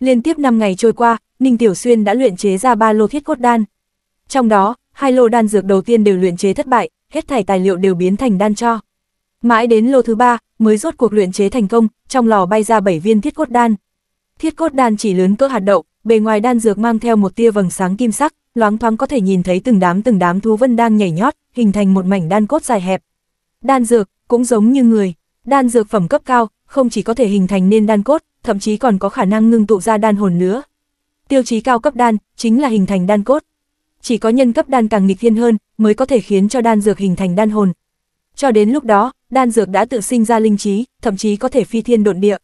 Liên tiếp 5 ngày trôi qua, Ninh Tiểu Xuyên đã luyện chế ra ba lô thiết cốt đan. Trong đó, hai lô đan dược đầu tiên đều luyện chế thất bại, hết thảy tài liệu đều biến thành đan cho. Mãi đến lô thứ ba, mới rốt cuộc luyện chế thành công, trong lò bay ra 7 viên thiết cốt đan. Thiết cốt đan chỉ lớn cỡ hạt đậu, bề ngoài đan dược mang theo một tia vầng sáng kim sắc, loáng thoáng có thể nhìn thấy từng đám từng đám thú vân đang nhảy nhót, hình thành một mảnh đan cốt dài hẹp. Đan dược cũng giống như người, đan dược phẩm cấp cao, không chỉ có thể hình thành nên đan cốt, thậm chí còn có khả năng ngưng tụ ra đan hồn nữa. Tiêu chí cao cấp đan chính là hình thành đan cốt. Chỉ có nhân cấp đan càng nghịch thiên hơn mới có thể khiến cho đan dược hình thành đan hồn. Cho đến lúc đó, đan dược đã tự sinh ra linh trí, thậm chí có thể phi thiên độn địa.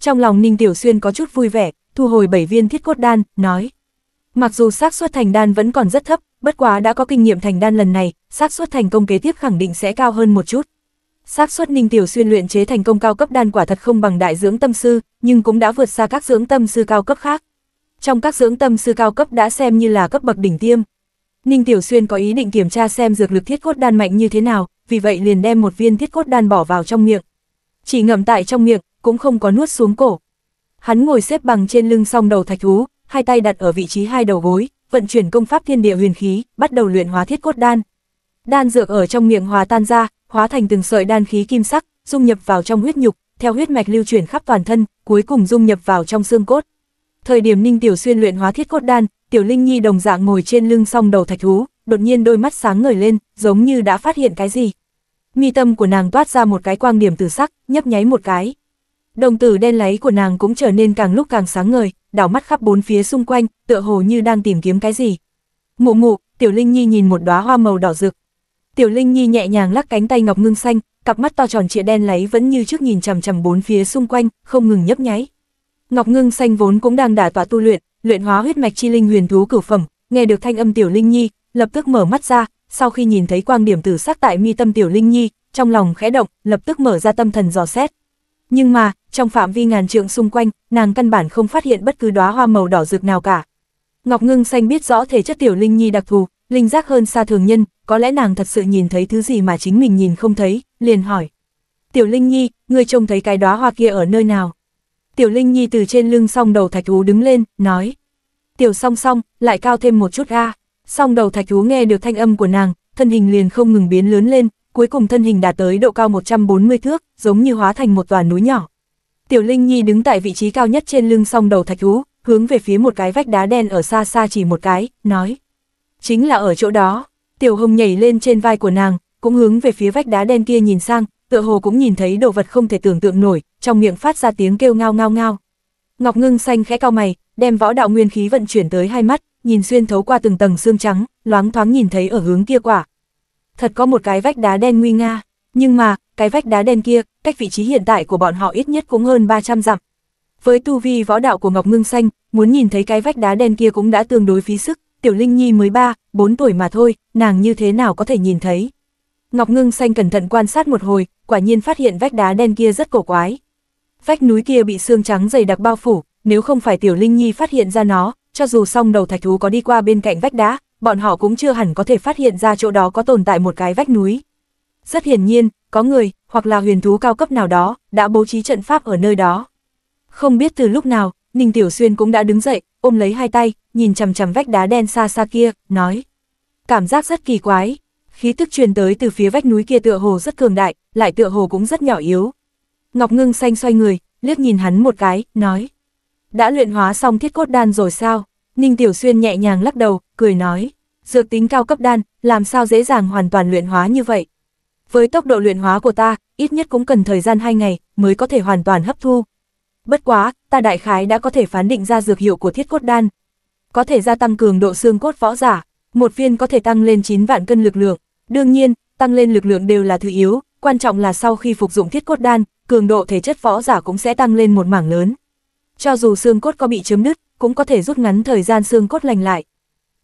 Trong lòng Ninh Tiểu Xuyên có chút vui vẻ, thu hồi bảy viên thiết cốt đan, nói: "Mặc dù xác suất thành đan vẫn còn rất thấp, bất quá đã có kinh nghiệm thành đan lần này, xác suất thành công kế tiếp khẳng định sẽ cao hơn một chút." xác suất Ninh Tiểu Xuyên luyện chế thành công cao cấp đan quả thật không bằng đại dưỡng tâm sư, nhưng cũng đã vượt xa các dưỡng tâm sư cao cấp khác. Trong các dưỡng tâm sư cao cấp đã xem như là cấp bậc đỉnh tiêm. Ninh Tiểu Xuyên có ý định kiểm tra xem dược lực thiết cốt đan mạnh như thế nào, vì vậy liền đem một viên thiết cốt đan bỏ vào trong miệng. Chỉ ngậm tại trong miệng, cũng không có nuốt xuống cổ. Hắn ngồi xếp bằng trên lưng song đầu thạch thú, hai tay đặt ở vị trí hai đầu gối, vận chuyển công pháp thiên địa huyền khí, bắt đầu luyện hóa thiết cốt đan. Đan dược ở trong miệng hòa tan ra, hóa thành từng sợi đan khí kim sắc, dung nhập vào trong huyết nhục, theo huyết mạch lưu chuyển khắp toàn thân, cuối cùng dung nhập vào trong xương cốt. Thời điểm Ninh Tiểu Xuyên luyện hóa thiết cốt đan, Tiểu Linh Nhi đồng dạng ngồi trên lưng song đầu thạch thú, đột nhiên đôi mắt sáng ngời lên, giống như đã phát hiện cái gì. Mi tâm của nàng toát ra một cái quang điểm tử sắc, nhấp nháy một cái. Đồng tử đen láy của nàng cũng trở nên càng lúc càng sáng ngời, đảo mắt khắp bốn phía xung quanh, tựa hồ như đang tìm kiếm cái gì. Mụ mụ, Tiểu Linh Nhi nhìn một đóa hoa màu đỏ rực, Tiểu Linh Nhi nhẹ nhàng lắc cánh tay ngọc ngưng xanh, cặp mắt to tròn trịa đen lấy vẫn như trước nhìn chằm chằm bốn phía xung quanh, không ngừng nhấp nháy. Ngọc ngưng xanh vốn cũng đang đả tọa tu luyện, luyện hóa huyết mạch chi linh huyền thú cửu phẩm, nghe được thanh âm Tiểu Linh Nhi, lập tức mở mắt ra, sau khi nhìn thấy quang điểm tử sắc tại mi tâm Tiểu Linh Nhi, trong lòng khẽ động, lập tức mở ra tâm thần dò xét. Nhưng mà, trong phạm vi ngàn trượng xung quanh, nàng căn bản không phát hiện bất cứ đóa hoa màu đỏ rực nào cả. Ngọc Ngưng Xanh biết rõ thể chất Tiểu Linh Nhi đặc thù, linh giác hơn xa thường nhân, có lẽ nàng thật sự nhìn thấy thứ gì mà chính mình nhìn không thấy, liền hỏi. Tiểu Linh Nhi, ngươi trông thấy cái đóa hoa kia ở nơi nào? Tiểu Linh Nhi từ trên lưng song đầu thạch thú đứng lên, nói. Tiểu song song, lại cao thêm một chút ga Song đầu thạch thú nghe được thanh âm của nàng, thân hình liền không ngừng biến lớn lên, cuối cùng thân hình đạt tới độ cao 140 thước, giống như hóa thành một tòa núi nhỏ. Tiểu Linh Nhi đứng tại vị trí cao nhất trên lưng song đầu thạch thú, hướng về phía một cái vách đá đen ở xa xa chỉ một cái, nói. Chính là ở chỗ đó, Tiểu Hồng nhảy lên trên vai của nàng, cũng hướng về phía vách đá đen kia nhìn sang, tựa hồ cũng nhìn thấy đồ vật không thể tưởng tượng nổi, trong miệng phát ra tiếng kêu ngao ngao ngao. Ngọc Ngưng xanh khẽ cao mày, đem võ đạo nguyên khí vận chuyển tới hai mắt, nhìn xuyên thấu qua từng tầng xương trắng, loáng thoáng nhìn thấy ở hướng kia quả. Thật có một cái vách đá đen nguy nga, nhưng mà, cái vách đá đen kia, cách vị trí hiện tại của bọn họ ít nhất cũng hơn 300 dặm. Với tu vi võ đạo của Ngọc Ngưng Xanh, muốn nhìn thấy cái vách đá đen kia cũng đã tương đối phí sức, Tiểu Linh Nhi mới 3, 4 tuổi mà thôi, nàng như thế nào có thể nhìn thấy. Ngọc Ngưng Xanh cẩn thận quan sát một hồi, quả nhiên phát hiện vách đá đen kia rất cổ quái. Vách núi kia bị xương trắng dày đặc bao phủ, nếu không phải Tiểu Linh Nhi phát hiện ra nó, cho dù song đầu thạch thú có đi qua bên cạnh vách đá, bọn họ cũng chưa hẳn có thể phát hiện ra chỗ đó có tồn tại một cái vách núi. Rất hiển nhiên, có người, hoặc là huyền thú cao cấp nào đó, đã bố trí trận pháp ở nơi đó. Không biết từ lúc nào, Ninh Tiểu Xuyên cũng đã đứng dậy, ôm lấy hai tay, nhìn chằm chằm vách đá đen xa xa kia, nói. Cảm giác rất kỳ quái, khí tức truyền tới từ phía vách núi kia tựa hồ rất cường đại, lại tựa hồ cũng rất nhỏ yếu. Ngọc Ngưng xanh xoay người, liếc nhìn hắn một cái, nói. Đã luyện hóa xong thiết cốt đan rồi sao? Ninh Tiểu Xuyên nhẹ nhàng lắc đầu, cười nói. Dược tính cao cấp đan, làm sao dễ dàng hoàn toàn luyện hóa như vậy? Với tốc độ luyện hóa của ta, ít nhất cũng cần thời gian 2 ngày mới có thể hoàn toàn hấp thu. Bất quá, ta đại khái đã có thể phán định ra dược hiệu của thiết cốt đan. Có thể gia tăng cường độ xương cốt võ giả, một viên có thể tăng lên 9 vạn cân lực lượng. Đương nhiên, tăng lên lực lượng đều là thứ yếu, quan trọng là sau khi phục dụng thiết cốt đan, cường độ thể chất võ giả cũng sẽ tăng lên một mảng lớn. Cho dù xương cốt có bị chấm đứt, cũng có thể rút ngắn thời gian xương cốt lành lại.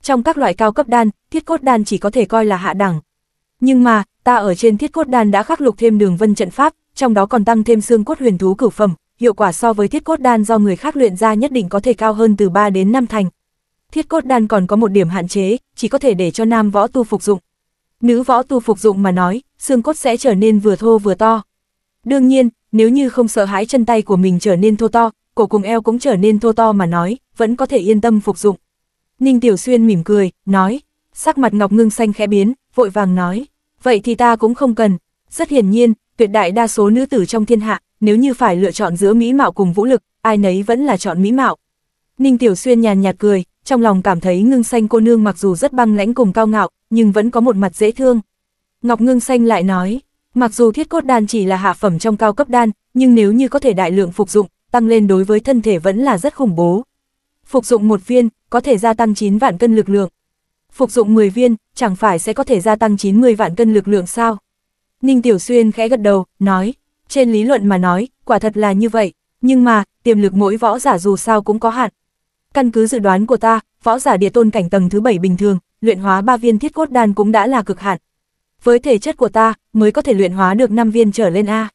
Trong các loại cao cấp đan, thiết cốt đan chỉ có thể coi là hạ đẳng. Nhưng mà, ta ở trên thiết cốt đan đã khắc lục thêm đường vân trận pháp, trong đó còn tăng thêm xương cốt huyền thú cửu phẩm, hiệu quả so với thiết cốt đan do người khác luyện ra nhất định có thể cao hơn từ 3 đến 5 thành. Thiết cốt đan còn có một điểm hạn chế, chỉ có thể để cho nam võ tu phục dụng. Nữ võ tu phục dụng mà nói, xương cốt sẽ trở nên vừa thô vừa to. Đương nhiên, nếu như không sợ hãi chân tay của mình trở nên thô to, cổ cùng eo cũng trở nên thô to mà nói, vẫn có thể yên tâm phục dụng. Ninh Tiểu Xuyên mỉm cười, nói, sắc mặt ngọc ngưng xanh khẽ biến, vội vàng nói, vậy thì ta cũng không cần. Rất hiển nhiên, tuyệt đại đa số nữ tử trong thiên hạ nếu như phải lựa chọn giữa mỹ mạo cùng vũ lực, ai nấy vẫn là chọn mỹ mạo. Ninh Tiểu Xuyên nhàn nhạt cười, trong lòng cảm thấy ngưng xanh cô nương mặc dù rất băng lãnh cùng cao ngạo, nhưng vẫn có một mặt dễ thương. Ngọc ngưng xanh lại nói, mặc dù thiết cốt đan chỉ là hạ phẩm trong cao cấp đan, nhưng nếu như có thể đại lượng phục dụng, tăng lên đối với thân thể vẫn là rất khủng bố. Phục dụng một viên, có thể gia tăng 9 vạn cân lực lượng. Phục dụng 10 viên, chẳng phải sẽ có thể gia tăng 90 vạn cân lực lượng sao? Ninh Tiểu Xuyên khẽ gật đầu, nói, trên lý luận mà nói, quả thật là như vậy, nhưng mà, tiềm lực mỗi võ giả dù sao cũng có hạn. Căn cứ dự đoán của ta, võ giả địa tôn cảnh tầng thứ 7 bình thường, luyện hóa 3 viên thiết cốt đan cũng đã là cực hạn. Với thể chất của ta, mới có thể luyện hóa được 5 viên trở lên A.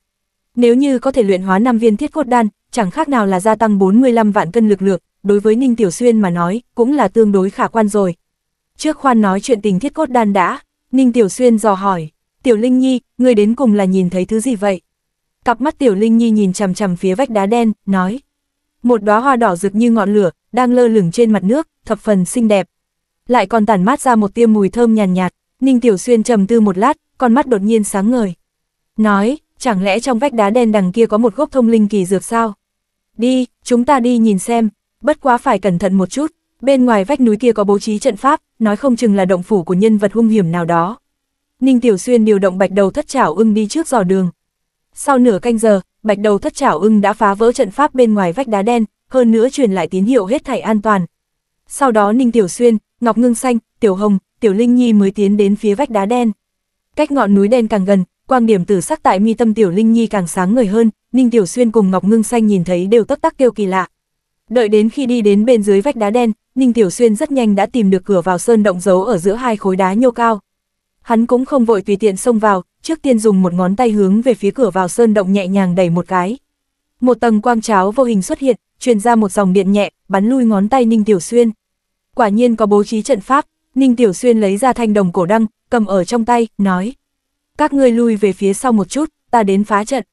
Nếu như có thể luyện hóa 5 viên thiết cốt đan, chẳng khác nào là gia tăng 45 vạn cân lực lượng, đối với Ninh Tiểu Xuyên mà nói, cũng là tương đối khả quan rồi. Trước khoan nói chuyện tình thiết cốt đan đã, Ninh Tiểu Xuyên dò hỏi, Tiểu Linh Nhi, người đến cùng là nhìn thấy thứ gì vậy? cặp mắt Tiểu Linh Nhi nhìn chằm chằm phía vách đá đen, nói. Một đóa hoa đỏ rực như ngọn lửa, đang lơ lửng trên mặt nước, thập phần xinh đẹp. Lại còn tản mát ra một tia mùi thơm nhàn nhạt, nhạt, Ninh Tiểu Xuyên trầm tư một lát, con mắt đột nhiên sáng ngời. Nói, chẳng lẽ trong vách đá đen đằng kia có một gốc thông linh kỳ dược sao? Đi, chúng ta đi nhìn xem, bất quá phải cẩn thận một chút, bên ngoài vách núi kia có bố trí trận pháp, nói không chừng là động phủ của nhân vật hung hiểm nào đó. Ninh Tiểu Xuyên điều động bạch đầu thất chảo ưng đi trước dò đường, sau nửa canh giờ, bạch đầu thất chảo ưng đã phá vỡ trận pháp bên ngoài vách đá đen, hơn nữa truyền lại tín hiệu hết thảy an toàn. Sau đó Ninh Tiểu Xuyên, Ngọc Ngưng Xanh, Tiểu Hồng, Tiểu Linh Nhi mới tiến đến phía vách đá đen. Cách ngọn núi đen càng gần, quang điểm tử sắc tại mi tâm Tiểu Linh Nhi càng sáng ngời hơn, Ninh Tiểu Xuyên cùng Ngọc Ngưng Xanh nhìn thấy đều tất tắc kêu kỳ lạ. Đợi đến khi đi đến bên dưới vách đá đen, Ninh Tiểu Xuyên rất nhanh đã tìm được cửa vào sơn động giấu ở giữa hai khối đá nhô cao. Hắn cũng không vội tùy tiện xông vào, trước tiên dùng một ngón tay hướng về phía cửa vào sơn động nhẹ nhàng đẩy một cái. Một tầng quang cháo vô hình xuất hiện, truyền ra một dòng điện nhẹ, bắn lui ngón tay Ninh Tiểu Xuyên. Quả nhiên có bố trí trận pháp, Ninh Tiểu Xuyên lấy ra thanh đồng cổ đăng, cầm ở trong tay, nói. Các ngươi lui về phía sau một chút, ta đến phá trận.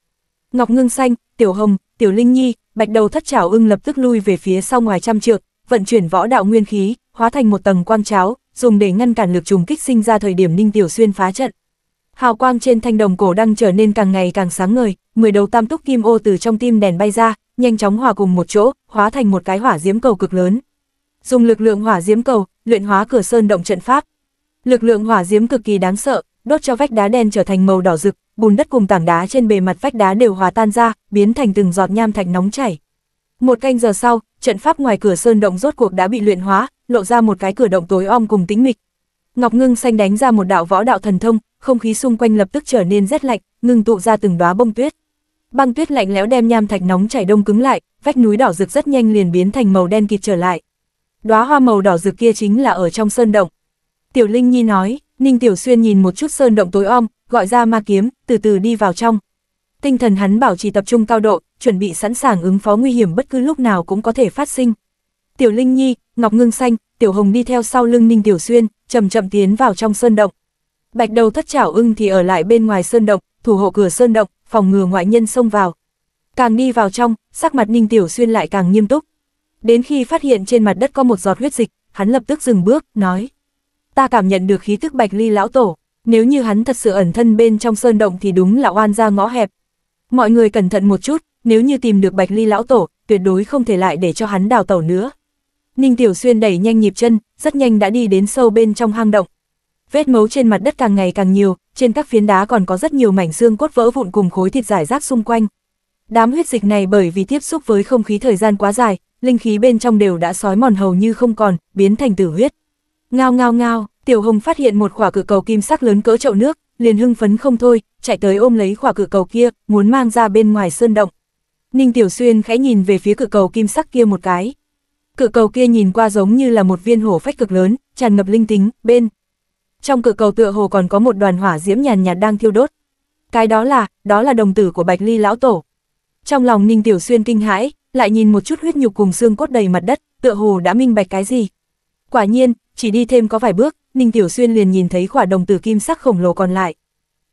Ngọc Ngưng Xanh, Tiểu Hồng, Tiểu Linh Nhi, Bạch Đầu Thất Trảo Ưng lập tức lui về phía sau ngoài trăm trượng, vận chuyển võ đạo nguyên khí, hóa thành một tầng quang cháo, dùng để ngăn cản lực trùng kích sinh ra thời điểm Ninh Tiểu Xuyên phá trận hào quang trên thanh đồng cổ đang trở nên càng ngày càng sáng ngời, 10 đầu tam túc kim ô từ trong tim đèn bay ra, nhanh chóng hòa cùng một chỗ, hóa thành một cái hỏa diễm cầu cực lớn. Dùng lực lượng hỏa diễm cầu, luyện hóa cửa sơn động trận pháp. Lực lượng hỏa diễm cực kỳ đáng sợ, đốt cho vách đá đen trở thành màu đỏ rực, bùn đất cùng tảng đá trên bề mặt vách đá đều hòa tan ra, biến thành từng giọt nham thạch nóng chảy. Một canh giờ sau, trận pháp ngoài cửa sơn động rốt cuộc đã bị luyện hóa, lộ ra một cái cửa động tối om cùng tĩnh mịch. Ngọc Ngưng xanh đánh ra một đạo võ đạo thần thông, không khí xung quanh lập tức trở nên rét lạnh, ngừng tụ ra từng đóa bông tuyết. Băng tuyết lạnh lẽo đem nham thạch nóng chảy đông cứng lại, vách núi đỏ rực rất nhanh liền biến thành màu đen kịt trở lại. Đóa hoa màu đỏ rực kia chính là ở trong sơn động. Tiểu Linh Nhi nói, Ninh Tiểu Xuyên nhìn một chút sơn động tối om, gọi ra ma kiếm, từ từ đi vào trong. Tinh thần hắn bảo trì tập trung cao độ, chuẩn bị sẵn sàng ứng phó nguy hiểm bất cứ lúc nào cũng có thể phát sinh. Tiểu Linh Nhi, Ngọc Ngưng Xanh, Tiểu Hồng đi theo sau lưng Ninh Tiểu Xuyên, chậm chậm tiến vào trong sơn động. Bạch đầu thất chảo ưng thì ở lại bên ngoài sơn động, thủ hộ cửa sơn động, phòng ngừa ngoại nhân xông vào. Càng đi vào trong, sắc mặt Ninh Tiểu Xuyên lại càng nghiêm túc. Đến khi phát hiện trên mặt đất có một giọt huyết dịch, hắn lập tức dừng bước, nói. Ta cảm nhận được khí tức bạch ly lão tổ, nếu như hắn thật sự ẩn thân bên trong sơn động thì đúng là oan ra ngõ hẹp. Mọi người cẩn thận một chút, nếu như tìm được bạch ly lão tổ, tuyệt đối không thể lại để cho hắn đào tẩu nữa. Ninh Tiểu Xuyên đẩy nhanh nhịp chân, rất nhanh đã đi đến sâu bên trong hang động, vết mấu trên mặt đất càng ngày càng nhiều, trên các phiến đá còn có rất nhiều mảnh xương cốt vỡ vụn cùng khối thịt giải rác xung quanh. Đám huyết dịch này bởi vì tiếp xúc với không khí thời gian quá dài, linh khí bên trong đều đã sói mòn hầu như không còn, biến thành tử huyết. Ngao ngao ngao, Tiểu Hồng phát hiện một quả cự cầu kim sắc lớn cỡ chậu nước, liền hưng phấn không thôi, chạy tới ôm lấy quả cự cầu kia, muốn mang ra bên ngoài sơn động. Ninh Tiểu Xuyên khẽ nhìn về phía cự cầu kim sắc kia một cái. Cự cầu kia nhìn qua giống như là một viên hổ phách cực lớn, tràn ngập linh tính, bên trong cửa cầu tựa hồ còn có một đoàn hỏa diễm nhàn nhạt đang thiêu đốt. Cái đó là, đó là đồng tử của Bạch Ly lão tổ. Trong lòng Ninh Tiểu Xuyên kinh hãi, lại nhìn một chút huyết nhục cùng xương cốt đầy mặt đất, tựa hồ đã minh bạch cái gì. Quả nhiên, chỉ đi thêm có vài bước, Ninh Tiểu Xuyên liền nhìn thấy quả đồng tử kim sắc khổng lồ còn lại.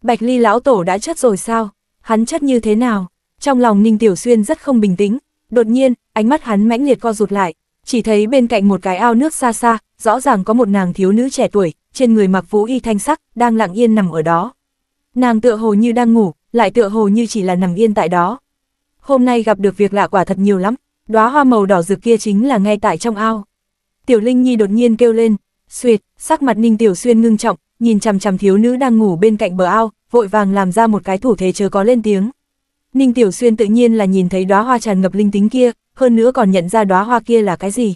Bạch Ly lão tổ đã chết rồi sao? Hắn chết như thế nào? Trong lòng Ninh Tiểu Xuyên rất không bình tĩnh, đột nhiên, ánh mắt hắn mãnh liệt co rụt lại, chỉ thấy bên cạnh một cái ao nước xa xa, rõ ràng có một nàng thiếu nữ trẻ tuổi, trên người mặc vũ y thanh sắc, đang lặng yên nằm ở đó. Nàng tựa hồ như đang ngủ, lại tựa hồ như chỉ là nằm yên tại đó. Hôm nay gặp được việc lạ quả thật nhiều lắm, đóa hoa màu đỏ rực kia chính là ngay tại trong ao. Tiểu Linh Nhi đột nhiên kêu lên, xuyệt sắc mặt Ninh Tiểu Xuyên ngưng trọng, nhìn chằm chằm thiếu nữ đang ngủ bên cạnh bờ ao, vội vàng làm ra một cái thủ thế chớ có lên tiếng. Ninh Tiểu Xuyên tự nhiên là nhìn thấy đóa hoa tràn ngập linh tính kia, hơn nữa còn nhận ra đóa hoa kia là cái gì.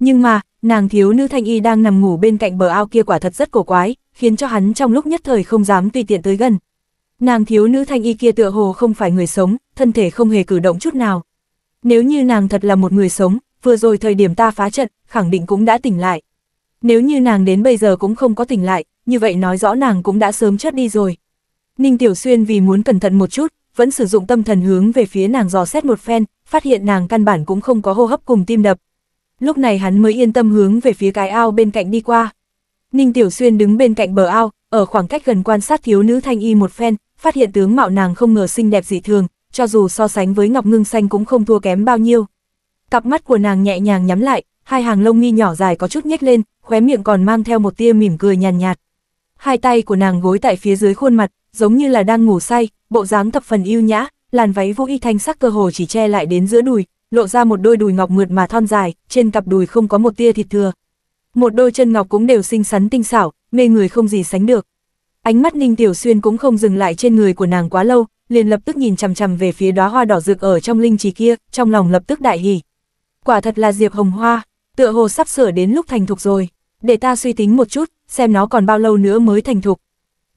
Nhưng mà, Nàng thiếu nữ thanh y đang nằm ngủ bên cạnh bờ ao kia quả thật rất cổ quái, khiến cho hắn trong lúc nhất thời không dám tùy tiện tới gần. Nàng thiếu nữ thanh y kia tựa hồ không phải người sống, thân thể không hề cử động chút nào. Nếu như nàng thật là một người sống, vừa rồi thời điểm ta phá trận, khẳng định cũng đã tỉnh lại. Nếu như nàng đến bây giờ cũng không có tỉnh lại, như vậy nói rõ nàng cũng đã sớm chết đi rồi. Ninh Tiểu Xuyên vì muốn cẩn thận một chút, vẫn sử dụng tâm thần hướng về phía nàng dò xét một phen, phát hiện nàng căn bản cũng không có hô hấp cùng tim đập, lúc này hắn mới yên tâm hướng về phía cái ao bên cạnh đi qua. Ninh Tiểu Xuyên đứng bên cạnh bờ ao, ở khoảng cách gần quan sát thiếu nữ thanh y một phen, phát hiện tướng mạo nàng không ngờ xinh đẹp dị thường, cho dù so sánh với Ngọc Ngưng Xanh cũng không thua kém bao nhiêu. Cặp mắt của nàng nhẹ nhàng nhắm lại, hai hàng lông mi nhỏ dài có chút nhếch lên, khóe miệng còn mang theo một tia mỉm cười nhàn nhạt, Hai tay của nàng gối tại phía dưới khuôn mặt, giống như là đang ngủ say, bộ dáng thập phần yêu nhã, làn váy vô y thanh sắc cơ hồ chỉ che lại đến giữa đùi, lộ ra một đôi đùi ngọc mượt mà thon dài, trên cặp đùi không có một tia thịt thừa. Một đôi chân ngọc cũng đều xinh xắn tinh xảo, mê người không gì sánh được. Ánh mắt Ninh Tiểu Xuyên cũng không dừng lại trên người của nàng quá lâu, liền lập tức nhìn chằm chằm về phía đóa hoa đỏ rực ở trong linh trì kia, trong lòng lập tức đại hỉ. Quả thật là diệp hồng hoa, tựa hồ sắp sửa đến lúc thành thục rồi, để ta suy tính một chút, xem nó còn bao lâu nữa mới thành thục.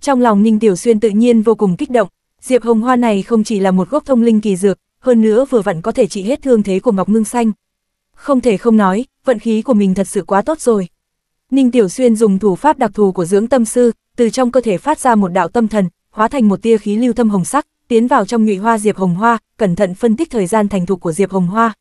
Trong lòng Ninh Tiểu Xuyên tự nhiên vô cùng kích động, diệp hồng hoa này không chỉ là một gốc thông linh kỳ dược, hơn nữa vừa vặn có thể trị hết thương thế của Ngọc Ngưng Xanh. Không thể không nói, vận khí của mình thật sự quá tốt rồi. Ninh Tiểu Xuyên dùng thủ pháp đặc thù của dưỡng tâm sư, từ trong cơ thể phát ra một đạo tâm thần, hóa thành một tia khí lưu thâm hồng sắc, tiến vào trong nhụy hoa diệp hồng hoa, cẩn thận phân tích thời gian thành thục của diệp hồng hoa.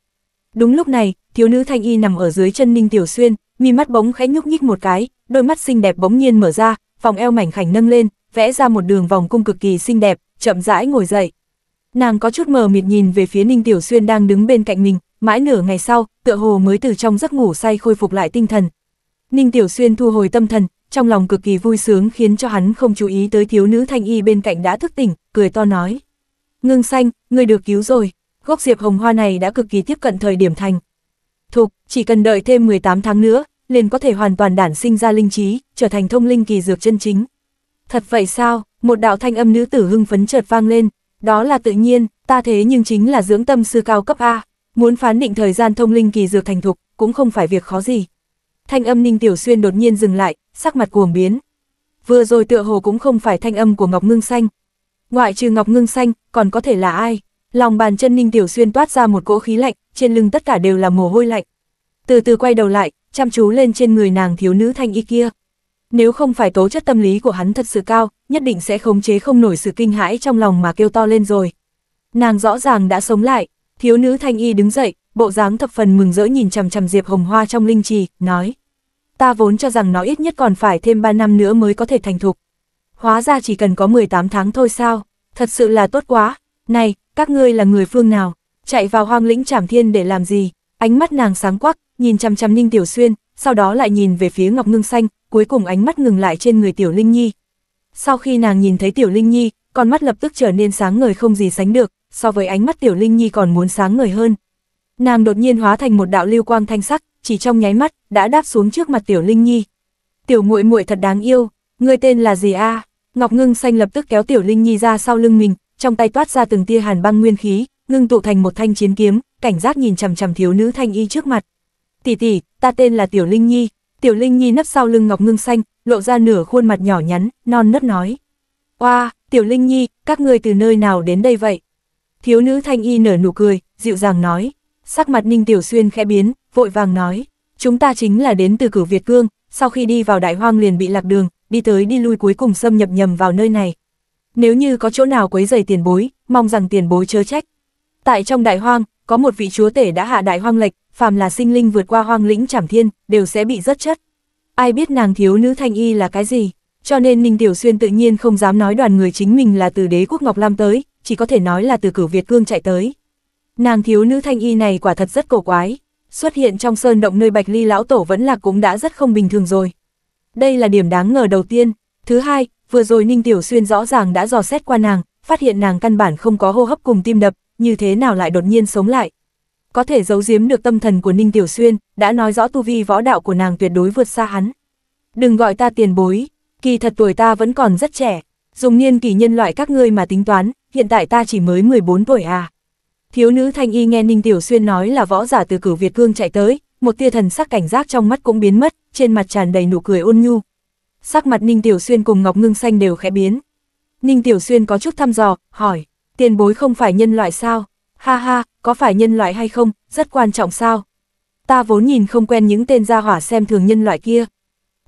Đúng lúc này, thiếu nữ Thanh Y nằm ở dưới chân Ninh Tiểu Xuyên, mi mắt bóng khẽ nhúc nhích một cái, đôi mắt xinh đẹp bỗng nhiên mở ra, vòng eo mảnh khảnh nâng lên, vẽ ra một đường vòng cung cực kỳ xinh đẹp, chậm rãi ngồi dậy. Nàng có chút mờ mịt nhìn về phía Ninh Tiểu Xuyên đang đứng bên cạnh mình, mãi nửa ngày sau, tựa hồ mới từ trong giấc ngủ say khôi phục lại tinh thần. Ninh Tiểu Xuyên thu hồi tâm thần, trong lòng cực kỳ vui sướng khiến cho hắn không chú ý tới thiếu nữ thanh y bên cạnh đã thức tỉnh, cười to nói. Ngưng xanh, người được cứu rồi, gốc diệp hồng hoa này đã cực kỳ tiếp cận thời điểm thành. Thục, chỉ cần đợi thêm 18 tháng nữa, liền có thể hoàn toàn đản sinh ra linh trí, trở thành thông linh kỳ dược chân chính. Thật vậy sao, một đạo thanh âm nữ tử hưng phấn chợt vang lên, đó là tự nhiên, ta thế nhưng chính là dưỡng tâm sư cao cấp A, muốn phán định thời gian thông linh kỳ dược thành thục, cũng không phải việc khó gì. Thanh âm Ninh Tiểu Xuyên đột nhiên dừng lại, sắc mặt cuồng biến. Vừa rồi tựa hồ cũng không phải thanh âm của Ngọc Ngưng Xanh. Ngoại trừ Ngọc Ngưng Xanh, còn có thể là ai? Lòng bàn chân Ninh Tiểu Xuyên toát ra một cỗ khí lạnh, trên lưng tất cả đều là mồ hôi lạnh. Từ từ quay đầu lại, chăm chú lên trên người nàng thiếu nữ thanh y kia. Nếu không phải tố chất tâm lý của hắn thật sự cao, nhất định sẽ khống chế không nổi sự kinh hãi trong lòng mà kêu to lên rồi. Nàng rõ ràng đã sống lại, thiếu nữ thanh y đứng dậy, bộ dáng thập phần mừng rỡ nhìn chằm chằm Diệp Hồng Hoa trong linh trì, nói. Ta vốn cho rằng nó ít nhất còn phải thêm 3 năm nữa mới có thể thành thục. Hóa ra chỉ cần có 18 tháng thôi sao, thật sự là tốt quá. Này, các ngươi là người phương nào, chạy vào hoang lĩnh trảm thiên để làm gì? Ánh mắt nàng sáng quắc, nhìn chằm chằm Ninh Tiểu Xuyên, sau đó lại nhìn về phía Ngọc Ngưng Xanh, cuối cùng ánh mắt ngừng lại trên người Tiểu Linh Nhi, sau khi nàng nhìn thấy Tiểu Linh Nhi, con mắt lập tức trở nên sáng ngời không gì sánh được, so với ánh mắt Tiểu Linh Nhi còn muốn sáng ngời hơn. Nàng đột nhiên hóa thành một đạo lưu quang thanh sắc, chỉ trong nháy mắt đã đáp xuống trước mặt Tiểu Linh Nhi. "Tiểu muội muội thật đáng yêu, ngươi tên là gì a?" Ngọc Ngưng xanh lập tức kéo Tiểu Linh Nhi ra sau lưng mình, trong tay toát ra từng tia hàn băng nguyên khí, ngưng tụ thành một thanh chiến kiếm, cảnh giác nhìn chằm chằm thiếu nữ thanh y trước mặt. "Tỷ tỷ, ta tên là Tiểu Linh Nhi." Tiểu Linh Nhi nấp sau lưng Ngọc Ngưng xanh, lộ ra nửa khuôn mặt nhỏ nhắn, non nớt nói. Oa, Tiểu Linh Nhi, các ngươi từ nơi nào đến đây vậy? Thiếu nữ thanh y nở nụ cười, dịu dàng nói. Sắc mặt Ninh Tiểu Xuyên khẽ biến, vội vàng nói. Chúng ta chính là đến từ cửu Việt Cương, sau khi đi vào đại hoang liền bị lạc đường, đi tới đi lui cuối cùng xâm nhập nhầm vào nơi này. Nếu như có chỗ nào quấy dày tiền bối, mong rằng tiền bối chớ trách. Tại trong đại hoang, có một vị chúa tể đã hạ đại hoang lệch, phàm là sinh linh vượt qua hoang lĩnh trảm thiên, đều sẽ bị rất chất ai biết nàng thiếu nữ thanh y là cái gì, cho nên Ninh Tiểu Xuyên tự nhiên không dám nói đoàn người chính mình là từ đế quốc Ngọc Lam tới, chỉ có thể nói là từ cửu Việt Cương chạy tới. Nàng thiếu nữ thanh y này quả thật rất cổ quái, xuất hiện trong sơn động nơi Bạch Ly lão tổ vẫn là cũng đã rất không bình thường rồi. Đây là điểm đáng ngờ đầu tiên. Thứ hai, vừa rồi Ninh Tiểu Xuyên rõ ràng đã dò xét qua nàng, phát hiện nàng căn bản không có hô hấp cùng tim đập, như thế nào lại đột nhiên sống lại, có thể giấu giếm được tâm thần của Ninh Tiểu Xuyên, đã nói rõ tu vi võ đạo của nàng tuyệt đối vượt xa hắn. Đừng gọi ta tiền bối, kỳ thật tuổi ta vẫn còn rất trẻ, dùng niên kỳ nhân loại các ngươi mà tính toán, hiện tại ta chỉ mới 14 tuổi à. Thiếu nữ thanh y nghe Ninh Tiểu Xuyên nói là võ giả từ cửu Việt Cương chạy tới, một tia thần sắc cảnh giác trong mắt cũng biến mất, trên mặt tràn đầy nụ cười ôn nhu. Sắc mặt Ninh Tiểu Xuyên cùng Ngọc Ngưng Xanh đều khẽ biến. Ninh Tiểu Xuyên có chút thăm dò, hỏi, tiền bối không phải nhân loại sao? Ha ha, có phải nhân loại hay không, rất quan trọng sao? Ta vốn nhìn không quen những tên gia hỏa xem thường nhân loại kia.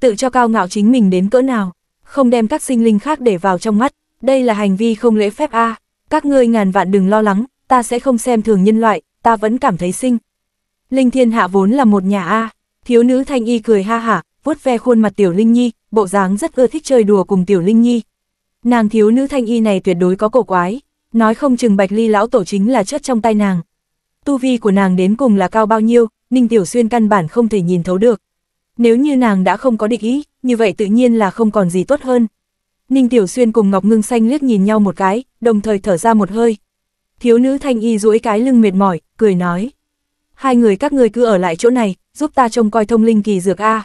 Tự cho cao ngạo chính mình đến cỡ nào, không đem các sinh linh khác để vào trong mắt, đây là hành vi không lễ phép a. Các ngươi ngàn vạn đừng lo lắng, ta sẽ không xem thường nhân loại, ta vẫn cảm thấy sinh. Linh Thiên Hạ vốn là một nhà a. Thiếu nữ Thanh Y cười ha hả, vuốt ve khuôn mặt Tiểu Linh Nhi, bộ dáng rất ưa thích chơi đùa cùng Tiểu Linh Nhi. Nàng thiếu nữ Thanh Y này tuyệt đối có cổ quái, Nói không chừng Bạch Ly lão tổ chính là chất trong tay nàng. Tu vi của nàng đến cùng là cao bao nhiêu, Ninh Tiểu Xuyên căn bản không thể nhìn thấu được. Nếu như nàng đã không có địch ý, như vậy tự nhiên là không còn gì tốt hơn. Ninh Tiểu Xuyên cùng Ngọc Ngưng Xanh liếc nhìn nhau một cái, đồng thời thở ra một hơi. Thiếu nữ thanh y duỗi cái lưng mệt mỏi, cười nói. Hai người các ngươi cứ ở lại chỗ này, giúp ta trông coi thông linh kỳ dược A.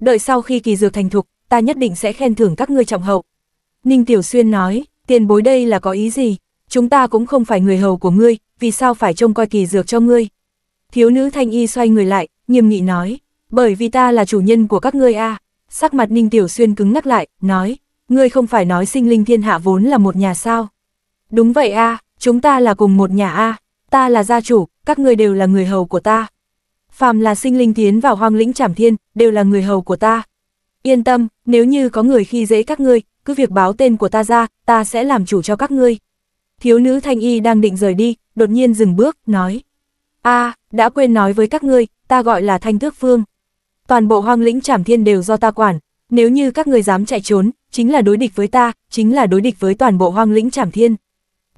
Đợi sau khi kỳ dược thành thục, ta nhất định sẽ khen thưởng các ngươi trọng hậu. Ninh Tiểu Xuyên nói, tiền bối đây là có ý gì? chúng ta cũng không phải người hầu của ngươi, vì sao phải trông coi kỳ dược cho ngươi? Thiếu nữ thanh y xoay người lại, nghiêm nghị nói, bởi vì ta là chủ nhân của các ngươi a Sắc mặt Ninh Tiểu Xuyên cứng ngắc lại, nói, ngươi không phải nói sinh linh thiên hạ vốn là một nhà sao? Đúng vậy a chúng ta là cùng một nhà a ta là gia chủ, các ngươi đều là người hầu của ta. Phàm là sinh linh tiến vào hoang lĩnh trảm thiên, đều là người hầu của ta. Yên tâm, nếu như có người khi dễ các ngươi, cứ việc báo tên của ta ra, ta sẽ làm chủ cho các ngươi thiếu nữ thanh y đang định rời đi, đột nhiên dừng bước, nói. a à, đã quên nói với các ngươi, ta gọi là thanh thước phương. Toàn bộ hoang lĩnh trảm thiên đều do ta quản, nếu như các ngươi dám chạy trốn, chính là đối địch với ta, chính là đối địch với toàn bộ hoang lĩnh trảm thiên.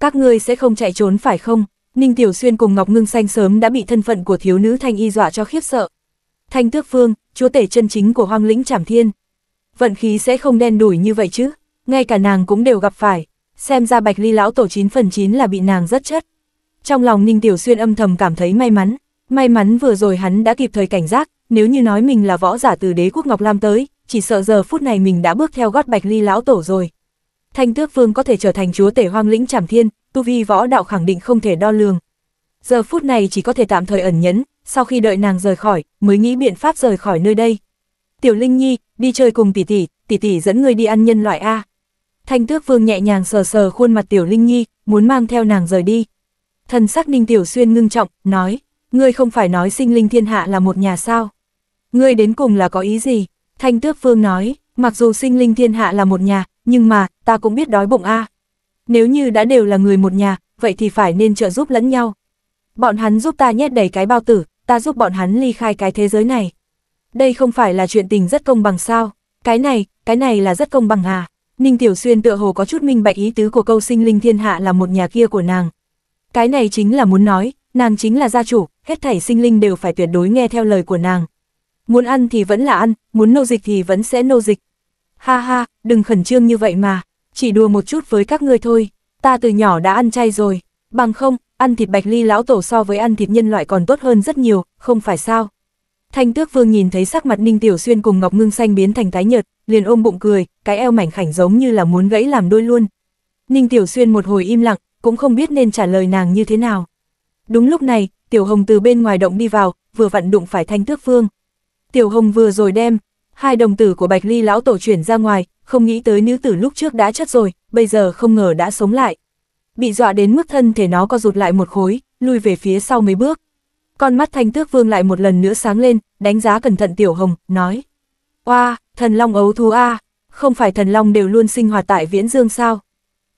Các ngươi sẽ không chạy trốn phải không? Ninh Tiểu Xuyên cùng Ngọc Ngưng Xanh sớm đã bị thân phận của thiếu nữ thanh y dọa cho khiếp sợ. Thanh Tước Phương, chúa tể chân chính của hoang lĩnh trảm thiên. Vận khí sẽ không đen đủi như vậy chứ, ngay cả nàng cũng đều gặp phải xem ra Bạch Ly lão tổ 9 phần 9 là bị nàng rất chất. Trong lòng Ninh Tiểu Xuyên âm thầm cảm thấy may mắn, may mắn vừa rồi hắn đã kịp thời cảnh giác, nếu như nói mình là võ giả từ đế quốc Ngọc Lam tới, chỉ sợ giờ phút này mình đã bước theo gót Bạch Ly lão tổ rồi. Thanh Tước Vương có thể trở thành chúa tể hoang lĩnh Trảm Thiên, tu vi võ đạo khẳng định không thể đo lường. Giờ phút này chỉ có thể tạm thời ẩn nhẫn, sau khi đợi nàng rời khỏi, mới nghĩ biện pháp rời khỏi nơi đây. Tiểu Linh Nhi, đi chơi cùng tỷ tỷ, tỷ tỷ dẫn người đi ăn nhân loại a. Thanh tước vương nhẹ nhàng sờ sờ khuôn mặt tiểu linh nhi, muốn mang theo nàng rời đi. Thần sắc ninh tiểu xuyên ngưng trọng, nói, ngươi không phải nói sinh linh thiên hạ là một nhà sao. Ngươi đến cùng là có ý gì? Thanh tước vương nói, mặc dù sinh linh thiên hạ là một nhà, nhưng mà, ta cũng biết đói bụng a. Nếu như đã đều là người một nhà, vậy thì phải nên trợ giúp lẫn nhau. Bọn hắn giúp ta nhét đầy cái bao tử, ta giúp bọn hắn ly khai cái thế giới này. Đây không phải là chuyện tình rất công bằng sao? Cái này, cái này là rất công bằng à? Ninh Tiểu Xuyên tựa hồ có chút minh bạch ý tứ của câu sinh linh thiên hạ là một nhà kia của nàng. Cái này chính là muốn nói, nàng chính là gia chủ, hết thảy sinh linh đều phải tuyệt đối nghe theo lời của nàng. Muốn ăn thì vẫn là ăn, muốn nô dịch thì vẫn sẽ nô dịch. Ha ha, đừng khẩn trương như vậy mà, chỉ đùa một chút với các ngươi thôi, ta từ nhỏ đã ăn chay rồi, bằng không, ăn thịt bạch ly lão tổ so với ăn thịt nhân loại còn tốt hơn rất nhiều, không phải sao. Thanh tước vương nhìn thấy sắc mặt Ninh Tiểu Xuyên cùng Ngọc Ngưng Xanh biến thành tái nhợt, liền ôm bụng cười, cái eo mảnh khảnh giống như là muốn gãy làm đôi luôn. Ninh Tiểu Xuyên một hồi im lặng, cũng không biết nên trả lời nàng như thế nào. Đúng lúc này, Tiểu Hồng từ bên ngoài động đi vào, vừa vặn đụng phải Thanh Tước Vương. Tiểu Hồng vừa rồi đem hai đồng tử của Bạch Ly lão tổ chuyển ra ngoài, không nghĩ tới nữ tử lúc trước đã chết rồi, bây giờ không ngờ đã sống lại. Bị dọa đến mức thân thể nó co rụt lại một khối, lui về phía sau mấy bước. Con mắt Thanh Tước Vương lại một lần nữa sáng lên, đánh giá cẩn thận Tiểu Hồng, nói: "Oa, Thần Long ấu thú A, không phải thần Long đều luôn sinh hoạt tại Viễn Dương sao?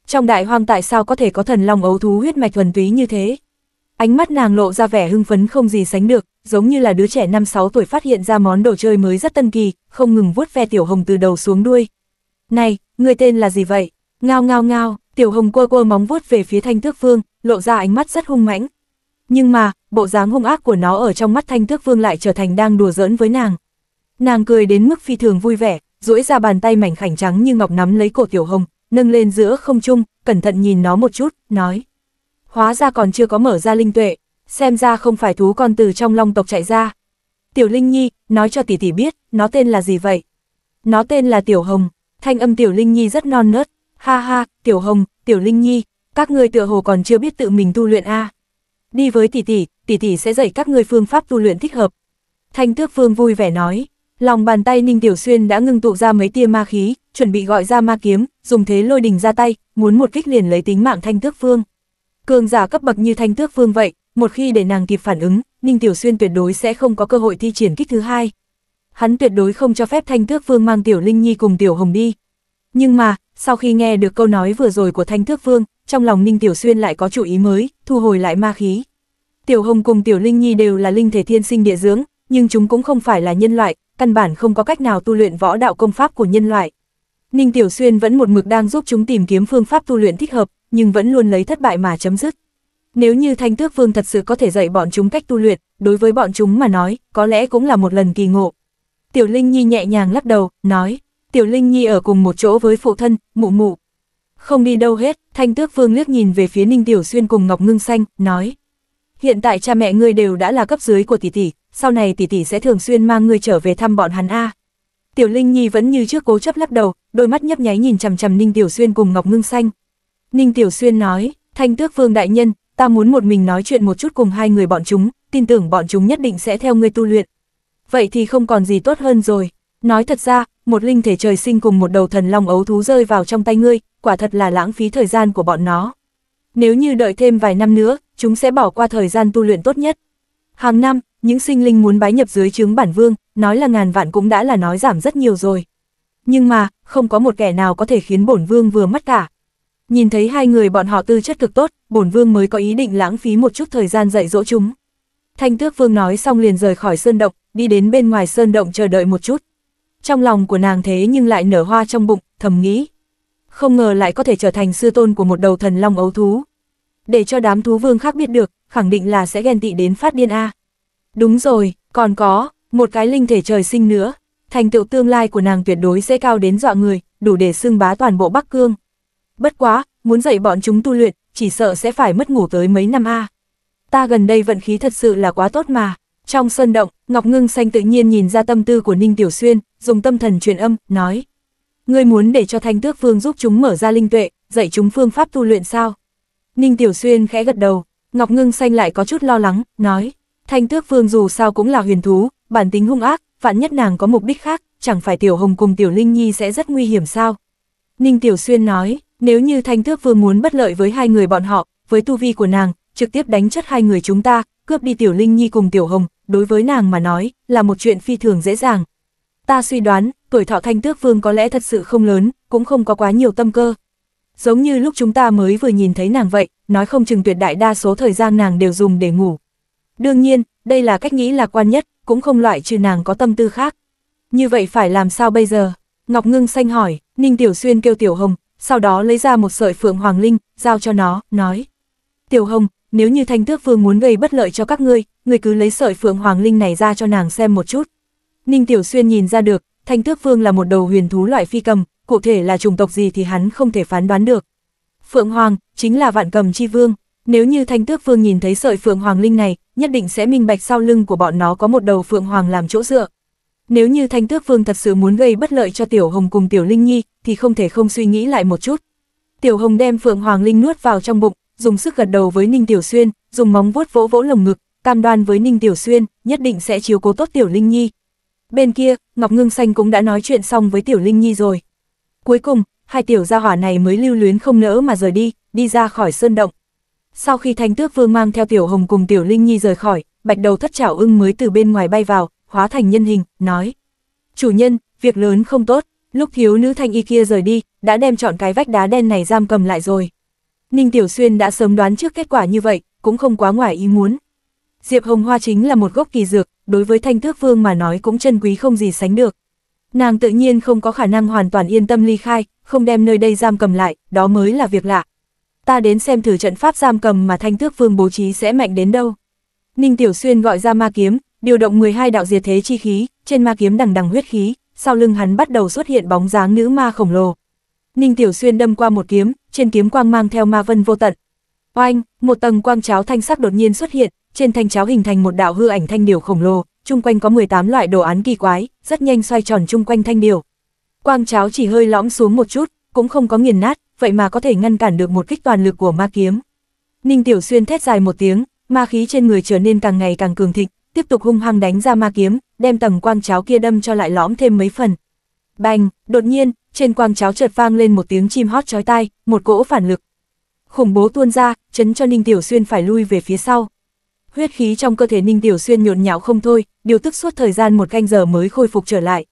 Trong đại hoang tại sao có thể có thần Long ấu thú huyết mạch thuần túy như thế? Ánh mắt nàng lộ ra vẻ hưng phấn không gì sánh được, giống như là đứa trẻ năm sáu tuổi phát hiện ra món đồ chơi mới rất tân kỳ, không ngừng vuốt ve tiểu hồng từ đầu xuống đuôi. Này, người tên là gì vậy? Ngao ngao ngao, tiểu hồng quơ quơ móng vuốt về phía thanh thước vương, lộ ra ánh mắt rất hung mãnh. Nhưng mà, bộ dáng hung ác của nó ở trong mắt thanh thước vương lại trở thành đang đùa giỡn với nàng, Nàng cười đến mức phi thường vui vẻ, duỗi ra bàn tay mảnh khảnh trắng như ngọc nắm lấy cổ Tiểu Hồng, nâng lên giữa không trung, cẩn thận nhìn nó một chút, nói. Hóa ra còn chưa có mở ra linh tuệ, xem ra không phải thú con từ trong long tộc chạy ra. Tiểu Linh Nhi, nói cho tỷ tỷ biết, nó tên là gì vậy? Nó tên là Tiểu Hồng, thanh âm Tiểu Linh Nhi rất non nớt, ha ha, Tiểu Hồng, Tiểu Linh Nhi, các ngươi tựa hồ còn chưa biết tự mình tu luyện a. Đi với tỷ tỷ, tỷ tỷ sẽ dạy các ngươi phương pháp tu luyện thích hợp. Thanh Tước Vương vui vẻ nói, Lòng bàn tay Ninh Tiểu Xuyên đã ngưng tụ ra mấy tia ma khí, chuẩn bị gọi ra ma kiếm, dùng thế lôi đình ra tay, muốn một kích liền lấy tính mạng Thanh Tước Phương. Cường giả cấp bậc như Thanh Tước Phương vậy, một khi để nàng kịp phản ứng, Ninh Tiểu Xuyên tuyệt đối sẽ không có cơ hội thi triển kích thứ hai. Hắn tuyệt đối không cho phép Thanh Tước Phương mang Tiểu Linh Nhi cùng Tiểu Hồng đi. Nhưng mà, sau khi nghe được câu nói vừa rồi của Thanh Tước Phương, trong lòng Ninh Tiểu Xuyên lại có chủ ý mới, thu hồi lại ma khí. Tiểu Hồng cùng Tiểu Linh Nhi đều là linh thể thiên sinh địa dưỡng, nhưng chúng cũng không phải là nhân loại, căn bản không có cách nào tu luyện võ đạo công pháp của nhân loại. Ninh Tiểu Xuyên vẫn một mực đang giúp chúng tìm kiếm phương pháp tu luyện thích hợp, nhưng vẫn luôn lấy thất bại mà chấm dứt. Nếu như Thanh Tước Vương thật sự có thể dạy bọn chúng cách tu luyện, đối với bọn chúng mà nói, có lẽ cũng là một lần kỳ ngộ. Tiểu Linh Nhi nhẹ nhàng lắc đầu, nói, Tiểu Linh Nhi ở cùng một chỗ với phụ thân, mụ mụ. Không đi đâu hết, Thanh Tước Vương liếc nhìn về phía Ninh Tiểu Xuyên cùng Ngọc Ngưng Xanh, nói, hiện tại cha mẹ ngươi đều đã là cấp dưới của tỷ tỷ, sau này tỷ tỷ sẽ thường xuyên mang ngươi trở về thăm bọn hắn a. Tiểu Linh Nhi vẫn như trước cố chấp lắc đầu, đôi mắt nhấp nháy nhìn chằm chằm Ninh Tiểu Xuyên cùng Ngọc Ngưng Xanh. Ninh Tiểu Xuyên nói, "Thanh Tước Vương đại nhân, ta muốn một mình nói chuyện một chút cùng hai người bọn chúng, tin tưởng bọn chúng nhất định sẽ theo ngươi tu luyện." Vậy thì không còn gì tốt hơn rồi. Nói thật ra, một linh thể trời sinh cùng một đầu thần long ấu thú rơi vào trong tay ngươi, quả thật là lãng phí thời gian của bọn nó. Nếu như đợi thêm vài năm nữa, chúng sẽ bỏ qua thời gian tu luyện tốt nhất. Hàng năm, những sinh linh muốn bái nhập dưới trướng bản vương, nói là ngàn vạn cũng đã là nói giảm rất nhiều rồi. Nhưng mà, không có một kẻ nào có thể khiến bổn vương vừa mất cả. Nhìn thấy hai người bọn họ tư chất cực tốt, bổn vương mới có ý định lãng phí một chút thời gian dạy dỗ chúng. Thanh tước vương nói xong liền rời khỏi sơn động, đi đến bên ngoài sơn động chờ đợi một chút. Trong lòng của nàng thế nhưng lại nở hoa trong bụng, thầm nghĩ. Không ngờ lại có thể trở thành sư tôn của một đầu thần long ấu thú để cho đám thú vương khác biết được, khẳng định là sẽ ghen tị đến phát điên A. Đúng rồi, còn có, một cái linh thể trời sinh nữa, thành tựu tương lai của nàng tuyệt đối sẽ cao đến dọa người, đủ để xưng bá toàn bộ Bắc Cương. Bất quá, muốn dạy bọn chúng tu luyện, chỉ sợ sẽ phải mất ngủ tới mấy năm A. Ta gần đây vận khí thật sự là quá tốt mà. Trong sân động, Ngọc Ngưng Xanh tự nhiên nhìn ra tâm tư của Ninh Tiểu Xuyên, dùng tâm thần truyền âm, nói. Ngươi muốn để cho Thanh Tước Phương giúp chúng mở ra linh tuệ, dạy chúng phương pháp tu luyện sao? Ninh Tiểu Xuyên khẽ gật đầu, Ngọc Ngưng Xanh lại có chút lo lắng, nói, Thanh Tước Vương dù sao cũng là huyền thú, bản tính hung ác, vạn nhất nàng có mục đích khác, chẳng phải Tiểu Hồng cùng Tiểu Linh Nhi sẽ rất nguy hiểm sao? Ninh Tiểu Xuyên nói, nếu như Thanh Tước Vương muốn bất lợi với hai người bọn họ, với tu vi của nàng, trực tiếp đánh chất hai người chúng ta, cướp đi Tiểu Linh Nhi cùng Tiểu Hồng, đối với nàng mà nói, là một chuyện phi thường dễ dàng. Ta suy đoán, tuổi thọ Thanh Tước Vương có lẽ thật sự không lớn, cũng không có quá nhiều tâm cơ, giống như lúc chúng ta mới vừa nhìn thấy nàng vậy, nói không chừng tuyệt đại đa số thời gian nàng đều dùng để ngủ. Đương nhiên, đây là cách nghĩ lạc quan nhất, cũng không loại trừ nàng có tâm tư khác. Như vậy phải làm sao bây giờ? Ngọc Ngưng xanh hỏi, Ninh Tiểu Xuyên kêu Tiểu Hồng, sau đó lấy ra một sợi phượng hoàng linh, giao cho nó, nói. Tiểu Hồng, nếu như Thanh Tước Vương muốn gây bất lợi cho các ngươi, người cứ lấy sợi phượng hoàng linh này ra cho nàng xem một chút. Ninh Tiểu Xuyên nhìn ra được, Thanh Tước Vương là một đầu huyền thú loại phi cầm, cụ thể là chủng tộc gì thì hắn không thể phán đoán được. Phượng Hoàng chính là vạn cầm chi vương, nếu như Thanh Tước Vương nhìn thấy sợi Phượng Hoàng linh này, nhất định sẽ minh bạch sau lưng của bọn nó có một đầu Phượng Hoàng làm chỗ dựa. Nếu như Thanh Tước Vương thật sự muốn gây bất lợi cho Tiểu Hồng cùng Tiểu Linh Nhi, thì không thể không suy nghĩ lại một chút. Tiểu Hồng đem Phượng Hoàng linh nuốt vào trong bụng, dùng sức gật đầu với Ninh Tiểu Xuyên, dùng móng vuốt vỗ vỗ lồng ngực, cam đoan với Ninh Tiểu Xuyên, nhất định sẽ chiếu cố tốt Tiểu Linh Nhi, Bên kia, Ngọc Ngưng Xanh cũng đã nói chuyện xong với Tiểu Linh Nhi rồi. Cuối cùng, hai tiểu gia hỏa này mới lưu luyến không nỡ mà rời đi, đi ra khỏi sơn động. Sau khi Thanh Tước Vương mang theo Tiểu Hồng cùng Tiểu Linh Nhi rời khỏi, bạch đầu thất trảo ưng mới từ bên ngoài bay vào, hóa thành nhân hình, nói. Chủ nhân, việc lớn không tốt, lúc thiếu nữ thanh y kia rời đi, đã đem chọn cái vách đá đen này giam cầm lại rồi. Ninh Tiểu Xuyên đã sớm đoán trước kết quả như vậy, cũng không quá ngoài ý muốn, Diệp Hồng Hoa chính là một gốc kỳ dược, đối với Thanh Thước Vương mà nói cũng chân quý không gì sánh được. Nàng tự nhiên không có khả năng hoàn toàn yên tâm ly khai, không đem nơi đây giam cầm lại, đó mới là việc lạ. Ta đến xem thử trận pháp giam cầm mà Thanh Thước Vương bố trí sẽ mạnh đến đâu. Ninh Tiểu Xuyên gọi ra ma kiếm, điều động 12 đạo diệt thế chi khí, trên ma kiếm đằng đằng huyết khí, sau lưng hắn bắt đầu xuất hiện bóng dáng nữ ma khổng lồ. Ninh Tiểu Xuyên đâm qua một kiếm, trên kiếm quang mang theo ma vân vô tận. Oanh, một tầng quang cháo thanh sắc đột nhiên xuất hiện, trên thanh cháo hình thành một đạo hư ảnh thanh điều khổng lồ, chung quanh có 18 loại đồ án kỳ quái, rất nhanh xoay tròn chung quanh thanh điều. Quang cháo chỉ hơi lõm xuống một chút, cũng không có nghiền nát, vậy mà có thể ngăn cản được một kích toàn lực của ma kiếm. Ninh Tiểu Xuyên thét dài một tiếng, ma khí trên người trở nên càng ngày càng cường thịnh, tiếp tục hung hăng đánh ra ma kiếm, đem tầng quang cháo kia đâm cho lại lõm thêm mấy phần. Bành, đột nhiên, trên quang cháo chợt vang lên một tiếng chim hót chói tai, một cỗ phản lực. Khủng bố tuôn ra, chấn cho Ninh Tiểu Xuyên phải lui về phía sau huyết khí trong cơ thể Ninh Tiểu Xuyên nhộn nhạo không thôi, điều tức suốt thời gian một canh giờ mới khôi phục trở lại.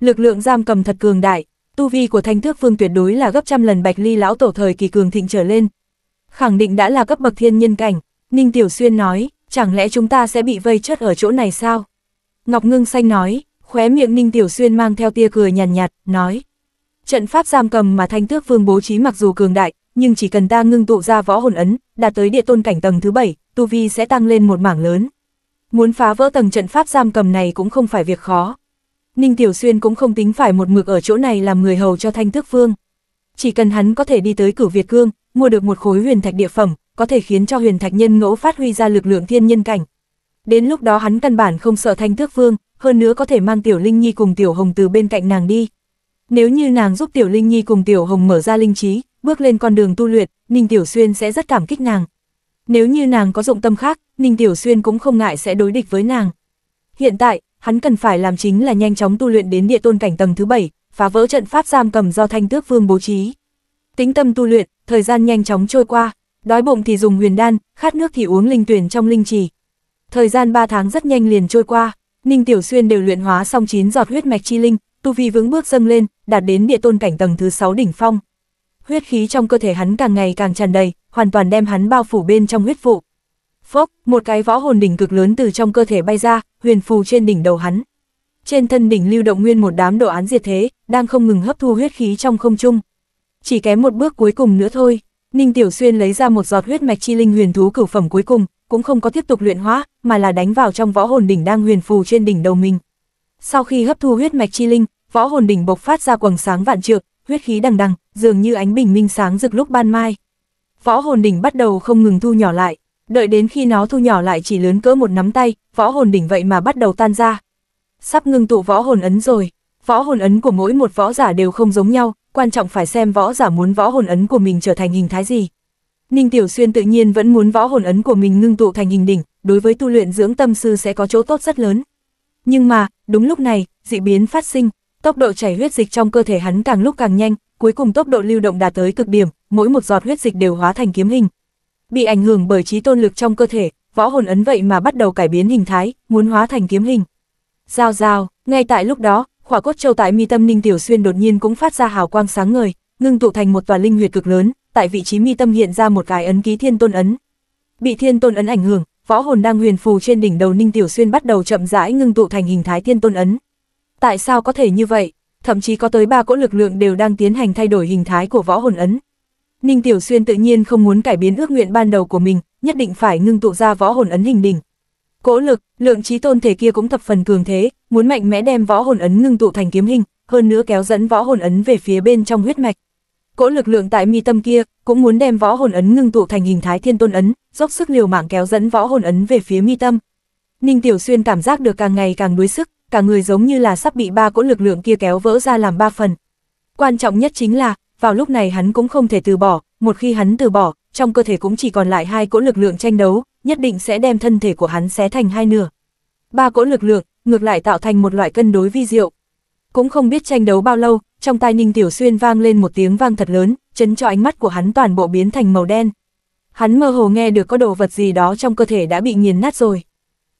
Lực lượng giam cầm thật cường đại, tu vi của Thanh Thước Vương tuyệt đối là gấp trăm lần Bạch Ly lão tổ thời kỳ cường thịnh trở lên. Khẳng định đã là cấp bậc thiên nhân cảnh, Ninh Tiểu Xuyên nói, chẳng lẽ chúng ta sẽ bị vây chất ở chỗ này sao? Ngọc Ngưng Xanh nói, khóe miệng Ninh Tiểu Xuyên mang theo tia cười nhàn nhạt, nhạt, nói. Trận pháp giam cầm mà Thanh Tước Vương bố trí mặc dù cường đại, nhưng chỉ cần ta ngưng tụ ra võ hồn ấn, đạt tới địa tôn cảnh tầng thứ 7, tu vi sẽ tăng lên một mảng lớn. Muốn phá vỡ tầng trận pháp giam cầm này cũng không phải việc khó. Ninh Tiểu Xuyên cũng không tính phải một mực ở chỗ này làm người hầu cho Thanh Thức Vương. Chỉ cần hắn có thể đi tới cửu Việt Cương, mua được một khối huyền thạch địa phẩm, có thể khiến cho huyền thạch nhân ngẫu phát huy ra lực lượng thiên nhân cảnh. Đến lúc đó hắn căn bản không sợ Thanh Tước Vương, hơn nữa có thể mang Tiểu Linh Nhi cùng Tiểu Hồng từ bên cạnh nàng đi. Nếu như nàng giúp Tiểu Linh Nhi cùng Tiểu Hồng mở ra linh trí, bước lên con đường tu luyện, Ninh Tiểu Xuyên sẽ rất cảm kích nàng. Nếu như nàng có dụng tâm khác, Ninh Tiểu Xuyên cũng không ngại sẽ đối địch với nàng. Hiện tại, hắn cần phải làm chính là nhanh chóng tu luyện đến địa tôn cảnh tầng thứ 7, phá vỡ trận pháp giam cầm do Thanh Tước Vương bố trí. Tính tâm tu luyện, thời gian nhanh chóng trôi qua, đói bụng thì dùng huyền đan, khát nước thì uống linh tuyển trong linh trì. Thời gian 3 tháng rất nhanh liền trôi qua, Ninh Tiểu Xuyên đều luyện hóa xong 9 giọt huyết mạch chi linh, tu vi vững bước dâng lên, đạt đến địa tôn cảnh tầng thứ 6 đỉnh phong huyết khí trong cơ thể hắn càng ngày càng tràn đầy, hoàn toàn đem hắn bao phủ bên trong huyết vụ. Phốc, một cái võ hồn đỉnh cực lớn từ trong cơ thể bay ra, huyền phù trên đỉnh đầu hắn. Trên thân đỉnh lưu động nguyên một đám đồ án diệt thế, đang không ngừng hấp thu huyết khí trong không trung. Chỉ kém một bước cuối cùng nữa thôi, Ninh Tiểu Xuyên lấy ra một giọt huyết mạch chi linh huyền thú cửu phẩm cuối cùng, cũng không có tiếp tục luyện hóa, mà là đánh vào trong võ hồn đỉnh đang huyền phù trên đỉnh đầu mình. Sau khi hấp thu huyết mạch chi linh, võ hồn đỉnh bộc phát ra quầng sáng vạn trượng, huyết khí đằng đằng, dường như ánh bình minh sáng rực lúc ban mai. Võ hồn đỉnh bắt đầu không ngừng thu nhỏ lại, đợi đến khi nó thu nhỏ lại chỉ lớn cỡ một nắm tay, võ hồn đỉnh vậy mà bắt đầu tan ra. Sắp ngưng tụ võ hồn ấn rồi, võ hồn ấn của mỗi một võ giả đều không giống nhau, quan trọng phải xem võ giả muốn võ hồn ấn của mình trở thành hình thái gì. Ninh Tiểu Xuyên tự nhiên vẫn muốn võ hồn ấn của mình ngưng tụ thành hình đỉnh, đối với tu luyện dưỡng tâm sư sẽ có chỗ tốt rất lớn. Nhưng mà, đúng lúc này, dị biến phát sinh, tốc độ chảy huyết dịch trong cơ thể hắn càng lúc càng nhanh, cuối cùng tốc độ lưu động đạt tới cực điểm, mỗi một giọt huyết dịch đều hóa thành kiếm hình. Bị ảnh hưởng bởi trí tôn lực trong cơ thể, võ hồn ấn vậy mà bắt đầu cải biến hình thái, muốn hóa thành kiếm hình. Giao giao, ngay tại lúc đó, khỏa cốt châu tại mi tâm Ninh Tiểu Xuyên đột nhiên cũng phát ra hào quang sáng ngời, ngưng tụ thành một tòa linh huyệt cực lớn, tại vị trí mi tâm hiện ra một cái ấn ký thiên tôn ấn. Bị thiên tôn ấn ảnh hưởng, võ hồn đang huyền phù trên đỉnh đầu Ninh Tiểu Xuyên bắt đầu chậm rãi ngưng tụ thành hình thái thiên tôn ấn. Tại sao có thể như vậy? thậm chí có tới ba cỗ lực lượng đều đang tiến hành thay đổi hình thái của võ hồn ấn. Ninh Tiểu Xuyên tự nhiên không muốn cải biến ước nguyện ban đầu của mình, nhất định phải ngưng tụ ra võ hồn ấn hình đỉnh. Cỗ lực, lượng trí tôn thể kia cũng thập phần cường thế, muốn mạnh mẽ đem võ hồn ấn ngưng tụ thành kiếm hình, hơn nữa kéo dẫn võ hồn ấn về phía bên trong huyết mạch. Cỗ lực lượng tại mi tâm kia cũng muốn đem võ hồn ấn ngưng tụ thành hình thái thiên tôn ấn, dốc sức liều mạng kéo dẫn võ hồn ấn về phía mi tâm. Ninh Tiểu Xuyên cảm giác được càng ngày càng đuối sức, cả người giống như là sắp bị ba cỗ lực lượng kia kéo vỡ ra làm ba phần. Quan trọng nhất chính là, vào lúc này hắn cũng không thể từ bỏ, một khi hắn từ bỏ, trong cơ thể cũng chỉ còn lại hai cỗ lực lượng tranh đấu, nhất định sẽ đem thân thể của hắn xé thành hai nửa. Ba cỗ lực lượng, ngược lại tạo thành một loại cân đối vi diệu. Cũng không biết tranh đấu bao lâu, trong tai Ninh Tiểu Xuyên vang lên một tiếng vang thật lớn, chấn cho ánh mắt của hắn toàn bộ biến thành màu đen. Hắn mơ hồ nghe được có đồ vật gì đó trong cơ thể đã bị nghiền nát rồi.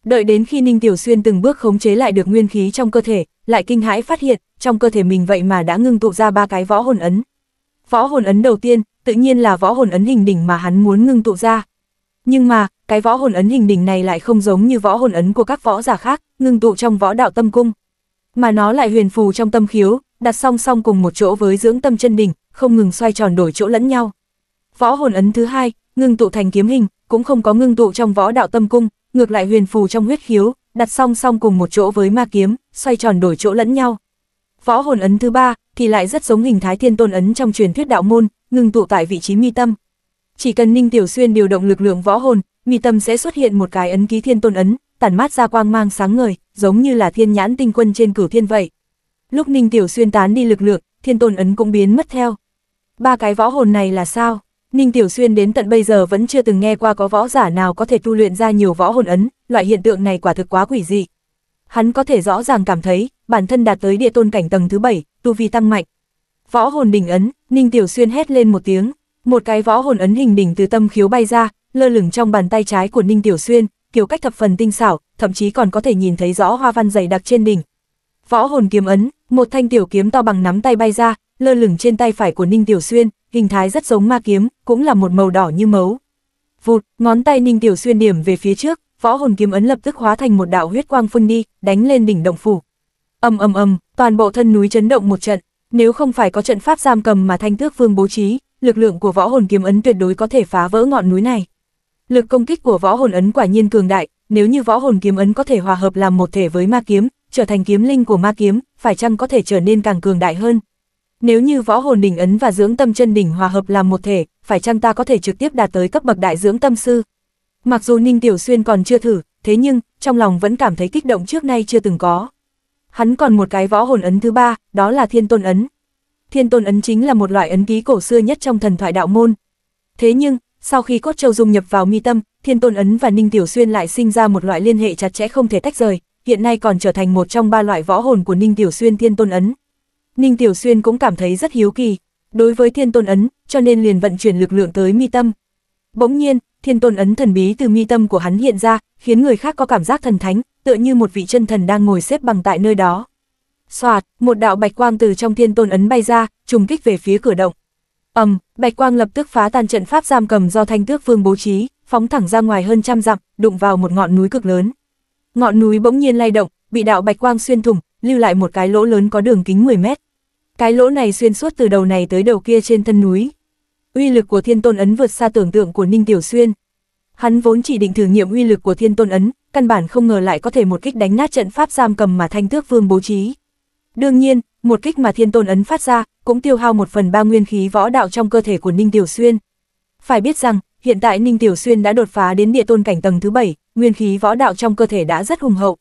Đợi đến khi Ninh Tiểu Xuyên từng bước khống chế lại được nguyên khí trong cơ thể, lại kinh hãi phát hiện, trong cơ thể mình vậy mà đã ngưng tụ ra ba cái võ hồn ấn. Võ hồn ấn đầu tiên, tự nhiên là võ hồn ấn hình đỉnh mà hắn muốn ngưng tụ ra. Nhưng mà, cái võ hồn ấn hình đỉnh này lại không giống như võ hồn ấn của các võ giả khác, ngưng tụ trong võ đạo tâm cung. Mà nó lại huyền phù trong tâm khiếu, đặt song song cùng một chỗ với dưỡng tâm chân đỉnh, không ngừng xoay tròn đổi chỗ lẫn nhau. Võ hồn ấn thứ hai, ngưng tụ thành kiếm hình, cũng không có ngưng tụ trong võ đạo tâm cung, ngược lại huyền phù trong huyết khiếu, đặt song song cùng một chỗ với ma kiếm, xoay tròn đổi chỗ lẫn nhau. Võ hồn ấn thứ ba thì lại rất giống hình thái thiên tôn ấn trong truyền thuyết đạo môn, ngừng tụ tại vị trí mi tâm. Chỉ cần Ninh Tiểu Xuyên điều động lực lượng võ hồn, mi tâm sẽ xuất hiện một cái ấn ký thiên tôn ấn, tản mát ra quang mang sáng ngời, giống như là thiên nhãn tinh quân trên cửu thiên vậy. Lúc Ninh Tiểu Xuyên tán đi lực lượng, thiên tôn ấn cũng biến mất theo. Ba cái võ hồn này là sao? Ninh Tiểu Xuyên đến tận bây giờ vẫn chưa từng nghe qua có võ giả nào có thể tu luyện ra nhiều võ hồn ấn, loại hiện tượng này quả thực quá quỷ dị. Hắn có thể rõ ràng cảm thấy, bản thân đạt tới địa tôn cảnh tầng thứ 7, tu vi tăng mạnh. Võ hồn đỉnh ấn, Ninh Tiểu Xuyên hét lên một tiếng, một cái võ hồn ấn hình đỉnh từ tâm khiếu bay ra, lơ lửng trong bàn tay trái của Ninh Tiểu Xuyên, kiểu cách thập phần tinh xảo, thậm chí còn có thể nhìn thấy rõ hoa văn dày đặc trên đỉnh. Võ hồn kiếm ấn, một thanh tiểu kiếm to bằng nắm tay bay ra, lơ lửng trên tay phải của Ninh Tiểu Xuyên, hình thái rất giống ma kiếm, cũng là một màu đỏ như máu. Vụt, ngón tay Ninh Tiểu Xuyên điểm về phía trước, võ hồn kiếm ấn lập tức hóa thành một đạo huyết quang phun đi, đánh lên đỉnh động phủ. Ầm ầm ầm, toàn bộ thân núi chấn động một trận, nếu không phải có trận pháp giam cầm mà Thanh Tước Vương bố trí, lực lượng của võ hồn kiếm ấn tuyệt đối có thể phá vỡ ngọn núi này. Lực công kích của võ hồn ấn quả nhiên cường đại, nếu như võ hồn kiếm ấn có thể hòa hợp làm một thể với ma kiếm, trở thành kiếm linh của ma kiếm, phải chăng có thể trở nên càng cường đại hơn. Nếu như võ hồn đỉnh ấn và dưỡng tâm chân đỉnh hòa hợp làm một thể, phải chăng ta có thể trực tiếp đạt tới cấp bậc đại dưỡng tâm sư? Mặc dù Ninh Tiểu Xuyên còn chưa thử, thế nhưng, trong lòng vẫn cảm thấy kích động trước nay chưa từng có. Hắn còn một cái võ hồn ấn thứ ba, đó là thiên tôn ấn. Thiên tôn ấn chính là một loại ấn ký cổ xưa nhất trong thần thoại đạo môn. Thế nhưng, sau khi cốt châu dung nhập vào mi tâm, thiên tôn ấn và Ninh Tiểu Xuyên lại sinh ra một loại liên hệ chặt chẽ không thể tách rời, hiện nay còn trở thành một trong ba loại võ hồn của Ninh Tiểu Xuyên thiên tôn ấn. Ninh Tiểu Xuyên cũng cảm thấy rất hiếu kỳ, đối với thiên tôn ấn, cho nên liền vận chuyển lực lượng tới mi tâm. Bỗng nhiên, thiên tôn ấn thần bí từ mi tâm của hắn hiện ra, khiến người khác có cảm giác thần thánh, tựa như một vị chân thần đang ngồi xếp bằng tại nơi đó. Soạt, một đạo bạch quang từ trong thiên tôn ấn bay ra, trùng kích về phía cửa động. ầm, bạch quang lập tức phá tan trận pháp giam cầm do thanh tước phương bố trí, phóng thẳng ra ngoài hơn trăm dặm, đụng vào một ngọn núi cực lớn. Ngọn núi bỗng nhiên lay động, bị đạo bạch quang xuyên thủng, lưu lại một cái lỗ lớn có đường kính 10 mét. Cái lỗ này xuyên suốt từ đầu này tới đầu kia trên thân núi. Uy lực của thiên tôn ấn vượt xa tưởng tượng của Ninh Tiểu Xuyên. Hắn vốn chỉ định thử nghiệm uy lực của thiên tôn ấn, căn bản không ngờ lại có thể một kích đánh nát trận pháp giam cầm mà thanh tước vương bố trí. Đương nhiên, một kích mà thiên tôn ấn phát ra, cũng tiêu hao một phần ba nguyên khí võ đạo trong cơ thể của Ninh Tiểu Xuyên. Phải biết rằng, hiện tại Ninh Tiểu Xuyên đã đột phá đến địa tôn cảnh tầng thứ bảy, nguyên khí võ đạo trong cơ thể đã rất hùng hậu,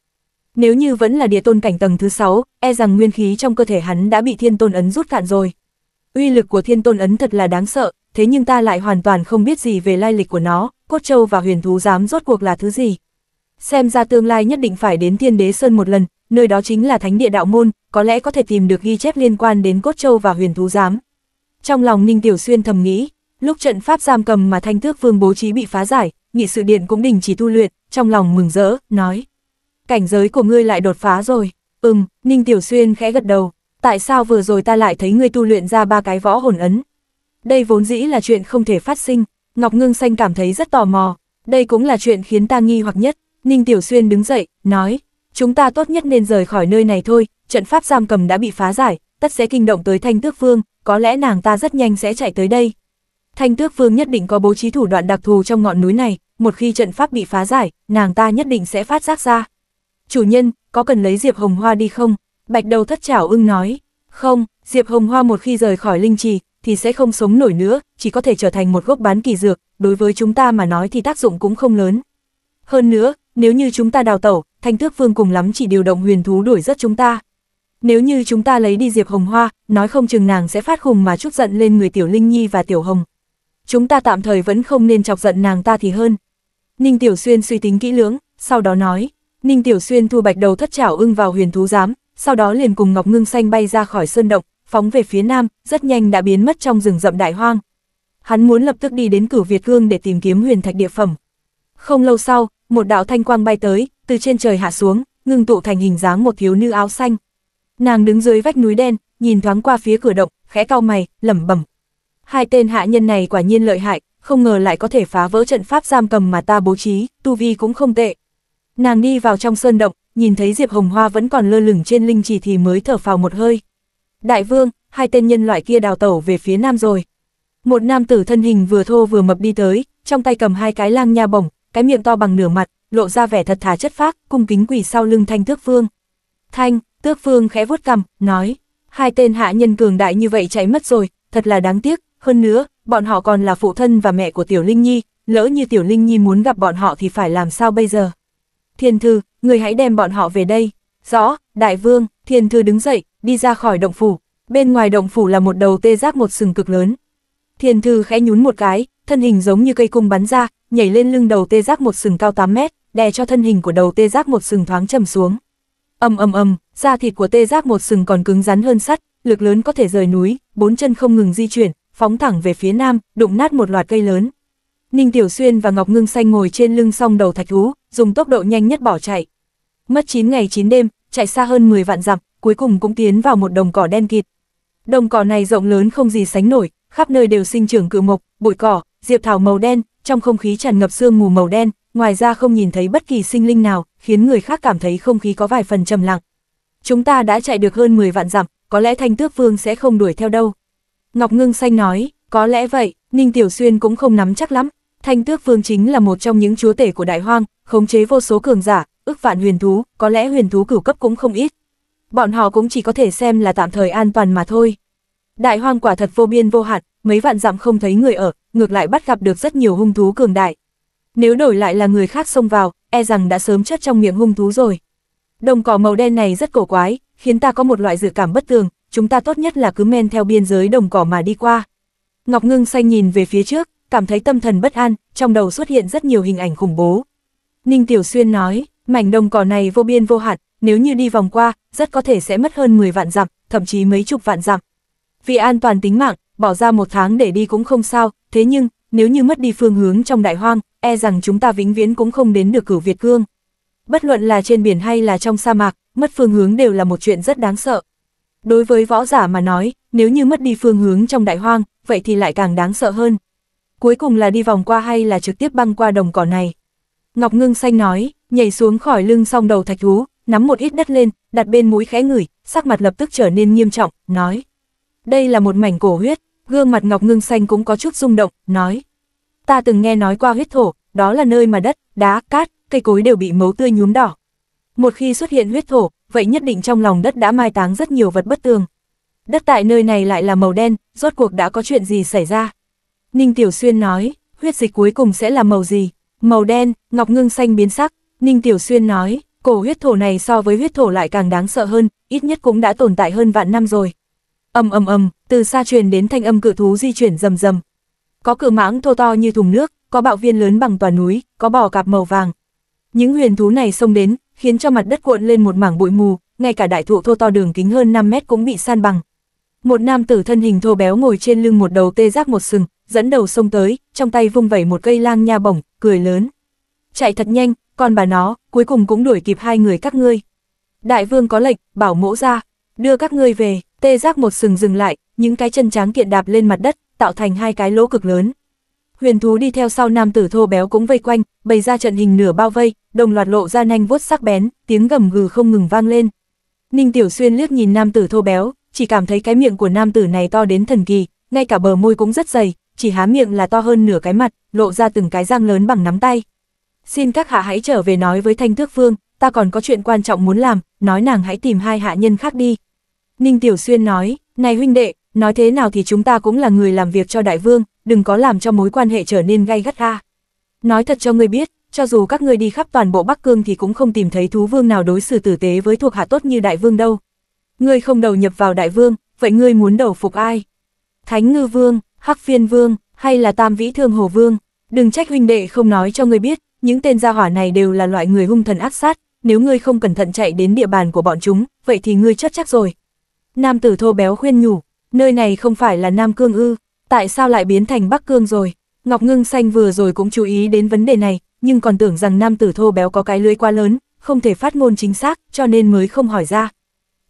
nếu như vẫn là địa tôn cảnh tầng thứ 6, e rằng nguyên khí trong cơ thể hắn đã bị thiên tôn ấn rút cạn rồi. Uy lực của thiên tôn ấn thật là đáng sợ, thế nhưng ta lại hoàn toàn không biết gì về lai lịch của nó, cốt châu và huyền thú giám rốt cuộc là thứ gì. Xem ra tương lai nhất định phải đến thiên đế sơn một lần, nơi đó chính là thánh địa đạo môn, có lẽ có thể tìm được ghi chép liên quan đến cốt châu và huyền thú giám. Trong lòng Ninh Tiểu Xuyên thầm nghĩ, lúc trận pháp giam cầm mà thanh thước vương bố trí bị phá giải, nghị sự điện cũng đình chỉ tu luyện, trong lòng mừng rỡ, nói cảnh giới của ngươi lại đột phá rồi. Ừm, Ninh Tiểu Xuyên khẽ gật đầu, tại sao vừa rồi ta lại thấy ngươi tu luyện ra ba cái võ hồn ấn? Đây vốn dĩ là chuyện không thể phát sinh, Ngọc Ngưng Xanh cảm thấy rất tò mò, đây cũng là chuyện khiến ta nghi hoặc nhất. Ninh Tiểu Xuyên đứng dậy, nói, chúng ta tốt nhất nên rời khỏi nơi này thôi, trận pháp giam cầm đã bị phá giải, tất sẽ kinh động tới Thanh Tước Vương, có lẽ nàng ta rất nhanh sẽ chạy tới đây. Thanh Tước Vương nhất định có bố trí thủ đoạn đặc thù trong ngọn núi này, một khi trận pháp bị phá giải, nàng ta nhất định sẽ phát giác ra chủ nhân, có cần lấy Diệp Hồng Hoa đi không? Bạch đầu thất chảo ưng nói, không, Diệp Hồng Hoa một khi rời khỏi linh trì, thì sẽ không sống nổi nữa, chỉ có thể trở thành một gốc bán kỳ dược, đối với chúng ta mà nói thì tác dụng cũng không lớn. Hơn nữa, nếu như chúng ta đào tẩu, Thanh Tước Vương cùng lắm chỉ điều động huyền thú đuổi rất chúng ta. Nếu như chúng ta lấy đi Diệp Hồng Hoa, nói không chừng nàng sẽ phát khùng mà chút giận lên người Tiểu Linh Nhi và Tiểu Hồng. Chúng ta tạm thời vẫn không nên chọc giận nàng ta thì hơn. Ninh Tiểu Xuyên suy tính kỹ lưỡng, sau đó nói, Ninh Tiểu Xuyên thu bạch đầu thất trảo ưng vào huyền thú giám, sau đó liền cùng Ngọc Ngưng Xanh bay ra khỏi sơn động, phóng về phía nam, rất nhanh đã biến mất trong rừng rậm đại hoang. Hắn muốn lập tức đi đến cửu Việt Cương để tìm kiếm huyền thạch địa phẩm. Không lâu sau, một đạo thanh quang bay tới, từ trên trời hạ xuống, ngưng tụ thành hình dáng một thiếu nữ áo xanh. Nàng đứng dưới vách núi đen, nhìn thoáng qua phía cửa động, khẽ cau mày, lẩm bẩm. Hai tên hạ nhân này quả nhiên lợi hại, không ngờ lại có thể phá vỡ trận pháp giam cầm mà ta bố trí, tu vi cũng không tệ. Nàng đi vào trong sơn động, nhìn thấy Diệp Hồng Hoa vẫn còn lơ lửng trên linh trì thì mới thở phào một hơi. Đại vương, hai tên nhân loại kia đào tẩu về phía nam rồi. Một nam tử thân hình vừa thô vừa mập đi tới, trong tay cầm hai cái lang nha bổng, cái miệng to bằng nửa mặt, lộ ra vẻ thật thà chất phác, cung kính quỳ sau lưng Thanh Tước Vương. Thanh, Tước Vương khẽ vuốt cằm, nói, hai tên hạ nhân cường đại như vậy chạy mất rồi, thật là đáng tiếc, hơn nữa, bọn họ còn là phụ thân và mẹ của Tiểu Linh Nhi, lỡ như Tiểu Linh Nhi muốn gặp bọn họ thì phải làm sao bây giờ. Thiên Thư, người hãy đem bọn họ về đây. Rõ, Đại Vương, Thiên Thư đứng dậy, đi ra khỏi động phủ. Bên ngoài động phủ là một đầu tê giác một sừng cực lớn. Thiên Thư khẽ nhún một cái, thân hình giống như cây cung bắn ra, nhảy lên lưng đầu tê giác một sừng cao 8 mét, đè cho thân hình của đầu tê giác một sừng thoáng trầm xuống. Ầm ầm ầm, da thịt của tê giác một sừng còn cứng rắn hơn sắt, lực lớn có thể rời núi, bốn chân không ngừng di chuyển, phóng thẳng về phía nam, đụng nát một loạt cây lớn. Ninh Tiểu Xuyên và Ngọc Ngưng Xanh ngồi trên lưng song đầu thạch thú, dùng tốc độ nhanh nhất bỏ chạy. Mất 9 ngày 9 đêm, chạy xa hơn 10 vạn dặm, cuối cùng cũng tiến vào một đồng cỏ đen kịt. Đồng cỏ này rộng lớn không gì sánh nổi, khắp nơi đều sinh trưởng cự mộc, bụi cỏ, diệp thảo màu đen, trong không khí tràn ngập sương mù màu đen, ngoài ra không nhìn thấy bất kỳ sinh linh nào, khiến người khác cảm thấy không khí có vài phần trầm lặng. Chúng ta đã chạy được hơn 10 vạn dặm, có lẽ Thanh Tước Vương sẽ không đuổi theo đâu. Ngọc Ngưng Xanh nói, có lẽ vậy, Ninh Tiểu Xuyên cũng không nắm chắc lắm, Thanh Tước Vương chính là một trong những chúa tể của Đại Hoang, khống chế vô số cường giả, ước vạn huyền thú, có lẽ huyền thú cửu cấp cũng không ít. Bọn họ cũng chỉ có thể xem là tạm thời an toàn mà thôi. Đại Hoang quả thật vô biên vô hạn, mấy vạn dặm không thấy người ở, ngược lại bắt gặp được rất nhiều hung thú cường đại. Nếu đổi lại là người khác xông vào, e rằng đã sớm chất trong miệng hung thú rồi. Đồng cỏ màu đen này rất cổ quái, khiến ta có một loại dự cảm bất thường. chúng ta tốt nhất là cứ men theo biên giới đồng cỏ mà đi qua. Ngọc Ngưng xanh nhìn về phía trước, cảm thấy tâm thần bất an, trong đầu xuất hiện rất nhiều hình ảnh khủng bố. Ninh Tiểu Xuyên nói, mảnh đồng cỏ này vô biên vô hạn, nếu như đi vòng qua, rất có thể sẽ mất hơn 10 vạn dặm, thậm chí mấy chục vạn dặm. Vì an toàn tính mạng, bỏ ra một tháng để đi cũng không sao, thế nhưng, nếu như mất đi phương hướng trong đại hoang, e rằng chúng ta vĩnh viễn cũng không đến được cửu Việt Cương. Bất luận là trên biển hay là trong sa mạc, mất phương hướng đều là một chuyện rất đáng sợ. Đối với võ giả mà nói, nếu như mất đi phương hướng trong đại hoang, vậy thì lại càng đáng sợ hơn cuối cùng là đi vòng qua hay là trực tiếp băng qua đồng cỏ này. Ngọc Ngưng Xanh nói, nhảy xuống khỏi lưng song đầu thạch thú, nắm một ít đất lên, đặt bên mũi khẽ ngửi, sắc mặt lập tức trở nên nghiêm trọng, nói. Đây là một mảnh cổ huyết, gương mặt Ngọc Ngưng Xanh cũng có chút rung động, nói. Ta từng nghe nói qua huyết thổ, đó là nơi mà đất, đá, cát, cây cối đều bị mấu tươi nhúm đỏ. Một khi xuất hiện huyết thổ, vậy nhất định trong lòng đất đã mai táng rất nhiều vật bất tường. Đất tại nơi này lại là màu đen, rốt cuộc đã có chuyện gì xảy ra? Ninh Tiểu Xuyên nói, huyết dịch cuối cùng sẽ là màu gì? Màu đen, ngọc ngưng xanh biến sắc. Ninh Tiểu Xuyên nói, cổ huyết thổ này so với huyết thổ lại càng đáng sợ hơn, ít nhất cũng đã tồn tại hơn vạn năm rồi. Ầm ầm ầm, từ xa truyền đến thanh âm cự thú di chuyển rầm rầm. Có cự mãng thô to như thùng nước, có bạo viên lớn bằng toàn núi, có bò cạp màu vàng. Những huyền thú này xông đến, khiến cho mặt đất cuộn lên một mảng bụi mù, ngay cả đại thụ thô to đường kính hơn 5 mét cũng bị san bằng. Một nam tử thân hình thô béo ngồi trên lưng một đầu tê giác một sừng, dẫn đầu xông tới, trong tay vung vẩy một cây lang nha bổng, cười lớn. Chạy thật nhanh, còn bà nó, cuối cùng cũng đuổi kịp hai người các ngươi. Đại vương có lệnh, bảo mỗ ra, đưa các ngươi về, tê giác một sừng dừng lại, những cái chân tráng kiện đạp lên mặt đất, tạo thành hai cái lỗ cực lớn. Huyền thú đi theo sau nam tử thô béo cũng vây quanh, bày ra trận hình nửa bao vây, đồng loạt lộ ra nanh vuốt sắc bén, tiếng gầm gừ không ngừng vang lên. Ninh Tiểu Xuyên liếc nhìn nam tử thô béo, chỉ cảm thấy cái miệng của nam tử này to đến thần kỳ, ngay cả bờ môi cũng rất dày, chỉ há miệng là to hơn nửa cái mặt, lộ ra từng cái răng lớn bằng nắm tay. Xin các hạ hãy trở về nói với Thanh Thước Vương, ta còn có chuyện quan trọng muốn làm, nói nàng hãy tìm hai hạ nhân khác đi. Ninh Tiểu Xuyên nói, này huynh đệ, nói thế nào thì chúng ta cũng là người làm việc cho đại vương, đừng có làm cho mối quan hệ trở nên gay gắt ha. Nói thật cho ngươi biết, cho dù các ngươi đi khắp toàn bộ Bắc Cương thì cũng không tìm thấy thú vương nào đối xử tử tế với thuộc hạ tốt như đại vương đâu. Ngươi không đầu nhập vào đại vương, vậy ngươi muốn đầu phục ai? Thánh ngư vương, Hắc Phiên Vương, hay là Tam Vĩ Thương Hồ Vương, đừng trách huynh đệ không nói cho ngươi biết, những tên gia hỏa này đều là loại người hung thần ác sát, nếu ngươi không cẩn thận chạy đến địa bàn của bọn chúng, vậy thì ngươi chất chắc rồi. Nam tử thô béo khuyên nhủ, nơi này không phải là Nam Cương ư, tại sao lại biến thành Bắc Cương rồi? Ngọc Ngưng Xanh vừa rồi cũng chú ý đến vấn đề này, nhưng còn tưởng rằng nam tử thô béo có cái lưới quá lớn, không thể phát ngôn chính xác, cho nên mới không hỏi ra.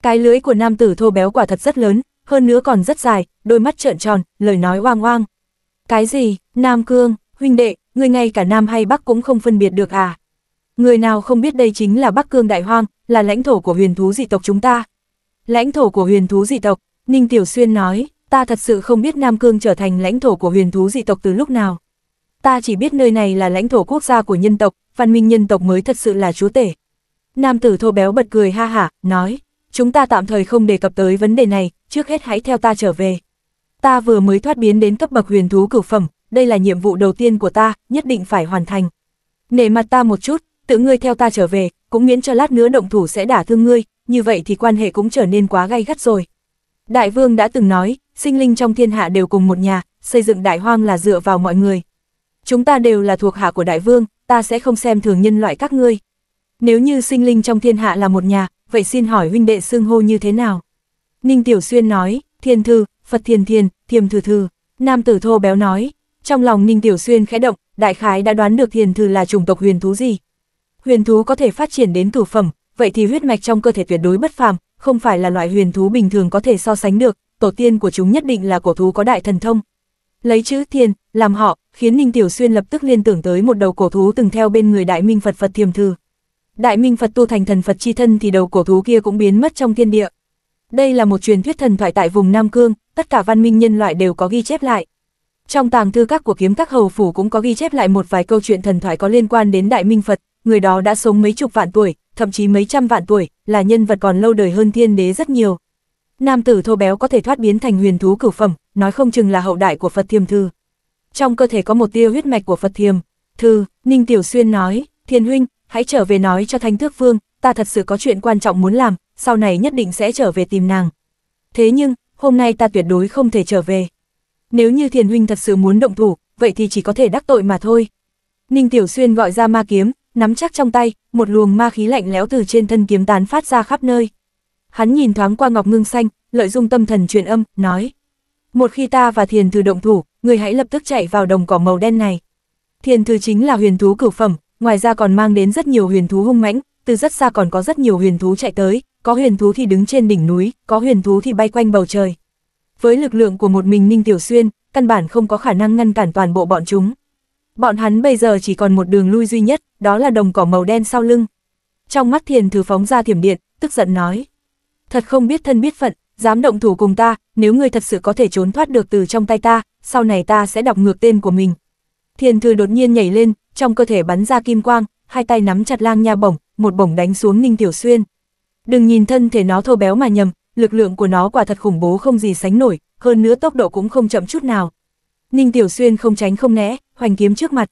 Cái lưới của nam tử thô béo quả thật rất lớn, hơn nữa còn rất dài, đôi mắt trợn tròn, lời nói oang oang. Cái gì, Nam Cương, huynh đệ, người ngay cả Nam hay Bắc cũng không phân biệt được à? Người nào không biết đây chính là Bắc Cương Đại Hoang, là lãnh thổ của huyền thú dị tộc chúng ta. Lãnh thổ của huyền thú dị tộc, Ninh Tiểu Xuyên nói, ta thật sự không biết Nam Cương trở thành lãnh thổ của huyền thú dị tộc từ lúc nào. Ta chỉ biết nơi này là lãnh thổ quốc gia của nhân tộc, văn minh nhân tộc mới thật sự là chúa tể. Nam tử thô béo bật cười ha hả, nói, chúng ta tạm thời không đề cập tới vấn đề này, trước hết hãy theo ta trở về. Ta vừa mới thoát biến đến cấp bậc huyền thú cửu phẩm, đây là nhiệm vụ đầu tiên của ta, nhất định phải hoàn thành. Nể mặt ta một chút, tự ngươi theo ta trở về, cũng miễn cho lát nữa động thủ sẽ đả thương ngươi, như vậy thì quan hệ cũng trở nên quá gay gắt rồi. Đại vương đã từng nói, sinh linh trong thiên hạ đều cùng một nhà, xây dựng đại hoang là dựa vào mọi người. Chúng ta đều là thuộc hạ của đại vương, ta sẽ không xem thường nhân loại các ngươi. Nếu như sinh linh trong thiên hạ là một nhà, vậy xin hỏi huynh đệ xưng hô như thế nào? Ninh Tiểu Xuyên nói, thiên thư, Phật thiền thiền, thiềm thư thư. Nam tử thô béo nói, trong lòng Ninh Tiểu Xuyên khẽ động, đại khái đã đoán được thiền thư là chủng tộc huyền thú gì. Huyền thú có thể phát triển đến thủ phẩm, vậy thì huyết mạch trong cơ thể tuyệt đối bất phàm, không phải là loại huyền thú bình thường có thể so sánh được, tổ tiên của chúng nhất định là cổ thú có đại thần thông. Lấy chữ thiên làm họ, khiến Ninh Tiểu Xuyên lập tức liên tưởng tới một đầu cổ thú từng theo bên người Đại Minh Phật Phật Thiềm Thư. Đại minh Phật tu thành thần Phật chi thân thì đầu cổ thú kia cũng biến mất trong thiên địa. Đây là một truyền thuyết thần thoại tại vùng Nam Cương, tất cả văn minh nhân loại đều có ghi chép lại. Trong tàng thư các của kiếm các hầu phủ cũng có ghi chép lại một vài câu chuyện thần thoại có liên quan đến Đại Minh Phật, người đó đã sống mấy chục vạn tuổi, thậm chí mấy trăm vạn tuổi, là nhân vật còn lâu đời hơn thiên đế rất nhiều. Nam tử thô béo có thể thoát biến thành huyền thú cửu phẩm, nói không chừng là hậu đại của Phật Thiềm Thư. Trong cơ thể có một tia huyết mạch của Phật Thiềm. Thư, Ninh Tiểu Xuyên nói, Thiên Huynh, hãy trở về nói cho Thanh Thước Vương, ta thật sự có chuyện quan trọng muốn làm, sau này nhất định sẽ trở về tìm nàng. Thế nhưng, hôm nay ta tuyệt đối không thể trở về. Nếu như thiền huynh thật sự muốn động thủ, vậy thì chỉ có thể đắc tội mà thôi. Ninh Tiểu Xuyên gọi ra ma kiếm, nắm chắc trong tay, một luồng ma khí lạnh lẽo từ trên thân kiếm tán phát ra khắp nơi. Hắn nhìn thoáng qua Ngọc Ngưng Xanh, lợi dung tâm thần truyền âm, nói. Một khi ta và thiền thư động thủ, người hãy lập tức chạy vào đồng cỏ màu đen này. Thiền thư chính là huyền thú cửu phẩm, ngoài ra còn mang đến rất nhiều huyền thú hung mãnh, từ rất xa còn có rất nhiều huyền thú chạy tới, có huyền thú thì đứng trên đỉnh núi, có huyền thú thì bay quanh bầu trời. Với lực lượng của một mình Ninh Tiểu Xuyên, căn bản không có khả năng ngăn cản toàn bộ bọn chúng. Bọn hắn bây giờ chỉ còn một đường lui duy nhất, đó là đồng cỏ màu đen sau lưng. Trong mắt thiền thứ phóng ra thiểm điện, tức giận nói. Thật không biết thân biết phận, dám động thủ cùng ta, nếu ngươi thật sự có thể trốn thoát được từ trong tay ta, sau này ta sẽ đọc ngược tên của mình, Thiên thư đột nhiên nhảy lên, trong cơ thể bắn ra kim quang, hai tay nắm chặt lang nha bổng, một bổng đánh xuống Ninh Tiểu Xuyên. Đừng nhìn thân thể nó thô béo mà nhầm, lực lượng của nó quả thật khủng bố không gì sánh nổi, hơn nữa tốc độ cũng không chậm chút nào. Ninh Tiểu Xuyên không tránh không né, hoành kiếm trước mặt.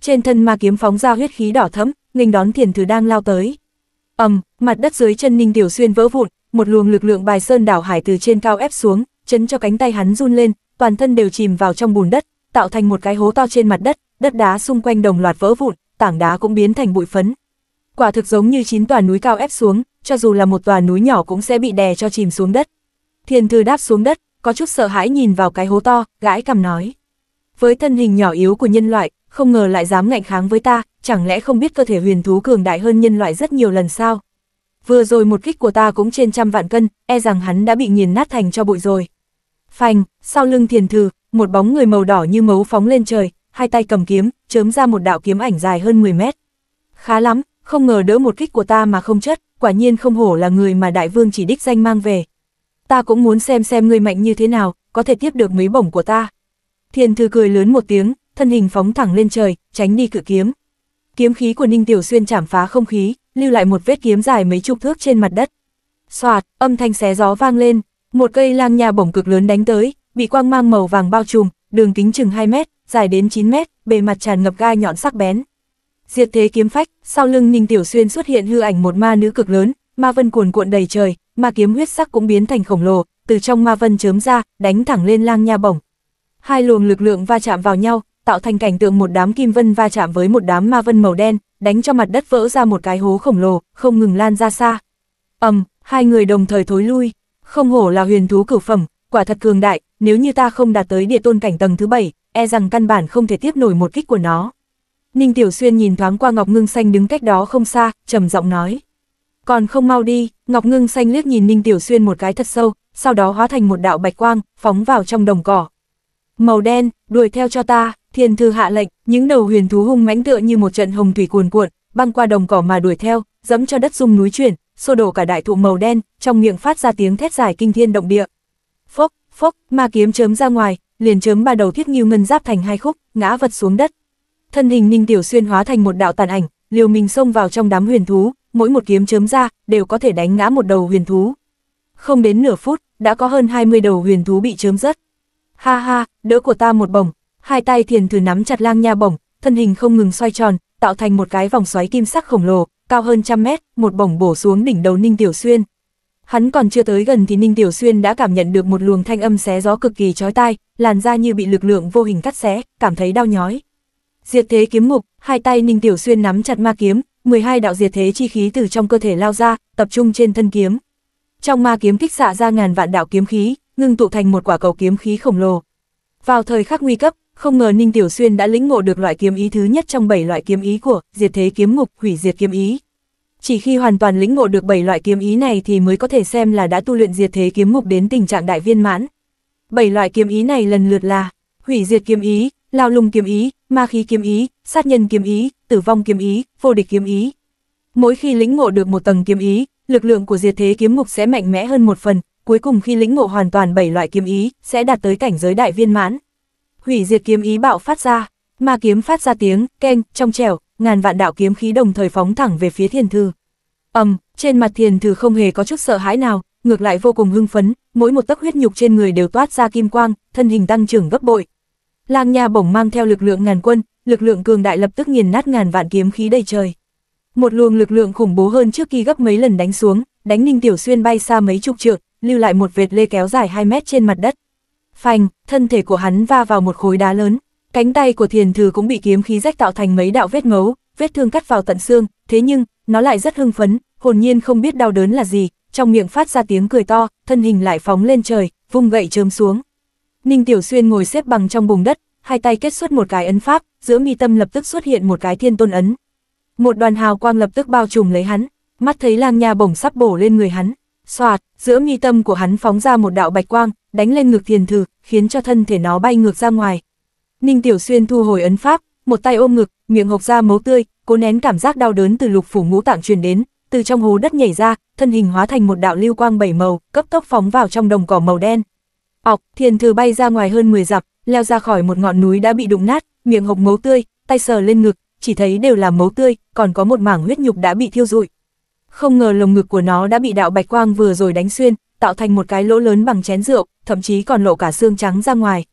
Trên thân ma kiếm phóng ra huyết khí đỏ thẫm, nghênh đón thiền thứ đang lao tới. Ầm, mặt đất dưới chân Ninh Tiểu Xuyên vỡ vụn, một luồng lực lượng bài sơn đảo hải từ trên cao ép xuống, chấn cho cánh tay hắn run lên, toàn thân đều chìm vào trong bùn đất, tạo thành một cái hố to trên mặt đất, đất đá xung quanh đồng loạt vỡ vụn, tảng đá cũng biến thành bụi phấn. Quả thực giống như chín tòa núi cao ép xuống, cho dù là một tòa núi nhỏ cũng sẽ bị đè cho chìm xuống đất. Thiên thư đáp xuống đất, có chút sợ hãi nhìn vào cái hố to, gãi cầm nói. Với thân hình nhỏ yếu của nhân loại, không ngờ lại dám ngạnh kháng với ta, chẳng lẽ không biết cơ thể huyền thú cường đại hơn nhân loại rất nhiều lần sao? Vừa rồi một kích của ta cũng trên trăm vạn cân, e rằng hắn đã bị nghiền nát thành cho bụi rồi. Phanh, sau lưng thiền thư, một bóng người màu đỏ như mấu phóng lên trời, hai tay cầm kiếm, chớm ra một đạo kiếm ảnh dài hơn 10 mét. Khá lắm, không ngờ đỡ một kích của ta mà không chất, quả nhiên không hổ là người mà đại vương chỉ đích danh mang về. Ta cũng muốn xem xem ngươi mạnh như thế nào, có thể tiếp được mấy bổng của ta. Thiên thư cười lớn một tiếng, thân hình phóng thẳng lên trời, tránh đi cự kiếm. Kiếm khí của Ninh Tiểu Xuyên chảm phá không khí, lưu lại một vết kiếm dài mấy chục thước trên mặt đất. Soạt, âm thanh xé gió vang lên, một cây lang nhà bổng cực lớn đánh tới, bị quang mang màu vàng bao trùm, đường kính chừng 2 mét, dài đến 9 mét, bề mặt tràn ngập gai nhọn sắc bén. Diệt thế kiếm phách, sau lưng Ninh Tiểu Xuyên xuất hiện hư ảnh một ma nữ cực lớn, ma vân cuồn cuộn đầy trời, ma kiếm huyết sắc cũng biến thành khổng lồ, từ trong ma vân chớm ra, đánh thẳng lên lang nha bổng. Hai luồng lực lượng va chạm vào nhau, tạo thành cảnh tượng một đám kim vân va chạm với một đám ma vân màu đen, đánh cho mặt đất vỡ ra một cái hố khổng lồ, không ngừng lan ra xa. Ầm, um, hai người đồng thời thối lui, không hổ là huyền thú cửu phẩm, quả thật cường đại, nếu như ta không đạt tới địa tôn cảnh tầng thứ bảy, e rằng căn bản không thể tiếp nổi một kích của nó. Ninh Tiểu Xuyên nhìn thoáng qua Ngọc Ngưng Xanh đứng cách đó không xa, trầm giọng nói. Còn không mau đi, Ngọc Ngưng Xanh liếc nhìn Ninh Tiểu Xuyên một cái thật sâu, sau đó hóa thành một đạo bạch quang, phóng vào trong đồng cỏ. Màu đen, đuổi theo cho ta, thiên thư hạ lệnh, những đầu huyền thú hung mãnh tựa như một trận hồng thủy cuồn cuộn, băng qua đồng cỏ mà đuổi theo, dẫm cho đất rung núi chuyển, xô đổ cả đại thụ màu đen, trong miệng phát ra tiếng thét dài kinh thiên động địa, Phốc, ma kiếm chớm ra ngoài, liền chớm ba đầu thiết nghiêu ngân giáp thành hai khúc, ngã vật xuống đất. Thân hình Ninh Tiểu Xuyên hóa thành một đạo tàn ảnh, liều mình xông vào trong đám huyền thú, mỗi một kiếm chớm ra, đều có thể đánh ngã một đầu huyền thú. Không đến nửa phút, đã có hơn 20 đầu huyền thú bị chớm rớt. Ha ha, đỡ của ta một bổng, hai tay thiền thử nắm chặt lang nha bổng, thân hình không ngừng xoay tròn, tạo thành một cái vòng xoáy kim sắc khổng lồ, cao hơn trăm mét, một bổng bổ xuống đỉnh đầu Ninh Tiểu Xuyên, Hắn còn chưa tới gần thì Ninh Tiểu Xuyên đã cảm nhận được một luồng thanh âm xé gió cực kỳ chói tai, làn da như bị lực lượng vô hình cắt xé, cảm thấy đau nhói. Diệt thế kiếm mục hai tay Ninh Tiểu Xuyên nắm chặt ma kiếm, 12 đạo diệt thế chi khí từ trong cơ thể lao ra, tập trung trên thân kiếm. Trong ma kiếm kích xạ ra ngàn vạn đạo kiếm khí, ngưng tụ thành một quả cầu kiếm khí khổng lồ. Vào thời khắc nguy cấp, không ngờ Ninh Tiểu Xuyên đã lĩnh ngộ được loại kiếm ý thứ nhất trong 7 loại kiếm ý của Diệt Thế Kiếm mục Hủy Diệt Kiếm Ý chỉ khi hoàn toàn lĩnh ngộ được 7 loại kiếm ý này thì mới có thể xem là đã tu luyện diệt thế kiếm mục đến tình trạng đại viên mãn. 7 loại kiếm ý này lần lượt là hủy diệt kiếm ý, lao lùng kiếm ý, ma khí kiếm ý, sát nhân kiếm ý, tử vong kiếm ý, vô địch kiếm ý. Mỗi khi lĩnh ngộ được một tầng kiếm ý, lực lượng của diệt thế kiếm mục sẽ mạnh mẽ hơn một phần, cuối cùng khi lĩnh ngộ hoàn toàn 7 loại kiếm ý, sẽ đạt tới cảnh giới đại viên mãn. Hủy diệt kiếm ý bạo phát ra, ma kiếm phát ra tiếng, keng, trong trẻo, ngàn vạn đạo kiếm khí đồng thời phóng thẳng về phía thiền thư. ầm, um, trên mặt thiền thư không hề có chút sợ hãi nào, ngược lại vô cùng hưng phấn, mỗi một tấc huyết nhục trên người đều toát ra kim quang, thân hình tăng trưởng gấp bội. Lang Nha bổng mang theo lực lượng ngàn quân, lực lượng cường đại lập tức nghiền nát ngàn vạn kiếm khí đầy trời. Một luồng lực lượng khủng bố hơn trước khi gấp mấy lần đánh xuống, đánh Ninh Tiểu Xuyên bay xa mấy chục trượng, lưu lại một vệt lê kéo dài 2 mét trên mặt đất. Phanh, thân thể của hắn va vào một khối đá lớn, Cánh tay của thiền thừ cũng bị kiếm khí rách tạo thành mấy đạo vết ngấu, vết thương cắt vào tận xương, thế nhưng, nó lại rất hưng phấn, hồn nhiên không biết đau đớn là gì, trong miệng phát ra tiếng cười to, thân hình lại phóng lên trời, vung gậy chớm xuống. Ninh Tiểu Xuyên ngồi xếp bằng trong bùn đất, hai tay kết xuất một cái ấn pháp, giữa mi tâm lập tức xuất hiện một cái thiên tôn ấn. Một đoàn hào quang lập tức bao trùm lấy hắn, mắt thấy lang nha bổng sắp bổ lên người hắn, xoạt, giữa mi tâm của hắn phóng ra một đạo bạch quang, đánh lên ngực thiền thử, khiến cho thân thể nó bay ngược ra ngoài, Ninh Tiểu Xuyên thu hồi ấn pháp, một tay ôm ngực, miệng hộc ra máu tươi, cố nén cảm giác đau đớn từ lục phủ ngũ tạng truyền đến, từ trong hố đất nhảy ra, thân hình hóa thành một đạo lưu quang bảy màu, cấp tốc phóng vào trong đồng cỏ màu đen. Ọc, thiên thư bay ra ngoài hơn 10 dặm, leo ra khỏi một ngọn núi đã bị đụng nát, miệng hộc máu tươi, tay sờ lên ngực, chỉ thấy đều là máu tươi, còn có một mảng huyết nhục đã bị thiêu rụi. Không ngờ lồng ngực của nó đã bị đạo bạch quang vừa rồi đánh xuyên, tạo thành một cái lỗ lớn bằng chén rượu, thậm chí còn lộ cả xương trắng ra ngoài.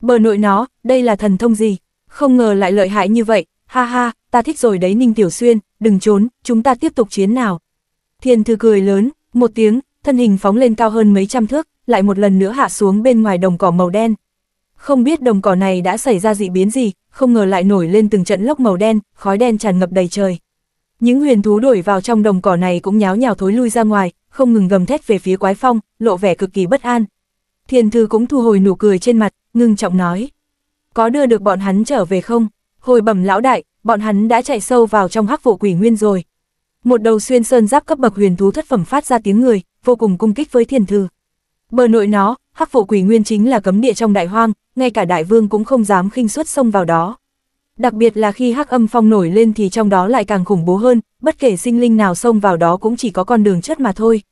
Bờ nội nó, đây là thần thông gì? Không ngờ lại lợi hại như vậy, ha ha, ta thích rồi đấy Ninh Tiểu Xuyên, đừng trốn, chúng ta tiếp tục chiến nào. Thiên thư cười lớn, một tiếng, thân hình phóng lên cao hơn mấy trăm thước, lại một lần nữa hạ xuống bên ngoài đồng cỏ màu đen. Không biết đồng cỏ này đã xảy ra dị biến gì, không ngờ lại nổi lên từng trận lốc màu đen, khói đen tràn ngập đầy trời. Những huyền thú đuổi vào trong đồng cỏ này cũng nháo nhào thối lui ra ngoài, không ngừng gầm thét về phía quái phong, lộ vẻ cực kỳ bất an. Thiên thư cũng thu hồi nụ cười trên mặt, ngưng trọng nói. Có đưa được bọn hắn trở về không? Hồi bẩm lão đại, bọn hắn đã chạy sâu vào trong hắc vụ quỷ nguyên rồi. Một đầu xuyên sơn giáp cấp bậc huyền thú thất phẩm phát ra tiếng người, vô cùng cung kích với thiên thư. Bờ nội nó, hắc vụ quỷ nguyên chính là cấm địa trong đại hoang, ngay cả đại vương cũng không dám khinh suất xông vào đó. Đặc biệt là khi hắc âm phong nổi lên thì trong đó lại càng khủng bố hơn, bất kể sinh linh nào xông vào đó cũng chỉ có con đường chất mà thôi.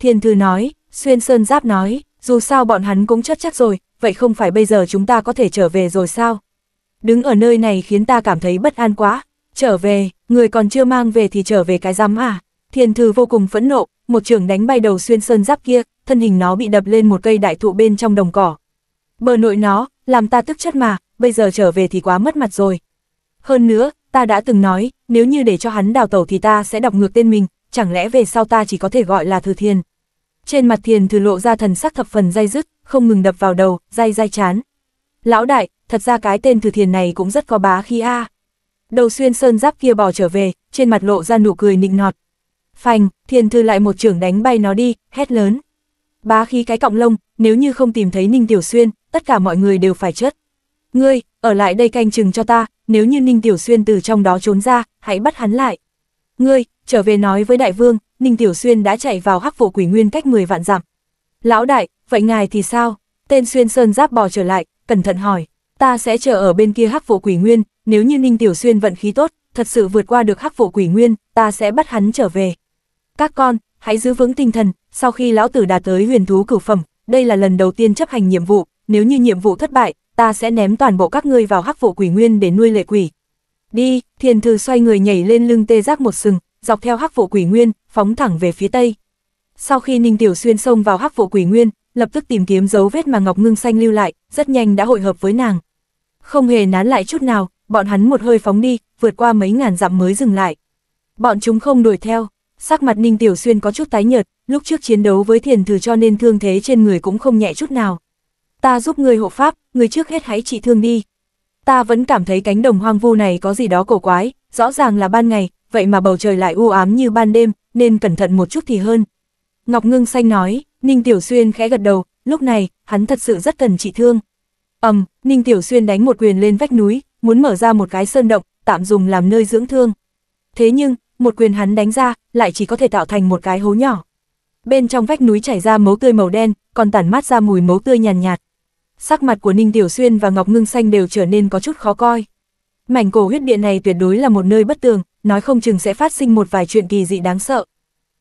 Thiên thư nói, xuyên sơn giáp nói, dù sao bọn hắn cũng chất chắc rồi, vậy không phải bây giờ chúng ta có thể trở về rồi sao? Đứng ở nơi này khiến ta cảm thấy bất an quá, trở về, người còn chưa mang về thì trở về cái giám à? Thiên thư vô cùng phẫn nộ, một trường đánh bay đầu xuyên sơn giáp kia, thân hình nó bị đập lên một cây đại thụ bên trong đồng cỏ. Bờ nội nó, làm ta tức chất mà, bây giờ trở về thì quá mất mặt rồi. Hơn nữa, ta đã từng nói, nếu như để cho hắn đào tẩu thì ta sẽ đọc ngược tên mình, chẳng lẽ về sau ta chỉ có thể gọi là Thư Thiên. Trên mặt thiền thừa lộ ra thần sắc thập phần dai dứt, không ngừng đập vào đầu, dây dây chán. Lão đại, thật ra cái tên thừa thiền này cũng rất có bá khí a. Đầu xuyên sơn giáp kia bò trở về, trên mặt lộ ra nụ cười nịnh nọt. Phành, thiền thư lại một trưởng đánh bay nó đi, hét lớn. Bá khí cái cọng lông, nếu như không tìm thấy Ninh Tiểu Xuyên, tất cả mọi người đều phải chết. Ngươi, ở lại đây canh chừng cho ta, nếu như Ninh Tiểu Xuyên từ trong đó trốn ra, hãy bắt hắn lại. Ngươi, trở về nói với đại vương, Ninh Tiểu Xuyên đã chạy vào hắc vụ quỷ nguyên cách 10 vạn dặm. Lão đại, vậy ngài thì sao? Tên Xuyên Sơn giáp bò trở lại, cẩn thận hỏi. Ta sẽ chờ ở bên kia hắc vụ quỷ nguyên, nếu như Ninh Tiểu Xuyên vận khí tốt, thật sự vượt qua được hắc vụ quỷ nguyên, ta sẽ bắt hắn trở về. Các con, hãy giữ vững tinh thần, sau khi lão tử đạt tới huyền thú cửu phẩm, đây là lần đầu tiên chấp hành nhiệm vụ, nếu như nhiệm vụ thất bại, ta sẽ ném toàn bộ các ngươi vào hắc vụ quỷ nguyên để nuôi lệ quỷ. Đi, thiền thư xoay người nhảy lên lưng tê giác một sừng, dọc theo hắc vụ quỷ nguyên, phóng thẳng về phía tây. Sau khi Ninh Tiểu Xuyên xông vào hắc vụ quỷ nguyên, lập tức tìm kiếm dấu vết mà Ngọc Ngưng Xanh lưu lại, rất nhanh đã hội hợp với nàng. Không hề nán lại chút nào, bọn hắn một hơi phóng đi, vượt qua mấy ngàn dặm mới dừng lại. Bọn chúng không đuổi theo, sắc mặt Ninh Tiểu Xuyên có chút tái nhợt, lúc trước chiến đấu với thiền thử cho nên thương thế trên người cũng không nhẹ chút nào. Ta giúp người hộ pháp, người trước hết hãy trị thương đi. Ta vẫn cảm thấy cánh đồng hoang vu này có gì đó cổ quái, rõ ràng là ban ngày, vậy mà bầu trời lại u ám như ban đêm, nên cẩn thận một chút thì hơn. Ngọc Ngưng Xanh nói, Ninh Tiểu Xuyên khẽ gật đầu, lúc này, hắn thật sự rất cần trị thương. ầm, Ninh Tiểu Xuyên đánh một quyền lên vách núi, muốn mở ra một cái sơn động, tạm dùng làm nơi dưỡng thương. Thế nhưng, một quyền hắn đánh ra, lại chỉ có thể tạo thành một cái hố nhỏ. Bên trong vách núi chảy ra máu tươi màu đen, còn tản mát ra mùi máu tươi nhàn nhạt, nhạt. Sắc mặt của Ninh Tiểu Xuyên và Ngọc Ngưng Xanh đều trở nên có chút khó coi. Mảnh cổ huyết địa này tuyệt đối là một nơi bất tường, nói không chừng sẽ phát sinh một vài chuyện kỳ dị đáng sợ.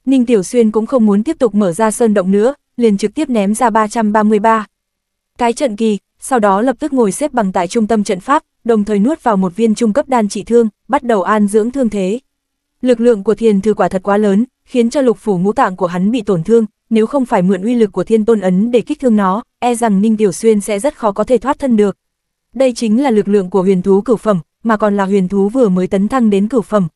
Ninh Tiểu Xuyên cũng không muốn tiếp tục mở ra sơn động nữa, liền trực tiếp ném ra 333. Cái trận kỳ, sau đó lập tức ngồi xếp bằng tại trung tâm trận pháp, đồng thời nuốt vào một viên trung cấp đan trị thương, bắt đầu an dưỡng thương thế. Lực lượng của thiền thư quả thật quá lớn, khiến cho lục phủ ngũ tạng của hắn bị tổn thương, nếu không phải mượn uy lực của thiên tôn ấn để kích thương nó, e rằng Ninh Tiểu Xuyên sẽ rất khó có thể thoát thân được. Đây chính là lực lượng của huyền thú cửu phẩm, mà còn là huyền thú vừa mới tấn thăng đến cửu phẩm.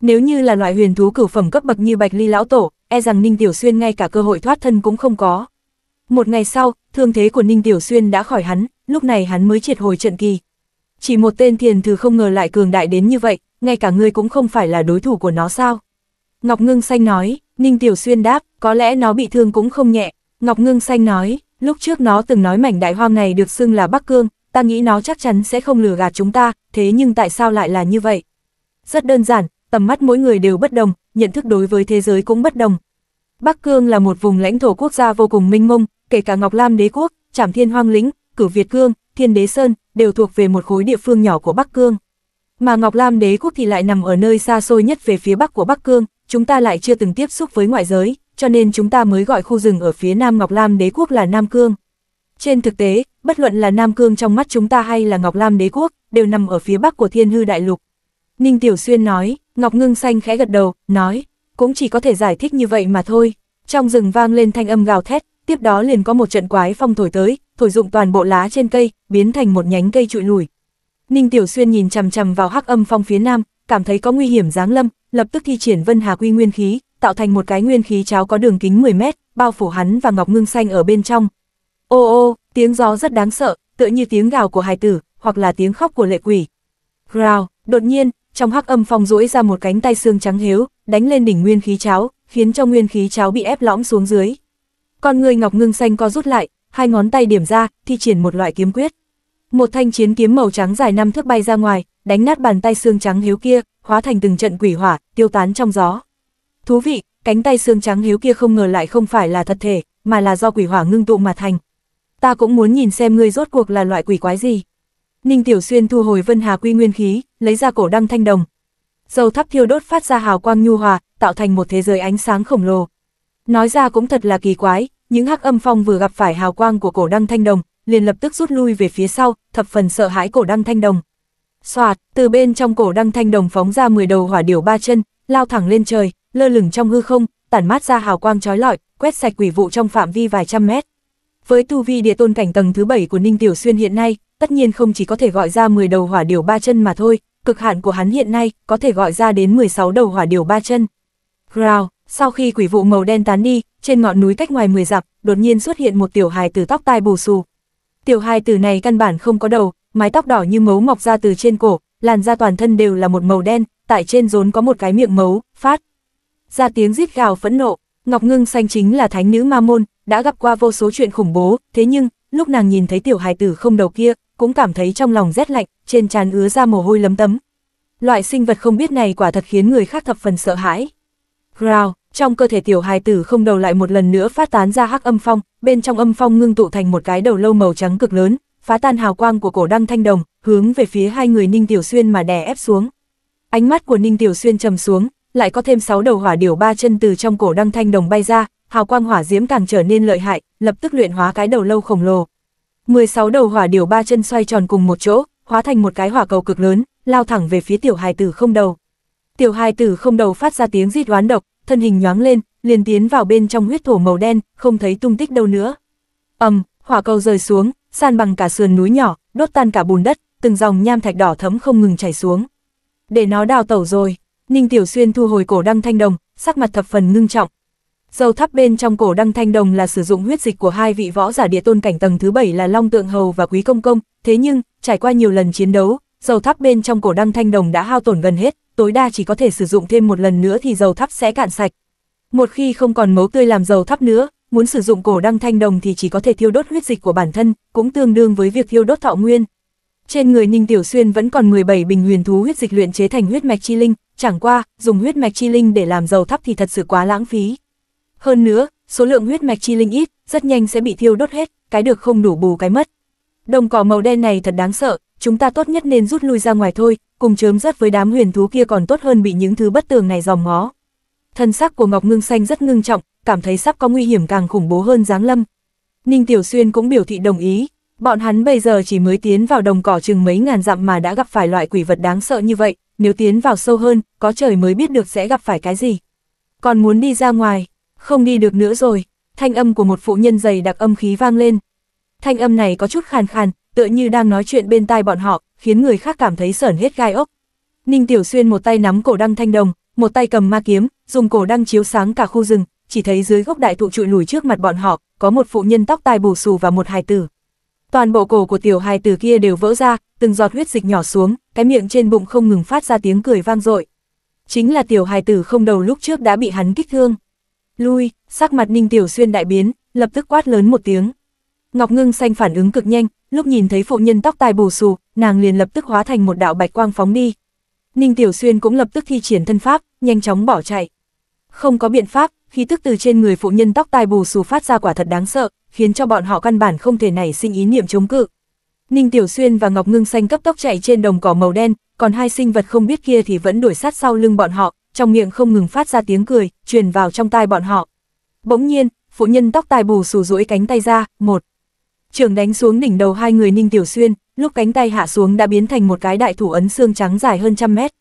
Nếu như là loại huyền thú cửu phẩm cấp bậc như Bạch Ly lão tổ, e rằng Ninh Tiểu Xuyên ngay cả cơ hội thoát thân cũng không có. Một ngày sau, thương thế của Ninh Tiểu Xuyên đã khỏi hắn, lúc này hắn mới triệt hồi trận kỳ. Chỉ một tên thiền thử không ngờ lại cường đại đến như vậy, ngay cả ngươi cũng không phải là đối thủ của nó sao. Ngọc Ngưng Xanh nói, Ninh Tiểu Xuyên đáp, có lẽ nó bị thương cũng không nhẹ. Ngọc Ngưng Xanh nói, lúc trước nó từng nói mảnh đại hoang này được xưng là Bắc Cương, ta nghĩ nó chắc chắn sẽ không lừa gạt chúng ta, thế nhưng tại sao lại là như vậy? Rất đơn giản, tầm mắt mỗi người đều bất đồng, nhận thức đối với thế giới cũng bất đồng. Bắc Cương là một vùng lãnh thổ quốc gia vô cùng minh mông, kể cả Ngọc Lam đế quốc, Trảm Thiên Hoang Lĩnh, Cửu Việt Cương, Thiên Đế Sơn đều thuộc về một khối địa phương nhỏ của Bắc Cương. Mà Ngọc Lam đế quốc thì lại nằm ở nơi xa xôi nhất về phía bắc của Bắc Cương, chúng ta lại chưa từng tiếp xúc với ngoại giới, cho nên chúng ta mới gọi khu rừng ở phía nam Ngọc Lam đế quốc là Nam Cương. Trên thực tế, bất luận là Nam Cương trong mắt chúng ta hay là Ngọc Lam đế quốc, đều nằm ở phía bắc của thiên hư đại lục. Ninh Tiểu Xuyên nói, Ngọc Ngưng Xanh khẽ gật đầu, nói, cũng chỉ có thể giải thích như vậy mà thôi. Trong rừng vang lên thanh âm gào thét, tiếp đó liền có một trận quái phong thổi tới, thổi dụng toàn bộ lá trên cây, biến thành một nhánh cây trụi lùi. Ninh Tiểu Xuyên nhìn chằm chằm vào hắc âm phong phía nam, cảm thấy có nguy hiểm giáng lâm, lập tức thi triển Vân Hà Quy Nguyên khí, tạo thành một cái nguyên khí cháo có đường kính 10 mét, bao phủ hắn và Ngọc Ngưng Xanh ở bên trong, Ô ô, tiếng gió rất đáng sợ, tựa như tiếng gào của hài tử, hoặc là tiếng khóc của lệ quỷ. Rào! đột nhiên, trong hắc âm phong duỗi ra một cánh tay xương trắng hếu, đánh lên đỉnh nguyên khí cháo, khiến cho nguyên khí cháo bị ép lõm xuống dưới. Con người ngọc ngưng xanh co rút lại, hai ngón tay điểm ra, thi triển một loại kiếm quyết. Một thanh chiến kiếm màu trắng dài năm thước bay ra ngoài, đánh nát bàn tay xương trắng hiếu kia, hóa thành từng trận quỷ hỏa, tiêu tán trong gió. Thú vị, cánh tay xương trắng hiếu kia không ngờ lại không phải là thật thể, mà là do quỷ hỏa ngưng tụ mà thành, ta cũng muốn nhìn xem ngươi rốt cuộc là loại quỷ quái gì. Ninh Tiểu Xuyên thu hồi Vân Hà Quy Nguyên khí, lấy ra cổ đăng thanh đồng. Dầu thắp thiêu đốt phát ra hào quang nhu hòa, tạo thành một thế giới ánh sáng khổng lồ. Nói ra cũng thật là kỳ quái, những hắc âm phong vừa gặp phải hào quang của cổ đăng thanh đồng, liền lập tức rút lui về phía sau, thập phần sợ hãi cổ đăng thanh đồng. Xoạt, từ bên trong cổ đăng thanh đồng phóng ra 10 đầu hỏa điểu ba chân, lao thẳng lên trời, lơ lửng trong hư không, tản mát ra hào quang chói lọi, quét sạch quỷ vụ trong phạm vi vài trăm mét, với tu vi địa tôn cảnh tầng thứ 7 của Ninh Tiểu Xuyên hiện nay, tất nhiên không chỉ có thể gọi ra 10 đầu hỏa điều ba chân mà thôi, cực hạn của hắn hiện nay có thể gọi ra đến 16 đầu hỏa điều ba chân. Growl, sau khi quỷ vụ màu đen tán đi, trên ngọn núi cách ngoài 10 dặm, đột nhiên xuất hiện một tiểu hài tử tóc tai bù xù. Tiểu hài tử này căn bản không có đầu, mái tóc đỏ như mấu mọc ra từ trên cổ, làn da toàn thân đều là một màu đen, tại trên rốn có một cái miệng mấu, phát. Ra tiếng rít gào phẫn nộ, Ngọc Ngưng Xanh chính là thánh nữ ma môn, đã gặp qua vô số chuyện khủng bố, thế nhưng, lúc nàng nhìn thấy tiểu hài tử không đầu kia, cũng cảm thấy trong lòng rét lạnh, trên trán ứa ra mồ hôi lấm tấm. Loại sinh vật không biết này quả thật khiến người khác thập phần sợ hãi. Growl, trong cơ thể tiểu hài tử không đầu lại một lần nữa phát tán ra hắc âm phong, bên trong âm phong ngưng tụ thành một cái đầu lâu màu trắng cực lớn, phá tan hào quang của cổ đăng thanh đồng, hướng về phía hai người Ninh Tiểu Xuyên mà đè ép xuống. Ánh mắt của Ninh Tiểu Xuyên trầm xuống, lại có thêm sáu đầu hỏa điểu ba chân từ trong cổ đăng thanh đồng bay ra, hào quang hỏa diễm càng trở nên lợi hại, lập tức luyện hóa cái đầu lâu khổng lồ. 16 đầu hỏa điều ba chân xoay tròn cùng một chỗ, hóa thành một cái hỏa cầu cực lớn, lao thẳng về phía tiểu hài tử không đầu. Tiểu hài tử không đầu phát ra tiếng rít oán độc, thân hình nhoáng lên, liền tiến vào bên trong huyết thổ màu đen, không thấy tung tích đâu nữa. Ầm, hỏa cầu rơi xuống, san bằng cả sườn núi nhỏ, đốt tan cả bùn đất, từng dòng nham thạch đỏ thấm không ngừng chảy xuống. Để nó đào tẩu rồi, Ninh Tiểu Xuyên thu hồi cổ đăng thanh đồng, sắc mặt thập phần ngưng trọng, Dầu thắp bên trong cổ đăng thanh đồng là sử dụng huyết dịch của hai vị võ giả địa tôn cảnh tầng thứ bảy là Long Tượng Hầu và Quý Công Công, thế nhưng, trải qua nhiều lần chiến đấu, dầu thắp bên trong cổ đăng thanh đồng đã hao tổn gần hết, tối đa chỉ có thể sử dụng thêm một lần nữa thì dầu thắp sẽ cạn sạch. Một khi không còn mấu tươi làm dầu thắp nữa, muốn sử dụng cổ đăng thanh đồng thì chỉ có thể thiêu đốt huyết dịch của bản thân, cũng tương đương với việc thiêu đốt thọ nguyên. Trên người Ninh Tiểu Xuyên vẫn còn 17 bình huyền thú huyết dịch luyện chế thành huyết mạch chi linh, chẳng qua, dùng huyết mạch chi linh để làm dầu thắp thì thật sự quá lãng phí. Hơn nữa, số lượng huyết mạch chi linh ít, rất nhanh sẽ bị thiêu đốt hết, cái được không đủ bù cái mất. Đồng cỏ màu đen này thật đáng sợ, chúng ta tốt nhất nên rút lui ra ngoài thôi, cùng chớm rớt với đám huyền thú kia còn tốt hơn bị những thứ bất tường này dòm ngó. Thân sắc của Ngọc Ngưng Xanh rất ngưng trọng, cảm thấy sắp có nguy hiểm càng khủng bố hơn Giáng Lâm. Ninh Tiểu Xuyên cũng biểu thị đồng ý, bọn hắn bây giờ chỉ mới tiến vào đồng cỏ chừng mấy ngàn dặm mà đã gặp phải loại quỷ vật đáng sợ như vậy, nếu tiến vào sâu hơn, có trời mới biết được sẽ gặp phải cái gì. Còn muốn đi ra ngoài, không đi được nữa rồi, thanh âm của một phụ nhân dày đặc âm khí vang lên. Thanh âm này có chút khàn khàn, tựa như đang nói chuyện bên tai bọn họ, khiến người khác cảm thấy sởn hết gai ốc. Ninh Tiểu Xuyên một tay nắm cổ đăng thanh đồng, một tay cầm ma kiếm, dùng cổ đăng chiếu sáng cả khu rừng, chỉ thấy dưới gốc đại thụ trụi lùi trước mặt bọn họ, có một phụ nhân tóc tai bù xù và một hài tử. Toàn bộ cổ của tiểu hài tử kia đều vỡ ra, từng giọt huyết dịch nhỏ xuống, cái miệng trên bụng không ngừng phát ra tiếng cười vang dội. Chính là tiểu hài tử không đầu lúc trước đã bị hắn kích thương lui, sắc mặt Ninh Tiểu Xuyên đại biến, lập tức quát lớn một tiếng. Ngọc Ngưng Xanh phản ứng cực nhanh, lúc nhìn thấy phụ nhân tóc tai bù xù, nàng liền lập tức hóa thành một đạo bạch quang phóng đi. Ninh Tiểu Xuyên cũng lập tức thi triển thân pháp, nhanh chóng bỏ chạy. Không có biện pháp, khí tức từ trên người phụ nhân tóc tai bù xù phát ra quả thật đáng sợ, khiến cho bọn họ căn bản không thể nảy sinh ý niệm chống cự. Ninh Tiểu Xuyên và Ngọc Ngưng Xanh cấp tốc chạy trên đồng cỏ màu đen, còn hai sinh vật không biết kia thì vẫn đuổi sát sau lưng bọn họ, trong miệng không ngừng phát ra tiếng cười, truyền vào trong tai bọn họ. Bỗng nhiên, phụ nhân tóc tai bù xù duỗi cánh tay ra, một. Trường đánh xuống đỉnh đầu hai người Ninh Tiểu Xuyên, lúc cánh tay hạ xuống đã biến thành một cái đại thủ ấn xương trắng dài hơn trăm mét.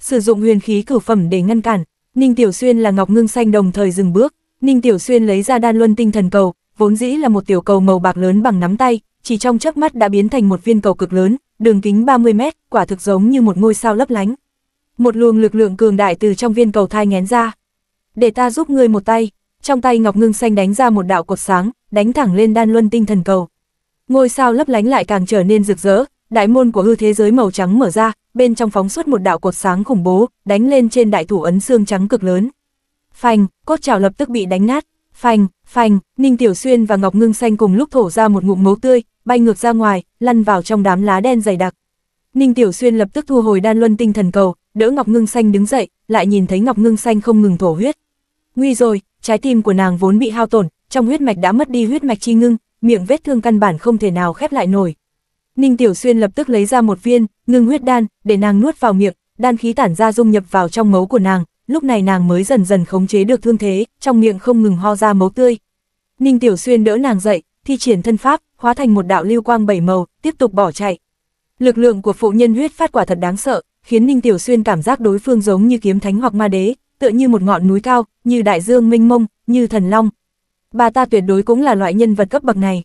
Sử dụng huyền khí cử phẩm để ngăn cản, Ninh Tiểu Xuyên là ngọc ngưng xanh đồng thời dừng bước, Ninh Tiểu Xuyên lấy ra đan luân tinh thần cầu, vốn dĩ là một tiểu cầu màu bạc lớn bằng nắm tay, chỉ trong chớp mắt đã biến thành một viên cầu cực lớn, đường kính 30 mét, quả thực giống như một ngôi sao lấp lánh một luồng lực lượng cường đại từ trong viên cầu thai ngén ra. Để ta giúp ngươi một tay, trong tay Ngọc Ngưng Xanh đánh ra một đạo cột sáng, đánh thẳng lên đan luân tinh thần cầu. Ngôi sao lấp lánh lại càng trở nên rực rỡ, đại môn của hư thế giới màu trắng mở ra, bên trong phóng xuất một đạo cột sáng khủng bố, đánh lên trên đại thủ ấn xương trắng cực lớn. Phanh, cốt trào lập tức bị đánh nát, phanh, phanh, Ninh Tiểu Xuyên và Ngọc Ngưng Xanh cùng lúc thổ ra một ngụm máu tươi, bay ngược ra ngoài, lăn vào trong đám lá đen dày đặc. Ninh Tiểu Xuyên lập tức thu hồi đan luân tinh thần cầu, đỡ Ngọc Ngưng Xanh đứng dậy, lại nhìn thấy Ngọc Ngưng Xanh không ngừng thổ huyết. Nguy rồi, trái tim của nàng vốn bị hao tổn, trong huyết mạch đã mất đi huyết mạch chi ngưng, miệng vết thương căn bản không thể nào khép lại nổi. Ninh Tiểu Xuyên lập tức lấy ra một viên ngưng huyết đan, để nàng nuốt vào miệng, đan khí tản ra dung nhập vào trong máu của nàng, lúc này nàng mới dần dần khống chế được thương thế, trong miệng không ngừng ho ra máu tươi. Ninh Tiểu Xuyên đỡ nàng dậy, thi triển thân pháp, hóa thành một đạo lưu quang bảy màu, tiếp tục bỏ chạy. Lực lượng của phụ nhân huyết phát quả thật đáng sợ, khiến Ninh Tiểu Xuyên cảm giác đối phương giống như kiếm thánh hoặc ma đế, tựa như một ngọn núi cao, như đại dương mênh mông, như thần long. Bà ta tuyệt đối cũng là loại nhân vật cấp bậc này.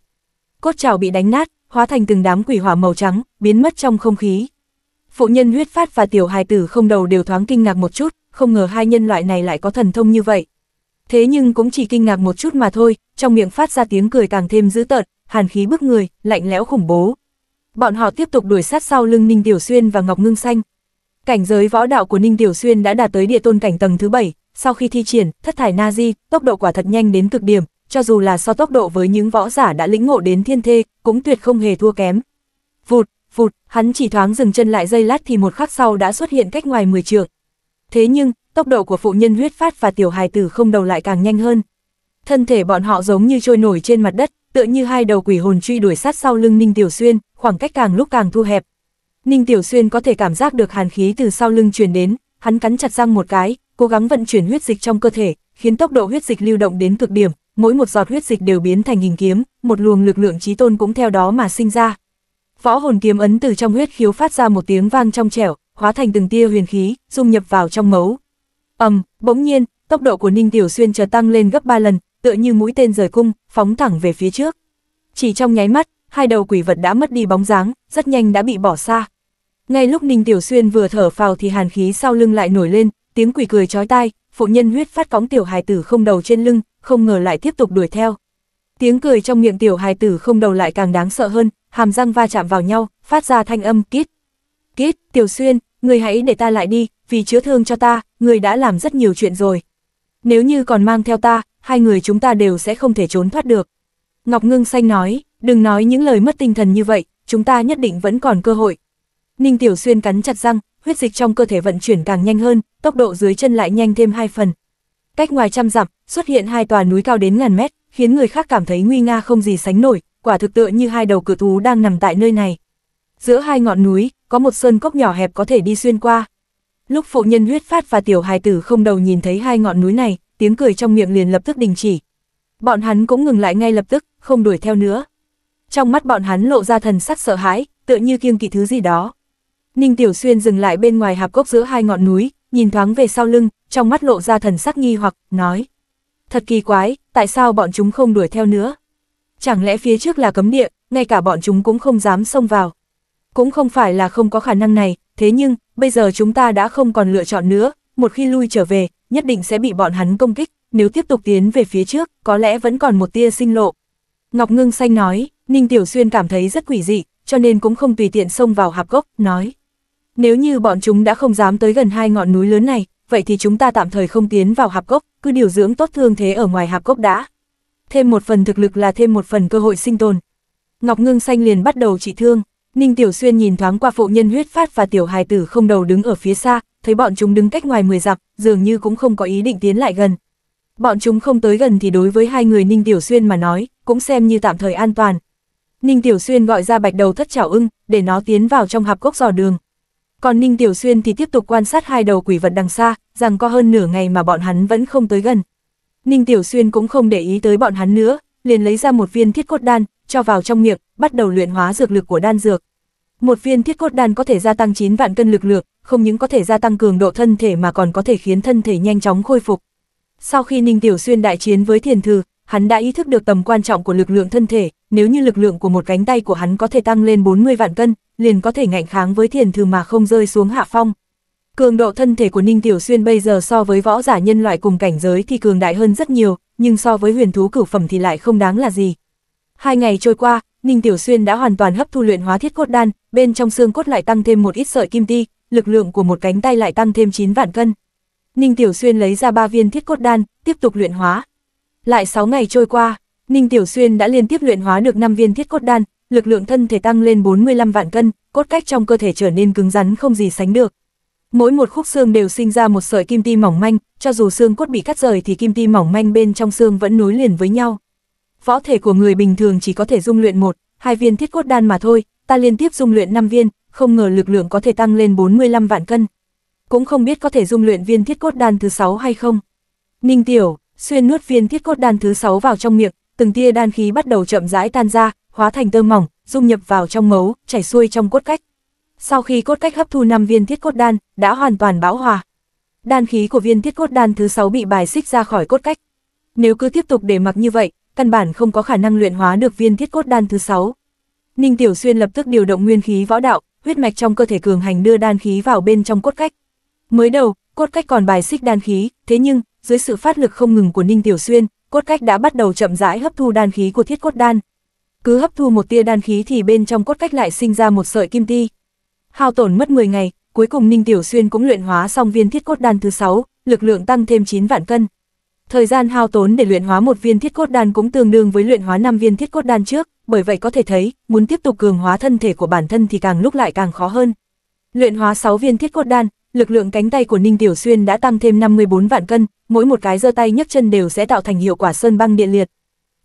Cốt trào bị đánh nát, hóa thành từng đám quỷ hỏa màu trắng, biến mất trong không khí. Phụ nhân huyết phát và tiểu hài tử không đầu đều thoáng kinh ngạc một chút, không ngờ hai nhân loại này lại có thần thông như vậy. Thế nhưng cũng chỉ kinh ngạc một chút mà thôi, trong miệng phát ra tiếng cười càng thêm dữ tợn, hàn khí bức người, lạnh lẽo khủng bố. Bọn họ tiếp tục đuổi sát sau lưng Ninh Tiểu Xuyên và Ngọc Ngưng Xanh, Cảnh giới võ đạo của Ninh Tiểu Xuyên đã đạt tới địa tôn cảnh tầng thứ 7, sau khi thi triển, thất thải na di, tốc độ quả thật nhanh đến cực điểm, cho dù là so tốc độ với những võ giả đã lĩnh ngộ đến thiên thê, cũng tuyệt không hề thua kém. Vụt, vụt, hắn chỉ thoáng dừng chân lại giây lát thì một khắc sau đã xuất hiện cách ngoài 10 trượng. Thế nhưng, tốc độ của phụ nhân huyết phát và tiểu hài tử không đầu lại càng nhanh hơn. Thân thể bọn họ giống như trôi nổi trên mặt đất, tựa như hai đầu quỷ hồn truy đuổi sát sau lưng Ninh Tiểu Xuyên, khoảng cách càng lúc càng thu hẹp, Ninh Tiểu Xuyên có thể cảm giác được hàn khí từ sau lưng truyền đến, hắn cắn chặt răng một cái, cố gắng vận chuyển huyết dịch trong cơ thể, khiến tốc độ huyết dịch lưu động đến cực điểm, mỗi một giọt huyết dịch đều biến thành hình kiếm, một luồng lực lượng chí tôn cũng theo đó mà sinh ra. Võ hồn kiếm ấn từ trong huyết khiếu phát ra một tiếng vang trong trẻo, hóa thành từng tia huyền khí, dung nhập vào trong máu. Ầm, bỗng nhiên, tốc độ của Ninh Tiểu Xuyên chợt tăng lên gấp 3 lần, tựa như mũi tên rời cung, phóng thẳng về phía trước. Chỉ trong nháy mắt, hai đầu quỷ vật đã mất đi bóng dáng, rất nhanh đã bị bỏ xa. Ngay lúc Ninh Tiểu Xuyên vừa thở phào thì hàn khí sau lưng lại nổi lên, tiếng quỷ cười chói tai, phụ nhân huyết phát cóng tiểu hài tử không đầu trên lưng, không ngờ lại tiếp tục đuổi theo. Tiếng cười trong miệng tiểu hài tử không đầu lại càng đáng sợ hơn, hàm răng va chạm vào nhau, phát ra thanh âm kít. Kít, Tiểu Xuyên, người hãy để ta lại đi, vì chữa thương cho ta, người đã làm rất nhiều chuyện rồi. Nếu như còn mang theo ta, hai người chúng ta đều sẽ không thể trốn thoát được. Ngọc Ngưng Xanh nói, đừng nói những lời mất tinh thần như vậy, chúng ta nhất định vẫn còn cơ hội, Ninh Tiểu Xuyên cắn chặt răng, huyết dịch trong cơ thể vận chuyển càng nhanh hơn, tốc độ dưới chân lại nhanh thêm hai phần. Cách ngoài trăm dặm, xuất hiện hai tòa núi cao đến ngàn mét, khiến người khác cảm thấy nguy nga không gì sánh nổi, quả thực tựa như hai đầu cự thú đang nằm tại nơi này. Giữa hai ngọn núi, có một sơn cốc nhỏ hẹp có thể đi xuyên qua. Lúc phụ nhân huyết phát và tiểu hài tử không đầu nhìn thấy hai ngọn núi này, tiếng cười trong miệng liền lập tức đình chỉ. Bọn hắn cũng ngừng lại ngay lập tức, không đuổi theo nữa. Trong mắt bọn hắn lộ ra thần sắc sợ hãi, tựa như kiêng kỵ thứ gì đó. Ninh Tiểu Xuyên dừng lại bên ngoài hạp cốc giữa hai ngọn núi, nhìn thoáng về sau lưng, trong mắt lộ ra thần sắc nghi hoặc, nói. Thật kỳ quái, tại sao bọn chúng không đuổi theo nữa? Chẳng lẽ phía trước là cấm địa, ngay cả bọn chúng cũng không dám xông vào. Cũng không phải là không có khả năng này, thế nhưng, bây giờ chúng ta đã không còn lựa chọn nữa, một khi lui trở về, nhất định sẽ bị bọn hắn công kích, nếu tiếp tục tiến về phía trước, có lẽ vẫn còn một tia sinh lộ. Ngọc Ngưng Xanh nói, Ninh Tiểu Xuyên cảm thấy rất quỷ dị, cho nên cũng không tùy tiện xông vào hạp gốc, nói. Nếu như bọn chúng đã không dám tới gần hai ngọn núi lớn này, vậy thì chúng ta tạm thời không tiến vào hạp cốc, cứ điều dưỡng tốt thương thế ở ngoài hạp cốc đã. Thêm một phần thực lực là thêm một phần cơ hội sinh tồn. Ngọc Ngưng Xanh liền bắt đầu trị thương, Ninh Tiểu Xuyên nhìn thoáng qua phụ nhân huyết phát và tiểu hài tử không đầu đứng ở phía xa, thấy bọn chúng đứng cách ngoài 10 dặm, dường như cũng không có ý định tiến lại gần. Bọn chúng không tới gần thì đối với hai người Ninh Tiểu Xuyên mà nói, cũng xem như tạm thời an toàn. Ninh Tiểu Xuyên gọi ra bạch đầu thất chảo ưng, để nó tiến vào trong hạp cốc dò đường, còn Ninh Tiểu Xuyên thì tiếp tục quan sát hai đầu quỷ vật đằng xa, rằng có hơn nửa ngày mà bọn hắn vẫn không tới gần. Ninh Tiểu Xuyên cũng không để ý tới bọn hắn nữa, liền lấy ra một viên thiết cốt đan, cho vào trong miệng, bắt đầu luyện hóa dược lực của đan dược. Một viên thiết cốt đan có thể gia tăng 9 vạn cân lực lượng, không những có thể gia tăng cường độ thân thể mà còn có thể khiến thân thể nhanh chóng khôi phục. Sau khi Ninh Tiểu Xuyên đại chiến với Thiền Thư, hắn đã ý thức được tầm quan trọng của lực lượng thân thể, nếu như lực lượng của một cánh tay của hắn có thể tăng lên 40 vạn cân, liền có thể ngạnh kháng với thiền thư mà không rơi xuống hạ phong. Cường độ thân thể của Ninh Tiểu Xuyên bây giờ so với võ giả nhân loại cùng cảnh giới thì cường đại hơn rất nhiều, nhưng so với huyền thú cửu phẩm thì lại không đáng là gì. Hai ngày trôi qua, Ninh Tiểu Xuyên đã hoàn toàn hấp thu luyện hóa thiết cốt đan, bên trong xương cốt lại tăng thêm một ít sợi kim ti, lực lượng của một cánh tay lại tăng thêm 9 vạn cân. Ninh Tiểu Xuyên lấy ra ba viên thiết cốt đan, tiếp tục luyện hóa. Lại 6 ngày trôi qua, Ninh Tiểu Xuyên đã liên tiếp luyện hóa được 5 viên thiết cốt đan, lực lượng thân thể tăng lên 45 vạn cân, cốt cách trong cơ thể trở nên cứng rắn không gì sánh được. Mỗi một khúc xương đều sinh ra một sợi kim ti mỏng manh, cho dù xương cốt bị cắt rời thì kim ti mỏng manh bên trong xương vẫn nối liền với nhau. Võ thể của người bình thường chỉ có thể dung luyện một, hai viên thiết cốt đan mà thôi, ta liên tiếp dung luyện 5 viên, không ngờ lực lượng có thể tăng lên 45 vạn cân. Cũng không biết có thể dung luyện viên thiết cốt đan thứ 6 hay không. Ninh Tiểu, xuyên nuốt viên thiết cốt đan thứ 6 vào trong miệng, từng tia đan khí bắt đầu chậm rãi tan ra, hóa thành tơ mỏng, dung nhập vào trong máu, chảy xuôi trong cốt cách. Sau khi cốt cách hấp thu 5 viên thiết cốt đan, đã hoàn toàn bão hòa. Đan khí của viên thiết cốt đan thứ 6 bị bài xích ra khỏi cốt cách. Nếu cứ tiếp tục để mặc như vậy, căn bản không có khả năng luyện hóa được viên thiết cốt đan thứ 6. Ninh Tiểu Xuyên lập tức điều động nguyên khí võ đạo, huyết mạch trong cơ thể cường hành đưa đan khí vào bên trong cốt cách. Mới đầu, cốt cách còn bài xích đan khí, thế nhưng, dưới sự phát lực không ngừng của Ninh Tiểu Xuyên, cốt cách đã bắt đầu chậm rãi hấp thu đan khí của thiết cốt đan. Cứ hấp thu một tia đan khí thì bên trong cốt cách lại sinh ra một sợi kim ti. Hao tổn mất 10 ngày, cuối cùng Ninh Tiểu Xuyên cũng luyện hóa xong viên thiết cốt đan thứ 6, lực lượng tăng thêm 9 vạn cân. Thời gian hao tốn để luyện hóa một viên thiết cốt đan cũng tương đương với luyện hóa 5 viên thiết cốt đan trước, bởi vậy có thể thấy, muốn tiếp tục cường hóa thân thể của bản thân thì càng lúc lại càng khó hơn. Luyện hóa 6 viên thiết cốt đan, lực lượng cánh tay của Ninh Tiểu Xuyên đã tăng thêm 54 vạn cân, mỗi một cái giơ tay nhấc chân đều sẽ tạo thành hiệu quả sơn băng điện liệt.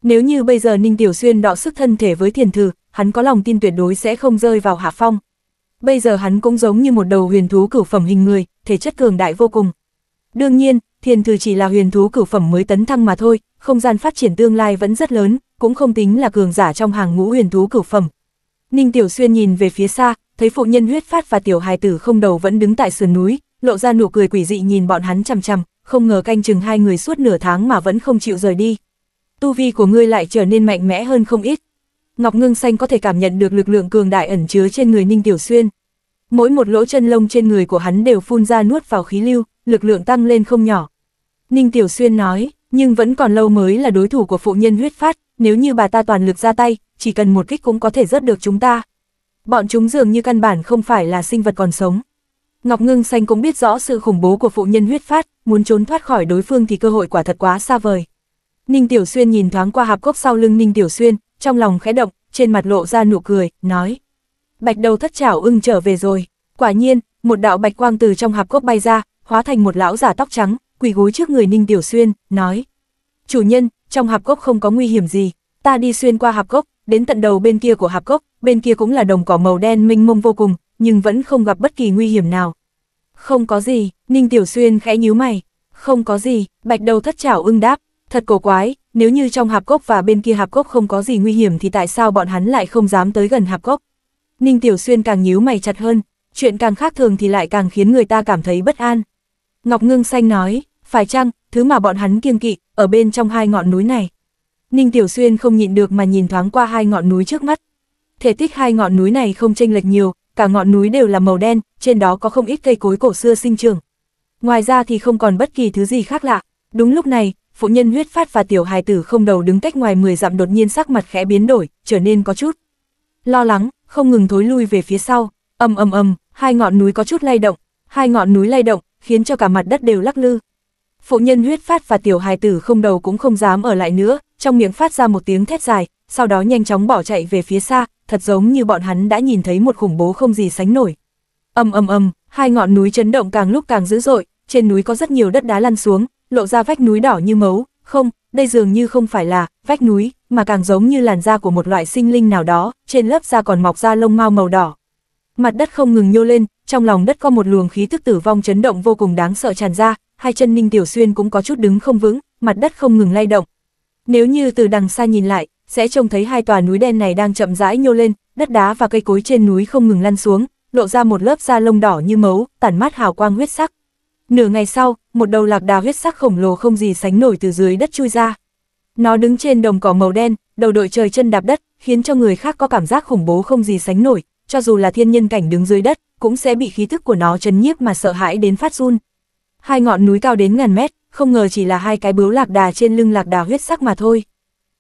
Nếu như bây giờ Ninh Tiểu Xuyên đọ sức thân thể với thiền thử, hắn có lòng tin tuyệt đối sẽ không rơi vào hạ phong. Bây giờ hắn cũng giống như một đầu huyền thú cửu phẩm hình người, thể chất cường đại vô cùng. Đương nhiên, thiền thử chỉ là huyền thú cửu phẩm mới tấn thăng mà thôi, không gian phát triển tương lai vẫn rất lớn, cũng không tính là cường giả trong hàng ngũ huyền thú cửu phẩm. Ninh Tiểu Xuyên nhìn về phía xa, thấy phụ nhân huyết phát và tiểu hài tử không đầu vẫn đứng tại sườn núi, lộ ra nụ cười quỷ dị nhìn bọn hắn chằm chằm, không ngờ canh chừng hai người suốt nửa tháng mà vẫn không chịu rời đi. Tu vi của ngươi lại trở nên mạnh mẽ hơn không ít. Ngọc Ngưng Xanh có thể cảm nhận được lực lượng cường đại ẩn chứa trên người Ninh Tiểu Xuyên. Mỗi một lỗ chân lông trên người của hắn đều phun ra nuốt vào khí lưu, lực lượng tăng lên không nhỏ. Ninh Tiểu Xuyên nói, nhưng vẫn còn lâu mới là đối thủ của phụ nhân huyết phát, nếu như bà ta toàn lực ra tay, chỉ cần một kích cũng có thể rớt được chúng ta. Bọn chúng dường như căn bản không phải là sinh vật còn sống. Ngọc Ngưng Xanh cũng biết rõ sự khủng bố của phụ nhân huyết phát, muốn trốn thoát khỏi đối phương thì cơ hội quả thật quá xa vời. Ninh Tiểu Xuyên nhìn thoáng qua hạp cốc sau lưng Ninh Tiểu Xuyên, trong lòng khẽ động, trên mặt lộ ra nụ cười, nói. Bạch đầu thất chảo ưng trở về rồi. Quả nhiên, một đạo bạch quang từ trong hạp cốc bay ra, hóa thành một lão giả tóc trắng, quỳ gối trước người Ninh Tiểu Xuyên, nói. Chủ nhân, trong hạp cốc không có nguy hiểm gì, ta đi xuyên qua hạp cốc, đến tận đầu bên kia của hạp cốc, bên kia cũng là đồng cỏ màu đen mênh mông vô cùng, nhưng vẫn không gặp bất kỳ nguy hiểm nào, không có gì, Ninh Tiểu Xuyên khẽ nhíu mày. Không có gì, bạch đầu thất chảo ưng đáp. Thật cổ quái, nếu như trong hạp cốc và bên kia hạp cốc không có gì nguy hiểm thì tại sao bọn hắn lại không dám tới gần hạp cốc? Ninh Tiểu Xuyên càng nhíu mày chặt hơn, chuyện càng khác thường thì lại càng khiến người ta cảm thấy bất an. Ngọc Ngưng Xanh nói, phải chăng, thứ mà bọn hắn kiêng kỵ, ở bên trong hai ngọn núi này. Ninh Tiểu Xuyên không nhịn được mà nhìn thoáng qua hai ngọn núi trước mắt. Thể tích hai ngọn núi này không chênh lệch nhiều, cả ngọn núi đều là màu đen, trên đó có không ít cây cối cổ xưa sinh trưởng. Ngoài ra thì không còn bất kỳ thứ gì khác lạ. Đúng lúc này, phụ nhân huyết phát và tiểu hài tử không đầu đứng cách ngoài 10 dặm đột nhiên sắc mặt khẽ biến đổi, trở nên có chút lo lắng, không ngừng thối lui về phía sau. Ầm ầm ầm, hai ngọn núi có chút lay động, hai ngọn núi lay động, khiến cho cả mặt đất đều lắc lư. Phụ nhân huyết phát và tiểu hài tử không đầu cũng không dám ở lại nữa, trong miệng phát ra một tiếng thét dài, sau đó nhanh chóng bỏ chạy về phía xa, thật giống như bọn hắn đã nhìn thấy một khủng bố không gì sánh nổi. ầm ầm ầm, hai ngọn núi chấn động càng lúc càng dữ dội, trên núi có rất nhiều đất đá lăn xuống, lộ ra vách núi đỏ như máu, không, đây dường như không phải là vách núi, mà càng giống như làn da của một loại sinh linh nào đó, trên lớp da còn mọc ra lông mao màu đỏ. Mặt đất không ngừng nhô lên, trong lòng đất có một luồng khí tức tử vong chấn động vô cùng đáng sợ tràn ra, hai chân Ninh Tiểu Xuyên cũng có chút đứng không vững, mặt đất không ngừng lay động. Nếu như từ đằng xa nhìn lại, sẽ trông thấy hai tòa núi đen này đang chậm rãi nhô lên, đất đá và cây cối trên núi không ngừng lăn xuống, lộ ra một lớp da lông đỏ như máu, tản mát hào quang huyết sắc. Nửa ngày sau, một đầu lạc đà huyết sắc khổng lồ không gì sánh nổi từ dưới đất chui ra. Nó đứng trên đồng cỏ màu đen, đầu đội trời chân đạp đất, khiến cho người khác có cảm giác khủng bố không gì sánh nổi, cho dù là thiên nhân cảnh đứng dưới đất, cũng sẽ bị khí thức của nó chấn nhiếp mà sợ hãi đến phát run. Hai ngọn núi cao đến ngàn mét, không ngờ chỉ là hai cái bướu lạc đà trên lưng lạc đà huyết sắc mà thôi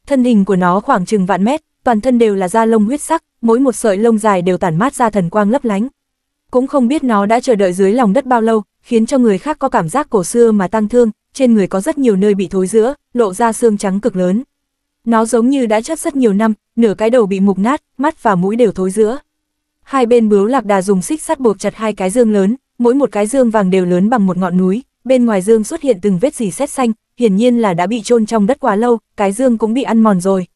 thân hình của nó khoảng chừng vạn mét, toàn thân đều là da lông huyết sắc, mỗi một sợi lông dài đều tản mát ra thần quang lấp lánh. Cũng không biết nó đã chờ đợi dưới lòng đất bao lâu, khiến cho người khác có cảm giác cổ xưa mà tăng thương, trên người có rất nhiều nơi bị thối rữa, lộ ra xương trắng cực lớn. Nó giống như đã chất rất nhiều năm, nửa cái đầu bị mục nát, mắt và mũi đều thối rữa. Hai bên bướu lạc đà dùng xích sắt buộc chặt hai cái dương lớn, mỗi một cái dương vàng đều lớn bằng một ngọn núi, bên ngoài dương xuất hiện từng vết dì xét xanh, hiển nhiên là đã bị chôn trong đất quá lâu, cái dương cũng bị ăn mòn rồi.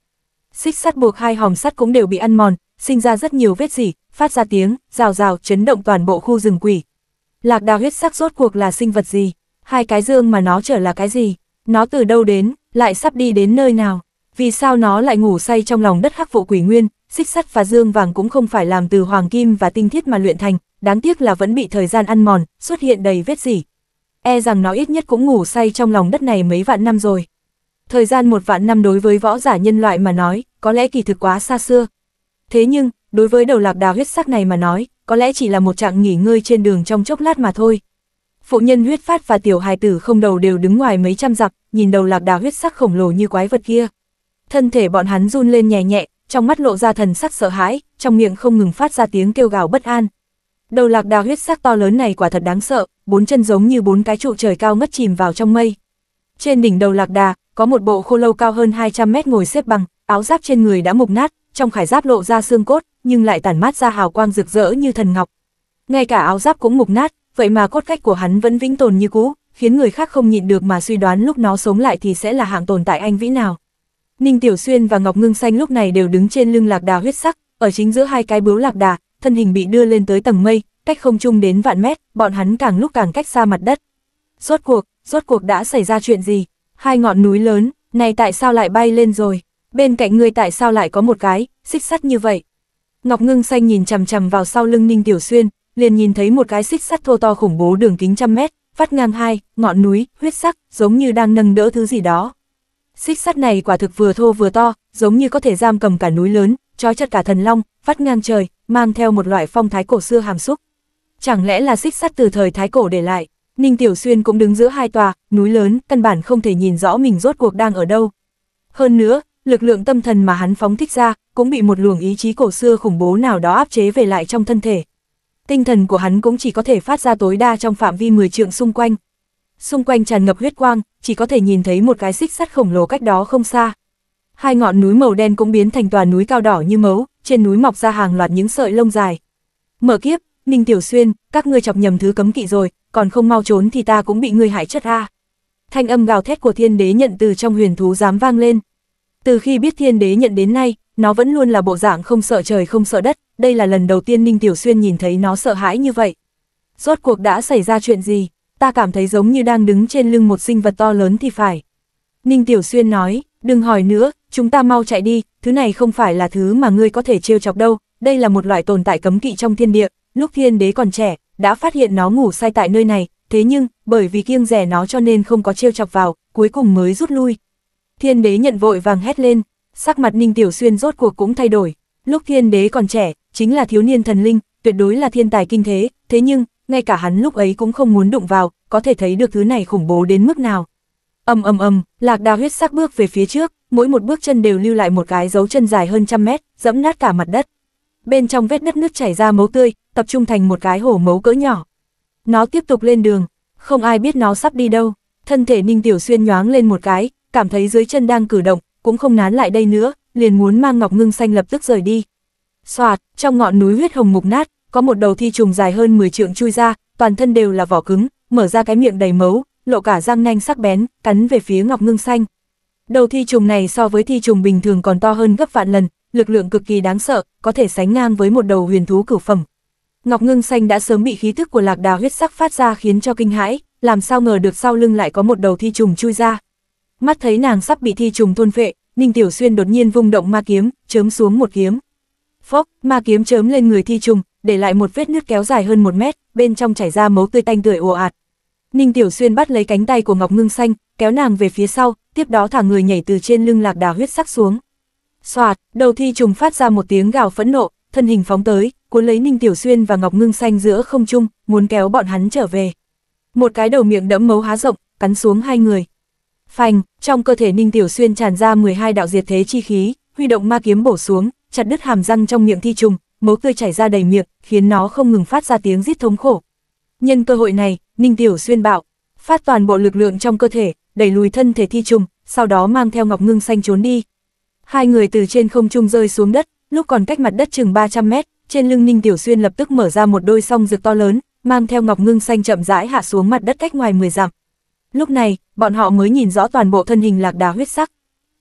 Xích sắt buộc hai hòm sắt cũng đều bị ăn mòn, sinh ra rất nhiều vết rỉ, phát ra tiếng, rào rào chấn động toàn bộ khu rừng quỷ. Lạc đào huyết sắc rốt cuộc là sinh vật gì? Hai cái dương mà nó trở là cái gì? Nó từ đâu đến, lại sắp đi đến nơi nào? Vì sao nó lại ngủ say trong lòng đất khắc vụ quỷ nguyên, xích sắt và dương vàng cũng không phải làm từ hoàng kim và tinh thiết mà luyện thành, đáng tiếc là vẫn bị thời gian ăn mòn, xuất hiện đầy vết rỉ, e rằng nó ít nhất cũng ngủ say trong lòng đất này mấy vạn năm rồi. Thời gian một vạn năm đối với võ giả nhân loại mà nói, có lẽ kỳ thực quá xa xưa. Thế nhưng, đối với đầu lạc đào huyết sắc này mà nói, có lẽ chỉ là một trạng nghỉ ngơi trên đường trong chốc lát mà thôi. Phụ nhân huyết phát và tiểu hài tử không đầu đều đứng ngoài mấy trăm dặm, nhìn đầu lạc đào huyết sắc khổng lồ như quái vật kia. Thân thể bọn hắn run lên nhẹ nhẹ, trong mắt lộ ra thần sắc sợ hãi, trong miệng không ngừng phát ra tiếng kêu gào bất an. Đầu lạc đà huyết sắc to lớn này quả thật đáng sợ, bốn chân giống như bốn cái trụ trời cao ngất chìm vào trong mây. Trên đỉnh đầu lạc đà, có một bộ khô lâu cao hơn 200 mét ngồi xếp bằng, áo giáp trên người đã mục nát, trong khải giáp lộ ra xương cốt, nhưng lại tản mát ra hào quang rực rỡ như thần ngọc. Ngay cả áo giáp cũng mục nát, vậy mà cốt cách của hắn vẫn vĩnh tồn như cũ, khiến người khác không nhịn được mà suy đoán lúc nó sống lại thì sẽ là hạng tồn tại anh vĩ nào. Ninh Tiểu Xuyên và Ngọc Ngưng Xanh lúc này đều đứng trên lưng lạc đà huyết sắc, ở chính giữa hai cái bướu lạc đà, thân hình bị đưa lên tới tầng mây, cách không trung đến vạn mét, bọn hắn càng lúc càng cách xa mặt đất. Rốt cuộc, rốt cuộc đã xảy ra chuyện gì? Hai ngọn núi lớn, này tại sao lại bay lên rồi? Bên cạnh người tại sao lại có một cái, xích sắt như vậy? Ngọc Ngưng Xanh nhìn chằm chằm vào sau lưng Ninh Tiểu Xuyên, liền nhìn thấy một cái xích sắt thô to khủng bố đường kính trăm mét, vắt ngang hai, ngọn núi, huyết sắc, giống như đang nâng đỡ thứ gì đó. Xích sắt này quả thực vừa thô vừa to, giống như có thể giam cầm cả núi lớn, trói chặt cả thần long, vắt ngang trời, mang theo một loại phong thái cổ xưa hàm xúc. Chẳng lẽ là xích sắt từ thời thái cổ để lại? Ninh Tiểu Xuyên cũng đứng giữa hai tòa, núi lớn, căn bản không thể nhìn rõ mình rốt cuộc đang ở đâu. Hơn nữa, lực lượng tâm thần mà hắn phóng thích ra, cũng bị một luồng ý chí cổ xưa khủng bố nào đó áp chế về lại trong thân thể. Tinh thần của hắn cũng chỉ có thể phát ra tối đa trong phạm vi 10 trượng xung quanh. Xung quanh tràn ngập huyết quang, chỉ có thể nhìn thấy một cái xích sắt khổng lồ cách đó không xa hai ngọn núi màu đen cũng biến thành tòa núi cao đỏ như mấu, trên núi mọc ra hàng loạt những sợi lông dài. Mở kiếp, Ninh Tiểu Xuyên, các ngươi chọc nhầm thứ cấm kỵ rồi, còn không mau trốn thì ta cũng bị ngươi hại chất a. Thanh âm gào thét của thiên đế nhận từ trong huyền thú dám vang lên. Từ khi biết thiên đế nhận đến nay, nó vẫn luôn là bộ dạng không sợ trời không sợ đất, đây là lần đầu tiên Ninh Tiểu Xuyên nhìn thấy nó sợ hãi như vậy. Rốt cuộc đã xảy ra chuyện gì, ta cảm thấy giống như đang đứng trên lưng một sinh vật to lớn thì phải. Ninh Tiểu Xuyên nói, đừng hỏi nữa, chúng ta mau chạy đi, thứ này không phải là thứ mà ngươi có thể trêu chọc đâu, đây là một loại tồn tại cấm kỵ trong thiên địa, lúc thiên đế còn trẻ, đã phát hiện nó ngủ sai tại nơi này, thế nhưng, bởi vì kiêng rẻ nó cho nên không có trêu chọc vào, cuối cùng mới rút lui. Thiên đế nhận vội vàng hét lên, sắc mặt Ninh Tiểu Xuyên rốt cuộc cũng thay đổi, lúc thiên đế còn trẻ, chính là thiếu niên thần linh, tuyệt đối là thiên tài kinh thế, thế nhưng, ngay cả hắn lúc ấy cũng không muốn đụng vào, có thể thấy được thứ này khủng bố đến mức nào ầm ầm ầm lạc đà huyết sắc bước về phía trước, mỗi một bước chân đều lưu lại một cái dấu chân dài hơn trăm mét, dẫm nát cả mặt đất. Bên trong vết nứt nước chảy ra máu tươi, tập trung thành một cái hổ mấu cỡ nhỏ. Nó tiếp tục lên đường, không ai biết nó sắp đi đâu. Thân thể Ninh Tiểu Xuyên nhoáng lên một cái, cảm thấy dưới chân đang cử động, cũng không nán lại đây nữa, liền muốn mang Ngọc Ngưng Xanh lập tức rời đi. Xoạt, trong ngọn núi huyết hồng mục nát, có một đầu thi trùng dài hơn 10 trượng chui ra, toàn thân đều là vỏ cứng, mở ra cái miệng đầy máu, lộ cả răng nanh sắc bén, cắn về phía Ngọc Ngưng Xanh. Đầu thi trùng này so với thi trùng bình thường còn to hơn gấp vạn lần, lực lượng cực kỳ đáng sợ, có thể sánh ngang với một đầu huyền thú cửu phẩm. Ngọc Ngưng Xanh đã sớm bị khí thức của Lạc Đà huyết sắc phát ra khiến cho kinh hãi, làm sao ngờ được sau lưng lại có một đầu thi trùng chui ra. Mắt thấy nàng sắp bị thi trùng thôn phệ, Ninh Tiểu Xuyên đột nhiên vung động ma kiếm, chớm xuống một kiếm. Phốc, ma kiếm chớm lên người thi trùng, để lại một vết nứt kéo dài hơn một mét, bên trong chảy ra máu tươi tanh tươi ồ ạt. Ninh Tiểu Xuyên bắt lấy cánh tay của Ngọc Ngưng Xanh, kéo nàng về phía sau, tiếp đó thả người nhảy từ trên lưng lạc đà huyết sắc xuống. Soạt, đầu thi trùng phát ra một tiếng gào phẫn nộ, thân hình phóng tới, cuốn lấy Ninh Tiểu Xuyên và Ngọc Ngưng Xanh giữa không trung, muốn kéo bọn hắn trở về. Một cái đầu miệng đẫm máu há rộng, cắn xuống hai người. Phanh, trong cơ thể Ninh Tiểu Xuyên tràn ra 12 đạo diệt thế chi khí, huy động ma kiếm bổ xuống, chặt đứt hàm răng trong miệng thi trùng, máu tươi chảy ra đầy miệng, khiến nó không ngừng phát ra tiếng rít thống khổ. Nhân cơ hội này, Ninh Tiểu Xuyên bạo, phát toàn bộ lực lượng trong cơ thể, đẩy lùi thân thể thi trùng, sau đó mang theo Ngọc Ngưng Xanh trốn đi. Hai người từ trên không trung rơi xuống đất, lúc còn cách mặt đất chừng 300 mét, trên lưng Ninh Tiểu Xuyên lập tức mở ra một đôi song rực to lớn, mang theo Ngọc Ngưng Xanh chậm rãi hạ xuống mặt đất cách ngoài 10 dặm. Lúc này, bọn họ mới nhìn rõ toàn bộ thân hình lạc đà huyết sắc.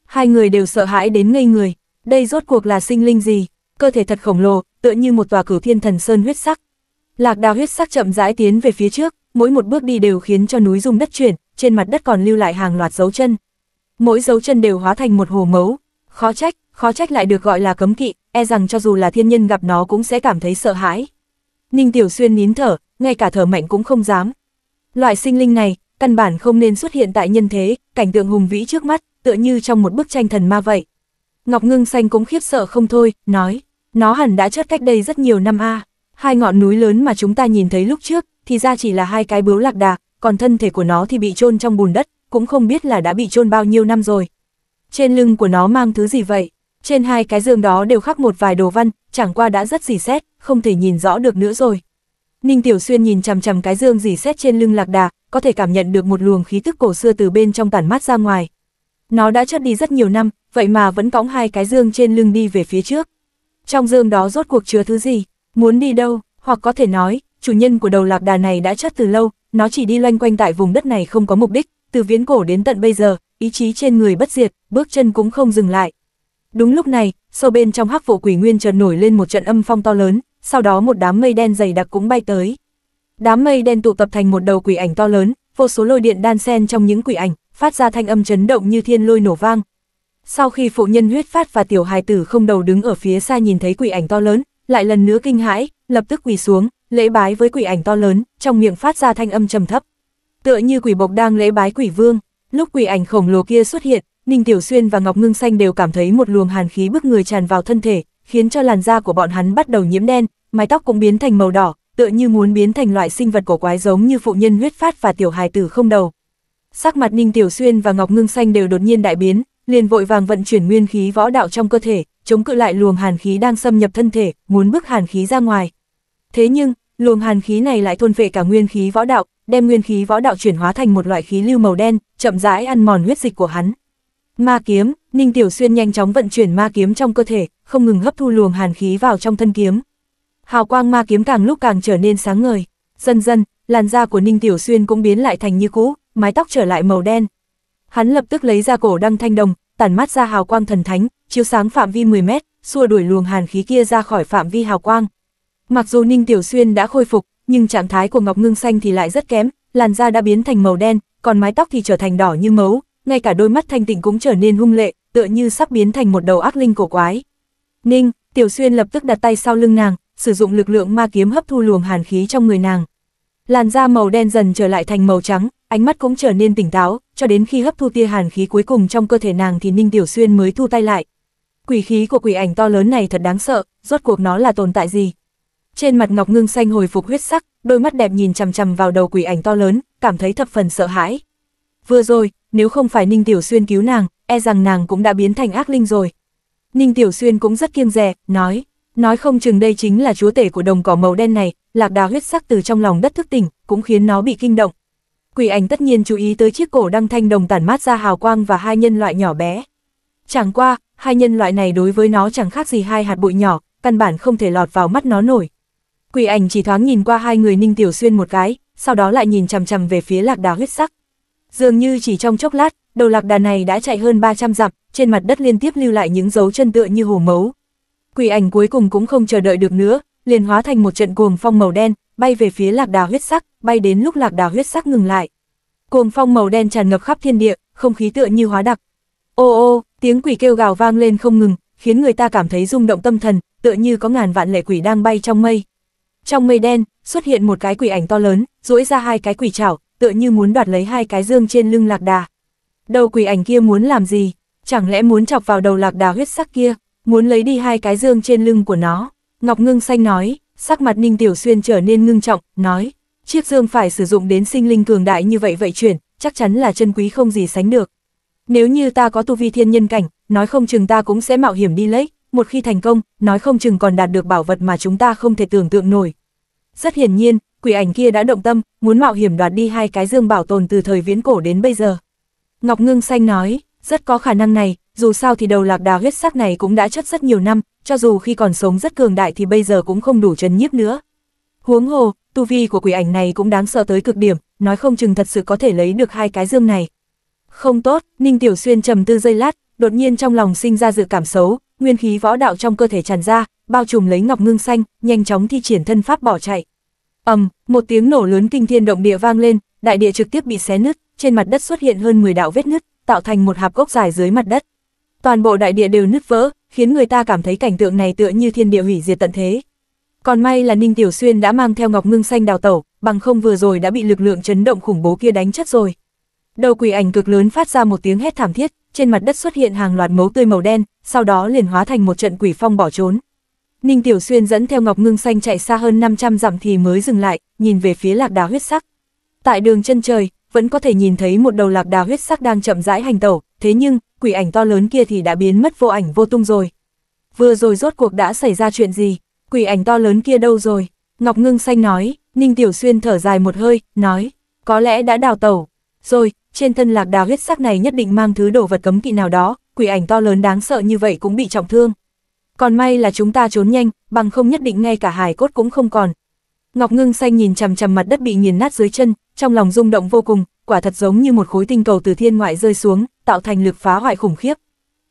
Hai người đều sợ hãi đến ngây người, đây rốt cuộc là sinh linh gì, cơ thể thật khổng lồ, tựa như một tòa cửu thiên thần sơn huyết sắc. Lạc đà huyết sắc chậm rãi tiến về phía trước, mỗi một bước đi đều khiến cho núi rung đất chuyển, trên mặt đất còn lưu lại hàng loạt dấu chân. Mỗi dấu chân đều hóa thành một hồ mấu, khó trách, khó trách lại được gọi là cấm kỵ, e rằng cho dù là thiên nhân gặp nó cũng sẽ cảm thấy sợ hãi. Ninh Tiểu Xuyên nín thở, ngay cả thở mạnh cũng không dám. Loại sinh linh này, căn bản không nên xuất hiện tại nhân thế, cảnh tượng hùng vĩ trước mắt, tựa như trong một bức tranh thần ma vậy. Ngọc Ngưng Xanh cũng khiếp sợ không thôi, nói, nó hẳn đã chết cách đây rất nhiều năm a. Hai ngọn núi lớn mà chúng ta nhìn thấy lúc trước, thì ra chỉ là hai cái bướu lạc đà, còn thân thể của nó thì bị chôn trong bùn đất, cũng không biết là đã bị chôn bao nhiêu năm rồi. Trên lưng của nó mang thứ gì vậy? Trên hai cái giường đó đều khắc một vài đồ văn, chẳng qua đã rất dì xét, không thể nhìn rõ được nữa rồi. Ninh Tiểu Xuyên nhìn chằm chằm cái dương dì xét trên lưng lạc đà, có thể cảm nhận được một luồng khí tức cổ xưa từ bên trong tản mát ra ngoài. Nó đã chất đi rất nhiều năm, vậy mà vẫn cõng hai cái dương trên lưng đi về phía trước. Trong dương đó rốt cuộc chứa thứ gì? Muốn đi đâu? Hoặc có thể nói, chủ nhân của đầu lạc đà này đã chết từ lâu, nó chỉ đi loanh quanh tại vùng đất này không có mục đích, từ viễn cổ đến tận bây giờ, ý chí trên người bất diệt, bước chân cũng không dừng lại. Đúng lúc này, sâu bên trong hắc vụ quỷ nguyên chợt nổi lên một trận âm phong to lớn, sau đó một đám mây đen dày đặc cũng bay tới. Đám mây đen tụ tập thành một đầu quỷ ảnh to lớn, vô số lôi điện đan xen trong những quỷ ảnh, phát ra thanh âm chấn động như thiên lôi nổ vang. Sau khi phụ nhân huyết phát và tiểu hài tử không đầu đứng ở phía xa nhìn thấy quỷ ảnh to lớn, lại lần nữa kinh hãi, lập tức quỳ xuống, lễ bái với quỷ ảnh to lớn, trong miệng phát ra thanh âm trầm thấp. Tựa như quỷ bộc đang lễ bái quỷ vương, lúc quỷ ảnh khổng lồ kia xuất hiện, Ninh Tiểu Xuyên và Ngọc Ngưng Xanh đều cảm thấy một luồng hàn khí bức người tràn vào thân thể, khiến cho làn da của bọn hắn bắt đầu nhiễm đen, mái tóc cũng biến thành màu đỏ, tựa như muốn biến thành loại sinh vật cổ quái giống như phụ nhân huyết phát và tiểu hài tử không đầu. Sắc mặt Ninh Tiểu Xuyên và Ngọc Ngưng Xanh đều đột nhiên đại biến, liền vội vàng vận chuyển nguyên khí võ đạo trong cơ thể, chống cự lại luồng hàn khí đang xâm nhập thân thể, muốn bức hàn khí ra ngoài. Thế nhưng, Luồng hàn khí này lại thôn phệ cả nguyên khí võ đạo, đem nguyên khí võ đạo chuyển hóa thành một loại khí lưu màu đen, chậm rãi ăn mòn huyết dịch của hắn. Ma kiếm, Ninh Tiểu Xuyên nhanh chóng vận chuyển ma kiếm trong cơ thể, không ngừng hấp thu luồng hàn khí vào trong thân kiếm. Hào quang ma kiếm càng lúc càng trở nên sáng ngời, dần dần, làn da của Ninh Tiểu Xuyên cũng biến lại thành như cũ, mái tóc trở lại màu đen. Hắn lập tức lấy ra cổ đăng thanh đồng, tản mát ra hào quang thần thánh, chiếu sáng phạm vi 10 mét, xua đuổi luồng hàn khí kia ra khỏi phạm vi hào quang. Mặc dù Ninh Tiểu Xuyên đã khôi phục, nhưng trạng thái của Ngọc Ngưng Xanh thì lại rất kém, làn da đã biến thành màu đen, còn mái tóc thì trở thành đỏ như máu, ngay cả đôi mắt thanh tịnh cũng trở nên hung lệ, tựa như sắp biến thành một đầu ác linh cổ quái. Ninh, Tiểu Xuyên lập tức đặt tay sau lưng nàng, sử dụng lực lượng ma kiếm hấp thu luồng hàn khí trong người nàng. Làn da màu đen dần trở lại thành màu trắng, ánh mắt cũng trở nên tỉnh táo, cho đến khi hấp thu tia hàn khí cuối cùng trong cơ thể nàng thì Ninh Tiểu Xuyên mới thu tay lại. Quỷ khí của quỷ ảnh to lớn này thật đáng sợ, rốt cuộc nó là tồn tại gì? Trên mặt Ngọc Ngưng xanh hồi phục huyết sắc, đôi mắt đẹp nhìn chằm chằm vào đầu quỷ ảnh to lớn, cảm thấy thập phần sợ hãi. Vừa rồi, nếu không phải Ninh Tiểu Xuyên cứu nàng, e rằng nàng cũng đã biến thành ác linh rồi. Ninh Tiểu Xuyên cũng rất kiêng dè, nói, nói không chừng đây chính là chúa tể của đồng cỏ màu đen này, lạc đà huyết sắc từ trong lòng đất thức tỉnh, cũng khiến nó bị kinh động. Quỷ ảnh tất nhiên chú ý tới chiếc cổ đăng thanh đồng tản mát ra hào quang và hai nhân loại nhỏ bé. Chẳng qua, hai nhân loại này đối với nó chẳng khác gì hai hạt bụi nhỏ, căn bản không thể lọt vào mắt nó nổi. Quỷ ảnh chỉ thoáng nhìn qua hai người Ninh Tiểu Xuyên một cái, sau đó lại nhìn chằm chằm về phía lạc đà huyết sắc. Dường như chỉ trong chốc lát, đầu lạc đà này đã chạy hơn 300 dặm, trên mặt đất liên tiếp lưu lại những dấu chân tựa như hồ mấu. Quỷ ảnh cuối cùng cũng không chờ đợi được nữa, liền hóa thành một trận cuồng phong màu đen, bay về phía lạc đà huyết sắc, bay đến lúc lạc đà huyết sắc ngừng lại. Cuồng phong màu đen tràn ngập khắp thiên địa, không khí tựa như hóa đặc. Ô ô, tiếng quỷ kêu gào vang lên không ngừng, khiến người ta cảm thấy rung động tâm thần, tựa như có ngàn vạn lệ quỷ đang bay trong mây. Trong mây đen, xuất hiện một cái quỷ ảnh to lớn, duỗi ra hai cái quỷ chảo, tựa như muốn đoạt lấy hai cái dương trên lưng lạc đà. Đầu quỷ ảnh kia muốn làm gì? Chẳng lẽ muốn chọc vào đầu lạc đà huyết sắc kia, muốn lấy đi hai cái dương trên lưng của nó? Ngọc Ngưng Xanh nói, sắc mặt Ninh Tiểu Xuyên trở nên ngưng trọng, nói, chiếc dương phải sử dụng đến sinh linh cường đại như vậy vậy chuyển, chắc chắn là chân quý không gì sánh được. Nếu như ta có tu vi thiên nhân cảnh, nói không chừng ta cũng sẽ mạo hiểm đi lấy, một khi thành công, nói không chừng còn đạt được bảo vật mà chúng ta không thể tưởng tượng nổi. Rất hiển nhiên, quỷ ảnh kia đã động tâm, muốn mạo hiểm đoạt đi hai cái dương bảo tồn từ thời viễn cổ đến bây giờ. Ngọc Ngưng Xanh nói, rất có khả năng này, dù sao thì đầu lạc đà huyết sắc này cũng đã chất rất nhiều năm, cho dù khi còn sống rất cường đại thì bây giờ cũng không đủ trấn nhiếp nữa. Huống hồ, tu vi của quỷ ảnh này cũng đáng sợ tới cực điểm, nói không chừng thật sự có thể lấy được hai cái dương này. Không tốt, Ninh Tiểu Xuyên trầm tư dây lát, đột nhiên trong lòng sinh ra dự cảm xấu, nguyên khí võ đạo trong cơ thể tràn ra, bao trùm lấy ngọc ngưng xanh, nhanh chóng thi triển thân pháp bỏ chạy. ầm, một tiếng nổ lớn kinh thiên động địa vang lên, đại địa trực tiếp bị xé nứt, trên mặt đất xuất hiện hơn 10 đạo vết nứt, tạo thành một hạp gốc dài dưới mặt đất. Toàn bộ đại địa đều nứt vỡ, khiến người ta cảm thấy cảnh tượng này tựa như thiên địa hủy diệt tận thế. Còn may là Ninh Tiểu Xuyên đã mang theo Ngọc Ngưng xanh đào tẩu, bằng không vừa rồi đã bị lực lượng chấn động khủng bố kia đánh chất rồi. Đầu quỷ ảnh cực lớn phát ra một tiếng hét thảm thiết, trên mặt đất xuất hiện hàng loạt mấu tươi màu đen, sau đó liền hóa thành một trận quỷ phong bỏ trốn. Ninh Tiểu Xuyên dẫn theo Ngọc Ngưng Xanh chạy xa hơn 500 dặm thì mới dừng lại, nhìn về phía lạc đà huyết sắc. Tại đường chân trời, vẫn có thể nhìn thấy một đầu lạc đà huyết sắc đang chậm rãi hành tẩu, thế nhưng, quỷ ảnh to lớn kia thì đã biến mất vô ảnh vô tung rồi. Vừa rồi rốt cuộc đã xảy ra chuyện gì? Quỷ ảnh to lớn kia đâu rồi? Ngọc Ngưng Xanh nói, Ninh Tiểu Xuyên thở dài một hơi, nói, có lẽ đã đào tẩu. Rồi, trên thân lạc đào huyết sắc này nhất định mang thứ đồ vật cấm kỵ nào đó, quỷ ảnh to lớn đáng sợ như vậy cũng bị trọng thương. Còn may là chúng ta trốn nhanh, bằng không nhất định ngay cả hài cốt cũng không còn. Ngọc Ngưng xanh nhìn chằm chằm mặt đất bị nghiền nát dưới chân, trong lòng rung động vô cùng, quả thật giống như một khối tinh cầu từ thiên ngoại rơi xuống, tạo thành lực phá hoại khủng khiếp.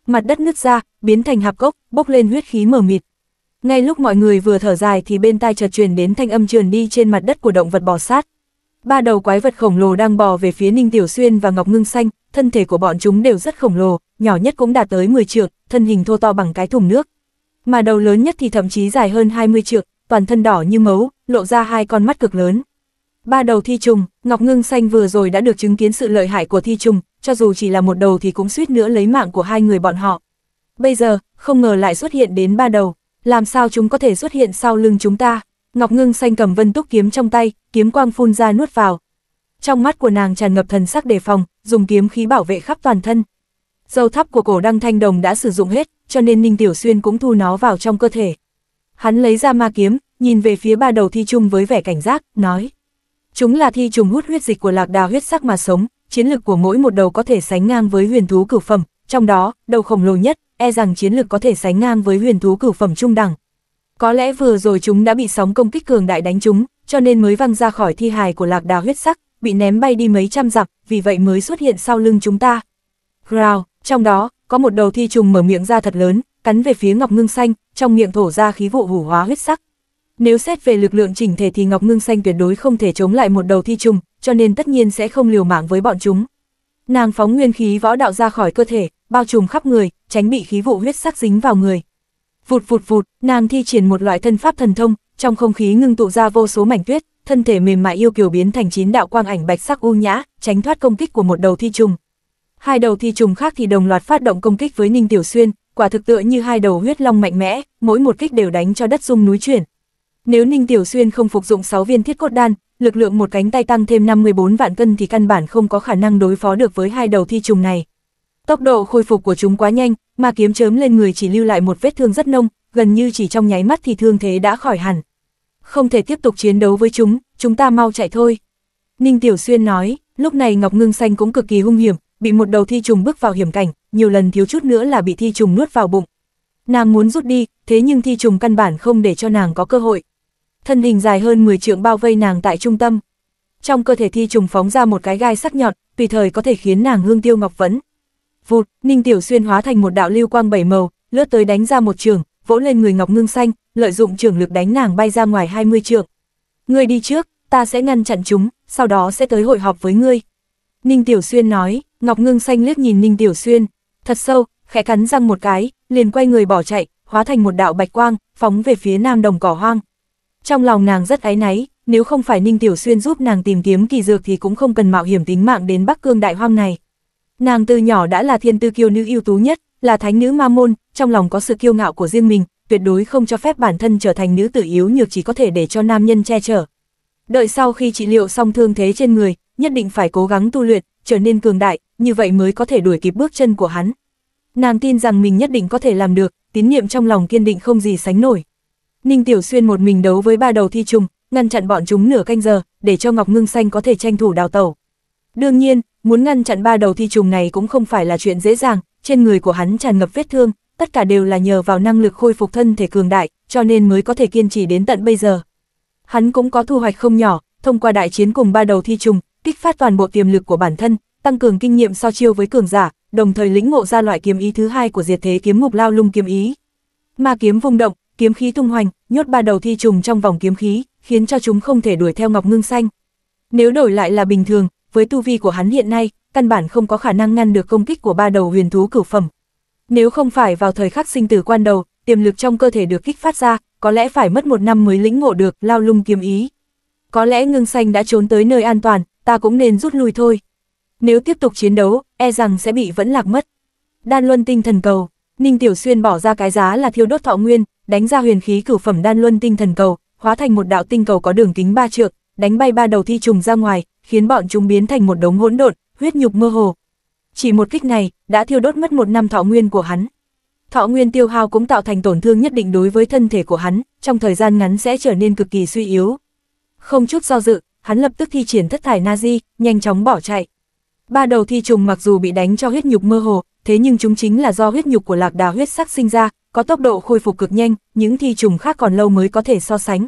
Mặt đất nứt ra, biến thành hạp cốc, bốc lên huyết khí mờ mịt. Ngay lúc mọi người vừa thở dài thì bên tai chợt truyền đến thanh âm truyền đi trên mặt đất của động vật bò sát, Ba đầu quái vật khổng lồ đang bò về phía Ninh Tiểu Xuyên và Ngọc Ngưng Xanh, thân thể của bọn chúng đều rất khổng lồ, nhỏ nhất cũng đạt tới 10 trượng, thân hình thô to bằng cái thùng nước. Mà đầu lớn nhất thì thậm chí dài hơn 20 trượng, toàn thân đỏ như máu, lộ ra hai con mắt cực lớn. Ba đầu thi trùng, Ngọc Ngưng Xanh vừa rồi đã được chứng kiến sự lợi hại của thi trùng, cho dù chỉ là một đầu thì cũng suýt nữa lấy mạng của hai người bọn họ. Bây giờ, không ngờ lại xuất hiện đến ba đầu, làm sao chúng có thể xuất hiện sau lưng chúng ta? Ngọc Ngưng xanh cầm vân túc kiếm trong tay, kiếm quang phun ra nuốt vào. Trong mắt của nàng tràn ngập thần sắc đề phòng, dùng kiếm khí bảo vệ khắp toàn thân. Dâu thắp của cổ đăng thanh đồng đã sử dụng hết, cho nên Ninh Tiểu Xuyên cũng thu nó vào trong cơ thể. Hắn lấy ra ma kiếm, nhìn về phía ba đầu thi chung với vẻ cảnh giác, nói. Chúng là thi trùng hút huyết dịch của lạc đà huyết sắc mà sống, chiến lực của mỗi một đầu có thể sánh ngang với huyền thú cửu phẩm, trong đó, đầu khổng lồ nhất, e rằng chiến lực có thể sánh ngang với huyền thú cửu phẩm trung đẳng, có lẽ vừa rồi chúng đã bị sóng công kích cường đại đánh chúng, cho nên mới văng ra khỏi thi hài của lạc đà huyết sắc, bị ném bay đi mấy trăm dặm, vì vậy mới xuất hiện sau lưng chúng ta. rào trong đó, có một đầu thi trùng mở miệng ra thật lớn, cắn về phía Ngọc Ngưng Xanh, trong miệng thổ ra khí vụ hủ hóa huyết sắc. Nếu xét về lực lượng chỉnh thể thì Ngọc Ngưng Xanh tuyệt đối không thể chống lại một đầu thi trùng, cho nên tất nhiên sẽ không liều mạng với bọn chúng. Nàng phóng nguyên khí võ đạo ra khỏi cơ thể, bao trùm khắp người, tránh bị khí vụ huyết sắc dính vào người. Vụt vụt vụt, nàng thi triển một loại thân pháp thần thông, trong không khí ngưng tụ ra vô số mảnh tuyết, thân thể mềm mại yêu kiều biến thành chín đạo quang ảnh bạch sắc u nhã, tránh thoát công kích của một đầu thi trùng. Hai đầu thi trùng khác thì đồng loạt phát động công kích với Ninh Tiểu Xuyên, quả thực tựa như hai đầu huyết long mạnh mẽ, mỗi một kích đều đánh cho đất rung núi chuyển. Nếu Ninh Tiểu Xuyên không phục dụng 6 viên thiết cốt đan, lực lượng một cánh tay tăng thêm 54 vạn cân thì căn bản không có khả năng đối phó được với hai đầu thi trùng này. Tốc độ khôi phục của chúng quá nhanh, mà kiếm chớm lên người chỉ lưu lại một vết thương rất nông, gần như chỉ trong nháy mắt thì thương thế đã khỏi hẳn. Không thể tiếp tục chiến đấu với chúng, chúng ta mau chạy thôi. Ninh Tiểu Xuyên nói, lúc này Ngọc Ngưng Xanh cũng cực kỳ hung hiểm, bị một đầu thi trùng bước vào hiểm cảnh, nhiều lần thiếu chút nữa là bị thi trùng nuốt vào bụng. Nàng muốn rút đi, thế nhưng thi trùng căn bản không để cho nàng có cơ hội. Thân hình dài hơn 10 trượng bao vây nàng tại trung tâm. Trong cơ thể thi trùng phóng ra một cái gai sắc nhọn, tùy thời có thể khiến nàng hương tiêu ngọc vấn, vụt, Ninh Tiểu Xuyên hóa thành một đạo lưu quang bảy màu, lướt tới đánh ra một trường, vỗ lên người Ngọc Ngưng Xanh, lợi dụng trường lực đánh nàng bay ra ngoài 20 trượng. Ngươi đi trước, ta sẽ ngăn chặn chúng, sau đó sẽ tới hội họp với ngươi. Ninh Tiểu Xuyên nói, Ngọc Ngưng Xanh liếc nhìn Ninh Tiểu Xuyên, thật sâu, khẽ cắn răng một cái, liền quay người bỏ chạy, hóa thành một đạo bạch quang, phóng về phía nam đồng cỏ hoang. Trong lòng nàng rất áy náy, nếu không phải Ninh Tiểu Xuyên giúp nàng tìm kiếm kỳ dược thì cũng không cần mạo hiểm tính mạng đến Bắc Cương Đại Hoang này. Nàng từ nhỏ đã là thiên tư kiêu nữ ưu tú nhất, là thánh nữ ma môn, trong lòng có sự kiêu ngạo của riêng mình, tuyệt đối không cho phép bản thân trở thành nữ tử yếu nhược chỉ có thể để cho nam nhân che chở. Đợi sau khi trị liệu xong thương thế trên người, nhất định phải cố gắng tu luyện, trở nên cường đại, như vậy mới có thể đuổi kịp bước chân của hắn. Nàng tin rằng mình nhất định có thể làm được, tín niệm trong lòng kiên định không gì sánh nổi. Ninh Tiểu Xuyên một mình đấu với ba đầu thi trùng, ngăn chặn bọn chúng nửa canh giờ, để cho Ngọc Ngưng Xanh có thể tranh thủ đào tẩu. Đương nhiên, Muốn ngăn chặn ba đầu thi trùng này cũng không phải là chuyện dễ dàng, trên người của hắn tràn ngập vết thương, tất cả đều là nhờ vào năng lực khôi phục thân thể cường đại, cho nên mới có thể kiên trì đến tận bây giờ. Hắn cũng có thu hoạch không nhỏ, thông qua đại chiến cùng ba đầu thi trùng, kích phát toàn bộ tiềm lực của bản thân, tăng cường kinh nghiệm so chiêu với cường giả, đồng thời lĩnh ngộ ra loại kiếm ý thứ hai của diệt thế kiếm ngục lao lung kiếm ý. Ma kiếm vung động, kiếm khí tung hoành, nhốt ba đầu thi trùng trong vòng kiếm khí, khiến cho chúng không thể đuổi theo Ngọc Ngưng Xanh. Nếu đổi lại là bình thường, với tu vi của hắn hiện nay, căn bản không có khả năng ngăn được công kích của ba đầu huyền thú cửu phẩm. Nếu không phải vào thời khắc sinh tử quan đầu, tiềm lực trong cơ thể được kích phát ra, có lẽ phải mất một năm mới lĩnh ngộ được lao lung kiếm ý. Có lẽ ngưng xanh đã trốn tới nơi an toàn, ta cũng nên rút lui thôi. Nếu tiếp tục chiến đấu, e rằng sẽ bị vẫn lạc mất. Đan luân tinh thần cầu, Ninh Tiểu Xuyên bỏ ra cái giá là thiêu đốt thọ nguyên, đánh ra huyền khí cửu phẩm đan luân tinh thần cầu, hóa thành một đạo tinh cầu có đường kính ba trượng, đánh bay ba đầu thi trùng ra ngoài, khiến bọn chúng biến thành một đống hỗn độn, huyết nhục mơ hồ. Chỉ một kích này, đã thiêu đốt mất một năm thọ nguyên của hắn. Thọ nguyên tiêu hao cũng tạo thành tổn thương nhất định đối với thân thể của hắn, trong thời gian ngắn sẽ trở nên cực kỳ suy yếu. Không chút do dự, hắn lập tức thi triển thất thải Nazi, nhanh chóng bỏ chạy. Ba đầu thi trùng mặc dù bị đánh cho huyết nhục mơ hồ, thế nhưng chúng chính là do huyết nhục của lạc đà huyết sắc sinh ra, có tốc độ khôi phục cực nhanh, những thi trùng khác còn lâu mới có thể so sánh.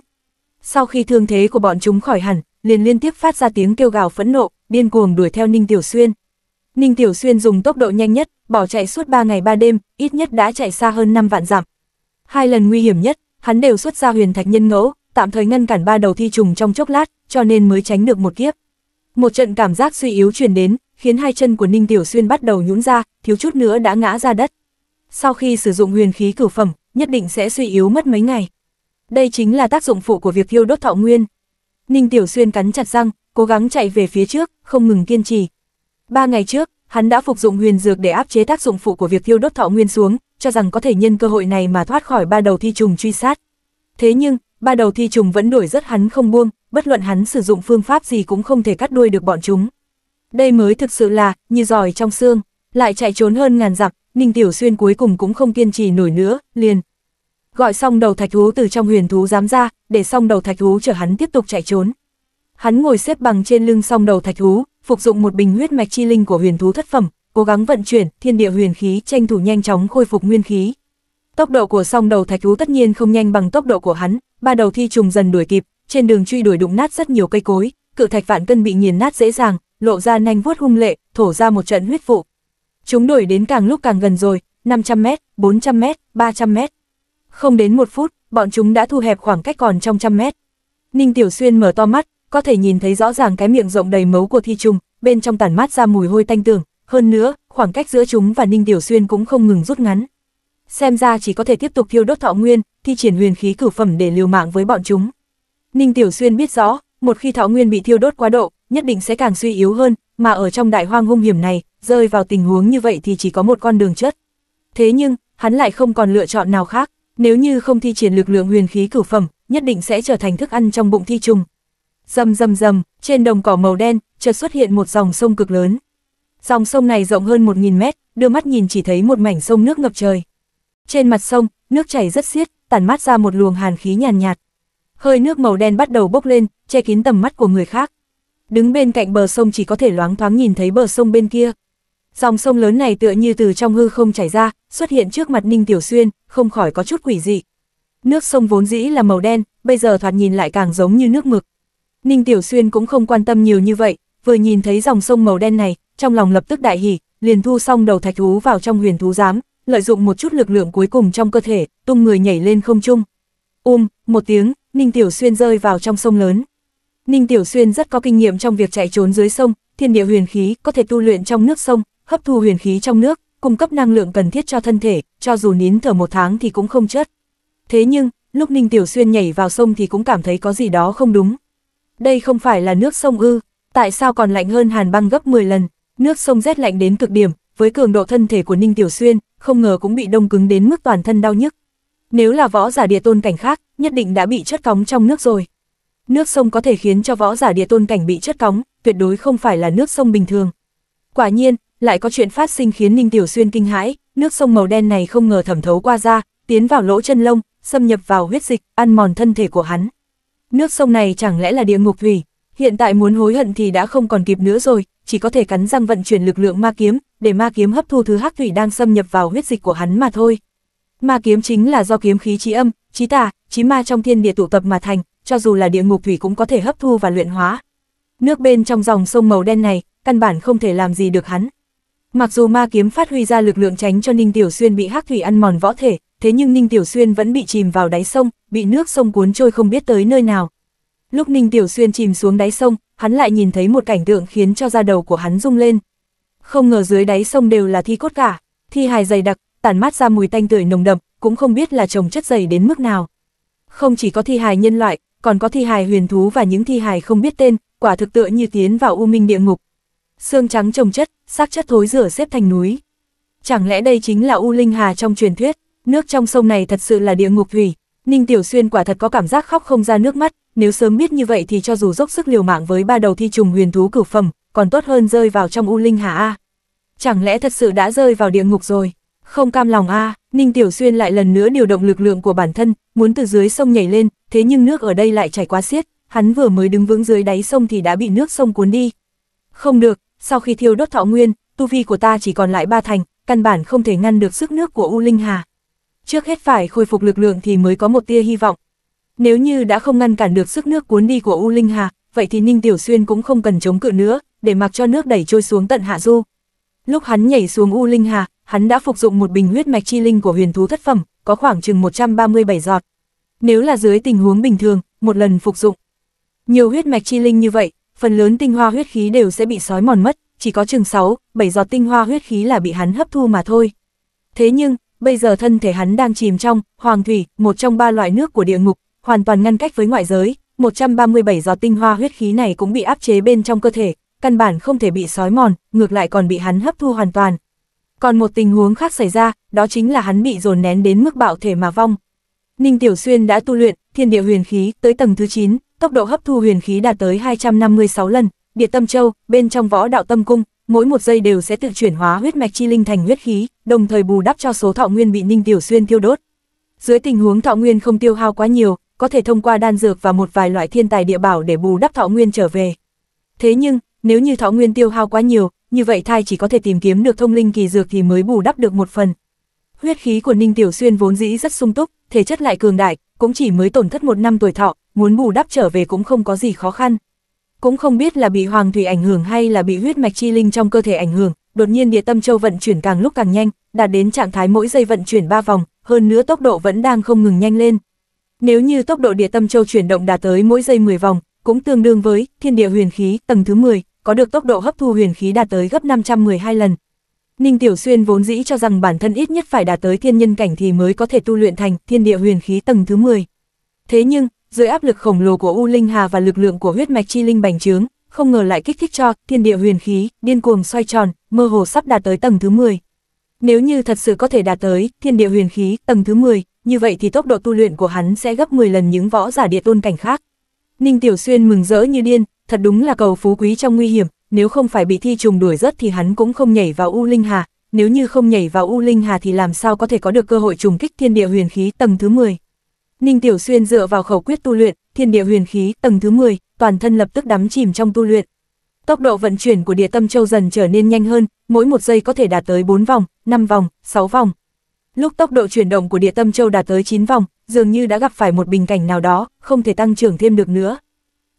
Sau khi thương thế của bọn chúng khỏi hẳn, liền liên tiếp phát ra tiếng kêu gào phẫn nộ, điên cuồng đuổi theo Ninh Tiểu Xuyên. Ninh Tiểu Xuyên dùng tốc độ nhanh nhất, bỏ chạy suốt 3 ngày 3 đêm, ít nhất đã chạy xa hơn 5 vạn dặm. Hai lần nguy hiểm nhất, hắn đều xuất ra huyền thạch nhân ngẫu, tạm thời ngăn cản ba đầu thi trùng trong chốc lát, cho nên mới tránh được một kiếp. Một trận cảm giác suy yếu truyền đến, khiến hai chân của Ninh Tiểu Xuyên bắt đầu nhũn ra, thiếu chút nữa đã ngã ra đất. Sau khi sử dụng huyền khí cửu phẩm, nhất định sẽ suy yếu mất mấy ngày. Đây chính là tác dụng phụ của việc thiêu đốt thọ nguyên, Ninh Tiểu Xuyên cắn chặt răng, cố gắng chạy về phía trước, không ngừng kiên trì. Ba ngày trước, hắn đã phục dụng huyền dược để áp chế tác dụng phụ của việc thiêu đốt thọ nguyên xuống, cho rằng có thể nhân cơ hội này mà thoát khỏi ba đầu thi trùng truy sát. Thế nhưng, ba đầu thi trùng vẫn đuổi rất hắn không buông, bất luận hắn sử dụng phương pháp gì cũng không thể cắt đuôi được bọn chúng. Đây mới thực sự là, như giỏi trong xương, lại chạy trốn hơn ngàn dặm, Ninh Tiểu Xuyên cuối cùng cũng không kiên trì nổi nữa, liền gọi xong đầu thạch thú từ trong huyền thú dám ra, để xong đầu thạch thú chở hắn tiếp tục chạy trốn. Hắn ngồi xếp bằng trên lưng xong đầu thạch thú, phục dụng một bình huyết mạch chi linh của huyền thú thất phẩm, cố gắng vận chuyển thiên địa huyền khí tranh thủ nhanh chóng khôi phục nguyên khí. Tốc độ của song đầu thạch thú tất nhiên không nhanh bằng tốc độ của hắn, ba đầu thi trùng dần đuổi kịp, trên đường truy đuổi đụng nát rất nhiều cây cối, cự thạch vạn cân bị nghiền nát dễ dàng, lộ ra nanh vuốt hung lệ, thổ ra một trận huyết vụ. Chúng đuổi đến càng lúc càng gần rồi, 500m, 400m, 300m, không đến một phút, bọn chúng đã thu hẹp khoảng cách còn trong trăm mét. Ninh Tiểu Xuyên mở to mắt, có thể nhìn thấy rõ ràng cái miệng rộng đầy mấu của thi trùng, bên trong tản mát ra mùi hôi tanh tường, hơn nữa, khoảng cách giữa chúng và Ninh Tiểu Xuyên cũng không ngừng rút ngắn. Xem ra chỉ có thể tiếp tục thiêu đốt thọ nguyên, thi triển huyền khí cử phẩm để liều mạng với bọn chúng. Ninh Tiểu Xuyên biết rõ, một khi thọ nguyên bị thiêu đốt quá độ, nhất định sẽ càng suy yếu hơn, mà ở trong đại hoang hung hiểm này, rơi vào tình huống như vậy thì chỉ có một con đường chết. Thế nhưng, hắn lại không còn lựa chọn nào khác nếu như không thi triển lực lượng huyền khí cửu phẩm, nhất định sẽ trở thành thức ăn trong bụng thi trùng. Rầm rầm rầm, trên đồng cỏ màu đen, chợt xuất hiện một dòng sông cực lớn. Dòng sông này rộng hơn 1000 mét, đưa mắt nhìn chỉ thấy một mảnh sông nước ngập trời. Trên mặt sông, nước chảy rất xiết, tản mát ra một luồng hàn khí nhàn nhạt, nhạt. Hơi nước màu đen bắt đầu bốc lên, che kín tầm mắt của người khác. Đứng bên cạnh bờ sông chỉ có thể loáng thoáng nhìn thấy bờ sông bên kia, Dòng sông lớn này tựa như từ trong hư không chảy ra, xuất hiện trước mặt Ninh Tiểu Xuyên, không khỏi có chút quỷ dị. Nước sông vốn dĩ là màu đen, bây giờ thoạt nhìn lại càng giống như nước mực. Ninh Tiểu Xuyên cũng không quan tâm nhiều như vậy, vừa nhìn thấy dòng sông màu đen này, trong lòng lập tức đại hỉ, liền thu xong đầu thạch thú vào trong huyền thú giám, lợi dụng một chút lực lượng cuối cùng trong cơ thể, tung người nhảy lên không trung. Um, một tiếng, Ninh Tiểu Xuyên rơi vào trong sông lớn. Ninh Tiểu Xuyên rất có kinh nghiệm trong việc chạy trốn dưới sông, thiên địa huyền khí có thể tu luyện trong nước sông, hấp thu huyền khí trong nước, cung cấp năng lượng cần thiết cho thân thể, cho dù nín thở một tháng thì cũng không chết. Thế nhưng, lúc Ninh Tiểu Xuyên nhảy vào sông thì cũng cảm thấy có gì đó không đúng. Đây không phải là nước sông ư, tại sao còn lạnh hơn hàn băng gấp 10 lần, nước sông rét lạnh đến cực điểm, với cường độ thân thể của Ninh Tiểu Xuyên, không ngờ cũng bị đông cứng đến mức toàn thân đau nhức. Nếu là võ giả địa tôn cảnh khác, nhất định đã bị chất cóng trong nước rồi. Nước sông có thể khiến cho võ giả địa tôn cảnh bị chất cóng, tuyệt đối không phải là nước sông bình thường. Quả nhiên, lại có chuyện phát sinh khiến Ninh Tiểu Xuyên kinh hãi, nước sông màu đen này không ngờ thẩm thấu qua da, tiến vào lỗ chân lông, xâm nhập vào huyết dịch, ăn mòn thân thể của hắn. Nước sông này chẳng lẽ là địa ngục thủy, hiện tại muốn hối hận thì đã không còn kịp nữa rồi, chỉ có thể cắn răng vận chuyển lực lượng ma kiếm, để ma kiếm hấp thu thứ hắc thủy đang xâm nhập vào huyết dịch của hắn mà thôi. Ma kiếm chính là do kiếm khí trí âm, trí tà, trí ma trong thiên địa tụ tập mà thành, cho dù là địa ngục thủy cũng có thể hấp thu và luyện hóa. Nước bên trong dòng sông màu đen này, căn bản không thể làm gì được hắn, Mặc dù ma kiếm phát huy ra lực lượng tránh cho Ninh Tiểu Xuyên bị hắc thủy ăn mòn võ thể, thế nhưng Ninh Tiểu Xuyên vẫn bị chìm vào đáy sông, bị nước sông cuốn trôi không biết tới nơi nào. Lúc Ninh Tiểu Xuyên chìm xuống đáy sông, hắn lại nhìn thấy một cảnh tượng khiến cho da đầu của hắn rung lên. Không ngờ dưới đáy sông đều là thi cốt cả, thi hài dày đặc, tản mát ra mùi tanh tưởi nồng đậm, cũng không biết là trồng chất dày đến mức nào. Không chỉ có thi hài nhân loại, còn có thi hài huyền thú và những thi hài không biết tên, quả thực tựa như tiến vào u minh địa ngục. Xương trắng trồng chất, xác chất thối rửa xếp thành núi. Chẳng lẽ đây chính là U Linh Hà trong truyền thuyết, nước trong sông này thật sự là địa ngục thủy. Ninh Tiểu Xuyên quả thật có cảm giác khóc không ra nước mắt, nếu sớm biết như vậy thì cho dù dốc sức liều mạng với ba đầu thi trùng huyền thú cửu phẩm, còn tốt hơn rơi vào trong U Linh Hà A. Chẳng lẽ thật sự đã rơi vào địa ngục rồi? Không cam lòng A, Ninh Tiểu Xuyên lại lần nữa điều động lực lượng của bản thân, muốn từ dưới sông nhảy lên, thế nhưng nước ở đây lại chảy quá xiết, hắn vừa mới đứng vững dưới đáy sông thì đã bị nước sông cuốn đi. Không được, sau khi thiêu đốt thọ nguyên, tu vi của ta chỉ còn lại ba thành, căn bản không thể ngăn được sức nước của U Linh Hà. Trước hết phải khôi phục lực lượng thì mới có một tia hy vọng. Nếu như đã không ngăn cản được sức nước cuốn đi của U Linh Hà, vậy thì Ninh Tiểu Xuyên cũng không cần chống cự nữa, để mặc cho nước đẩy trôi xuống tận hạ du. Lúc hắn nhảy xuống U Linh Hà, hắn đã phục dụng một bình huyết mạch chi linh của huyền thú thất phẩm, có khoảng chừng 137 giọt. Nếu là dưới tình huống bình thường, một lần phục dụng. Nhiều huyết mạch chi linh như vậy, phần lớn tinh hoa huyết khí đều sẽ bị sói mòn mất, chỉ có chừng 6, 7 giọt tinh hoa huyết khí là bị hắn hấp thu mà thôi. Thế nhưng, bây giờ thân thể hắn đang chìm trong hoàng thủy, một trong ba loại nước của địa ngục, hoàn toàn ngăn cách với ngoại giới, 137 giọt tinh hoa huyết khí này cũng bị áp chế bên trong cơ thể, căn bản không thể bị sói mòn, ngược lại còn bị hắn hấp thu hoàn toàn. Còn một tình huống khác xảy ra, đó chính là hắn bị dồn nén đến mức bạo thể mà vong. Ninh Tiểu Xuyên đã tu luyện thiên địa huyền khí tới tầng thứ 9, tốc độ hấp thu huyền khí đạt tới 256 lần, địa tâm châu, bên trong võ đạo tâm cung, mỗi một giây đều sẽ tự chuyển hóa huyết mạch chi linh thành huyết khí, đồng thời bù đắp cho số thọ nguyên bị Ninh Tiểu Xuyên tiêu đốt. Dưới tình huống thọ nguyên không tiêu hao quá nhiều, có thể thông qua đan dược và một vài loại thiên tài địa bảo để bù đắp thọ nguyên trở về. Thế nhưng, nếu như thọ nguyên tiêu hao quá nhiều, như vậy thai chỉ có thể tìm kiếm được thông linh kỳ dược thì mới bù đắp được một phần. Huyết khí của Ninh Tiểu Xuyên vốn dĩ rất sung túc, thể chất lại cường đại, cũng chỉ mới tổn thất một năm tuổi thọ, muốn bù đắp trở về cũng không có gì khó khăn. Cũng không biết là bị hoàng thủy ảnh hưởng hay là bị huyết mạch chi linh trong cơ thể ảnh hưởng, đột nhiên địa tâm châu vận chuyển càng lúc càng nhanh, đạt đến trạng thái mỗi giây vận chuyển 3 vòng, hơn nữa tốc độ vẫn đang không ngừng nhanh lên. Nếu như tốc độ địa tâm châu chuyển động đạt tới mỗi giây 10 vòng, cũng tương đương với thiên địa huyền khí tầng thứ 10, có được tốc độ hấp thu huyền khí đạt tới gấp 512 lần. Ninh Tiểu Xuyên vốn dĩ cho rằng bản thân ít nhất phải đạt tới thiên nhân cảnh thì mới có thể tu luyện thành thiên địa huyền khí tầng thứ 10. Thế nhưng, dưới áp lực khổng lồ của U Linh Hà và lực lượng của huyết mạch chi linh bành trướng, không ngờ lại kích thích cho thiên địa huyền khí, điên cuồng xoay tròn, mơ hồ sắp đạt tới tầng thứ 10. Nếu như thật sự có thể đạt tới thiên địa huyền khí tầng thứ 10, như vậy thì tốc độ tu luyện của hắn sẽ gấp 10 lần những võ giả địa tôn cảnh khác. Ninh Tiểu Xuyên mừng rỡ như điên, thật đúng là cầu phú quý trong nguy hiểm, nếu không phải bị thi trùng đuổi rớt thì hắn cũng không nhảy vào U Linh Hà, nếu như không nhảy vào U Linh Hà thì làm sao có thể có được cơ hội trùng kích thiên địa huyền khí tầng thứ 10. Ninh Tiểu Xuyên dựa vào khẩu quyết tu luyện, thiên địa huyền khí, tầng thứ 10, toàn thân lập tức đắm chìm trong tu luyện. Tốc độ vận chuyển của địa tâm châu dần trở nên nhanh hơn, mỗi một giây có thể đạt tới 4 vòng, 5 vòng, 6 vòng. Lúc tốc độ chuyển động của địa tâm châu đạt tới 9 vòng, dường như đã gặp phải một bình cảnh nào đó, không thể tăng trưởng thêm được nữa.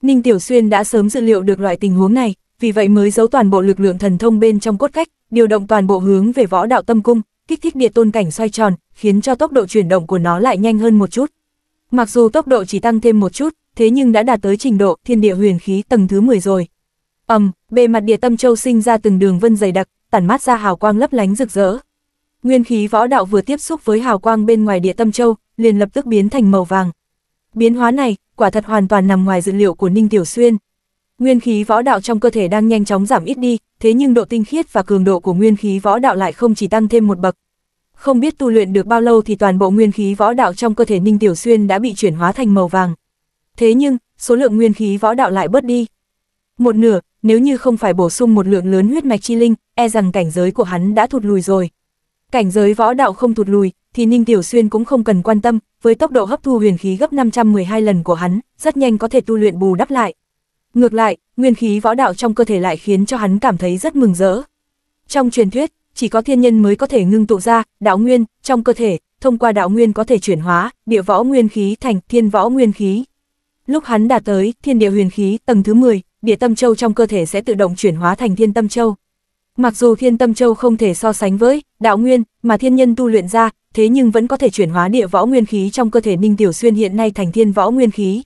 Ninh Tiểu Xuyên đã sớm dự liệu được loại tình huống này, vì vậy mới giấu toàn bộ lực lượng thần thông bên trong cốt cách, điều động toàn bộ hướng về võ đạo tâm cung, kích thích địa tôn cảnh xoay tròn, khiến cho tốc độ chuyển động của nó lại nhanh hơn một chút. Mặc dù tốc độ chỉ tăng thêm một chút, thế nhưng đã đạt tới trình độ thiên địa huyền khí tầng thứ 10 rồi. Ầm, um, bề mặt địa tâm châu sinh ra từng đường vân dày đặc, tản mát ra hào quang lấp lánh rực rỡ. Nguyên khí võ đạo vừa tiếp xúc với hào quang bên ngoài địa tâm châu, liền lập tức biến thành màu vàng. Biến hóa này, quả thật hoàn toàn nằm ngoài dự liệu của Ninh Tiểu Xuyên. Nguyên khí võ đạo trong cơ thể đang nhanh chóng giảm ít đi, thế nhưng độ tinh khiết và cường độ của nguyên khí võ đạo lại không chỉ tăng thêm một bậc, không biết tu luyện được bao lâu thì toàn bộ nguyên khí võ đạo trong cơ thể Ninh Tiểu Xuyên đã bị chuyển hóa thành màu vàng. Thế nhưng, số lượng nguyên khí võ đạo lại bớt đi. Một nửa, nếu như không phải bổ sung một lượng lớn huyết mạch chi linh, e rằng cảnh giới của hắn đã thụt lùi rồi. Cảnh giới võ đạo không thụt lùi, thì Ninh Tiểu Xuyên cũng không cần quan tâm, với tốc độ hấp thu huyền khí gấp 512 lần của hắn, rất nhanh có thể tu luyện bù đắp lại. Ngược lại, nguyên khí võ đạo trong cơ thể lại khiến cho hắn cảm thấy rất mừng rỡ. Trong truyền thuyết, chỉ có thiên nhân mới có thể ngưng tụ ra, đạo nguyên, trong cơ thể, thông qua đạo nguyên có thể chuyển hóa, địa võ nguyên khí thành thiên võ nguyên khí. Lúc hắn đạt tới thiên địa huyền khí tầng thứ 10, địa tâm châu trong cơ thể sẽ tự động chuyển hóa thành thiên tâm châu. Mặc dù thiên tâm châu không thể so sánh với đạo nguyên mà thiên nhân tu luyện ra, thế nhưng vẫn có thể chuyển hóa địa võ nguyên khí trong cơ thể Ninh Tiểu Xuyên hiện nay thành thiên võ nguyên khí.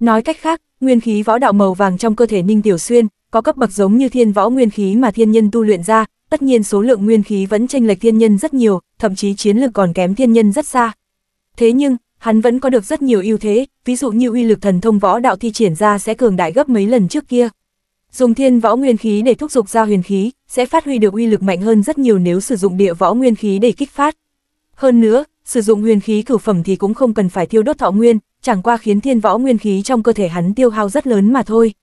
Nói cách khác, nguyên khí võ đạo màu vàng trong cơ thể Ninh Tiểu Xuyên có cấp bậc giống như thiên võ nguyên khí mà thiên nhân tu luyện ra, tất nhiên số lượng nguyên khí vẫn chênh lệch thiên nhân rất nhiều, thậm chí chiến lược còn kém thiên nhân rất xa. Thế nhưng, hắn vẫn có được rất nhiều ưu thế, ví dụ như uy lực thần thông võ đạo thi triển ra sẽ cường đại gấp mấy lần trước kia. Dùng thiên võ nguyên khí để thúc dục ra huyền khí, sẽ phát huy được uy lực mạnh hơn rất nhiều nếu sử dụng địa võ nguyên khí để kích phát. Hơn nữa, sử dụng huyền khí cửu phẩm thì cũng không cần phải thiêu đốt thọ nguyên, chẳng qua khiến thiên võ nguyên khí trong cơ thể hắn tiêu hao rất lớn mà thôi.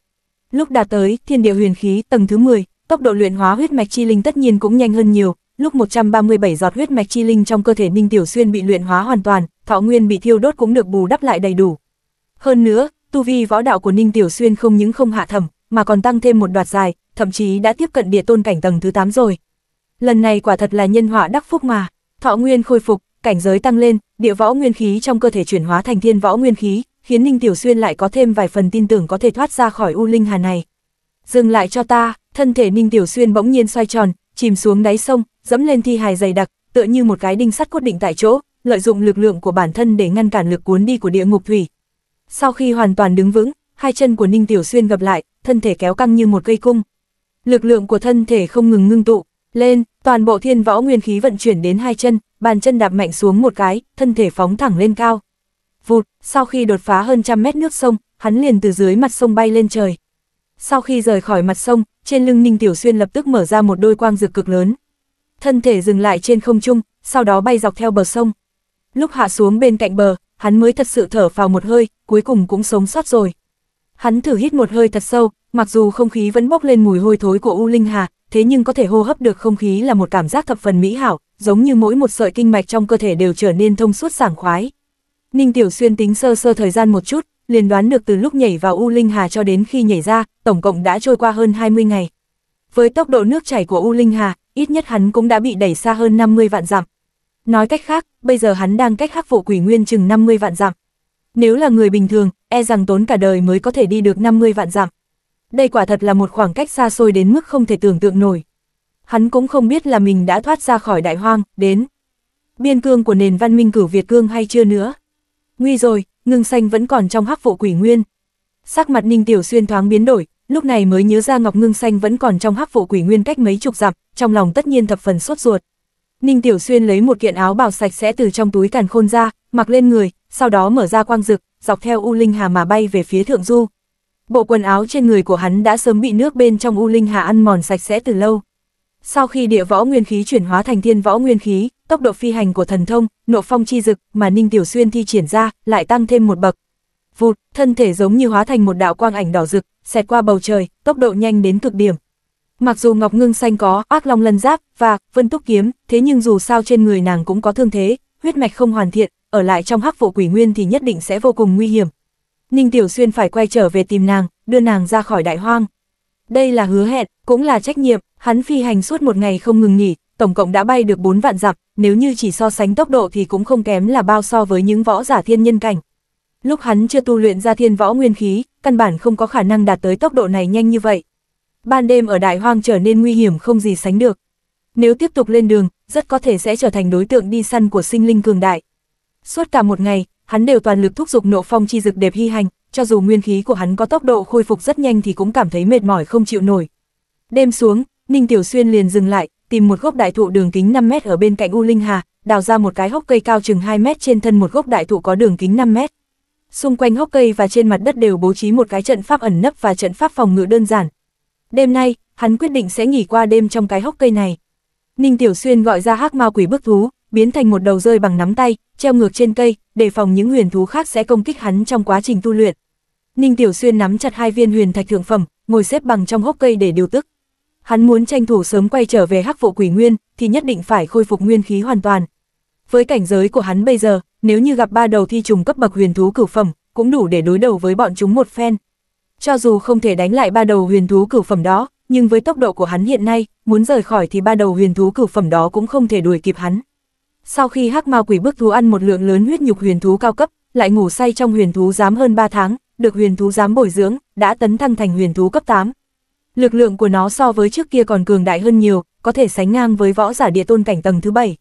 Lúc đạt tới thiên địa huyền khí tầng thứ 10, Tốc độ luyện hóa huyết mạch chi linh tất nhiên cũng nhanh hơn nhiều, lúc 137 giọt huyết mạch chi linh trong cơ thể Ninh Tiểu Xuyên bị luyện hóa hoàn toàn, thọ nguyên bị thiêu đốt cũng được bù đắp lại đầy đủ. Hơn nữa, tu vi võ đạo của Ninh Tiểu Xuyên không những không hạ thầm, mà còn tăng thêm một đoạt dài, thậm chí đã tiếp cận địa tôn cảnh tầng thứ 8 rồi. Lần này quả thật là nhân họa đắc phúc mà, thọ nguyên khôi phục, cảnh giới tăng lên, địa võ nguyên khí trong cơ thể chuyển hóa thành thiên võ nguyên khí, khiến Ninh Tiểu Xuyên lại có thêm vài phần tin tưởng có thể thoát ra khỏi u linh hà này. Dừng lại cho ta, thân thể Ninh Tiểu Xuyên bỗng nhiên xoay tròn, chìm xuống đáy sông, dẫm lên thi hài dày đặc, tựa như một cái đinh sắt cốt định tại chỗ, lợi dụng lực lượng của bản thân để ngăn cản lực cuốn đi của địa ngục thủy. Sau khi hoàn toàn đứng vững, hai chân của Ninh Tiểu Xuyên gặp lại, thân thể kéo căng như một cây cung. Lực lượng của thân thể không ngừng ngưng tụ, lên, toàn bộ thiên võ nguyên khí vận chuyển đến hai chân, bàn chân đạp mạnh xuống một cái, thân thể phóng thẳng lên cao. Vụt, sau khi đột phá hơn trăm mét nước sông, hắn liền từ dưới mặt sông bay lên trời. Sau khi rời khỏi mặt sông, trên lưng Ninh Tiểu Xuyên lập tức mở ra một đôi quang dược cực lớn. Thân thể dừng lại trên không trung, sau đó bay dọc theo bờ sông. Lúc hạ xuống bên cạnh bờ, hắn mới thật sự thở vào một hơi, cuối cùng cũng sống sót rồi. Hắn thử hít một hơi thật sâu, mặc dù không khí vẫn bốc lên mùi hôi thối của U Linh Hà, thế nhưng có thể hô hấp được không khí là một cảm giác thập phần mỹ hảo, giống như mỗi một sợi kinh mạch trong cơ thể đều trở nên thông suốt sảng khoái. Ninh Tiểu Xuyên tính sơ sơ thời gian một chút, liền đoán được từ lúc nhảy vào U Linh Hà cho đến khi nhảy ra, tổng cộng đã trôi qua hơn 20 ngày. Với tốc độ nước chảy của U Linh Hà, ít nhất hắn cũng đã bị đẩy xa hơn 50 vạn dặm. Nói cách khác, bây giờ hắn đang cách hắc vụ quỷ nguyên chừng 50 vạn dặm. Nếu là người bình thường, e rằng tốn cả đời mới có thể đi được 50 vạn dặm. Đây quả thật là một khoảng cách xa xôi đến mức không thể tưởng tượng nổi. Hắn cũng không biết là mình đã thoát ra khỏi đại hoang, đến biên cương của nền văn minh cửu Việt cương hay chưa nữa. Nguy rồi, ngưng xanh vẫn còn trong hắc vụ quỷ nguyên. Sắc mặt Ninh Tiểu Xuyên thoáng biến đổi, lúc này mới nhớ ra Ngọc Ngưng xanh vẫn còn trong hắc vụ quỷ nguyên cách mấy chục dặm, trong lòng tất nhiên thập phần sốt ruột. Ninh Tiểu Xuyên lấy một kiện áo bào sạch sẽ từ trong túi càn khôn ra, mặc lên người, sau đó mở ra quang dực, dọc theo U Linh Hà mà bay về phía Thượng Du. Bộ quần áo trên người của hắn đã sớm bị nước bên trong U Linh Hà ăn mòn sạch sẽ từ lâu. Sau khi địa võ nguyên khí chuyển hóa thành thiên võ nguyên khí, tốc độ phi hành của thần thông, nộ phong chi dực mà Ninh Tiểu Xuyên thi triển ra lại tăng thêm một bậc. Vụt, thân thể giống như hóa thành một đạo quang ảnh đỏ rực, xẹt qua bầu trời, tốc độ nhanh đến cực điểm. Mặc dù Ngọc Ngưng Xanh có ác long lân giáp và vân túc kiếm, thế nhưng dù sao trên người nàng cũng có thương thế, huyết mạch không hoàn thiện, ở lại trong hắc vụ quỷ nguyên thì nhất định sẽ vô cùng nguy hiểm. Ninh Tiểu Xuyên phải quay trở về tìm nàng, đưa nàng ra khỏi đại hoang, đây là hứa hẹn, cũng là trách nhiệm, hắn phi hành suốt một ngày không ngừng nghỉ, tổng cộng đã bay được 4 vạn dặm, nếu như chỉ so sánh tốc độ thì cũng không kém là bao so với những võ giả thiên nhân cảnh. Lúc hắn chưa tu luyện ra thiên võ nguyên khí, căn bản không có khả năng đạt tới tốc độ này nhanh như vậy. Ban đêm ở đại hoang trở nên nguy hiểm không gì sánh được. Nếu tiếp tục lên đường, rất có thể sẽ trở thành đối tượng đi săn của sinh linh cường đại. Suốt cả một ngày, hắn đều toàn lực thúc giục nộ phong chi dực đẹp hy hành, cho dù nguyên khí của hắn có tốc độ khôi phục rất nhanh thì cũng cảm thấy mệt mỏi không chịu nổi. Đêm xuống, Ninh Tiểu Xuyên liền dừng lại, tìm một gốc đại thụ đường kính 5 mét ở bên cạnh U Linh Hà, đào ra một cái hốc cây cao chừng 2 mét trên thân một gốc đại thụ có đường kính 5 mét. Xung quanh hốc cây và trên mặt đất đều bố trí một cái trận pháp ẩn nấp và trận pháp phòng ngự đơn giản. Đêm nay, hắn quyết định sẽ nghỉ qua đêm trong cái hốc cây này. Ninh Tiểu Xuyên gọi ra hắc ma quỷ bức thú, biến thành một đầu rơi bằng nắm tay, treo ngược trên cây, để phòng những huyền thú khác sẽ công kích hắn trong quá trình tu luyện. Ninh Tiểu Xuyên nắm chặt hai viên huyền thạch thượng phẩm, ngồi xếp bằng trong hốc cây để điều tức. Hắn muốn tranh thủ sớm quay trở về hắc vụ quỷ nguyên, thì nhất định phải khôi phục nguyên khí hoàn toàn. Với cảnh giới của hắn bây giờ, nếu như gặp ba đầu thi trùng cấp bậc huyền thú cửu phẩm, cũng đủ để đối đầu với bọn chúng một phen. Cho dù không thể đánh lại ba đầu huyền thú cửu phẩm đó, nhưng với tốc độ của hắn hiện nay, muốn rời khỏi thì ba đầu huyền thú cửu phẩm đó cũng không thể đuổi kịp hắn. Sau khi hắc ma quỷ bức thú ăn một lượng lớn huyết nhục huyền thú cao cấp, lại ngủ say trong huyền thú giám hơn 3 tháng, được huyền thú giám bồi dưỡng, đã tấn thăng thành huyền thú cấp 8. Lực lượng của nó so với trước kia còn cường đại hơn nhiều, có thể sánh ngang với võ giả địa tôn cảnh tầng thứ 7.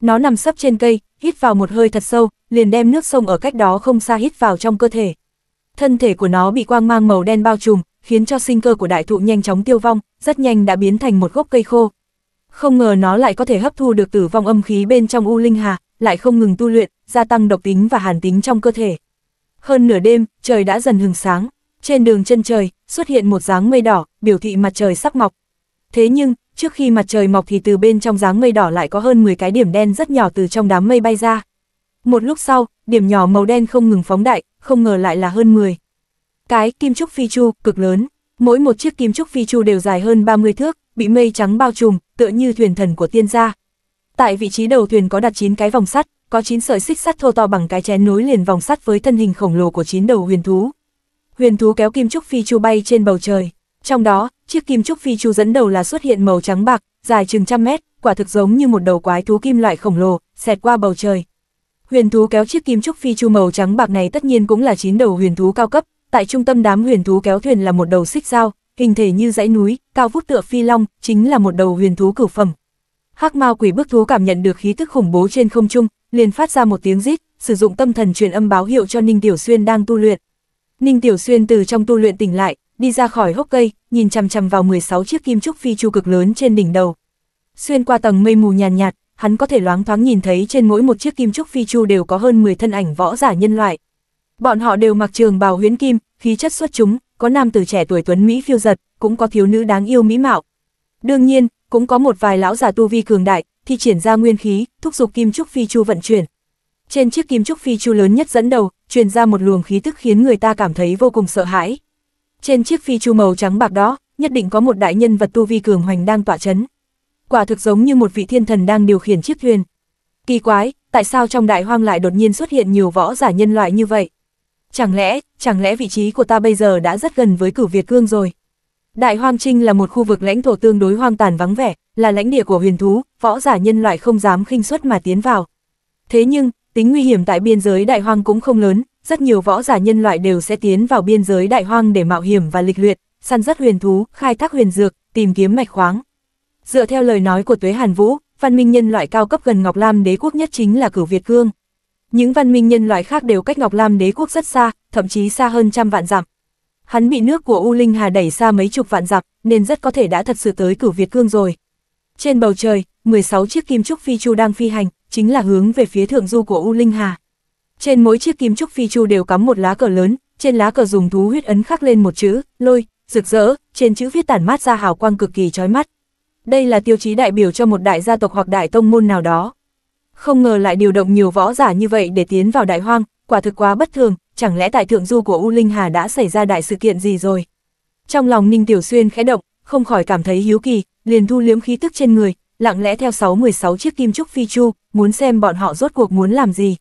Nó nằm sấp trên cây, hít vào một hơi thật sâu, liền đem nước sông ở cách đó không xa hít vào trong cơ thể. Thân thể của nó bị quang mang màu đen bao trùm, khiến cho sinh cơ của đại thụ nhanh chóng tiêu vong, rất nhanh đã biến thành một gốc cây khô. Không ngờ nó lại có thể hấp thu được tử vong âm khí bên trong U Linh Hà, lại không ngừng tu luyện, gia tăng độc tính và hàn tính trong cơ thể. Hơn nửa đêm, trời đã dần hừng sáng, trên đường chân trời xuất hiện một dáng mây đỏ, biểu thị mặt trời sắp mọc. Thế nhưng, trước khi mặt trời mọc thì từ bên trong dáng mây đỏ lại có hơn 10 cái điểm đen rất nhỏ từ trong đám mây bay ra. Một lúc sau, điểm nhỏ màu đen không ngừng phóng đại, không ngờ lại là hơn 10. Cái kim trúc phi chu cực lớn, mỗi một chiếc kim trúc phi chu đều dài hơn 30 thước, bị mây trắng bao trùm, tựa như thuyền thần của tiên gia, tại vị trí đầu thuyền có đặt 9 cái vòng sắt, có 9 sợi xích sắt thô to bằng cái chén nối liền vòng sắt với thân hình khổng lồ của 9 đầu huyền thú. Huyền thú kéo kim trúc phi chu bay trên bầu trời, trong đó, chiếc kim trúc phi chu dẫn đầu là xuất hiện màu trắng bạc, dài chừng trăm mét, quả thực giống như một đầu quái thú kim loại khổng lồ, xẹt qua bầu trời. Huyền thú kéo chiếc kim trúc phi chu màu trắng bạc này tất nhiên cũng là chín đầu huyền thú cao cấp, tại trung tâm đám huyền thú kéo thuyền là một đầu xích dao, hình thể như dãy núi, cao vút tựa phi long, chính là một đầu huyền thú cửu phẩm, Hắc Mao Quỷ bức thú cảm nhận được khí tức khủng bố trên không trung, liền phát ra một tiếng rít, sử dụng tâm thần truyền âm báo hiệu cho Ninh Tiểu Xuyên đang tu luyện. Ninh Tiểu Xuyên từ trong tu luyện tỉnh lại, đi ra khỏi hốc cây, nhìn chằm chằm vào 16 chiếc kim trúc phi chu cực lớn trên đỉnh đầu. Xuyên qua tầng mây mù nhàn nhạt, nhạt, hắn có thể loáng thoáng nhìn thấy trên mỗi một chiếc kim trúc phi chu đều có hơn 10 thân ảnh võ giả nhân loại. Bọn họ đều mặc trường bào huyễn kim, khí chất xuất chúng, có nam tử trẻ tuổi tuấn mỹ phiêu giật, cũng có thiếu nữ đáng yêu mỹ mạo. Đương nhiên, cũng có một vài lão giả tu vi cường đại, thi triển ra nguyên khí, thúc giục kim trúc phi chu vận chuyển. Trên chiếc kim trúc phi chu lớn nhất dẫn đầu, truyền ra một luồng khí tức khiến người ta cảm thấy vô cùng sợ hãi. Trên chiếc phi chu màu trắng bạc đó, nhất định có một đại nhân vật tu vi cường hoành đang tỏa chấn. Quả thực giống như một vị thiên thần đang điều khiển chiếc thuyền. Kỳ quái, tại sao trong đại hoang lại đột nhiên xuất hiện nhiều võ giả nhân loại như vậy? Chẳng lẽ, chẳng lẽ vị trí của ta bây giờ đã rất gần với cửu Việt Cương rồi? Đại Hoang Trinh là một khu vực lãnh thổ tương đối hoang tàn vắng vẻ, là lãnh địa của huyền thú, võ giả nhân loại không dám khinh suất mà tiến vào. Thế nhưng, tính nguy hiểm tại biên giới đại hoang cũng không lớn, rất nhiều võ giả nhân loại đều sẽ tiến vào biên giới đại hoang để mạo hiểm và lịch luyện, săn rất huyền thú, khai thác huyền dược, tìm kiếm mạch khoáng. Dựa theo lời nói của Tuế Hàn Vũ, văn minh nhân loại cao cấp gần Ngọc Lam đế quốc nhất chính là cửu Việt Cương. Những văn minh nhân loại khác đều cách Ngọc Lam đế quốc rất xa, thậm chí xa hơn trăm vạn dặm. Hắn bị nước của U Linh Hà đẩy xa mấy chục vạn dặm, nên rất có thể đã thật sự tới cửu Việt Cương rồi. Trên bầu trời, 16 chiếc kim trúc phi chu đang phi hành, chính là hướng về phía thượng du của U Linh Hà. Trên mỗi chiếc kim trúc phi chu đều cắm một lá cờ lớn, trên lá cờ dùng thú huyết ấn khắc lên một chữ, lôi, rực rỡ, trên chữ viết tản mát ra hào quang cực kỳ chói mắt. Đây là tiêu chí đại biểu cho một đại gia tộc hoặc đại tông môn nào đó. Không ngờ lại điều động nhiều võ giả như vậy để tiến vào đại hoang, quả thực quá bất thường, chẳng lẽ tại thượng du của U Linh Hà đã xảy ra đại sự kiện gì rồi? Trong lòng Ninh Tiểu Xuyên khẽ động, không khỏi cảm thấy hiếu kỳ, liền thu liếm khí tức trên người, lặng lẽ theo 616 chiếc kim trúc phi chu, muốn xem bọn họ rốt cuộc muốn làm gì.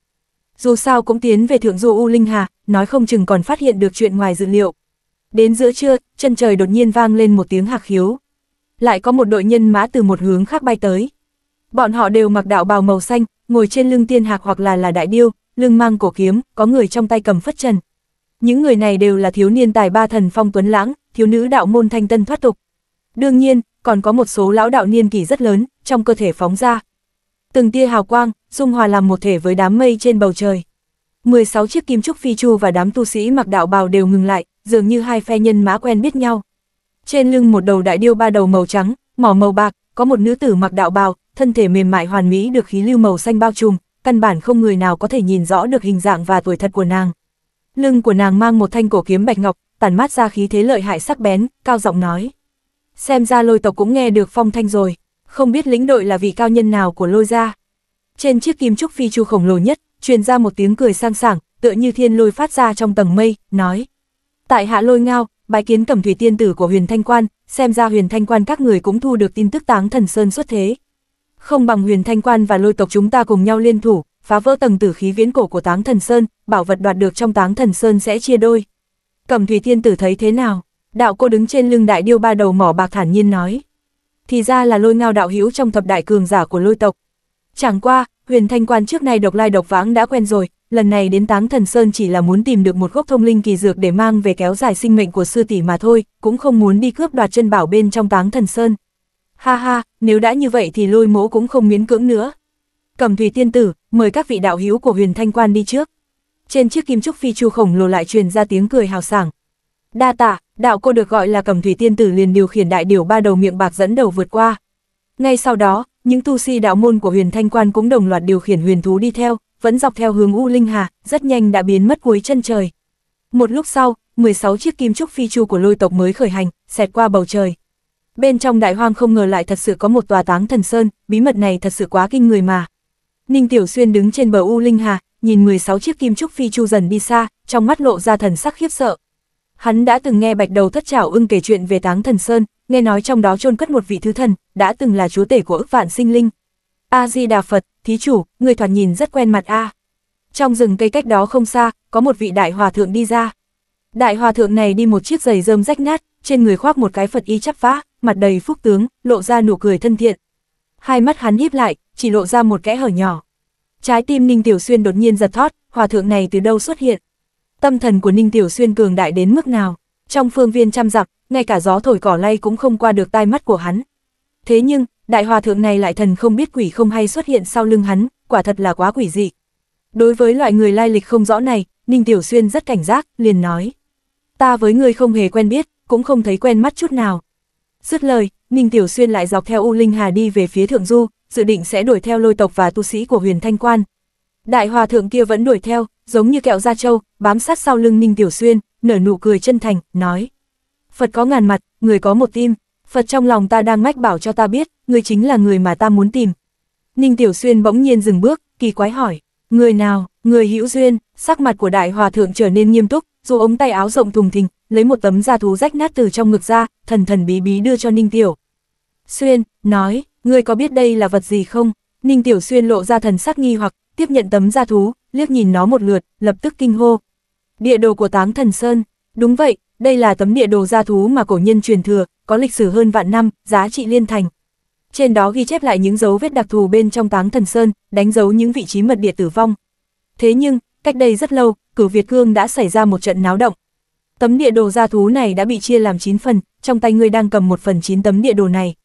Dù sao cũng tiến về thượng du U Linh Hà, nói không chừng còn phát hiện được chuyện ngoài dự liệu. Đến giữa trưa, chân trời đột nhiên vang lên một tiếng hạc hiếu. Lại có một đội nhân mã từ một hướng khác bay tới. Bọn họ đều mặc đạo bào màu xanh, ngồi trên lưng tiên hạc hoặc là là đại điêu, lưng mang cổ kiếm, có người trong tay cầm phất trần. Những người này đều là thiếu niên tài ba thần phong tuấn lãng, thiếu nữ đạo môn thanh tân thoát tục. Đương nhiên, còn có một số lão đạo niên kỳ rất lớn, trong cơ thể phóng ra. Từng tia hào quang, dung hòa làm một thể với đám mây trên bầu trời. 16 chiếc kim trúc phi chu và đám tu sĩ mặc đạo bào đều ngừng lại, dường như hai phe nhân mã quen biết nhau. Trên lưng một đầu đại điêu ba đầu màu trắng, mỏ màu bạc, có một nữ tử mặc đạo bào, thân thể mềm mại hoàn mỹ được khí lưu màu xanh bao trùm, căn bản không người nào có thể nhìn rõ được hình dạng và tuổi thật của nàng. Lưng của nàng mang một thanh cổ kiếm bạch ngọc, tản mát ra khí thế lợi hại sắc bén, cao giọng nói. Xem ra lôi tộc cũng nghe được phong thanh rồi, không biết lĩnh đội là vị cao nhân nào của lôi gia. Trên chiếc kim trúc phi chu khổng lồ nhất, truyền ra một tiếng cười sang sảng, tựa như thiên lôi phát ra trong tầng mây, nói. Tại hạ lôi ngao, bái kiến cẩm thủy tiên tử của huyền thanh quan, xem ra huyền thanh quan các người cũng thu được tin tức táng thần sơn xuất thế, không bằng huyền thanh quan và lôi tộc chúng ta cùng nhau liên thủ, phá vỡ tầng tử khí viễn cổ của táng thần sơn, bảo vật đoạt được trong táng thần sơn sẽ chia đôi. Cầm thủy thiên tử thấy thế nào? Đạo cô đứng trên lưng đại điêu ba đầu mỏ bạc thản nhiên nói. Thì ra là lôi ngao đạo hữu trong thập đại cường giả của lôi tộc. Chẳng qua, huyền thanh quan trước này độc lai độc vãng đã quen rồi, lần này đến táng thần sơn chỉ là muốn tìm được một gốc thông linh kỳ dược để mang về kéo dài sinh mệnh của sư tỷ mà thôi, cũng không muốn đi cướp đoạt chân bảo bên trong táng thần sơn. Ha ha, nếu đã như vậy thì lôi mỗ cũng không miễn cưỡng nữa. Cầm thủy tiên tử, mời các vị đạo hữu của huyền thanh quan đi trước. Trên chiếc kim trúc phi chu khổng lồ lại truyền ra tiếng cười hào sảng. Đa tạ, đạo cô được gọi là cầm thủy tiên tử liền điều khiển đại điều ba đầu miệng bạc dẫn đầu vượt qua. Ngay sau đó, những tu sĩ si đạo môn của huyền thanh quan cũng đồng loạt điều khiển huyền thú đi theo, vẫn dọc theo hướng U Linh Hà, rất nhanh đã biến mất cuối chân trời. Một lúc sau, 16 chiếc kim trúc phi chu của lôi tộc mới khởi hành, xẹt qua bầu trời bên trong đại hoang không ngờ lại thật sự có một tòa táng thần sơn, bí mật này thật sự quá kinh người mà. Ninh Tiểu Xuyên đứng trên bờ U Linh Hà, nhìn 16 chiếc kim trúc phi chu dần đi xa, trong mắt lộ ra thần sắc khiếp sợ. Hắn đã từng nghe bạch đầu thất trảo ưng kể chuyện về táng thần sơn, nghe nói trong đó chôn cất một vị thứ thần, đã từng là chúa tể của ức vạn sinh linh. A-di-đà Phật, thí chủ, người thoạt nhìn rất quen mặt A. Trong rừng cây cách đó không xa, có một vị đại hòa thượng đi ra. Đại hòa thượng này đi một chiếc giày rơm rách nát, trên người khoác một cái Phật y chắp vá mặt đầy phúc tướng, lộ ra nụ cười thân thiện. Hai mắt hắn híp lại, chỉ lộ ra một kẽ hở nhỏ. Trái tim Ninh Tiểu Xuyên đột nhiên giật thót, hòa thượng này từ đâu xuất hiện? Tâm thần của Ninh Tiểu Xuyên cường đại đến mức nào? Trong phương viên trăm dặm, ngay cả gió thổi cỏ lay cũng không qua được tai mắt của hắn. Thế nhưng, đại hòa thượng này lại thần không biết quỷ không hay xuất hiện sau lưng hắn, quả thật là quá quỷ dị. Đối với loại người lai lịch không rõ này, Ninh Tiểu Xuyên rất cảnh giác, liền nói. Ta với ngươi không hề quen biết, cũng không thấy quen mắt chút nào, Dứt lời, Ninh Tiểu Xuyên lại dọc theo U Linh Hà đi về phía Thượng Du, dự định sẽ đuổi theo lôi tộc và tu sĩ của huyền Thanh Quan. Đại hòa thượng kia vẫn đuổi theo, giống như kẹo da trâu, bám sát sau lưng Ninh Tiểu Xuyên, nở nụ cười chân thành, nói. Phật có ngàn mặt, người có một tim, Phật trong lòng ta đang mách bảo cho ta biết, người chính là người mà ta muốn tìm. Ninh Tiểu Xuyên bỗng nhiên dừng bước, kỳ quái hỏi, người nào, người hữu duyên, sắc mặt của đại hòa thượng trở nên nghiêm túc, dù ống tay áo rộng thùng thình, lấy một tấm da thú rách nát từ trong ngực ra, thần thần bí bí đưa cho Ninh Tiểu. Xuyên, nói, ngươi có biết đây là vật gì không? Ninh Tiểu Xuyên lộ ra thần sắc nghi hoặc, tiếp nhận tấm da thú, liếc nhìn nó một lượt, lập tức kinh hô. Địa đồ của Táng Thần Sơn, đúng vậy, đây là tấm địa đồ da thú mà cổ nhân truyền thừa, có lịch sử hơn vạn năm, giá trị liên thành. Trên đó ghi chép lại những dấu vết đặc thù bên trong Táng Thần Sơn, đánh dấu những vị trí mật địa tử vong. Thế nhưng, Cách đây rất lâu, cửu Việt Cương đã xảy ra một trận náo động. Tấm địa đồ gia thú này đã bị chia làm 9 phần, trong tay ngươi đang cầm một phần 9 tấm địa đồ này.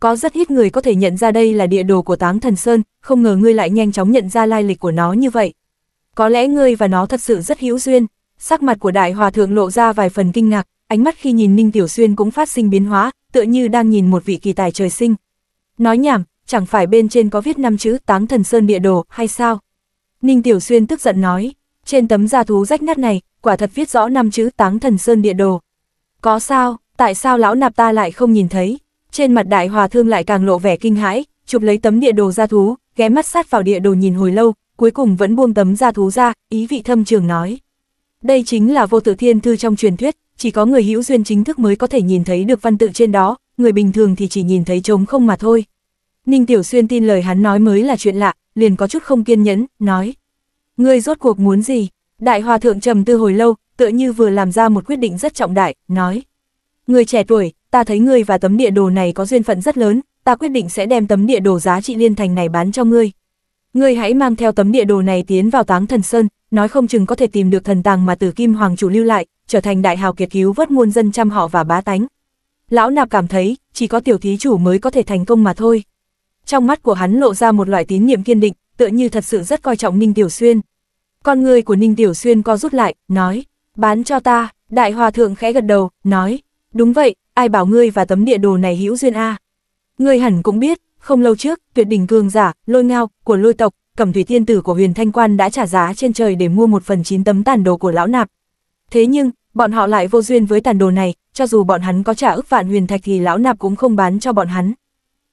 Có rất ít người có thể nhận ra đây là địa đồ của Táng Thần Sơn, không ngờ ngươi lại nhanh chóng nhận ra lai lịch của nó như vậy. Có lẽ ngươi và nó thật sự rất hữu duyên. Sắc mặt của Đại Hòa Thượng lộ ra vài phần kinh ngạc, ánh mắt khi nhìn Ninh Tiểu Xuyên cũng phát sinh biến hóa, tựa như đang nhìn một vị kỳ tài trời sinh. Nói nhảm, chẳng phải bên trên có viết năm chữ Táng Thần Sơn địa đồ hay sao? Ninh Tiểu Xuyên tức giận nói, trên tấm da thú rách nát này, quả thật viết rõ năm chữ táng thần sơn địa đồ. Có sao, tại sao lão nạp ta lại không nhìn thấy? Trên mặt đại hòa thương lại càng lộ vẻ kinh hãi, chụp lấy tấm địa đồ da thú, ghé mắt sát vào địa đồ nhìn hồi lâu, cuối cùng vẫn buông tấm da thú ra, ý vị thâm trường nói. Đây chính là vô tự thiên thư trong truyền thuyết, chỉ có người hữu duyên chính thức mới có thể nhìn thấy được văn tự trên đó, người bình thường thì chỉ nhìn thấy trống không mà thôi. Ninh Tiểu Xuyên tin lời hắn nói mới là chuyện lạ, liền có chút không kiên nhẫn, nói. Ngươi rốt cuộc muốn gì? Đại hòa thượng trầm tư hồi lâu, tựa như vừa làm ra một quyết định rất trọng đại, nói. Người trẻ tuổi, ta thấy ngươi và tấm địa đồ này có duyên phận rất lớn, ta quyết định sẽ đem tấm địa đồ giá trị liên thành này bán cho ngươi. Ngươi hãy mang theo tấm địa đồ này tiến vào táng thần sơn, nói không chừng có thể tìm được thần tàng mà tử kim hoàng chủ lưu lại, trở thành đại hào kiệt cứu vớt muôn dân trăm họ và bá tánh. Lão nạp cảm thấy, chỉ có tiểu thí chủ mới có thể thành công mà thôi trong mắt của hắn lộ ra một loại tín nhiệm kiên định, tựa như thật sự rất coi trọng Ninh Tiểu Xuyên. Con người của Ninh Tiểu Xuyên co rút lại, nói, bán cho ta, đại hòa thượng khẽ gật đầu, nói, đúng vậy, ai bảo ngươi và tấm địa đồ này hữu duyên a Ngươi hẳn cũng biết, không lâu trước, tuyệt đỉnh cường giả, lôi ngao, của lôi tộc, cẩm thủy tiên tử của huyền thanh quan đã trả giá trên trời để mua một phần chín tấm tàn đồ của lão nạp. Thế nhưng, bọn họ lại vô duyên với tàn đồ này, cho dù bọn hắn có trả ức vạn huyền thạch thì lão nạp cũng không bán cho bọn hắn,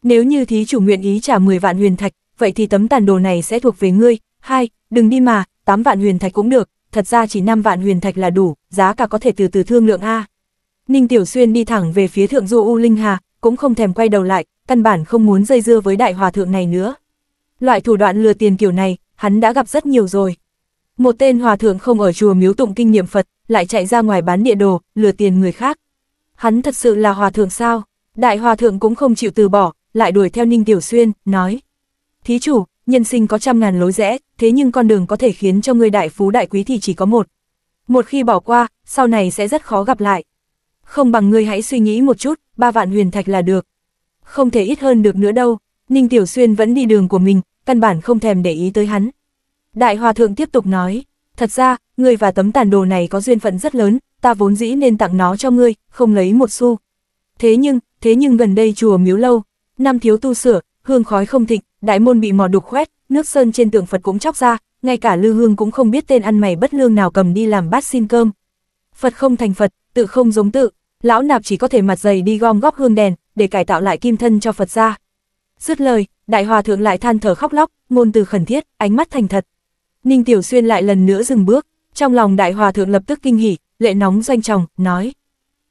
nếu như thí chủ nguyện ý trả 10 vạn huyền thạch, vậy thì tấm tàn đồ này sẽ thuộc về ngươi, hai, đừng đi mà, 8 vạn huyền thạch cũng được, thật ra chỉ 5 vạn huyền thạch là đủ, giá cả có thể từ từ thương lượng A. Ninh Tiểu Xuyên đi thẳng về phía thượng du U Linh Hà, cũng không thèm quay đầu lại, căn bản không muốn dây dưa với đại hòa thượng này nữa. Loại thủ đoạn lừa tiền kiểu này, hắn đã gặp rất nhiều rồi. Một tên hòa thượng không ở chùa miếu tụng kinh niệm Phật, lại chạy ra ngoài bán địa đồ, lừa tiền người khác. Hắn thật sự là hòa thượng sao? Đại hòa thượng cũng không chịu từ bỏ, lại đuổi theo Ninh Tiểu Xuyên, nói. Thí chủ, nhân sinh có trăm ngàn lối rẽ, thế nhưng con đường có thể khiến cho người đại phú đại quý thì chỉ có một. Một khi bỏ qua, sau này sẽ rất khó gặp lại. Không bằng ngươi hãy suy nghĩ một chút, ba vạn huyền thạch là được. Không thể ít hơn được nữa đâu, Ninh Tiểu Xuyên vẫn đi đường của mình, căn bản không thèm để ý tới hắn. Đại Hòa Thượng tiếp tục nói, thật ra, người và tấm tàn đồ này có duyên phận rất lớn, ta vốn dĩ nên tặng nó cho ngươi, không lấy một xu. Thế nhưng, thế nhưng gần đây chùa miếu lâu, năm thiếu tu sửa, hương khói không thịnh, đại môn bị mò đục khoét, nước sơn trên tượng Phật cũng chóc ra, ngay cả Lư Hương cũng không biết tên ăn mày bất lương nào cầm đi làm bát xin cơm. Phật không thành Phật, tự không giống tự, lão nạp chỉ có thể mặt dày đi gom góp hương đèn, để cải tạo lại kim thân cho Phật ra. Dứt lời, đại hòa thượng lại than thở khóc lóc, ngôn từ khẩn thiết, ánh mắt thành thật. Ninh Tiểu Xuyên lại lần nữa dừng bước, trong lòng đại hòa thượng lập tức kinh hỉ, lệ nóng doanh tròng, nói: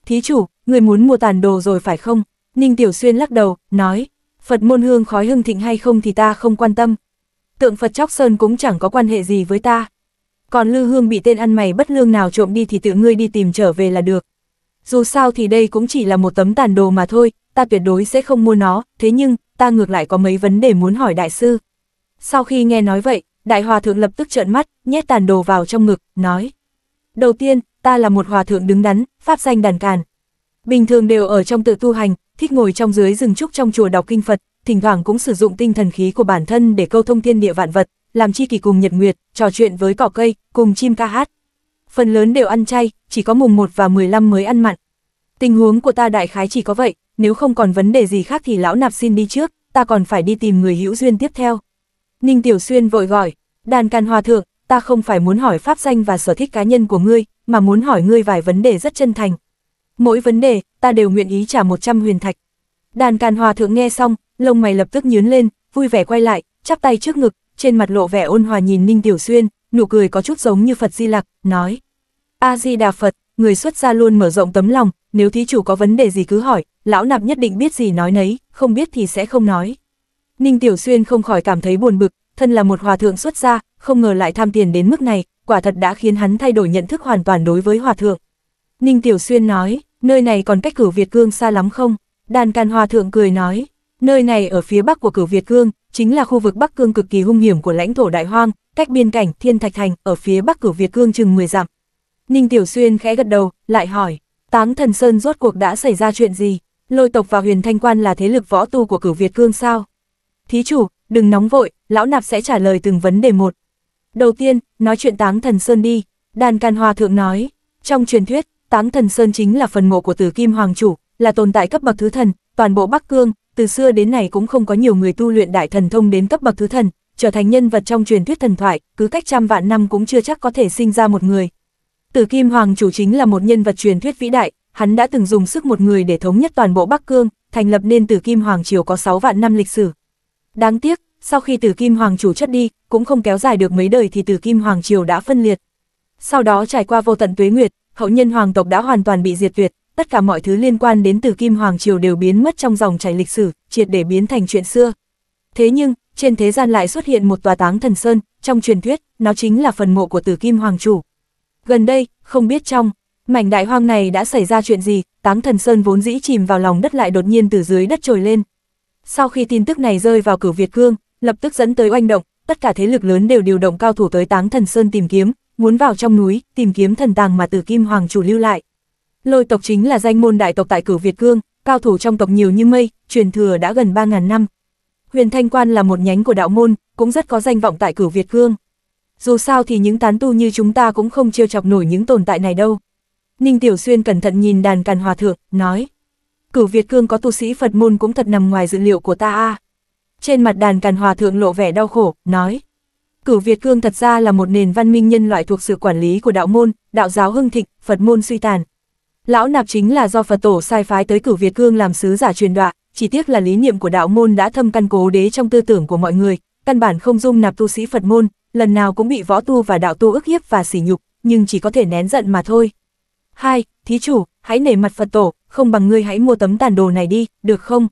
"Thí chủ, người muốn mua tàn đồ rồi phải không?" Ninh Tiểu Xuyên lắc đầu, nói, Phật môn hương khói hưng thịnh hay không thì ta không quan tâm. Tượng Phật Chóc Sơn cũng chẳng có quan hệ gì với ta. Còn Lư Hương bị tên ăn mày bất lương nào trộm đi thì tự ngươi đi tìm trở về là được. Dù sao thì đây cũng chỉ là một tấm tàn đồ mà thôi, ta tuyệt đối sẽ không mua nó, thế nhưng, ta ngược lại có mấy vấn đề muốn hỏi đại sư. Sau khi nghe nói vậy, đại hòa thượng lập tức trợn mắt, nhét tàn đồ vào trong ngực, nói. Đầu tiên, ta là một hòa thượng đứng đắn, pháp danh đàn càn, bình thường đều ở trong tự tu hành, thích ngồi trong dưới rừng trúc trong chùa đọc kinh Phật, thỉnh thoảng cũng sử dụng tinh thần khí của bản thân để câu thông thiên địa vạn vật, làm chi kỳ cùng nhật nguyệt, trò chuyện với cỏ cây, cùng chim ca hát. Phần lớn đều ăn chay, chỉ có mùng 1 và 15 mới ăn mặn. Tình huống của ta đại khái chỉ có vậy, nếu không còn vấn đề gì khác thì lão nạp xin đi trước, ta còn phải đi tìm người hữu duyên tiếp theo. Ninh Tiểu Xuyên vội gọi, đàn can hòa thượng, ta không phải muốn hỏi pháp danh và sở thích cá nhân của ngươi, mà muốn hỏi ngươi vài vấn đề rất chân thành. Mỗi vấn đề, ta đều nguyện ý trả 100 huyền thạch. Đàn càn hòa thượng nghe xong, lông mày lập tức nhướng lên, vui vẻ quay lại, chắp tay trước ngực, trên mặt lộ vẻ ôn hòa nhìn Ninh Tiểu Xuyên, nụ cười có chút giống như Phật Di Lặc, nói. A-di-đà Phật, người xuất gia luôn mở rộng tấm lòng, nếu thí chủ có vấn đề gì cứ hỏi, lão nạp nhất định biết gì nói nấy, không biết thì sẽ không nói. Ninh Tiểu Xuyên không khỏi cảm thấy buồn bực, thân là một hòa thượng xuất gia, không ngờ lại tham tiền đến mức này, quả thật đã khiến hắn thay đổi nhận thức hoàn toàn đối với hòa thượng. Ninh Tiểu Xuyên nói, nơi này còn cách cửu Việt Cương xa lắm không? Đàn Can Hòa Thượng cười nói, nơi này ở phía bắc của cửu Việt Cương, chính là khu vực Bắc Cương cực kỳ hung hiểm của lãnh thổ Đại Hoang, cách biên cảnh Thiên Thạch Thành ở phía bắc cửu Việt Cương chừng 10 dặm. Ninh Tiểu Xuyên khẽ gật đầu, lại hỏi, Táng Thần Sơn rốt cuộc đã xảy ra chuyện gì? Lôi tộc và huyền thanh quan là thế lực võ tu của cửu Việt Cương sao? Thí chủ, đừng nóng vội, lão nạp sẽ trả lời từng vấn đề một. Đầu tiên, nói chuyện Táng Thần Sơn đi, Đàn Can Hòa Thượng nói, trong truyền thuyết, tám thần sơn chính là phần mộ của tử kim hoàng chủ, là tồn tại cấp bậc thứ thần, toàn bộ Bắc Cương, từ xưa đến nay cũng không có nhiều người tu luyện đại thần thông đến cấp bậc thứ thần, trở thành nhân vật trong truyền thuyết thần thoại, cứ cách trăm vạn năm cũng chưa chắc có thể sinh ra một người. Tử Kim Hoàng chủ chính là một nhân vật truyền thuyết vĩ đại, hắn đã từng dùng sức một người để thống nhất toàn bộ Bắc Cương, thành lập nên Tử Kim Hoàng triều có 6 vạn năm lịch sử. Đáng tiếc, sau khi Tử Kim Hoàng chủ chết đi, cũng không kéo dài được mấy đời thì Tử Kim Hoàng triều đã phân liệt. Sau đó trải qua vô tận tuế nguyệt, hậu nhân hoàng tộc đã hoàn toàn bị diệt tuyệt, tất cả mọi thứ liên quan đến từ Kim Hoàng Triều đều biến mất trong dòng chảy lịch sử, triệt để biến thành chuyện xưa. Thế nhưng, trên thế gian lại xuất hiện một tòa táng thần sơn, trong truyền thuyết, nó chính là phần mộ của tử Kim Hoàng Chủ. Gần đây, không biết trong, mảnh đại hoang này đã xảy ra chuyện gì, táng thần sơn vốn dĩ chìm vào lòng đất lại đột nhiên từ dưới đất trồi lên. Sau khi tin tức này rơi vào cửu Việt Cương, lập tức dẫn tới oanh động, tất cả thế lực lớn đều điều động cao thủ tới táng thần sơn tìm kiếm, muốn vào trong núi, tìm kiếm thần tàng mà tử kim hoàng chủ lưu lại. Lôi tộc chính là danh môn đại tộc tại cửu Việt Cương, cao thủ trong tộc nhiều như mây, truyền thừa đã gần 3.000 năm. Huyền Thanh Quan là một nhánh của đạo môn, cũng rất có danh vọng tại cửu Việt Cương. Dù sao thì những tán tu như chúng ta cũng không trêu chọc nổi những tồn tại này đâu. Ninh Tiểu Xuyên cẩn thận nhìn đàn càn hòa thượng, nói. Cửu Việt Cương có tu sĩ Phật môn cũng thật nằm ngoài dự liệu của ta a. Trên mặt đàn càn hòa thượng lộ vẻ đau khổ, nói. Cửu Việt Cương thật ra là một nền văn minh nhân loại thuộc sự quản lý của đạo môn, đạo giáo hưng thịnh, Phật môn suy tàn. Lão nạp chính là do Phật tổ sai phái tới Cửu Việt Cương làm sứ giả truyền đoạ, chỉ tiếc là lý niệm của đạo môn đã thâm căn cố đế trong tư tưởng của mọi người, căn bản không dung nạp tu sĩ Phật môn, lần nào cũng bị võ tu và đạo tu ức hiếp và sỉ nhục, nhưng chỉ có thể nén giận mà thôi. Hai, thí chủ, hãy nể mặt Phật tổ, không bằng ngươi hãy mua tấm tàn đồ này đi, được không?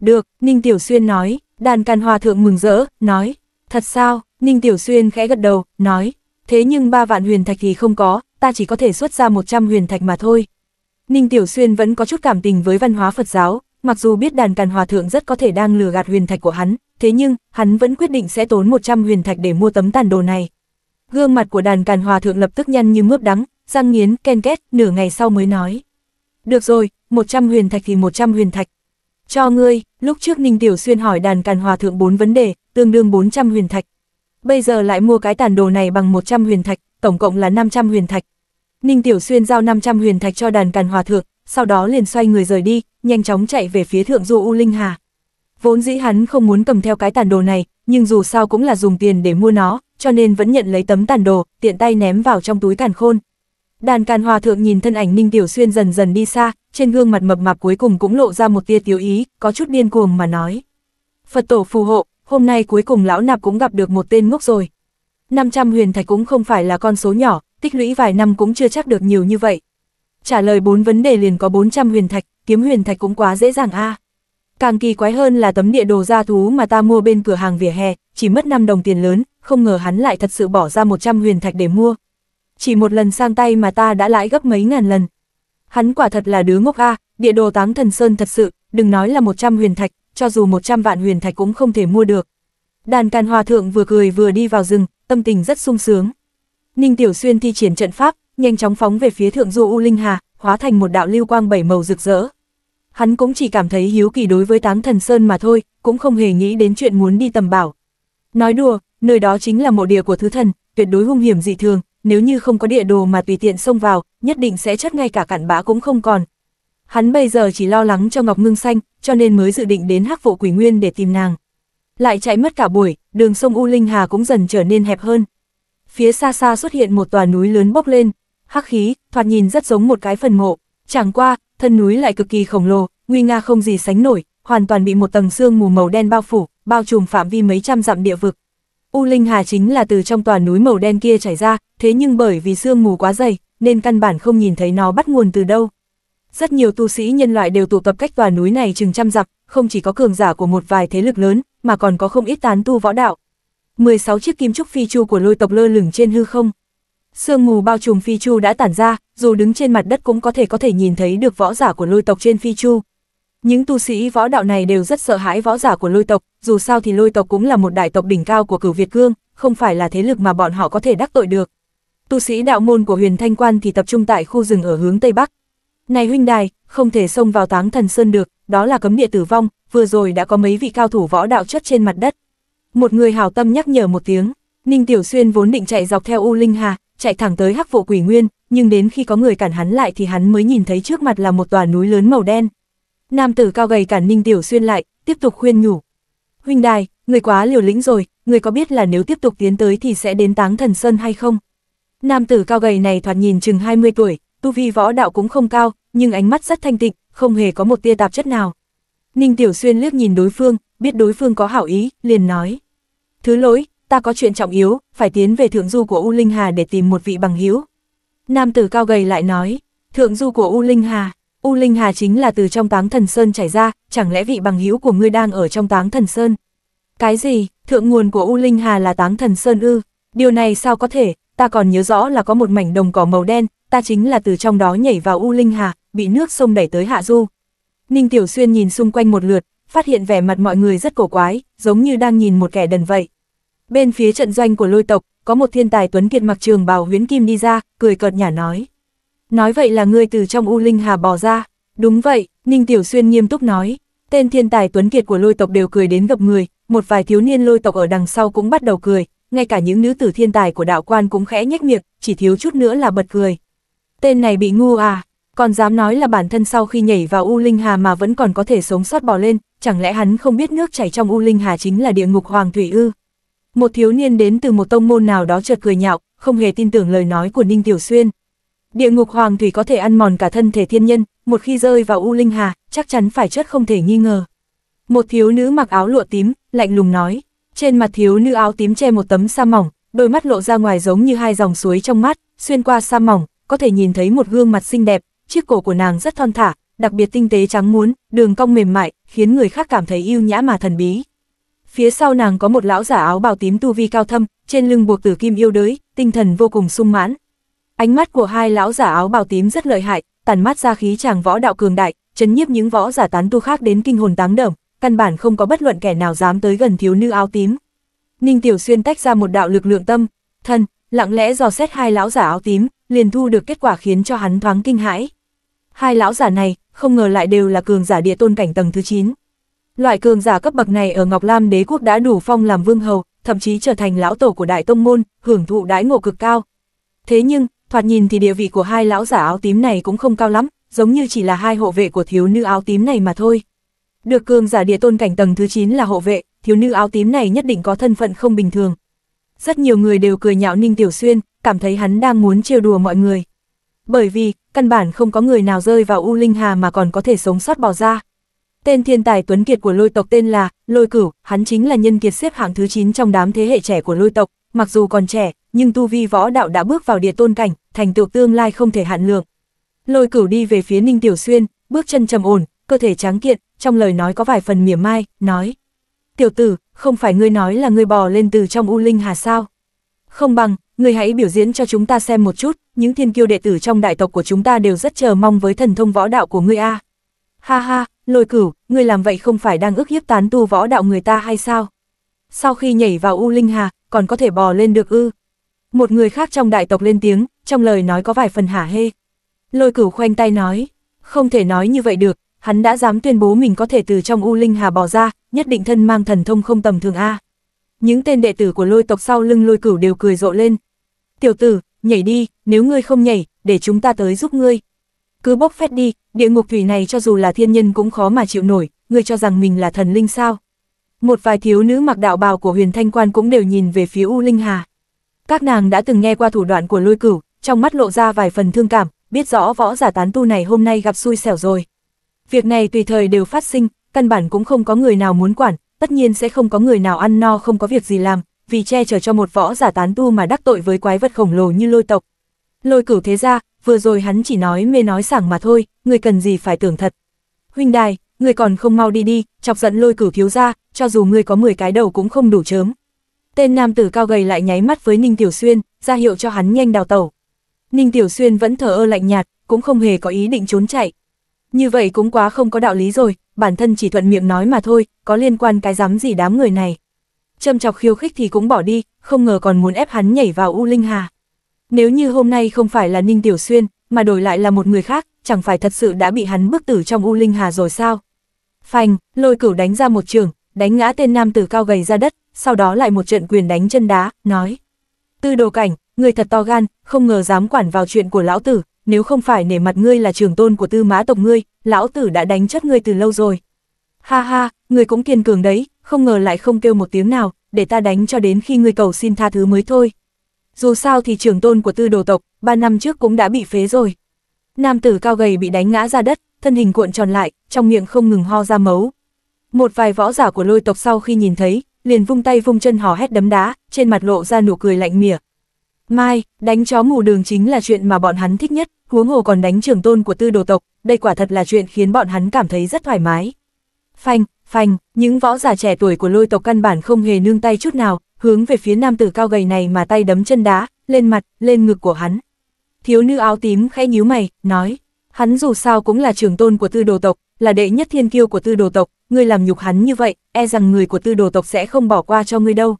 Được, Ninh Tiểu Xuyên nói, đàn can hòa thượng mừng rỡ, nói, thật sao, Ninh Tiểu Xuyên khẽ gật đầu, nói, thế nhưng ba vạn huyền thạch thì không có, ta chỉ có thể xuất ra 100 huyền thạch mà thôi. Ninh Tiểu Xuyên vẫn có chút cảm tình với văn hóa Phật giáo, mặc dù biết đàn càn hòa thượng rất có thể đang lừa gạt huyền thạch của hắn, thế nhưng, hắn vẫn quyết định sẽ tốn 100 huyền thạch để mua tấm tàn đồ này. Gương mặt của đàn càn hòa thượng lập tức nhăn như mướp đắng, răng nghiến, ken két, nửa ngày sau mới nói. Được rồi, 100 huyền thạch thì 100 huyền thạch. Cho ngươi, lúc trước Ninh Tiểu Xuyên hỏi đàn càn hòa thượng 4 vấn đề, tương đương 400 huyền thạch bây giờ lại mua cái tàn đồ này bằng 100 huyền thạch, tổng cộng là 500 huyền thạch. Ninh Tiểu Xuyên giao 500 huyền thạch cho đàn càn hòa thượng, sau đó liền xoay người rời đi, nhanh chóng chạy về phía thượng du U Linh Hà. Vốn dĩ hắn không muốn cầm theo cái tàn đồ này, nhưng dù sao cũng là dùng tiền để mua nó, cho nên vẫn nhận lấy tấm tàn đồ, tiện tay ném vào trong túi càn khôn. Đàn càn hòa thượng nhìn thân ảnh Ninh Tiểu Xuyên dần dần đi xa, trên gương mặt mập mạp cuối cùng cũng lộ ra một tia tiêu ý, có chút điên cuồng mà nói. Phật tổ phù hộ, hôm nay cuối cùng lão nạp cũng gặp được một tên ngốc rồi. 500 huyền thạch cũng không phải là con số nhỏ, tích lũy vài năm cũng chưa chắc được nhiều như vậy. Trả lời bốn vấn đề liền có 400 huyền thạch, kiếm huyền thạch cũng quá dễ dàng a. Càng kỳ quái hơn là tấm địa đồ gia thú mà ta mua bên cửa hàng vỉa hè, chỉ mất 5 đồng tiền lớn, không ngờ hắn lại thật sự bỏ ra 100 huyền thạch để mua. Chỉ một lần sang tay mà ta đã lãi gấp mấy ngàn lần. Hắn quả thật là đứa ngốc a, địa đồ táng thần sơn thật sự, đừng nói là 100 huyền thạch, cho dù 100 vạn huyền thạch cũng không thể mua được. Đàn can hòa thượng vừa cười vừa đi vào rừng, tâm tình rất sung sướng. Ninh Tiểu Xuyên thi triển trận pháp, nhanh chóng phóng về phía thượng du U Linh Hà, hóa thành một đạo lưu quang bảy màu rực rỡ. Hắn cũng chỉ cảm thấy hiếu kỳ đối với táng thần sơn mà thôi, cũng không hề nghĩ đến chuyện muốn đi tầm bảo. Nói đùa, nơi đó chính là mộ địa của thứ thần, tuyệt đối hung hiểm dị thường, nếu như không có địa đồ mà tùy tiện xông vào, nhất định sẽ chất ngay cả cản bã cũng không còn, Hắn bây giờ chỉ lo lắng cho Ngọc Ngưng Xanh, cho nên mới dự định đến hắc vụ quỷ nguyên để tìm nàng. Lại chạy mất cả buổi, đường sông U Linh Hà cũng dần trở nên hẹp hơn. Phía xa xa xuất hiện một tòa núi lớn bốc lên, hắc khí, thoạt nhìn rất giống một cái phần mộ. Chẳng qua, thân núi lại cực kỳ khổng lồ, nguy nga không gì sánh nổi, hoàn toàn bị một tầng sương mù màu đen bao phủ, bao trùm phạm vi mấy trăm dặm địa vực. U Linh Hà chính là từ trong tòa núi màu đen kia chảy ra, thế nhưng bởi vì sương mù quá dày, nên căn bản không nhìn thấy nó bắt nguồn từ đâu rất nhiều tu sĩ nhân loại đều tụ tập cách tòa núi này chừng trăm dặm, không chỉ có cường giả của một vài thế lực lớn, mà còn có không ít tán tu võ đạo. 16 chiếc kim trúc phi chu của lôi tộc lơ lửng trên hư không. Sương mù bao trùm phi chu đã tản ra, dù đứng trên mặt đất cũng có thể có thể nhìn thấy được võ giả của lôi tộc trên phi chu. Những tu sĩ võ đạo này đều rất sợ hãi võ giả của lôi tộc, dù sao thì lôi tộc cũng là một đại tộc đỉnh cao của cửu Việt Cương, không phải là thế lực mà bọn họ có thể đắc tội được. Tu sĩ đạo môn của huyền thanh quan thì tập trung tại khu rừng ở hướng Tây Bắc, này huynh đài, không thể xông vào táng thần sơn được, đó là cấm địa tử vong, vừa rồi đã có mấy vị cao thủ võ đạo chất trên mặt đất. Một người hào tâm nhắc nhở một tiếng, Ninh Tiểu Xuyên vốn định chạy dọc theo U Linh Hà, chạy thẳng tới hắc vụ quỷ nguyên, nhưng đến khi có người cản hắn lại thì hắn mới nhìn thấy trước mặt là một tòa núi lớn màu đen. Nam tử cao gầy cản Ninh Tiểu Xuyên lại, tiếp tục khuyên nhủ. Huynh đài, người quá liều lĩnh rồi, người có biết là nếu tiếp tục tiến tới thì sẽ đến táng thần sơn hay không? Nam tử cao gầy này thoạt nhìn chừng 20 tuổi, tu vi võ đạo cũng không cao, nhưng ánh mắt rất thanh tịnh, không hề có một tia tạp chất nào. Ninh Tiểu Xuyên liếc nhìn đối phương, biết đối phương có hảo ý, liền nói. Thứ lỗi, ta có chuyện trọng yếu, phải tiến về thượng du của U Linh Hà để tìm một vị bằng hữu. Nam tử cao gầy lại nói, thượng du của U Linh Hà, U Linh Hà chính là từ trong táng thần sơn chảy ra, chẳng lẽ vị bằng hữu của ngươi đang ở trong táng thần sơn? Cái gì, thượng nguồn của U Linh Hà là táng thần sơn ư? Điều này sao có thể, ta còn nhớ rõ là có một mảnh đồng cỏ màu đen, ta chính là từ trong đó nhảy vào U Linh Hà, bị nước sông đẩy tới Hạ Du. Ninh Tiểu Xuyên nhìn xung quanh một lượt, phát hiện vẻ mặt mọi người rất cổ quái, giống như đang nhìn một kẻ đần vậy. Bên phía trận doanh của lôi tộc, có một thiên tài tuấn kiệt mặc trường bào huyến kim đi ra, cười cợt nhả nói. Nói vậy là ngươi từ trong U Linh Hà bò ra. Đúng vậy, Ninh Tiểu Xuyên nghiêm túc nói. Tên thiên tài tuấn kiệt của lôi tộc đều cười đến gặp người, một vài thiếu niên lôi tộc ở đằng sau cũng bắt đầu cười, ngay cả những nữ tử thiên tài của đạo quan cũng khẽ nhếch miệng, chỉ thiếu chút nữa là bật cười. Tên này bị ngu à, còn dám nói là bản thân sau khi nhảy vào U Linh Hà mà vẫn còn có thể sống sót bỏ lên, chẳng lẽ hắn không biết nước chảy trong U Linh Hà chính là địa ngục Hoàng Thủy Ư? Một thiếu niên đến từ một tông môn nào đó chợt cười nhạo, không hề tin tưởng lời nói của Ninh Tiểu Xuyên. Địa ngục Hoàng Thủy có thể ăn mòn cả thân thể thiên nhân, một khi rơi vào U Linh Hà, chắc chắn phải chết không thể nghi ngờ. Một thiếu nữ mặc áo lụa tím, lạnh lùng nói, trên mặt thiếu nữ áo tím che một tấm sa mỏng, đôi mắt lộ ra ngoài giống như hai dòng suối trong mắt, xuyên qua sa mỏng, có thể nhìn thấy một gương mặt xinh đẹp, chiếc cổ của nàng rất thon thả, đặc biệt tinh tế trắng muốn, đường cong mềm mại, khiến người khác cảm thấy yêu nhã mà thần bí. Phía sau nàng có một lão giả áo bào tím tu vi cao thâm, trên lưng buộc tử kim yêu đới, tinh thần vô cùng sung mãn. Ánh mắt của hai lão giả áo bào tím rất lợi hại, tàn mắt ra khí chàng võ đạo cường đại, chấn nhiếp những võ giả tán tu khác đến kinh hồn táng đởm, căn bản không có bất luận kẻ nào dám tới gần thiếu nữ áo tím. Ninh Tiểu Xuyên tách ra một đạo lực lượng tâm, thân, lặng lẽ dò xét hai lão giả áo tím, liền thu được kết quả khiến cho hắn thoáng kinh hãi. Hai lão giả này, không ngờ lại đều là cường giả địa tôn cảnh tầng thứ 9. Loại cường giả cấp bậc này ở Ngọc Lam đế quốc đã đủ phong làm vương hầu, thậm chí trở thành lão tổ của đại tông môn, hưởng thụ đãi ngộ cực cao. Thế nhưng, thoạt nhìn thì địa vị của hai lão giả áo tím này cũng không cao lắm, giống như chỉ là hai hộ vệ của thiếu nữ áo tím này mà thôi. Được cường giả địa tôn cảnh tầng thứ 9 là hộ vệ, thiếu nữ áo tím này nhất định có thân phận không bình thường. Rất nhiều người đều cười nhạo Ninh Tiểu Xuyên, cảm thấy hắn đang muốn trêu đùa mọi người. Bởi vì, căn bản không có người nào rơi vào U Linh Hà mà còn có thể sống sót bỏ ra. Tên thiên tài tuấn kiệt của lôi tộc tên là Lôi Cửu, hắn chính là nhân kiệt xếp hạng thứ 9 trong đám thế hệ trẻ của lôi tộc, mặc dù còn trẻ, nhưng tu vi võ đạo đã bước vào địa tôn cảnh, thành tựu tương lai không thể hạn lượng. Lôi Cửu đi về phía Ninh Tiểu Xuyên, bước chân trầm ổn, cơ thể tráng kiện, trong lời nói có vài phần mỉa mai, nói: "Tiểu tử, không phải ngươi nói là ngươi bò lên từ trong U Linh Hà sao? Không bằng, người hãy biểu diễn cho chúng ta xem một chút, những thiên kiêu đệ tử trong đại tộc của chúng ta đều rất chờ mong với thần thông võ đạo của ngươi a. Ha ha, lôi cửu, ngươi làm vậy không phải đang ức hiếp tán tu võ đạo người ta hay sao? Sau khi nhảy vào U Linh Hà, còn có thể bò lên được ư? Một người khác trong đại tộc lên tiếng, trong lời nói có vài phần hả hê. Lôi cửu khoanh tay nói, không thể nói như vậy được, hắn đã dám tuyên bố mình có thể từ trong U Linh Hà bò ra, nhất định thân mang thần thông không tầm thường A. Những tên đệ tử của lôi tộc sau lưng lôi cửu đều cười rộ lên, Tiểu tử, nhảy đi, nếu ngươi không nhảy, để chúng ta tới giúp ngươi. Cứ bốc phét đi, địa ngục thủy này cho dù là thiên nhân cũng khó mà chịu nổi, ngươi cho rằng mình là thần linh sao. Một vài thiếu nữ mặc đạo bào của huyền thanh quan cũng đều nhìn về phía U Linh Hà. Các nàng đã từng nghe qua thủ đoạn của lôi cửu, trong mắt lộ ra vài phần thương cảm, biết rõ võ giả tán tu này hôm nay gặp xui xẻo rồi. Việc này tùy thời đều phát sinh, căn bản cũng không có người nào muốn quản, tất nhiên sẽ không có người nào ăn no không có việc gì làm, vì che chở cho một võ giả tán tu mà đắc tội với quái vật khổng lồ như lôi tộc. Lôi cửu thế ra, vừa rồi hắn chỉ nói mê nói sảng mà thôi, người cần gì phải tưởng thật. Huynh đài, người còn không mau đi đi, chọc giận lôi cửu thiếu ra, cho dù người có 10 cái đầu cũng không đủ chớm. Tên nam tử cao gầy lại nháy mắt với Ninh Tiểu Xuyên, ra hiệu cho hắn nhanh đào tẩu. Ninh Tiểu Xuyên vẫn thở ơ lạnh nhạt, cũng không hề có ý định trốn chạy. Như vậy cũng quá không có đạo lý rồi, bản thân chỉ thuận miệng nói mà thôi, có liên quan cái giám gì đám người này châm chọc khiêu khích thì cũng bỏ đi, không ngờ còn muốn ép hắn nhảy vào U Linh Hà. Nếu như hôm nay không phải là Ninh Tiểu Xuyên, mà đổi lại là một người khác, chẳng phải thật sự đã bị hắn bức tử trong U Linh Hà rồi sao? Phanh, lôi cửu đánh ra một trường, đánh ngã tên nam tử cao gầy ra đất, sau đó lại một trận quyền đánh chân đá, nói. Tư đồ cảnh, người thật to gan, không ngờ dám quản vào chuyện của lão tử, nếu không phải nể mặt ngươi là trường tôn của tư mã tộc ngươi, lão tử đã đánh chất ngươi từ lâu rồi. Ha ha, người cũng kiên cường đấy, không ngờ lại không kêu một tiếng nào, để ta đánh cho đến khi ngươi cầu xin tha thứ mới thôi. Dù sao thì trưởng tôn của tư đồ tộc, ba năm trước cũng đã bị phế rồi. Nam tử cao gầy bị đánh ngã ra đất, thân hình cuộn tròn lại, trong miệng không ngừng ho ra mấu. Một vài võ giả của lôi tộc sau khi nhìn thấy, liền vung tay vung chân hò hét đấm đá, trên mặt lộ ra nụ cười lạnh mỉa. Mai, đánh chó mù đường chính là chuyện mà bọn hắn thích nhất, huống hồ còn đánh trưởng tôn của tư đồ tộc, đây quả thật là chuyện khiến bọn hắn cảm thấy rất thoải mái. Phanh, Phanh, những võ giả trẻ tuổi của lôi tộc căn bản không hề nương tay chút nào, hướng về phía nam tử cao gầy này mà tay đấm chân đá, lên mặt, lên ngực của hắn. Thiếu nữ áo tím khẽ nhíu mày, nói, hắn dù sao cũng là trưởng tôn của tư đồ tộc, là đệ nhất thiên kiêu của tư đồ tộc, ngươi làm nhục hắn như vậy, e rằng người của tư đồ tộc sẽ không bỏ qua cho ngươi đâu.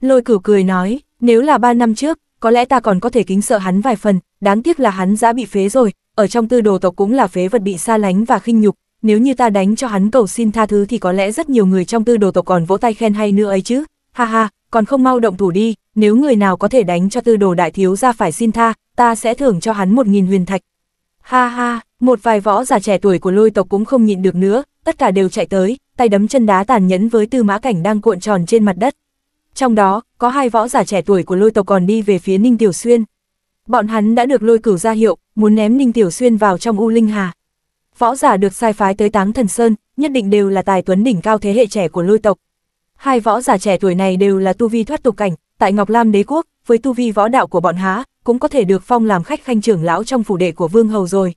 Lôi cửu cười nói, nếu là ba năm trước, có lẽ ta còn có thể kính sợ hắn vài phần, đáng tiếc là hắn đã bị phế rồi, ở trong tư đồ tộc cũng là phế vật bị xa lánh và khinh nhục, nếu như ta đánh cho hắn cầu xin tha thứ thì có lẽ rất nhiều người trong tư đồ tộc còn vỗ tay khen hay nữa ấy chứ, ha ha, còn không mau động thủ đi, nếu người nào có thể đánh cho tư đồ đại thiếu ra phải xin tha, ta sẽ thưởng cho hắn một nghìn huyền thạch. Ha ha, một vài võ giả trẻ tuổi của lôi tộc cũng không nhịn được nữa, tất cả đều chạy tới, tay đấm chân đá tàn nhẫn với tư mã cảnh đang cuộn tròn trên mặt đất. Trong đó, có hai võ giả trẻ tuổi của lôi tộc còn đi về phía Ninh Tiểu Xuyên. Bọn hắn đã được lôi cửu ra hiệu, muốn ném Ninh Tiểu Xuyên vào trong U Linh Hà. Võ giả được sai phái tới Táng Thần Sơn, nhất định đều là tài tuấn đỉnh cao thế hệ trẻ của lôi tộc. Hai võ giả trẻ tuổi này đều là tu vi thoát tục cảnh, tại Ngọc Lam đế quốc, với tu vi võ đạo của bọn há, cũng có thể được phong làm khách khanh trưởng lão trong phủ đệ của Vương Hầu rồi.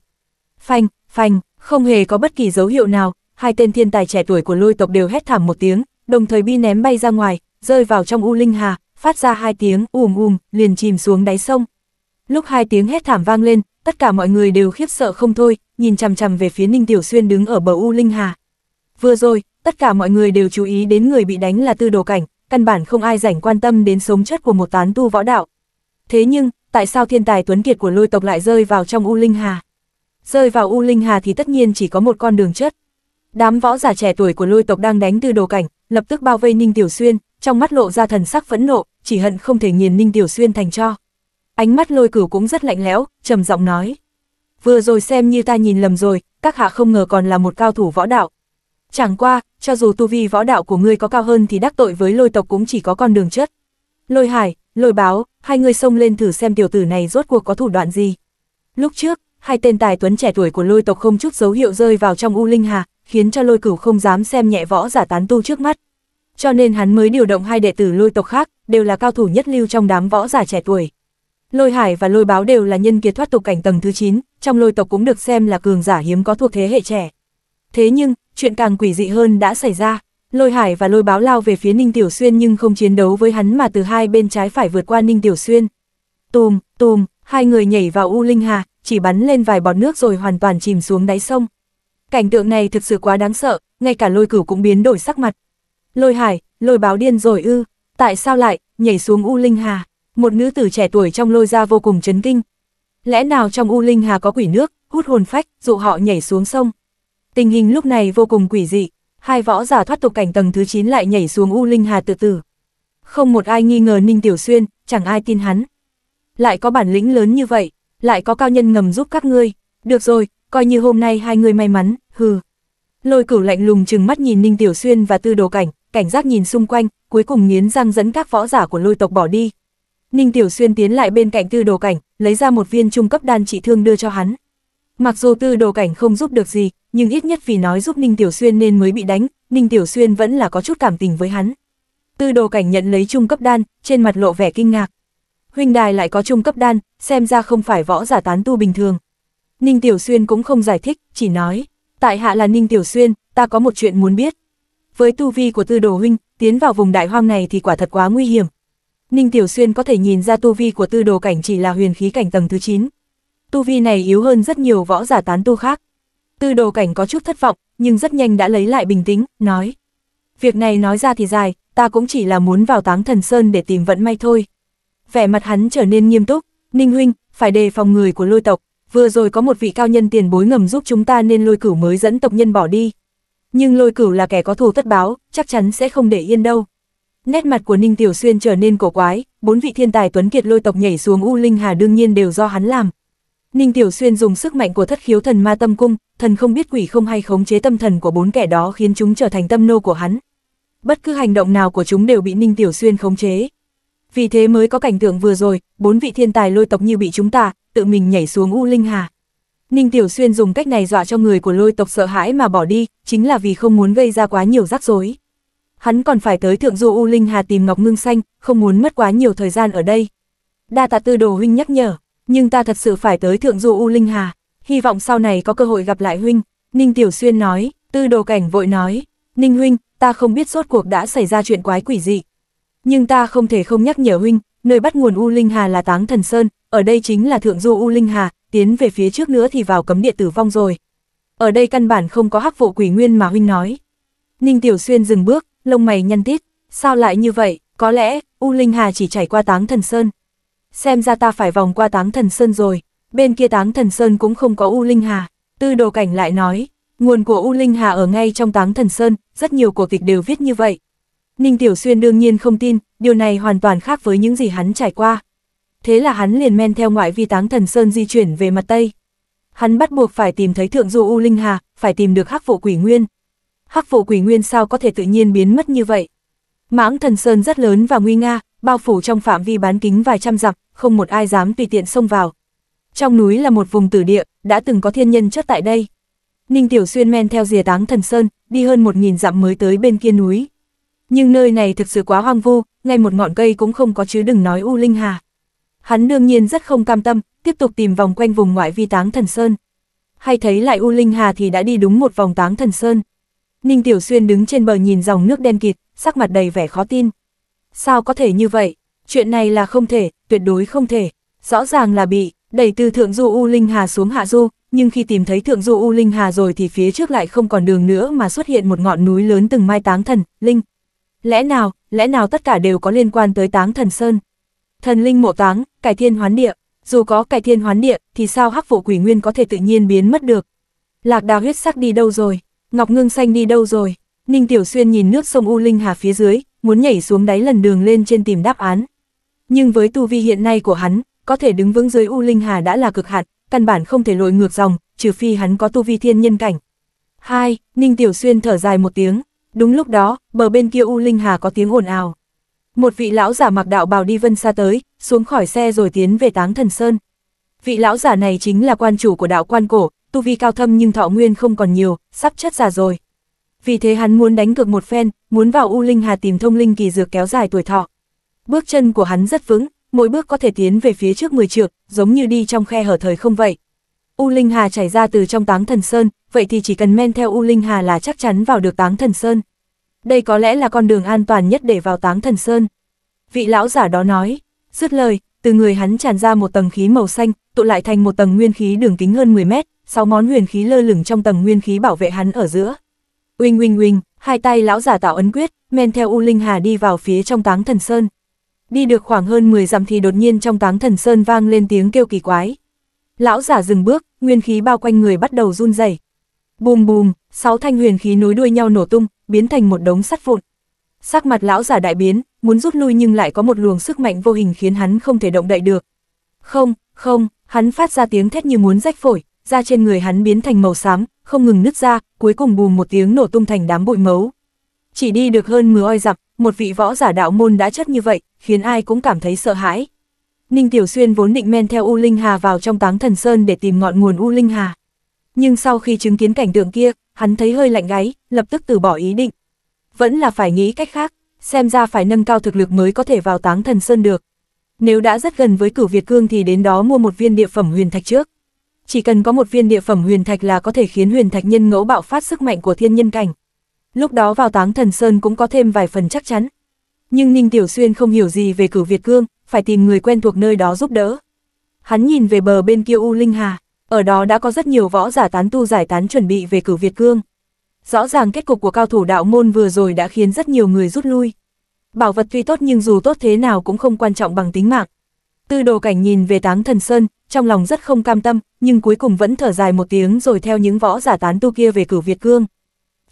Phanh, phanh, không hề có bất kỳ dấu hiệu nào, hai tên thiên tài trẻ tuổi của lôi tộc đều hét thảm một tiếng, đồng thời bi ném bay ra ngoài, rơi vào trong U Linh Hà, phát ra hai tiếng ùm ùm, liền chìm xuống đáy sông. Lúc hai tiếng hét thảm vang lên, tất cả mọi người đều khiếp sợ không thôi, nhìn chằm chằm về phía Ninh Tiểu Xuyên đứng ở bờ U Linh Hà. Vừa rồi, tất cả mọi người đều chú ý đến người bị đánh là tư đồ cảnh, căn bản không ai rảnh quan tâm đến sống chất của một tán tu võ đạo. Thế nhưng, tại sao thiên tài tuấn kiệt của lôi tộc lại rơi vào trong U Linh Hà? Rơi vào U Linh Hà thì tất nhiên chỉ có một con đường chết. Đám võ giả trẻ tuổi của lôi tộc đang đánh tư đồ cảnh, lập tức bao vây Ninh Tiểu Xuyên, trong mắt lộ ra thần sắc phẫn nộ, chỉ hận không thể nghiền Ninh Tiểu Xuyên thành cho. Ánh mắt lôi cửu cũng rất lạnh lẽo, trầm giọng nói. Vừa rồi xem như ta nhìn lầm rồi, các hạ không ngờ còn là một cao thủ võ đạo. Chẳng qua, cho dù tu vi võ đạo của ngươi có cao hơn thì đắc tội với lôi tộc cũng chỉ có con đường chất. Lôi hải, lôi báo, hai người xông lên thử xem tiểu tử này rốt cuộc có thủ đoạn gì. Lúc trước, hai tên tài tuấn trẻ tuổi của lôi tộc không chút dấu hiệu rơi vào trong U Linh Hà, khiến cho lôi cửu không dám xem nhẹ võ giả tán tu trước mắt. Cho nên hắn mới điều động hai đệ tử lôi tộc khác, đều là cao thủ nhất lưu trong đám võ giả trẻ tuổi. Lôi Hải và Lôi Báo đều là nhân kiệt thoát tục cảnh tầng thứ 9, trong lôi tộc cũng được xem là cường giả hiếm có thuộc thế hệ trẻ. Thế nhưng, chuyện càng quỷ dị hơn đã xảy ra. Lôi Hải và Lôi Báo lao về phía Ninh Tiểu Xuyên nhưng không chiến đấu với hắn mà từ hai bên trái phải vượt qua Ninh Tiểu Xuyên. Tùm, tùm, hai người nhảy vào U Linh Hà, chỉ bắn lên vài bọt nước rồi hoàn toàn chìm xuống đáy sông. Cảnh tượng này thực sự quá đáng sợ, ngay cả lôi cửu cũng biến đổi sắc mặt. Lôi hải, lôi báo điên rồi ư, tại sao lại, nhảy xuống U Linh Hà. Một nữ tử trẻ tuổi trong lôi ra vô cùng chấn kinh. Lẽ nào trong U Linh Hà có quỷ nước, hút hồn phách, dụ họ nhảy xuống sông. Tình hình lúc này vô cùng quỷ dị, hai võ giả thoát tục cảnh tầng thứ 9 lại nhảy xuống U Linh Hà tự tử. Không một ai nghi ngờ Ninh Tiểu Xuyên, chẳng ai tin hắn. Lại có bản lĩnh lớn như vậy, lại có cao nhân ngầm giúp các ngươi. Được rồi, coi như hôm nay hai người may mắn, hừ. Lôi cửu lạnh lùng chừng mắt nhìn Ninh Tiểu Xuyên và tư đồ cảnh, cảnh giác nhìn xung quanh, cuối cùng nghiến răng dẫn các võ giả của lôi tộc bỏ đi, Ninh Tiểu Xuyên tiến lại bên cạnh tư đồ cảnh, lấy ra một viên trung cấp đan trị thương đưa cho hắn. Mặc dù tư đồ cảnh không giúp được gì, nhưng ít nhất vì nói giúp Ninh Tiểu Xuyên nên mới bị đánh, Ninh Tiểu Xuyên vẫn là có chút cảm tình với hắn. Tư đồ cảnh nhận lấy trung cấp đan, trên mặt lộ vẻ kinh ngạc. Huynh đài lại có trung cấp đan, xem ra không phải võ giả tán tu bình thường. Ninh Tiểu Xuyên cũng không giải thích, chỉ nói, tại hạ là Ninh Tiểu Xuyên, ta có một chuyện muốn biết. Với tu vi của tư đồ huynh, tiến vào vùng đại hoang này thì quả thật quá nguy hiểm, Ninh Tiểu Xuyên có thể nhìn ra tu vi của tư đồ cảnh chỉ là huyền khí cảnh tầng thứ 9. Tu vi này yếu hơn rất nhiều võ giả tán tu khác. Tư đồ cảnh có chút thất vọng, nhưng rất nhanh đã lấy lại bình tĩnh, nói. Việc này nói ra thì dài, ta cũng chỉ là muốn vào táng thần sơn để tìm vận may thôi. Vẻ mặt hắn trở nên nghiêm túc, Ninh Huynh, phải đề phòng người của lôi tộc, vừa rồi có một vị cao nhân tiền bối ngầm giúp chúng ta nên lôi cửu mới dẫn tộc nhân bỏ đi. Nhưng lôi cửu là kẻ có thù tất báo, chắc chắn sẽ không để yên đâu. Nét mặt của Ninh Tiểu Xuyên trở nên cổ quái, bốn vị thiên tài tuấn kiệt lôi tộc nhảy xuống U Linh Hà đương nhiên đều do hắn làm. Ninh Tiểu Xuyên dùng sức mạnh của thất khiếu thần ma tâm cung, thần không biết quỷ không hay khống chế tâm thần của bốn kẻ đó khiến chúng trở thành tâm nô của hắn. Bất cứ hành động nào của chúng đều bị Ninh Tiểu Xuyên khống chế. Vì thế mới có cảnh tượng vừa rồi, bốn vị thiên tài lôi tộc như bị chúng ta, tự mình nhảy xuống U Linh Hà. Ninh Tiểu Xuyên dùng cách này dọa cho người của lôi tộc sợ hãi mà bỏ đi, chính là vì không muốn gây ra quá nhiều rắc rối hắn còn phải tới thượng du U Linh Hà tìm Ngọc Ngưng Xanh, không muốn mất quá nhiều thời gian ở đây. Đa tạ tư đồ huynh nhắc nhở, nhưng ta thật sự phải tới thượng du U Linh Hà, hy vọng sau này có cơ hội gặp lại huynh, Ninh Tiểu Xuyên nói, tư đồ cảnh vội nói, Ninh huynh, ta không biết suốt cuộc đã xảy ra chuyện quái quỷ gì. Nhưng ta không thể không nhắc nhở huynh, nơi bắt nguồn U Linh Hà là Táng Thần Sơn, ở đây chính là thượng du U Linh Hà, tiến về phía trước nữa thì vào cấm địa tử vong rồi. Ở đây căn bản không có hắc vụ quỷ nguyên mà huynh nói. Ninh Tiểu Xuyên dừng bước, lông mày nhăn tít, sao lại như vậy, có lẽ, U Linh Hà chỉ chảy qua táng thần sơn. Xem ra ta phải vòng qua táng thần sơn rồi, bên kia táng thần sơn cũng không có U Linh Hà, tư đồ cảnh lại nói, nguồn của U Linh Hà ở ngay trong táng thần sơn, rất nhiều cuộc kịch đều viết như vậy. Ninh Tiểu Xuyên đương nhiên không tin, điều này hoàn toàn khác với những gì hắn trải qua. Thế là hắn liền men theo ngoại vi táng thần sơn di chuyển về mặt Tây. Hắn bắt buộc phải tìm thấy thượng du U Linh Hà, phải tìm được hắc vụ quỷ nguyên, hắc vụ quỷ nguyên sao có thể tự nhiên biến mất như vậy. Mãng thần sơn rất lớn và nguy nga, bao phủ trong phạm vi bán kính vài trăm dặm, không một ai dám tùy tiện xông vào. Trong núi là một vùng tử địa, đã từng có thiên nhân chất tại đây. Ninh Tiểu Xuyên men theo rìa táng thần sơn, đi hơn một nghìn dặm mới tới bên kia núi. Nhưng nơi này thực sự quá hoang vu, ngay một ngọn cây cũng không có chứ đừng nói U Linh Hà. Hắn đương nhiên rất không cam tâm, tiếp tục tìm vòng quanh vùng ngoại vi táng thần sơn. Hay thấy lại U Linh Hà thì đã đi đúng một vòng táng thần sơn. Ninh Tiểu Xuyên đứng trên bờ nhìn dòng nước đen kịt, sắc mặt đầy vẻ khó tin. Sao có thể như vậy? Chuyện này là không thể, tuyệt đối không thể. Rõ ràng là bị đẩy từ thượng du U Linh Hà xuống hạ du, nhưng khi tìm thấy thượng du U Linh Hà rồi thì phía trước lại không còn đường nữa mà xuất hiện một ngọn núi lớn từng mai táng thần, linh. Lẽ nào, lẽ nào tất cả đều có liên quan tới táng thần sơn? Thần linh mộ táng, cải thiên hoán địa, dù có cải thiên hoán địa thì sao hắc vụ quỷ nguyên có thể tự nhiên biến mất được? Lạc đà huyết sắc đi đâu rồi? Ngọc Ngưng Xanh đi đâu rồi? Ninh Tiểu Xuyên nhìn nước sông U Linh Hà phía dưới, muốn nhảy xuống đáy lần đường lên trên tìm đáp án. Nhưng với tu vi hiện nay của hắn, có thể đứng vững dưới U Linh Hà đã là cực hạn, căn bản không thể lội ngược dòng, trừ phi hắn có tu vi thiên nhân cảnh. Hai, Ninh Tiểu Xuyên thở dài một tiếng, đúng lúc đó, bờ bên kia U Linh Hà có tiếng ồn ào. Một vị lão giả mặc đạo bào đi vân xa tới, xuống khỏi xe rồi tiến về Táng Thần Sơn. Vị lão giả này chính là quan chủ của đạo quan cổ, tu vi cao thâm nhưng thọ nguyên không còn nhiều, sắp chất già rồi. Vì thế hắn muốn đánh cược một phen, muốn vào U Linh Hà tìm thông linh kỳ dược kéo dài tuổi thọ. Bước chân của hắn rất vững, mỗi bước có thể tiến về phía trước 10 trượng, giống như đi trong khe hở thời không vậy. U Linh Hà chảy ra từ trong Táng Thần Sơn, vậy thì chỉ cần men theo U Linh Hà là chắc chắn vào được Táng Thần Sơn. Đây có lẽ là con đường an toàn nhất để vào Táng Thần Sơn. Vị lão giả đó nói, dứt lời, từ người hắn tràn ra một tầng khí màu xanh, tụ lại thành một tầng nguyên khí đường kính hơn 10 mét, sáu món huyền khí lơ lửng trong tầng nguyên khí bảo vệ hắn ở giữa. Uinh uinh uinh, hai tay lão giả tạo ấn quyết, men theo U Linh Hà đi vào phía trong Táng Thần Sơn. Đi được khoảng hơn 10 dặm thì đột nhiên trong Táng Thần Sơn vang lên tiếng kêu kỳ quái. Lão giả dừng bước, nguyên khí bao quanh người bắt đầu run rẩy. Bùm bùm, sáu thanh huyền khí nối đuôi nhau nổ tung, biến thành một đống sắt vụn. Sắc mặt lão giả đại biến, muốn rút lui nhưng lại có một luồng sức mạnh vô hình khiến hắn không thể động đậy được. Không, không, hắn phát ra tiếng thét như muốn rách phổi, da trên người hắn biến thành màu xám, không ngừng nứt ra, cuối cùng bùm một tiếng nổ tung thành đám bụi mấu. Chỉ đi được hơn mười oi dặm, một vị võ giả đạo môn đã chất như vậy, khiến ai cũng cảm thấy sợ hãi. Ninh Tiểu Xuyên vốn định men theo U Linh Hà vào trong táng thần sơn để tìm ngọn nguồn U Linh Hà. Nhưng sau khi chứng kiến cảnh tượng kia, hắn thấy hơi lạnh gáy, lập tức từ bỏ ý định. Vẫn là phải nghĩ cách khác, xem ra phải nâng cao thực lực mới có thể vào táng thần sơn được. Nếu đã rất gần với cửu Việt Cương thì đến đó mua một viên địa phẩm huyền thạch trước chỉ cần có một viên địa phẩm huyền thạch là có thể khiến huyền thạch nhân ngẫu bạo phát sức mạnh của thiên nhân cảnh. Lúc đó vào táng thần sơn cũng có thêm vài phần chắc chắn. Nhưng Ninh Tiểu Xuyên không hiểu gì về cửu Việt Cương, phải tìm người quen thuộc nơi đó giúp đỡ. Hắn nhìn về bờ bên kia U Linh Hà, ở đó đã có rất nhiều võ giả tán tu giải tán chuẩn bị về cửu Việt Cương. Rõ ràng kết cục của cao thủ đạo môn vừa rồi đã khiến rất nhiều người rút lui. Bảo vật tuy tốt nhưng dù tốt thế nào cũng không quan trọng bằng tính mạng. Tư đồ cảnh nhìn về táng thần sơn, trong lòng rất không cam tâm, nhưng cuối cùng vẫn thở dài một tiếng rồi theo những võ giả tán tu kia về cửu Việt Cương.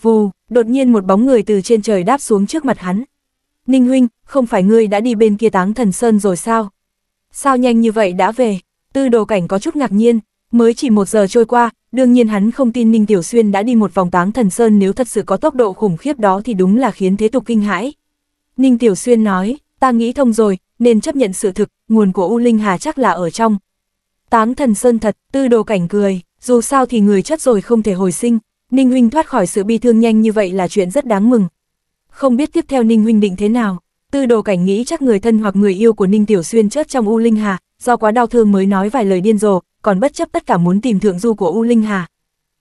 Vù, đột nhiên một bóng người từ trên trời đáp xuống trước mặt hắn. Ninh huynh, không phải ngươi đã đi bên kia táng thần sơn rồi sao? Sao nhanh như vậy đã về? Tư đồ cảnh có chút ngạc nhiên, mới chỉ một giờ trôi qua, đương nhiên hắn không tin Ninh Tiểu Xuyên đã đi một vòng táng thần sơn nếu thật sự có tốc độ khủng khiếp đó thì đúng là khiến thế tục kinh hãi. Ninh Tiểu Xuyên nói, ta nghĩ thông rồi, nên chấp nhận sự thực, nguồn của U Linh Hà chắc là ở trong, Táng thần sơn thật, tư đồ cảnh cười, dù sao thì người chất rồi không thể hồi sinh, Ninh Huynh thoát khỏi sự bi thương nhanh như vậy là chuyện rất đáng mừng. Không biết tiếp theo Ninh Huynh định thế nào, tư đồ cảnh nghĩ chắc người thân hoặc người yêu của Ninh Tiểu Xuyên chết trong U Linh Hà, do quá đau thương mới nói vài lời điên rồ, còn bất chấp tất cả muốn tìm thượng du của U Linh Hà.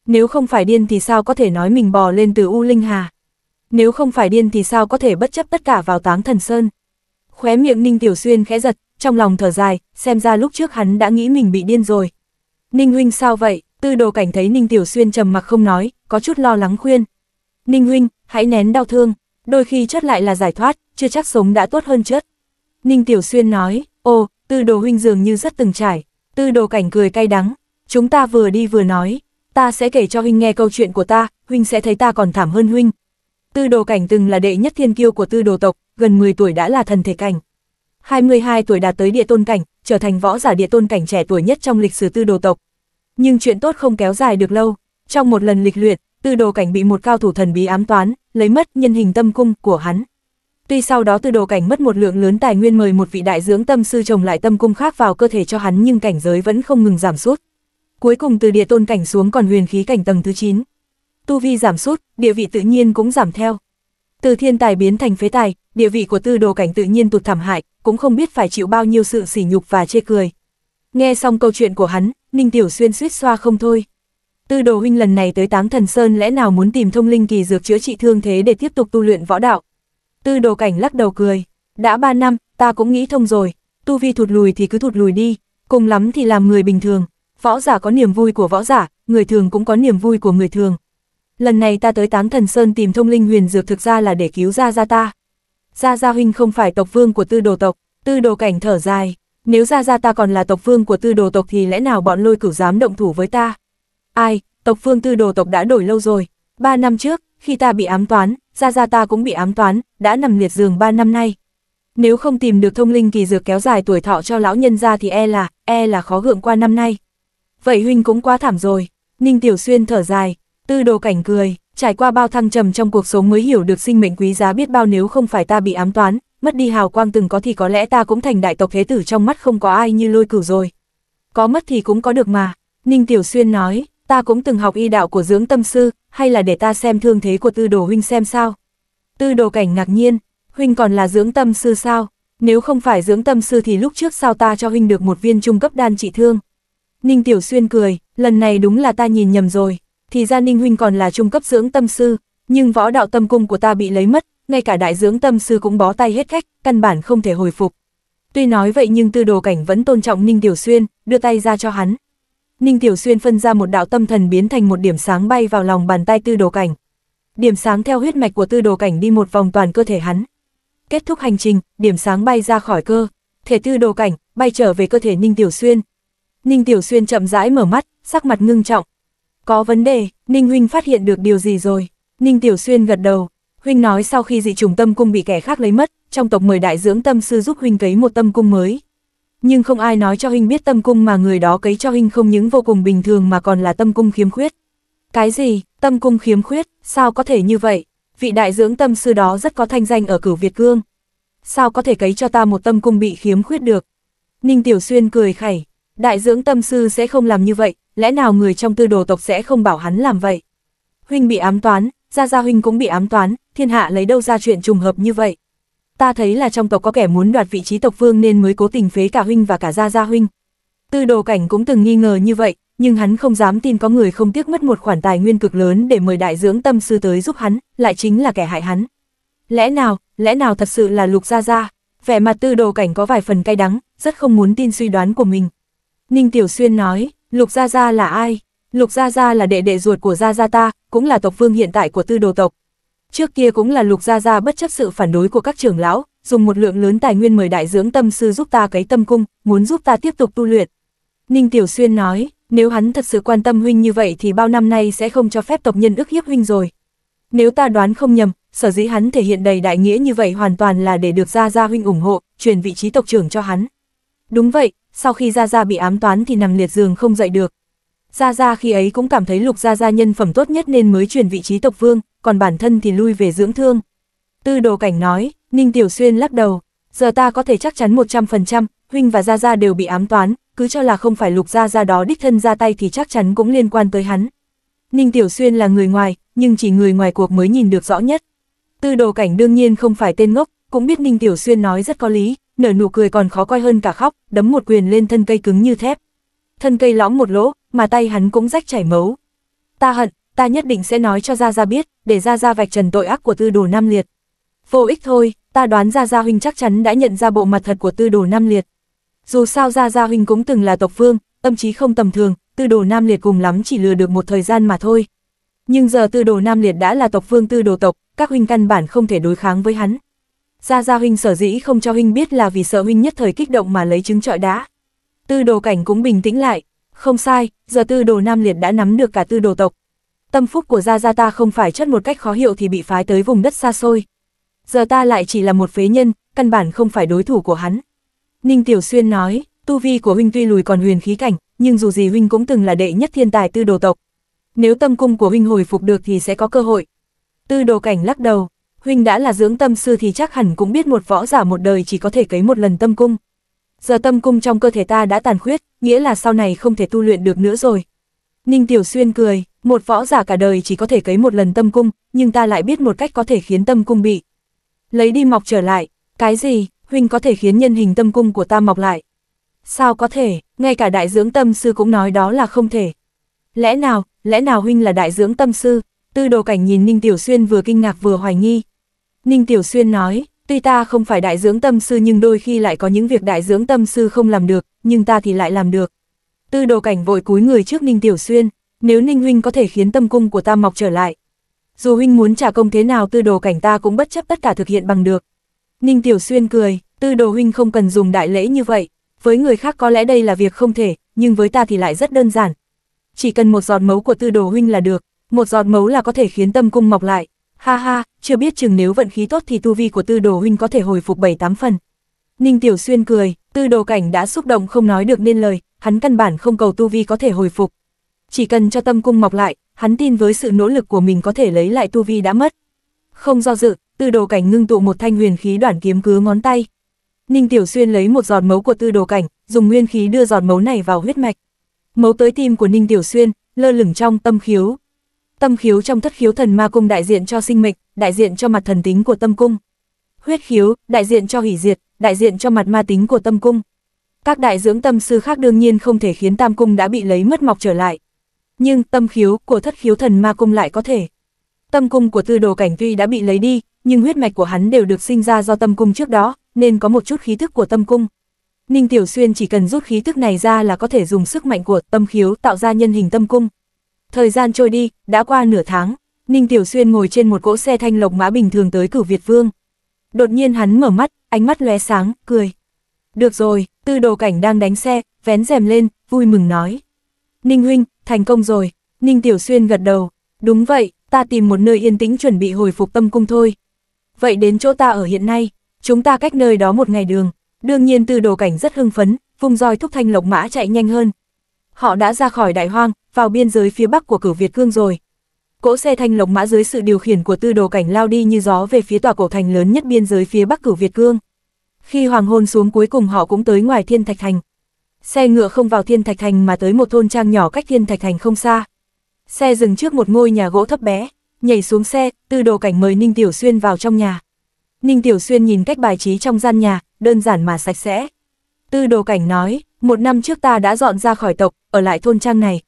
Nếu không phải điên thì sao có thể nói mình bò lên từ U Linh Hà. Nếu không phải điên thì sao có thể bất chấp tất cả vào táng thần sơn. Khóe miệng Ninh Tiểu Xuyên khẽ giật, trong lòng thở dài, xem ra lúc trước hắn đã nghĩ mình bị điên rồi. Ninh huynh sao vậy? Tư đồ cảnh thấy Ninh Tiểu Xuyên trầm mặc không nói, có chút lo lắng khuyên. Ninh huynh, hãy nén đau thương, đôi khi chất lại là giải thoát, chưa chắc sống đã tốt hơn chất. Ninh Tiểu Xuyên nói, ô, tư đồ huynh dường như rất từng trải, tư đồ cảnh cười cay đắng, chúng ta vừa đi vừa nói, ta sẽ kể cho huynh nghe câu chuyện của ta, huynh sẽ thấy ta còn thảm hơn huynh. Tư đồ cảnh từng là đệ nhất thiên kiêu của tư đồ tộc, gần 10 tuổi đã là thần thể cảnh. 22 tuổi đạt tới địa tôn cảnh, trở thành võ giả địa tôn cảnh trẻ tuổi nhất trong lịch sử tư đồ tộc. Nhưng chuyện tốt không kéo dài được lâu, trong một lần lịch luyện, tư đồ cảnh bị một cao thủ thần bí ám toán, lấy mất nhân hình tâm cung của hắn. Tuy sau đó tư đồ cảnh mất một lượng lớn tài nguyên mời một vị đại dưỡng tâm sư trồng lại tâm cung khác vào cơ thể cho hắn nhưng cảnh giới vẫn không ngừng giảm sút. Cuối cùng từ địa tôn cảnh xuống còn huyền khí cảnh tầng thứ 9. Tu vi giảm sút, địa vị tự nhiên cũng giảm theo. Từ thiên tài biến thành phế tài, địa vị của tư đồ cảnh tự nhiên tụt thảm hại, cũng không biết phải chịu bao nhiêu sự sỉ nhục và chê cười. Nghe xong câu chuyện của hắn, Ninh Tiểu Xuyên suýt xoa không thôi. Tư đồ huynh lần này tới Táng Thần Sơn lẽ nào muốn tìm thông linh kỳ dược chữa trị thương thế để tiếp tục tu luyện võ đạo. Tư đồ cảnh lắc đầu cười, đã ba năm, ta cũng nghĩ thông rồi, tu vi thụt lùi thì cứ thụt lùi đi, cùng lắm thì làm người bình thường. Võ giả có niềm vui của võ giả, người thường cũng có niềm vui của người thường. Lần này ta tới Táng Thần Sơn tìm thông linh huyền dược thực ra là để cứu ra ra ta. Gia Gia Huynh không phải tộc vương của tư đồ tộc, tư đồ cảnh thở dài, nếu Gia Gia ta còn là tộc vương của tư đồ tộc thì lẽ nào bọn lôi cửu dám động thủ với ta? Ai, tộc vương tư đồ tộc đã đổi lâu rồi, ba năm trước, khi ta bị ám toán, Gia Gia ta cũng bị ám toán, đã nằm liệt giường ba năm nay. Nếu không tìm được thông linh kỳ dược kéo dài tuổi thọ cho lão nhân ra thì e là, e là khó gượng qua năm nay. Vậy Huynh cũng quá thảm rồi, Ninh Tiểu Xuyên thở dài, tư đồ cảnh cười, Trải qua bao thăng trầm trong cuộc sống mới hiểu được sinh mệnh quý giá biết bao nếu không phải ta bị ám toán, mất đi hào quang từng có thì có lẽ ta cũng thành đại tộc thế tử trong mắt không có ai như lôi cửu rồi. Có mất thì cũng có được mà, Ninh Tiểu Xuyên nói, ta cũng từng học y đạo của dưỡng tâm sư, hay là để ta xem thương thế của tư đồ huynh xem sao. Tư đồ cảnh ngạc nhiên, huynh còn là dưỡng tâm sư sao, nếu không phải dưỡng tâm sư thì lúc trước sao ta cho huynh được một viên trung cấp đan trị thương. Ninh Tiểu Xuyên cười, lần này đúng là ta nhìn nhầm rồi, thì ra Ninh Huynh còn là trung cấp dưỡng tâm sư, nhưng võ đạo tâm cung của ta bị lấy mất, ngay cả đại dưỡng tâm sư cũng bó tay hết cách căn bản không thể hồi phục. Tuy nói vậy nhưng tư đồ cảnh vẫn tôn trọng Ninh Tiểu Xuyên, đưa tay ra cho hắn. Ninh Tiểu Xuyên phân ra một đạo tâm thần biến thành một điểm sáng bay vào lòng bàn tay tư đồ cảnh. Điểm sáng theo huyết mạch của tư đồ cảnh đi một vòng toàn cơ thể hắn. Kết thúc hành trình, điểm sáng bay ra khỏi cơ, thể tư đồ cảnh, bay trở về cơ thể Ninh Tiểu Xuyên. Ninh Tiểu Xuyên chậm rãi mở mắt, sắc mặt ngưng trọng, có vấn đề, Ninh Huynh phát hiện được điều gì rồi? Ninh Tiểu Xuyên gật đầu. Huynh nói sau khi dị trùng tâm cung bị kẻ khác lấy mất, trong tộc mời đại dưỡng tâm sư giúp Huynh cấy một tâm cung mới. Nhưng không ai nói cho Huynh biết tâm cung mà người đó cấy cho Huynh không những vô cùng bình thường mà còn là tâm cung khiếm khuyết. Cái gì, tâm cung khiếm khuyết, sao có thể như vậy? Vị đại dưỡng tâm sư đó rất có thanh danh ở cửu Việt Cương. Sao có thể cấy cho ta một tâm cung bị khiếm khuyết được? Ninh Tiểu Xuyên cười khẩy, đại dưỡng tâm sư sẽ không làm như vậy, lẽ nào người trong tư đồ tộc sẽ không bảo hắn làm vậy? Huynh bị ám toán, Gia Gia Huynh cũng bị ám toán, thiên hạ lấy đâu ra chuyện trùng hợp như vậy? Ta thấy là trong tộc có kẻ muốn đoạt vị trí tộc vương nên mới cố tình phế cả Huynh và cả Gia Gia Huynh. Tư đồ cảnh cũng từng nghi ngờ như vậy, nhưng hắn không dám tin có người không tiếc mất một khoản tài nguyên cực lớn để mời đại dưỡng tâm sư tới giúp hắn, lại chính là kẻ hại hắn. Lẽ nào, lẽ nào thật sự là lục gia gia? Vẻ mặt tư đồ cảnh có vài phần cay đắng, rất không muốn tin suy đoán của mình. Ninh Tiểu Xuyên nói, Lục Gia Gia là ai? Lục Gia Gia là đệ đệ ruột của Gia Gia ta, cũng là tộc vương hiện tại của tư đồ tộc. Trước kia cũng là Lục Gia Gia bất chấp sự phản đối của các trưởng lão, dùng một lượng lớn tài nguyên mời đại dưỡng tâm sư giúp ta cấy tâm cung, muốn giúp ta tiếp tục tu luyện. Ninh Tiểu Xuyên nói, nếu hắn thật sự quan tâm huynh như vậy thì bao năm nay sẽ không cho phép tộc nhân ức hiếp huynh rồi. Nếu ta đoán không nhầm, sở dĩ hắn thể hiện đầy đại nghĩa như vậy hoàn toàn là để được Gia Gia huynh ủng hộ, truyền vị trí tộc trưởng cho hắn. Đúng vậy, sau khi Gia Gia bị ám toán thì nằm liệt giường không dậy được. Gia Gia khi ấy cũng cảm thấy Lục Gia Gia nhân phẩm tốt nhất nên mới chuyển vị trí tộc vương, còn bản thân thì lui về dưỡng thương. Tư đồ cảnh nói, Ninh Tiểu Xuyên lắc đầu, giờ ta có thể chắc chắn 100%, Huynh và Gia Gia đều bị ám toán, cứ cho là không phải Lục Gia Gia đó đích thân ra tay thì chắc chắn cũng liên quan tới hắn. Ninh Tiểu Xuyên là người ngoài, nhưng chỉ người ngoài cuộc mới nhìn được rõ nhất. Tư đồ cảnh đương nhiên không phải tên ngốc, cũng biết Ninh Tiểu Xuyên nói rất có lý, nở nụ cười còn khó coi hơn cả khóc, đấm một quyền lên thân cây cứng như thép. Thân cây lõm một lỗ, mà tay hắn cũng rách chảy máu. Ta hận, ta nhất định sẽ nói cho Gia Gia biết, để Gia Gia vạch trần tội ác của tư đồ Nam Liệt. Vô ích thôi, ta đoán Gia Gia Huynh chắc chắn đã nhận ra bộ mặt thật của tư đồ Nam Liệt. Dù sao Gia Gia Huynh cũng từng là tộc vương, tâm trí không tầm thường, tư đồ Nam Liệt cùng lắm chỉ lừa được một thời gian mà thôi. Nhưng giờ tư đồ Nam Liệt đã là tộc vương tư đồ tộc, các huynh căn bản không thể đối kháng với hắn. Gia Gia Huynh sở dĩ không cho Huynh biết là vì sợ Huynh nhất thời kích động mà lấy trứng trọi đã Tư đồ cảnh cũng bình tĩnh lại, không sai, giờ tư đồ Nam Liệt đã nắm được cả tư đồ tộc. Tâm phúc của Gia Gia ta không phải chất một cách khó hiểu thì bị phái tới vùng đất xa xôi. Giờ ta lại chỉ là một phế nhân, căn bản không phải đối thủ của hắn. Ninh Tiểu Xuyên nói, tu vi của Huynh tuy lùi còn huyền khí cảnh, nhưng dù gì Huynh cũng từng là đệ nhất thiên tài tư đồ tộc. Nếu tâm cung của Huynh hồi phục được thì sẽ có cơ hội. Tư đồ cảnh lắc đầu, huynh đã là dưỡng tâm sư thì chắc hẳn cũng biết một võ giả một đời chỉ có thể cấy một lần tâm cung. Giờ tâm cung trong cơ thể ta đã tàn khuyết, nghĩa là sau này không thể tu luyện được nữa rồi. Ninh Tiểu Xuyên cười, một võ giả cả đời chỉ có thể cấy một lần tâm cung, nhưng ta lại biết một cách có thể khiến tâm cung bị. Lấy đi mọc trở lại, cái gì, huynh có thể khiến nhân hình tâm cung của ta mọc lại. Sao có thể, ngay cả đại dưỡng tâm sư cũng nói đó là không thể. Lẽ nào, lẽ nào huynh là đại dưỡng tâm sư? Tư đồ cảnh nhìn Ninh Tiểu Xuyên vừa kinh ngạc vừa hoài nghi, Ninh Tiểu Xuyên nói, tuy ta không phải đại dưỡng tâm sư nhưng đôi khi lại có những việc đại dưỡng tâm sư không làm được, nhưng ta thì lại làm được. Tư đồ cảnh vội cúi người trước Ninh Tiểu Xuyên, nếu Ninh Huynh có thể khiến tâm cung của ta mọc trở lại. Dù Huynh muốn trả công thế nào tư đồ cảnh ta cũng bất chấp tất cả thực hiện bằng được. Ninh Tiểu Xuyên cười, tư đồ Huynh không cần dùng đại lễ như vậy, với người khác có lẽ đây là việc không thể, nhưng với ta thì lại rất đơn giản. Chỉ cần một giọt mấu của tư đồ Huynh là được, một giọt mấu là có thể khiến tâm cung mọc lại. Ha ha, chưa biết chừng nếu vận khí tốt thì tu vi của tư đồ huynh có thể hồi phục bảy tám phần. Ninh Tiểu Xuyên cười, tư đồ cảnh đã xúc động không nói được nên lời, hắn căn bản không cầu tu vi có thể hồi phục. Chỉ cần cho tâm cung mọc lại, hắn tin với sự nỗ lực của mình có thể lấy lại tu vi đã mất. Không do dự, tư đồ cảnh ngưng tụ một thanh huyền khí đoạn kiếm cứ ngón tay. Ninh Tiểu Xuyên lấy một giọt máu của tư đồ cảnh, dùng nguyên khí đưa giọt máu này vào huyết mạch. Máu tới tim của Ninh Tiểu Xuyên, lơ lửng trong tâm khiếu, Tâm khiếu trong thất khiếu thần ma cung đại diện cho sinh mệnh, đại diện cho mặt thần tính của tâm cung. Huyết khiếu, đại diện cho hủy diệt, đại diện cho mặt ma tính của tâm cung. Các đại dưỡng tâm sư khác đương nhiên không thể khiến tam cung đã bị lấy mất mọc trở lại. Nhưng tâm khiếu của thất khiếu thần ma cung lại có thể. Tâm cung của tư đồ cảnh tuy đã bị lấy đi, nhưng huyết mạch của hắn đều được sinh ra do tâm cung trước đó, nên có một chút khí thức của tâm cung. Ninh Tiểu Xuyên chỉ cần rút khí thức này ra là có thể dùng sức mạnh của tâm khiếu tạo ra nhân hình tâm cung. Thời gian trôi đi, đã qua nửa tháng, Ninh Tiểu Xuyên ngồi trên một cỗ xe thanh lộc mã bình thường tới cửu Việt Vương. Đột nhiên hắn mở mắt, ánh mắt lóe sáng, cười. Được rồi, tư đồ cảnh đang đánh xe, vén rèm lên, vui mừng nói. Ninh huynh, thành công rồi. Ninh Tiểu Xuyên gật đầu. Đúng vậy, ta tìm một nơi yên tĩnh chuẩn bị hồi phục tâm cung thôi. Vậy đến chỗ ta ở hiện nay, chúng ta cách nơi đó một ngày đường. Đương nhiên tư đồ cảnh rất hưng phấn, vùng roi thúc thanh lộc mã chạy nhanh hơn, họ đã ra khỏi đại hoang, vào biên giới phía bắc của cửu Việt Cương rồi. Cỗ xe thanh lộc mã dưới sự điều khiển của tư đồ cảnh lao đi như gió về phía tòa cổ thành lớn nhất biên giới phía bắc cửu Việt Cương. Khi hoàng hôn xuống cuối cùng họ cũng tới ngoài Thiên Thạch Thành. Xe ngựa không vào Thiên Thạch Thành mà tới một thôn trang nhỏ cách Thiên Thạch Thành không xa. Xe dừng trước một ngôi nhà gỗ thấp bé, nhảy xuống xe, tư đồ cảnh mời Ninh Tiểu Xuyên vào trong nhà. Ninh Tiểu Xuyên nhìn cách bài trí trong gian nhà, đơn giản mà sạch sẽ. Tư đồ cảnh nói, một năm trước ta đã dọn ra khỏi tộc, ở lại thôn trang này.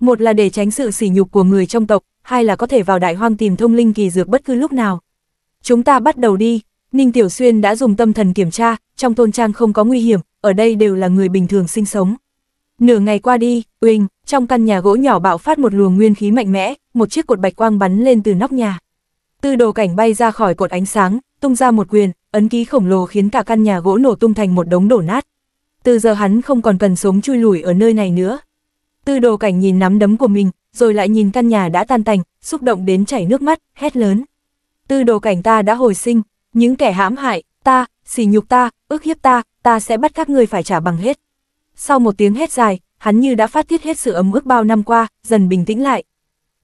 Một là để tránh sự sỉ nhục của người trong tộc, hai là có thể vào đại hoang tìm thông linh kỳ dược bất cứ lúc nào. Chúng ta bắt đầu đi, Ninh Tiểu Xuyên đã dùng tâm thần kiểm tra, trong thôn trang không có nguy hiểm, ở đây đều là người bình thường sinh sống. Nửa ngày qua đi, uyên, trong căn nhà gỗ nhỏ bạo phát một luồng nguyên khí mạnh mẽ, một chiếc cột bạch quang bắn lên từ nóc nhà. Tư đồ cảnh bay ra khỏi cột ánh sáng, tung ra một quyền, ấn ký khổng lồ khiến cả căn nhà gỗ nổ tung thành một đống đổ nát từ giờ hắn không còn cần sống chui lủi ở nơi này nữa. Tư đồ cảnh nhìn nắm đấm của mình, rồi lại nhìn căn nhà đã tan tành, xúc động đến chảy nước mắt, hét lớn. Tư đồ cảnh ta đã hồi sinh, những kẻ hãm hại, ta, xỉ nhục ta, ước hiếp ta, ta sẽ bắt các ngươi phải trả bằng hết. Sau một tiếng hét dài, hắn như đã phát tiết hết sự ấm ức bao năm qua, dần bình tĩnh lại.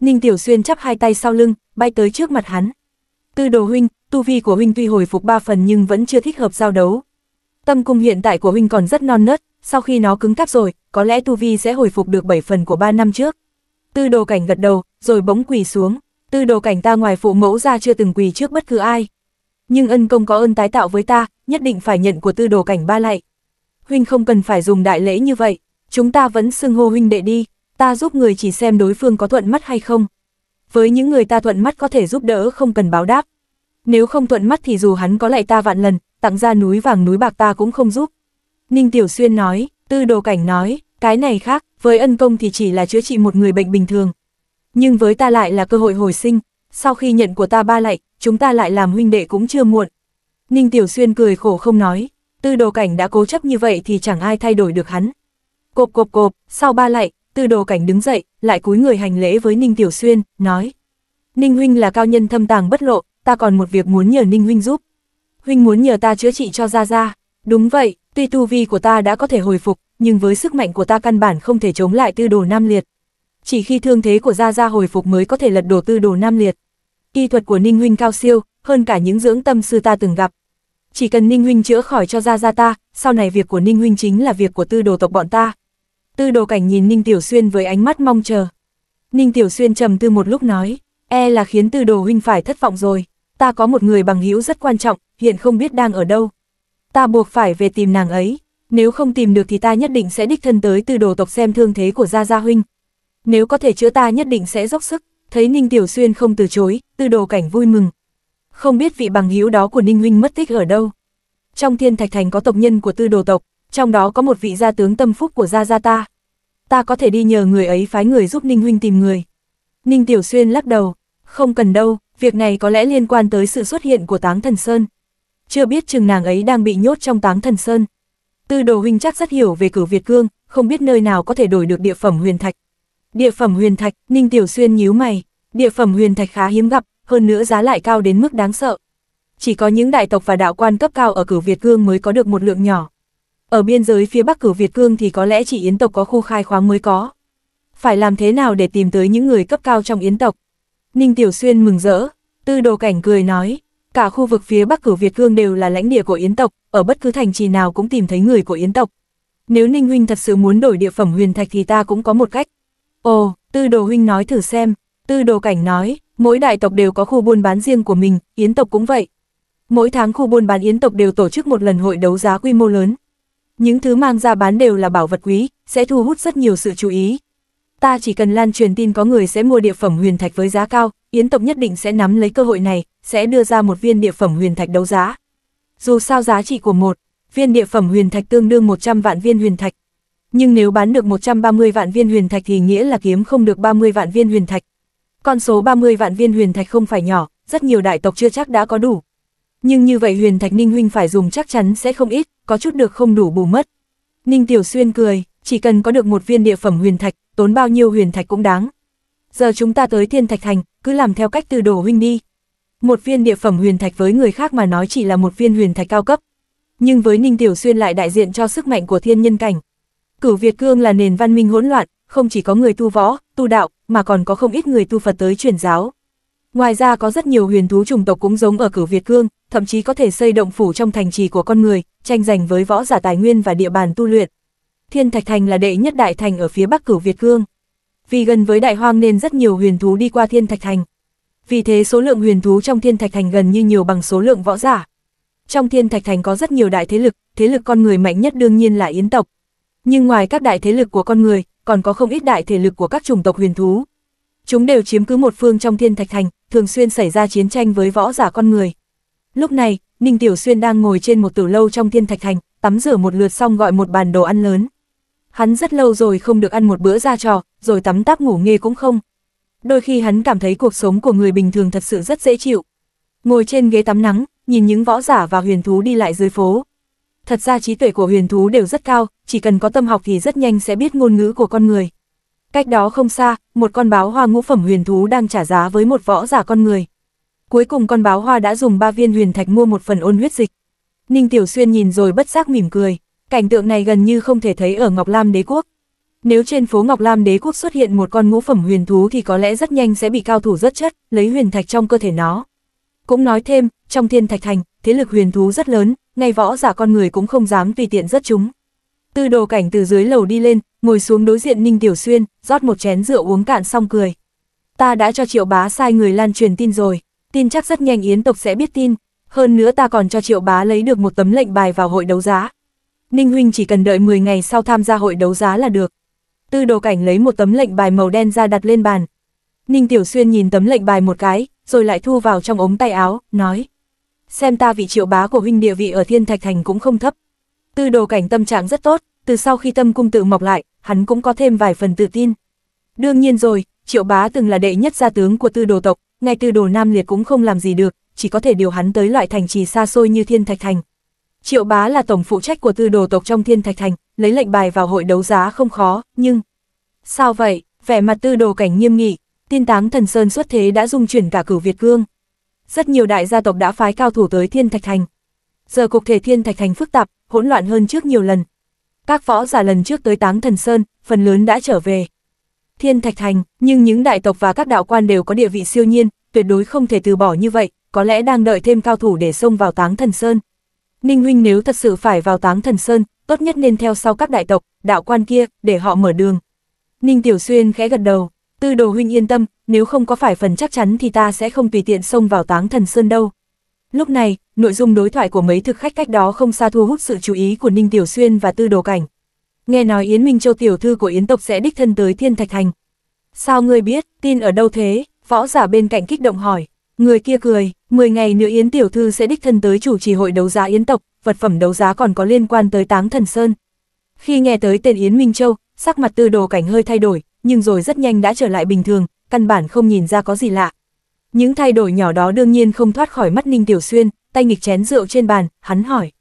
Ninh Tiểu Xuyên chắp hai tay sau lưng, bay tới trước mặt hắn. Tư đồ huynh, tu vi của huynh tuy hồi phục ba phần nhưng vẫn chưa thích hợp giao đấu, Tâm cung hiện tại của huynh còn rất non nớt, sau khi nó cứng cáp rồi, có lẽ tu vi sẽ hồi phục được 7 phần của 3 năm trước. Tư đồ cảnh gật đầu, rồi bỗng quỳ xuống. Tư đồ cảnh ta ngoài phụ mẫu ra chưa từng quỳ trước bất cứ ai. Nhưng ân công có ơn tái tạo với ta, nhất định phải nhận của tư đồ cảnh ba lại. Huynh không cần phải dùng đại lễ như vậy, chúng ta vẫn xưng hô huynh đệ đi, ta giúp người chỉ xem đối phương có thuận mắt hay không. Với những người ta thuận mắt có thể giúp đỡ không cần báo đáp, nếu không thuận mắt thì dù hắn có lạy ta vạn lần, tặng ra núi vàng núi bạc ta cũng không giúp. Ninh Tiểu Xuyên nói, Tư Đồ Cảnh nói, cái này khác, với ân công thì chỉ là chữa trị một người bệnh bình thường. Nhưng với ta lại là cơ hội hồi sinh, sau khi nhận của ta ba lạy, chúng ta lại làm huynh đệ cũng chưa muộn. Ninh Tiểu Xuyên cười khổ không nói, Tư Đồ Cảnh đã cố chấp như vậy thì chẳng ai thay đổi được hắn. Cộp cộp cộp, sau ba lạy, Tư Đồ Cảnh đứng dậy, lại cúi người hành lễ với Ninh Tiểu Xuyên, nói. Ninh Huynh là cao nhân thâm tàng bất lộ, ta còn một việc muốn nhờ Ninh Huynh giúp. Huynh muốn nhờ ta chữa trị cho Gia Gia. Đúng vậy, tuy tu vi của ta đã có thể hồi phục, nhưng với sức mạnh của ta căn bản không thể chống lại tư đồ nam liệt. Chỉ khi thương thế của Gia Gia hồi phục mới có thể lật đổ tư đồ nam liệt. Kỹ thuật của Ninh Huynh cao siêu, hơn cả những dưỡng tâm sư ta từng gặp. Chỉ cần Ninh Huynh chữa khỏi cho Gia Gia ta, sau này việc của Ninh Huynh chính là việc của tư đồ tộc bọn ta. Tư đồ cảnh nhìn Ninh Tiểu Xuyên với ánh mắt mong chờ. Ninh Tiểu Xuyên trầm tư một lúc nói, e là khiến tư đồ huynh phải thất vọng rồi ta có một người bằng hữu rất quan trọng, hiện không biết đang ở đâu. Ta buộc phải về tìm nàng ấy, nếu không tìm được thì ta nhất định sẽ đích thân tới từ đồ tộc xem thương thế của Gia Gia Huynh. Nếu có thể chữa ta nhất định sẽ dốc sức, thấy Ninh Tiểu Xuyên không từ chối, từ đồ cảnh vui mừng. Không biết vị bằng hữu đó của Ninh Huynh mất tích ở đâu. Trong thiên thạch thành có tộc nhân của tư đồ tộc, trong đó có một vị gia tướng tâm phúc của Gia Gia ta. Ta có thể đi nhờ người ấy phái người giúp Ninh Huynh tìm người. Ninh Tiểu Xuyên lắc đầu, không cần đâu, việc này có lẽ liên quan tới sự xuất hiện của Táng Thần Sơn. Chưa biết chừng nàng ấy đang bị nhốt trong Táng Thần Sơn. Tư đồ huynh chắc rất hiểu về cửu Việt Cương, không biết nơi nào có thể đổi được địa phẩm huyền thạch. Địa phẩm huyền thạch, Ninh Tiểu Xuyên nhíu mày, địa phẩm huyền thạch khá hiếm gặp, hơn nữa giá lại cao đến mức đáng sợ. Chỉ có những đại tộc và đạo quan cấp cao ở cửu Việt Cương mới có được một lượng nhỏ. Ở biên giới phía bắc cửu Việt Cương thì có lẽ chỉ yến tộc có khu khai khoáng mới có. Phải làm thế nào để tìm tới những người cấp cao trong yến tộc? Ninh Tiểu Xuyên mừng rỡ, tư đồ cảnh cười nói, cả khu vực phía Bắc cửu Việt Cương đều là lãnh địa của Yến tộc, ở bất cứ thành trì nào cũng tìm thấy người của Yến tộc. Nếu Ninh Huynh thật sự muốn đổi địa phẩm huyền thạch thì ta cũng có một cách. Ồ, tư đồ Huynh nói thử xem, tư đồ cảnh nói, mỗi đại tộc đều có khu buôn bán riêng của mình, Yến tộc cũng vậy. Mỗi tháng khu buôn bán Yến tộc đều tổ chức một lần hội đấu giá quy mô lớn. Những thứ mang ra bán đều là bảo vật quý, sẽ thu hút rất nhiều sự chú ý, ta chỉ cần lan truyền tin có người sẽ mua địa phẩm huyền thạch với giá cao, Yến tộc nhất định sẽ nắm lấy cơ hội này, sẽ đưa ra một viên địa phẩm huyền thạch đấu giá. Dù sao giá trị của một viên địa phẩm huyền thạch tương đương 100 vạn viên huyền thạch. Nhưng nếu bán được 130 vạn viên huyền thạch thì nghĩa là kiếm không được 30 vạn viên huyền thạch. Con số 30 vạn viên huyền thạch không phải nhỏ, rất nhiều đại tộc chưa chắc đã có đủ. Nhưng như vậy huyền thạch Ninh Huynh phải dùng chắc chắn sẽ không ít, có chút được không đủ bù mất. Ninh Tiểu Xuyên cười, chỉ cần có được một viên địa phẩm huyền thạch, tốn bao nhiêu huyền thạch cũng đáng. Giờ chúng ta tới thiên thạch thành, cứ làm theo cách từ đồ huynh đi. Một viên địa phẩm huyền thạch với người khác mà nói chỉ là một viên huyền thạch cao cấp. Nhưng với Ninh Tiểu Xuyên lại đại diện cho sức mạnh của thiên nhân cảnh. Cửu Việt Cương là nền văn minh hỗn loạn, không chỉ có người tu võ, tu đạo, mà còn có không ít người tu Phật tới truyền giáo. Ngoài ra có rất nhiều huyền thú trùng tộc cũng giống ở cửu Việt Cương, thậm chí có thể xây động phủ trong thành trì của con người, tranh giành với võ giả tài nguyên và địa bàn tu luyện. Thiên Thạch Thành là đệ nhất đại thành ở phía bắc cửu Việt Cương. Vì gần với đại hoang nên rất nhiều huyền thú đi qua Thiên Thạch Thành. Vì thế số lượng huyền thú trong Thiên Thạch Thành gần như nhiều bằng số lượng võ giả. Trong Thiên Thạch Thành có rất nhiều đại thế lực, thế lực con người mạnh nhất đương nhiên là Yến tộc. Nhưng ngoài các đại thế lực của con người, còn có không ít đại thể lực của các chủng tộc huyền thú. Chúng đều chiếm cứ một phương trong Thiên Thạch Thành, thường xuyên xảy ra chiến tranh với võ giả con người. Lúc này, Ninh Tiểu Xuyên đang ngồi trên một tử lâu trong Thiên Thạch Thành, tắm rửa một lượt xong gọi một bàn đồ ăn lớn hắn rất lâu rồi không được ăn một bữa ra trò, rồi tắm táp ngủ nghề cũng không. Đôi khi hắn cảm thấy cuộc sống của người bình thường thật sự rất dễ chịu. Ngồi trên ghế tắm nắng, nhìn những võ giả và huyền thú đi lại dưới phố. Thật ra trí tuệ của huyền thú đều rất cao, chỉ cần có tâm học thì rất nhanh sẽ biết ngôn ngữ của con người. Cách đó không xa, một con báo hoa ngũ phẩm huyền thú đang trả giá với một võ giả con người. Cuối cùng con báo hoa đã dùng ba viên huyền thạch mua một phần ôn huyết dịch. Ninh Tiểu Xuyên nhìn rồi bất giác mỉm cười cảnh tượng này gần như không thể thấy ở Ngọc Lam Đế Quốc. Nếu trên phố Ngọc Lam Đế Quốc xuất hiện một con ngũ phẩm huyền thú thì có lẽ rất nhanh sẽ bị cao thủ rất chất, lấy huyền thạch trong cơ thể nó. Cũng nói thêm, trong thiên thạch thành, thế lực huyền thú rất lớn, ngay võ giả con người cũng không dám tùy tiện rất chúng. Tư đồ cảnh từ dưới lầu đi lên, ngồi xuống đối diện Ninh Tiểu Xuyên, rót một chén rượu uống cạn xong cười. Ta đã cho triệu bá sai người lan truyền tin rồi, tin chắc rất nhanh yến tộc sẽ biết tin, hơn nữa ta còn cho triệu bá lấy được một tấm lệnh bài vào hội đấu giá, Ninh Huynh chỉ cần đợi 10 ngày sau tham gia hội đấu giá là được. Tư đồ cảnh lấy một tấm lệnh bài màu đen ra đặt lên bàn. Ninh Tiểu Xuyên nhìn tấm lệnh bài một cái, rồi lại thu vào trong ống tay áo, nói. Xem ta vị triệu bá của huynh địa vị ở Thiên Thạch Thành cũng không thấp. Tư đồ cảnh tâm trạng rất tốt, từ sau khi tâm cung tự mọc lại, hắn cũng có thêm vài phần tự tin. Đương nhiên rồi, triệu bá từng là đệ nhất gia tướng của tư đồ tộc, ngay tư đồ Nam Liệt cũng không làm gì được, chỉ có thể điều hắn tới loại thành trì xa xôi như Thiên Thạch Thành. Triệu bá là tổng phụ trách của tư đồ tộc trong thiên thạch thành, lấy lệnh bài vào hội đấu giá không khó, nhưng... Sao vậy? Vẻ mặt tư đồ cảnh nghiêm nghị, tiên táng thần sơn xuất thế đã dung chuyển cả cửu Việt cương. Rất nhiều đại gia tộc đã phái cao thủ tới thiên thạch thành. Giờ cục thể thiên thạch thành phức tạp, hỗn loạn hơn trước nhiều lần. Các võ giả lần trước tới táng thần sơn, phần lớn đã trở về. Thiên thạch thành, nhưng những đại tộc và các đạo quan đều có địa vị siêu nhiên, tuyệt đối không thể từ bỏ như vậy, có lẽ đang đợi thêm cao thủ để xông vào táng thần sơn. Ninh Huynh nếu thật sự phải vào táng thần sơn, tốt nhất nên theo sau các đại tộc, đạo quan kia, để họ mở đường. Ninh Tiểu Xuyên khẽ gật đầu, tư đồ huynh yên tâm, nếu không có phải phần chắc chắn thì ta sẽ không tùy tiện xông vào táng thần sơn đâu. Lúc này, nội dung đối thoại của mấy thực khách cách đó không xa thu hút sự chú ý của Ninh Tiểu Xuyên và tư đồ cảnh. Nghe nói Yến Minh Châu tiểu thư của Yến tộc sẽ đích thân tới Thiên Thạch Thành. Sao ngươi biết, tin ở đâu thế? Võ giả bên cạnh kích động hỏi. Người kia cười, 10 ngày nữa Yến Tiểu Thư sẽ đích thân tới chủ trì hội đấu giá Yến tộc, vật phẩm đấu giá còn có liên quan tới Táng Thần Sơn. Khi nghe tới tên Yến Minh Châu, sắc mặt tư đồ cảnh hơi thay đổi, nhưng rồi rất nhanh đã trở lại bình thường, căn bản không nhìn ra có gì lạ. Những thay đổi nhỏ đó đương nhiên không thoát khỏi mắt Ninh Tiểu Xuyên, tay nghịch chén rượu trên bàn, hắn hỏi.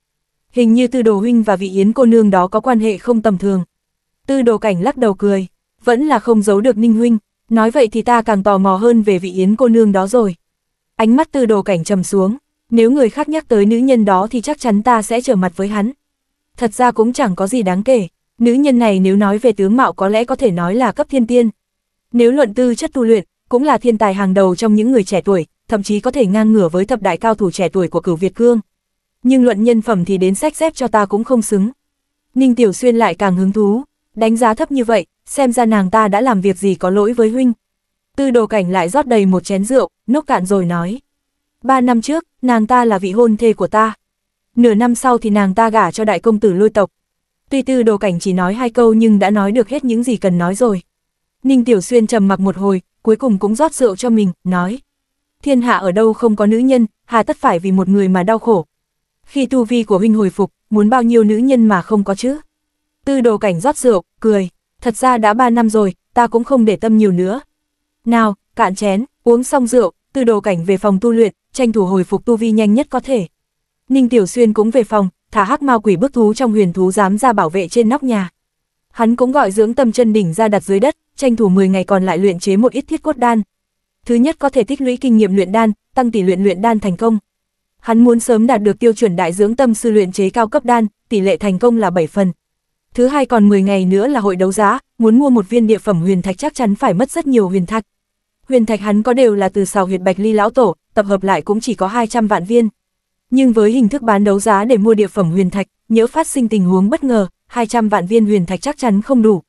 Hình như tư đồ huynh và vị Yến cô nương đó có quan hệ không tầm thường. Tư đồ cảnh lắc đầu cười, vẫn là không giấu được Ninh Huynh, nói vậy thì ta càng tò mò hơn về vị Yến cô nương đó rồi ánh mắt tư đồ cảnh trầm xuống, nếu người khác nhắc tới nữ nhân đó thì chắc chắn ta sẽ trở mặt với hắn. Thật ra cũng chẳng có gì đáng kể, nữ nhân này nếu nói về tướng mạo có lẽ có thể nói là cấp thiên tiên. Nếu luận tư chất tu luyện, cũng là thiên tài hàng đầu trong những người trẻ tuổi, thậm chí có thể ngang ngửa với thập đại cao thủ trẻ tuổi của cửu Việt Cương. Nhưng luận nhân phẩm thì đến sách dép cho ta cũng không xứng. Ninh Tiểu Xuyên lại càng hứng thú, đánh giá thấp như vậy, xem ra nàng ta đã làm việc gì có lỗi với huynh, tư đồ cảnh lại rót đầy một chén rượu, nốc cạn rồi nói. Ba năm trước, nàng ta là vị hôn thê của ta. Nửa năm sau thì nàng ta gả cho đại công tử lôi tộc. Tuy tư đồ cảnh chỉ nói hai câu nhưng đã nói được hết những gì cần nói rồi. Ninh Tiểu Xuyên trầm mặc một hồi, cuối cùng cũng rót rượu cho mình, nói. Thiên hạ ở đâu không có nữ nhân, hà tất phải vì một người mà đau khổ. Khi tu vi của huynh hồi phục, muốn bao nhiêu nữ nhân mà không có chứ. Tư đồ cảnh rót rượu, cười. Thật ra đã ba năm rồi, ta cũng không để tâm nhiều nữa, nào, cạn chén, uống xong rượu, từ đồ cảnh về phòng tu luyện, tranh thủ hồi phục tu vi nhanh nhất có thể. Ninh Tiểu Xuyên cũng về phòng, thả hắc ma quỷ bức thú trong huyền thú dám ra bảo vệ trên nóc nhà. Hắn cũng gọi dưỡng tâm chân đỉnh ra đặt dưới đất, tranh thủ 10 ngày còn lại luyện chế một ít thiết cốt đan. Thứ nhất có thể tích lũy kinh nghiệm luyện đan, tăng tỷ luyện luyện đan thành công. Hắn muốn sớm đạt được tiêu chuẩn đại dưỡng tâm sư luyện chế cao cấp đan, tỷ lệ thành công là 7 phần. Thứ hai còn 10 ngày nữa là hội đấu giá, muốn mua một viên địa phẩm huyền thạch chắc chắn phải mất rất nhiều huyền thạch huyền thạch hắn có đều là từ sào huyệt bạch ly lão tổ, tập hợp lại cũng chỉ có 200 vạn viên. Nhưng với hình thức bán đấu giá để mua địa phẩm huyền thạch, nhớ phát sinh tình huống bất ngờ, 200 vạn viên huyền thạch chắc chắn không đủ.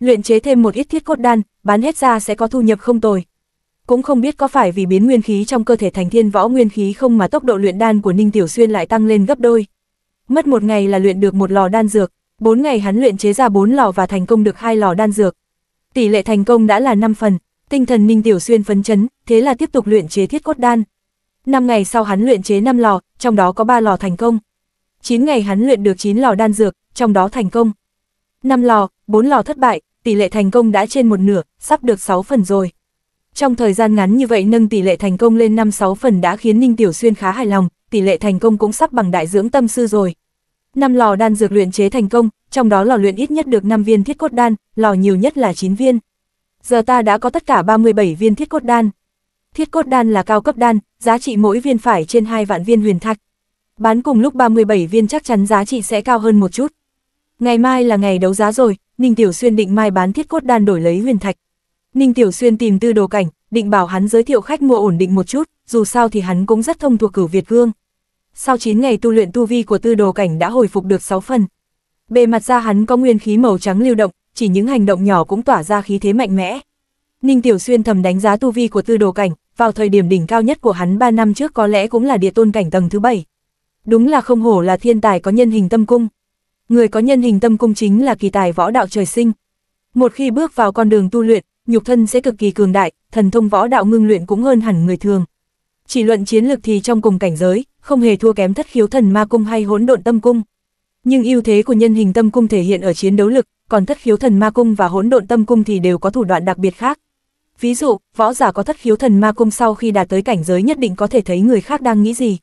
Luyện chế thêm một ít thiết cốt đan, bán hết ra sẽ có thu nhập không tồi. Cũng không biết có phải vì biến nguyên khí trong cơ thể thành thiên võ nguyên khí không mà tốc độ luyện đan của Ninh Tiểu Xuyên lại tăng lên gấp đôi. Mất một ngày là luyện được một lò đan dược, bốn ngày hắn luyện chế ra bốn lò và thành công được hai lò đan dược. Tỷ lệ thành công đã là 5 phần, tinh thần Ninh Tiểu Xuyên phấn chấn, thế là tiếp tục luyện chế thiết cốt đan. Năm ngày sau hắn luyện chế 5 lò, trong đó có 3 lò thành công. 9 ngày hắn luyện được 9 lò đan dược, trong đó thành công. 5 lò, 4 lò thất bại, tỷ lệ thành công đã trên một nửa, sắp được 6 phần rồi. Trong thời gian ngắn như vậy nâng tỷ lệ thành công lên 5-6 phần đã khiến Ninh Tiểu Xuyên khá hài lòng, tỷ lệ thành công cũng sắp bằng đại dưỡng tâm sư rồi. 5 lò đan dược luyện chế thành công, trong đó lò luyện ít nhất được 5 viên thiết cốt đan, lò nhiều nhất là 9 viên giờ ta đã có tất cả 37 viên thiết cốt đan. Thiết cốt đan là cao cấp đan, giá trị mỗi viên phải trên 2 vạn viên huyền thạch. Bán cùng lúc 37 viên chắc chắn giá trị sẽ cao hơn một chút. Ngày mai là ngày đấu giá rồi, Ninh Tiểu Xuyên định mai bán thiết cốt đan đổi lấy huyền thạch. Ninh Tiểu Xuyên tìm tư đồ cảnh, định bảo hắn giới thiệu khách mua ổn định một chút, dù sao thì hắn cũng rất thông thuộc cửu Việt Vương. Sau 9 ngày tu luyện tu vi của tư đồ cảnh đã hồi phục được 6 phần. Bề mặt da hắn có nguyên khí màu trắng lưu động, chỉ những hành động nhỏ cũng tỏa ra khí thế mạnh mẽ. Ninh Tiểu Xuyên thầm đánh giá tu vi của tư đồ cảnh, vào thời điểm đỉnh cao nhất của hắn 3 năm trước có lẽ cũng là địa tôn cảnh tầng thứ 7. Đúng là không hổ là thiên tài có nhân hình tâm cung. Người có nhân hình tâm cung chính là kỳ tài võ đạo trời sinh. Một khi bước vào con đường tu luyện, nhục thân sẽ cực kỳ cường đại, thần thông võ đạo ngưng luyện cũng hơn hẳn người thường. Chỉ luận chiến lực thì trong cùng cảnh giới, không hề thua kém thất khiếu thần ma cung hay hỗn độn tâm cung. Nhưng ưu thế của nhân hình tâm cung thể hiện ở chiến đấu lực, còn thất khiếu thần ma cung và hỗn độn tâm cung thì đều có thủ đoạn đặc biệt khác. Ví dụ, võ giả có thất khiếu thần ma cung sau khi đạt tới cảnh giới nhất định có thể thấy người khác đang nghĩ gì.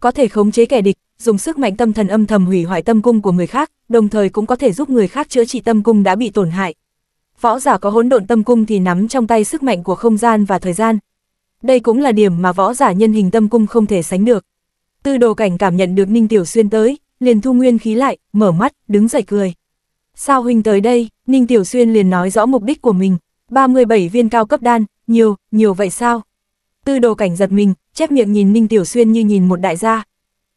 Có thể khống chế kẻ địch, dùng sức mạnh tâm thần âm thầm hủy hoại tâm cung của người khác, đồng thời cũng có thể giúp người khác chữa trị tâm cung đã bị tổn hại. Võ giả có hỗn độn tâm cung thì nắm trong tay sức mạnh của không gian và thời gian. Đây cũng là điểm mà võ giả nhân hình tâm cung không thể sánh được. Tư đồ cảnh cảm nhận được Ninh Tiểu Xuyên tới, liền thu nguyên khí lại, mở mắt, đứng dậy cười. Sao huynh tới đây, Ninh Tiểu Xuyên liền nói rõ mục đích của mình, 37 viên cao cấp đan, nhiều, nhiều vậy sao? Tư đồ cảnh giật mình, chép miệng nhìn Ninh Tiểu Xuyên như nhìn một đại gia.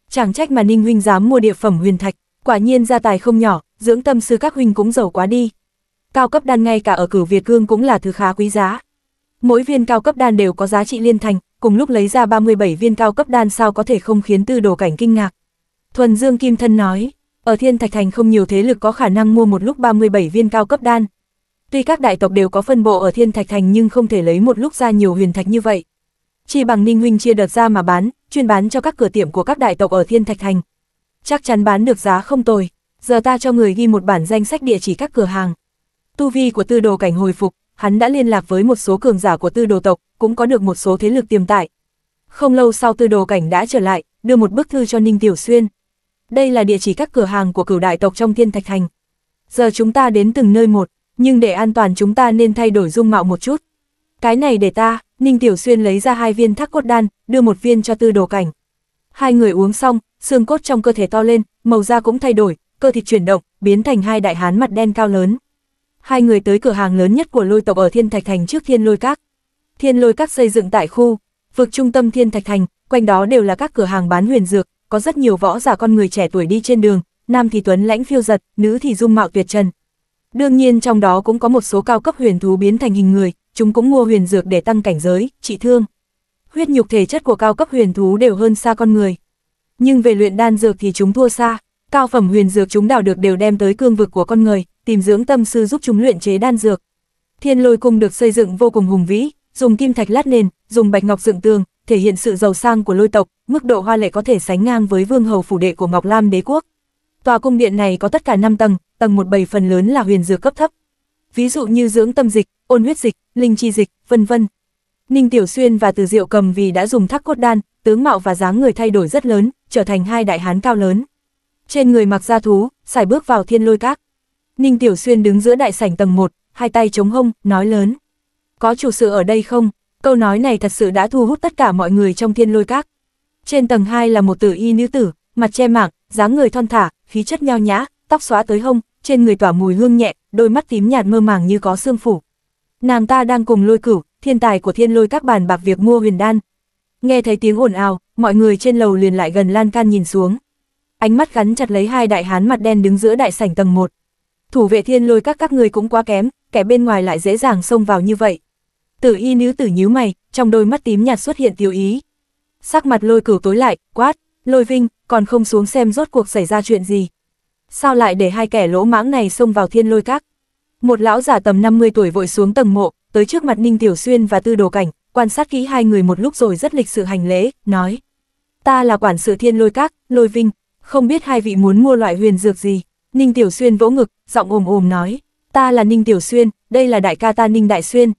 Chẳng trách mà Ninh huynh dám mua địa phẩm huyền thạch, quả nhiên gia tài không nhỏ, dưỡng tâm sư các huynh cũng giàu quá đi. Cao cấp đan ngay cả ở cửu Việt Cương cũng là thứ khá quý giá. Mỗi viên cao cấp đan đều có giá trị liên thành, cùng lúc lấy ra 37 viên cao cấp đan sao có thể không khiến tư đồ cảnh kinh ngạc. Thuần Dương Kim Thân nói, ở Thiên Thạch Thành không nhiều thế lực có khả năng mua một lúc 37 viên cao cấp đan. Tuy các đại tộc đều có phân bộ ở Thiên Thạch Thành nhưng không thể lấy một lúc ra nhiều huyền thạch như vậy. Chỉ bằng Ninh Huynh chia đợt ra mà bán, chuyên bán cho các cửa tiệm của các đại tộc ở Thiên Thạch Thành. Chắc chắn bán được giá không tồi, giờ ta cho người ghi một bản danh sách địa chỉ các cửa hàng. Tu vi của tư đồ cảnh hồi phục, hắn đã liên lạc với một số cường giả của tư đồ tộc, cũng có được một số thế lực tiềm tại. Không lâu sau tư đồ cảnh đã trở lại, đưa một bức thư cho Ninh Tiểu Xuyên đây là địa chỉ các cửa hàng của cửu đại tộc trong thiên thạch thành. Giờ chúng ta đến từng nơi một, nhưng để an toàn chúng ta nên thay đổi dung mạo một chút. Cái này để ta, Ninh Tiểu Xuyên lấy ra hai viên thác cốt đan, đưa một viên cho tư đồ cảnh. Hai người uống xong, xương cốt trong cơ thể to lên, màu da cũng thay đổi, cơ thịt chuyển động, biến thành hai đại hán mặt đen cao lớn. Hai người tới cửa hàng lớn nhất của lôi tộc ở Thiên Thạch Thành trước Thiên Lôi Các. Thiên Lôi Các xây dựng tại khu, vực trung tâm Thiên Thạch Thành, quanh đó đều là các cửa hàng bán huyền dược, có rất nhiều võ giả con người trẻ tuổi đi trên đường, nam thì tuấn lãnh phiêu giật, nữ thì dung mạo tuyệt trần. Đương nhiên trong đó cũng có một số cao cấp huyền thú biến thành hình người, chúng cũng mua huyền dược để tăng cảnh giới, trị thương. Huyết nhục thể chất của cao cấp huyền thú đều hơn xa con người. Nhưng về luyện đan dược thì chúng thua xa, cao phẩm huyền dược chúng đào được đều đem tới cương vực của con người, tìm dưỡng tâm sư giúp chúng luyện chế đan dược. Thiên Lôi Cung được xây dựng vô cùng hùng vĩ, dùng kim thạch lát nền, dùng bạch ngọc dựng tường, thể hiện sự giàu sang của lôi tộc, mức độ hoa lệ có thể sánh ngang với vương hầu phủ đệ của Ngọc Lam đế quốc. Tòa cung điện này có tất cả 5 tầng, tầng một bảy phần lớn là huyền dược cấp thấp. Ví dụ như dưỡng tâm dịch, ôn huyết dịch, linh chi dịch, vân vân. Ninh Tiểu Xuyên và Từ Diệu Cầm vì đã dùng thác cốt đan, tướng mạo và dáng người thay đổi rất lớn, trở thành hai đại hán cao lớn. Trên người mặc da thú, xài bước vào thiên lôi các. Ninh Tiểu Xuyên đứng giữa đại sảnh tầng 1, hai tay chống hông, nói lớn. Có chủ sự ở đây không? Câu nói này thật sự đã thu hút tất cả mọi người trong thiên lôi các. Trên tầng 2 là một tử y nữ tử, mặt che mạc, dáng người thon thả, khí chất nhao nhã, tóc xóa tới hông, trên người tỏa mùi hương nhẹ, đôi mắt tím nhạt mơ màng như có sương phủ. Nàng ta đang cùng lôi cửu, thiên tài của thiên lôi các bàn bạc việc mua huyền đan. Nghe thấy tiếng ồn ào, mọi người trên lầu liền lại gần lan can nhìn xuống. Ánh mắt gắn chặt lấy hai đại hán mặt đen đứng giữa đại sảnh tầng 1. Thủ vệ thiên lôi các các người cũng quá kém, kẻ bên ngoài lại dễ dàng xông vào như vậy, tử y nữ tử nhíu mày, trong đôi mắt tím nhạt xuất hiện tiêu ý. Sắc mặt lôi cửu tối lại, quát, lôi vinh, còn không xuống xem rốt cuộc xảy ra chuyện gì. Sao lại để hai kẻ lỗ mãng này xông vào thiên lôi các? Một lão giả tầm 50 tuổi vội xuống tầng mộ, tới trước mặt Ninh Tiểu Xuyên và Tư Đồ Cảnh, quan sát kỹ hai người một lúc rồi rất lịch sự hành lễ, nói. Ta là quản sự thiên lôi các, lôi vinh, không biết hai vị muốn mua loại huyền dược gì. Ninh Tiểu Xuyên vỗ ngực, giọng ồm ồm nói. Ta là Ninh Tiểu Xuyên, đây là đại ca ta Ninh Đại Xuyên,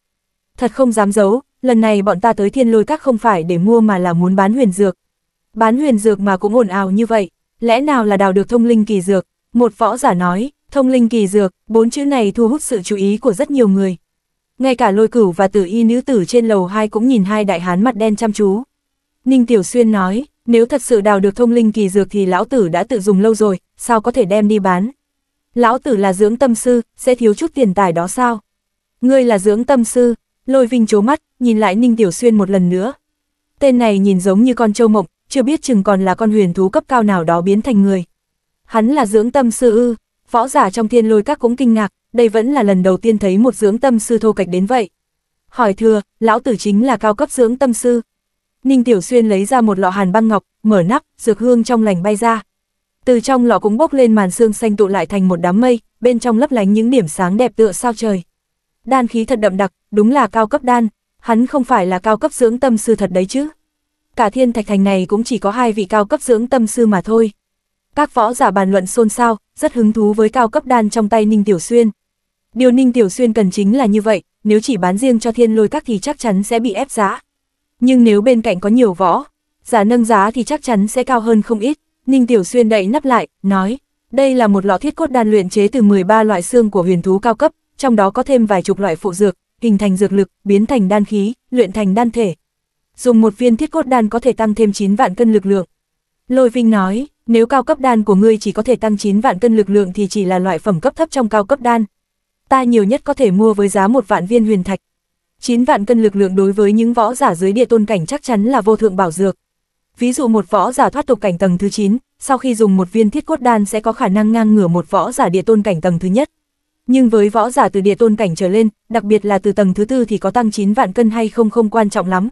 thật không dám giấu, lần này bọn ta tới thiên lôi các không phải để mua mà là muốn bán huyền dược. Bán huyền dược mà cũng ồn ào như vậy, lẽ nào là đào được thông linh kỳ dược? Một võ giả nói, thông linh kỳ dược, bốn chữ này thu hút sự chú ý của rất nhiều người. Ngay cả lôi cửu và tử y nữ tử trên lầu hai cũng nhìn hai đại hán mặt đen chăm chú. Ninh Tiểu Xuyên nói, nếu thật sự đào được thông linh kỳ dược thì lão tử đã tự dùng lâu rồi, sao có thể đem đi bán? Lão tử là dưỡng tâm sư, sẽ thiếu chút tiền tài đó sao? Ngươi là dưỡng tâm sư, Lôi Vinh chố mắt, nhìn lại Ninh Tiểu Xuyên một lần nữa. Tên này nhìn giống như con trâu mộng chưa biết chừng còn là con huyền thú cấp cao nào đó biến thành người. Hắn là dưỡng tâm sư ư, võ giả trong thiên lôi các cũng kinh ngạc, đây vẫn là lần đầu tiên thấy một dưỡng tâm sư thô cạch đến vậy. Hỏi thưa, lão tử chính là cao cấp dưỡng tâm sư. Ninh Tiểu Xuyên lấy ra một lọ hàn băng ngọc, mở nắp, dược hương trong lành bay ra. Từ trong lọ cũng bốc lên màn xương xanh tụ lại thành một đám mây, bên trong lấp lánh những điểm sáng đẹp tựa sao trời đan khí thật đậm đặc, đúng là cao cấp đan, hắn không phải là cao cấp dưỡng tâm sư thật đấy chứ. Cả thiên thạch thành này cũng chỉ có hai vị cao cấp dưỡng tâm sư mà thôi. Các võ giả bàn luận xôn xao, rất hứng thú với cao cấp đan trong tay Ninh Tiểu Xuyên. Điều Ninh Tiểu Xuyên cần chính là như vậy, nếu chỉ bán riêng cho thiên lôi các thì chắc chắn sẽ bị ép giá. Nhưng nếu bên cạnh có nhiều võ, giả nâng giá thì chắc chắn sẽ cao hơn không ít. Ninh Tiểu Xuyên đậy nắp lại, nói, đây là một lọ thiết cốt đan luyện chế từ 13 loại xương của huyền thú cao cấp, trong đó có thêm vài chục loại phụ dược, hình thành dược lực, biến thành đan khí, luyện thành đan thể. Dùng một viên thiết cốt đan có thể tăng thêm 9 vạn cân lực lượng. Lôi Vinh nói, nếu cao cấp đan của ngươi chỉ có thể tăng 9 vạn cân lực lượng thì chỉ là loại phẩm cấp thấp trong cao cấp đan. Ta nhiều nhất có thể mua với giá một vạn viên huyền thạch. 9 vạn cân lực lượng đối với những võ giả dưới địa tôn cảnh chắc chắn là vô thượng bảo dược. Ví dụ một võ giả thoát tục cảnh tầng thứ 9, sau khi dùng một viên thiết cốt đan sẽ có khả năng ngang ngửa một võ giả địa tôn cảnh tầng thứ nhất. Nhưng với võ giả từ địa tôn cảnh trở lên, đặc biệt là từ tầng thứ tư thì có tăng 9 vạn cân hay không không quan trọng lắm.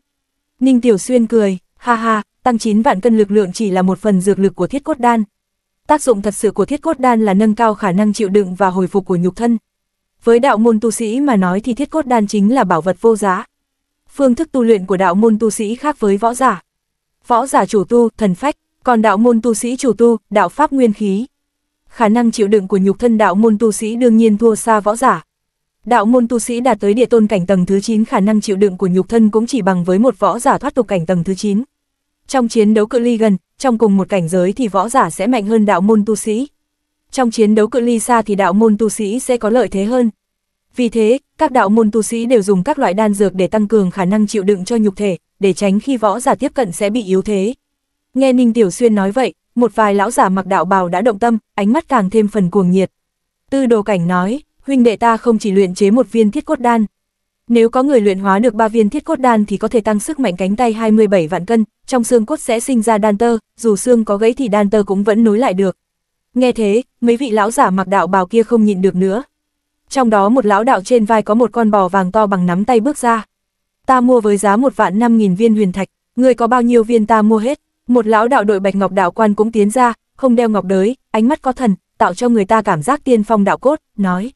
Ninh Tiểu Xuyên cười, ha ha, tăng 9 vạn cân lực lượng chỉ là một phần dược lực của thiết cốt đan. Tác dụng thật sự của thiết cốt đan là nâng cao khả năng chịu đựng và hồi phục của nhục thân. Với đạo môn tu sĩ mà nói thì thiết cốt đan chính là bảo vật vô giá. Phương thức tu luyện của đạo môn tu sĩ khác với võ giả. Võ giả chủ tu, thần phách, còn đạo môn tu sĩ chủ tu, đạo pháp nguyên khí khả năng chịu đựng của nhục thân đạo môn tu sĩ đương nhiên thua xa võ giả. Đạo môn tu sĩ đạt tới địa tôn cảnh tầng thứ 9 khả năng chịu đựng của nhục thân cũng chỉ bằng với một võ giả thoát tục cảnh tầng thứ 9. Trong chiến đấu cự ly gần, trong cùng một cảnh giới thì võ giả sẽ mạnh hơn đạo môn tu sĩ. Trong chiến đấu cự ly xa thì đạo môn tu sĩ sẽ có lợi thế hơn. Vì thế, các đạo môn tu sĩ đều dùng các loại đan dược để tăng cường khả năng chịu đựng cho nhục thể, để tránh khi võ giả tiếp cận sẽ bị yếu thế. Nghe Ninh Tiểu Xuyên nói vậy, một vài lão giả mặc đạo bào đã động tâm, ánh mắt càng thêm phần cuồng nhiệt. Tư đồ cảnh nói, huynh đệ ta không chỉ luyện chế một viên thiết cốt đan. Nếu có người luyện hóa được ba viên thiết cốt đan thì có thể tăng sức mạnh cánh tay 27 vạn cân, trong xương cốt sẽ sinh ra đan tơ, dù xương có gãy thì đan tơ cũng vẫn nối lại được. Nghe thế, mấy vị lão giả mặc đạo bào kia không nhịn được nữa. Trong đó một lão đạo trên vai có một con bò vàng to bằng nắm tay bước ra. Ta mua với giá một vạn năm nghìn viên huyền thạch, người có bao nhiêu viên ta mua hết, một lão đạo đội bạch ngọc đạo quan cũng tiến ra, không đeo ngọc đới, ánh mắt có thần, tạo cho người ta cảm giác tiên phong đạo cốt, nói.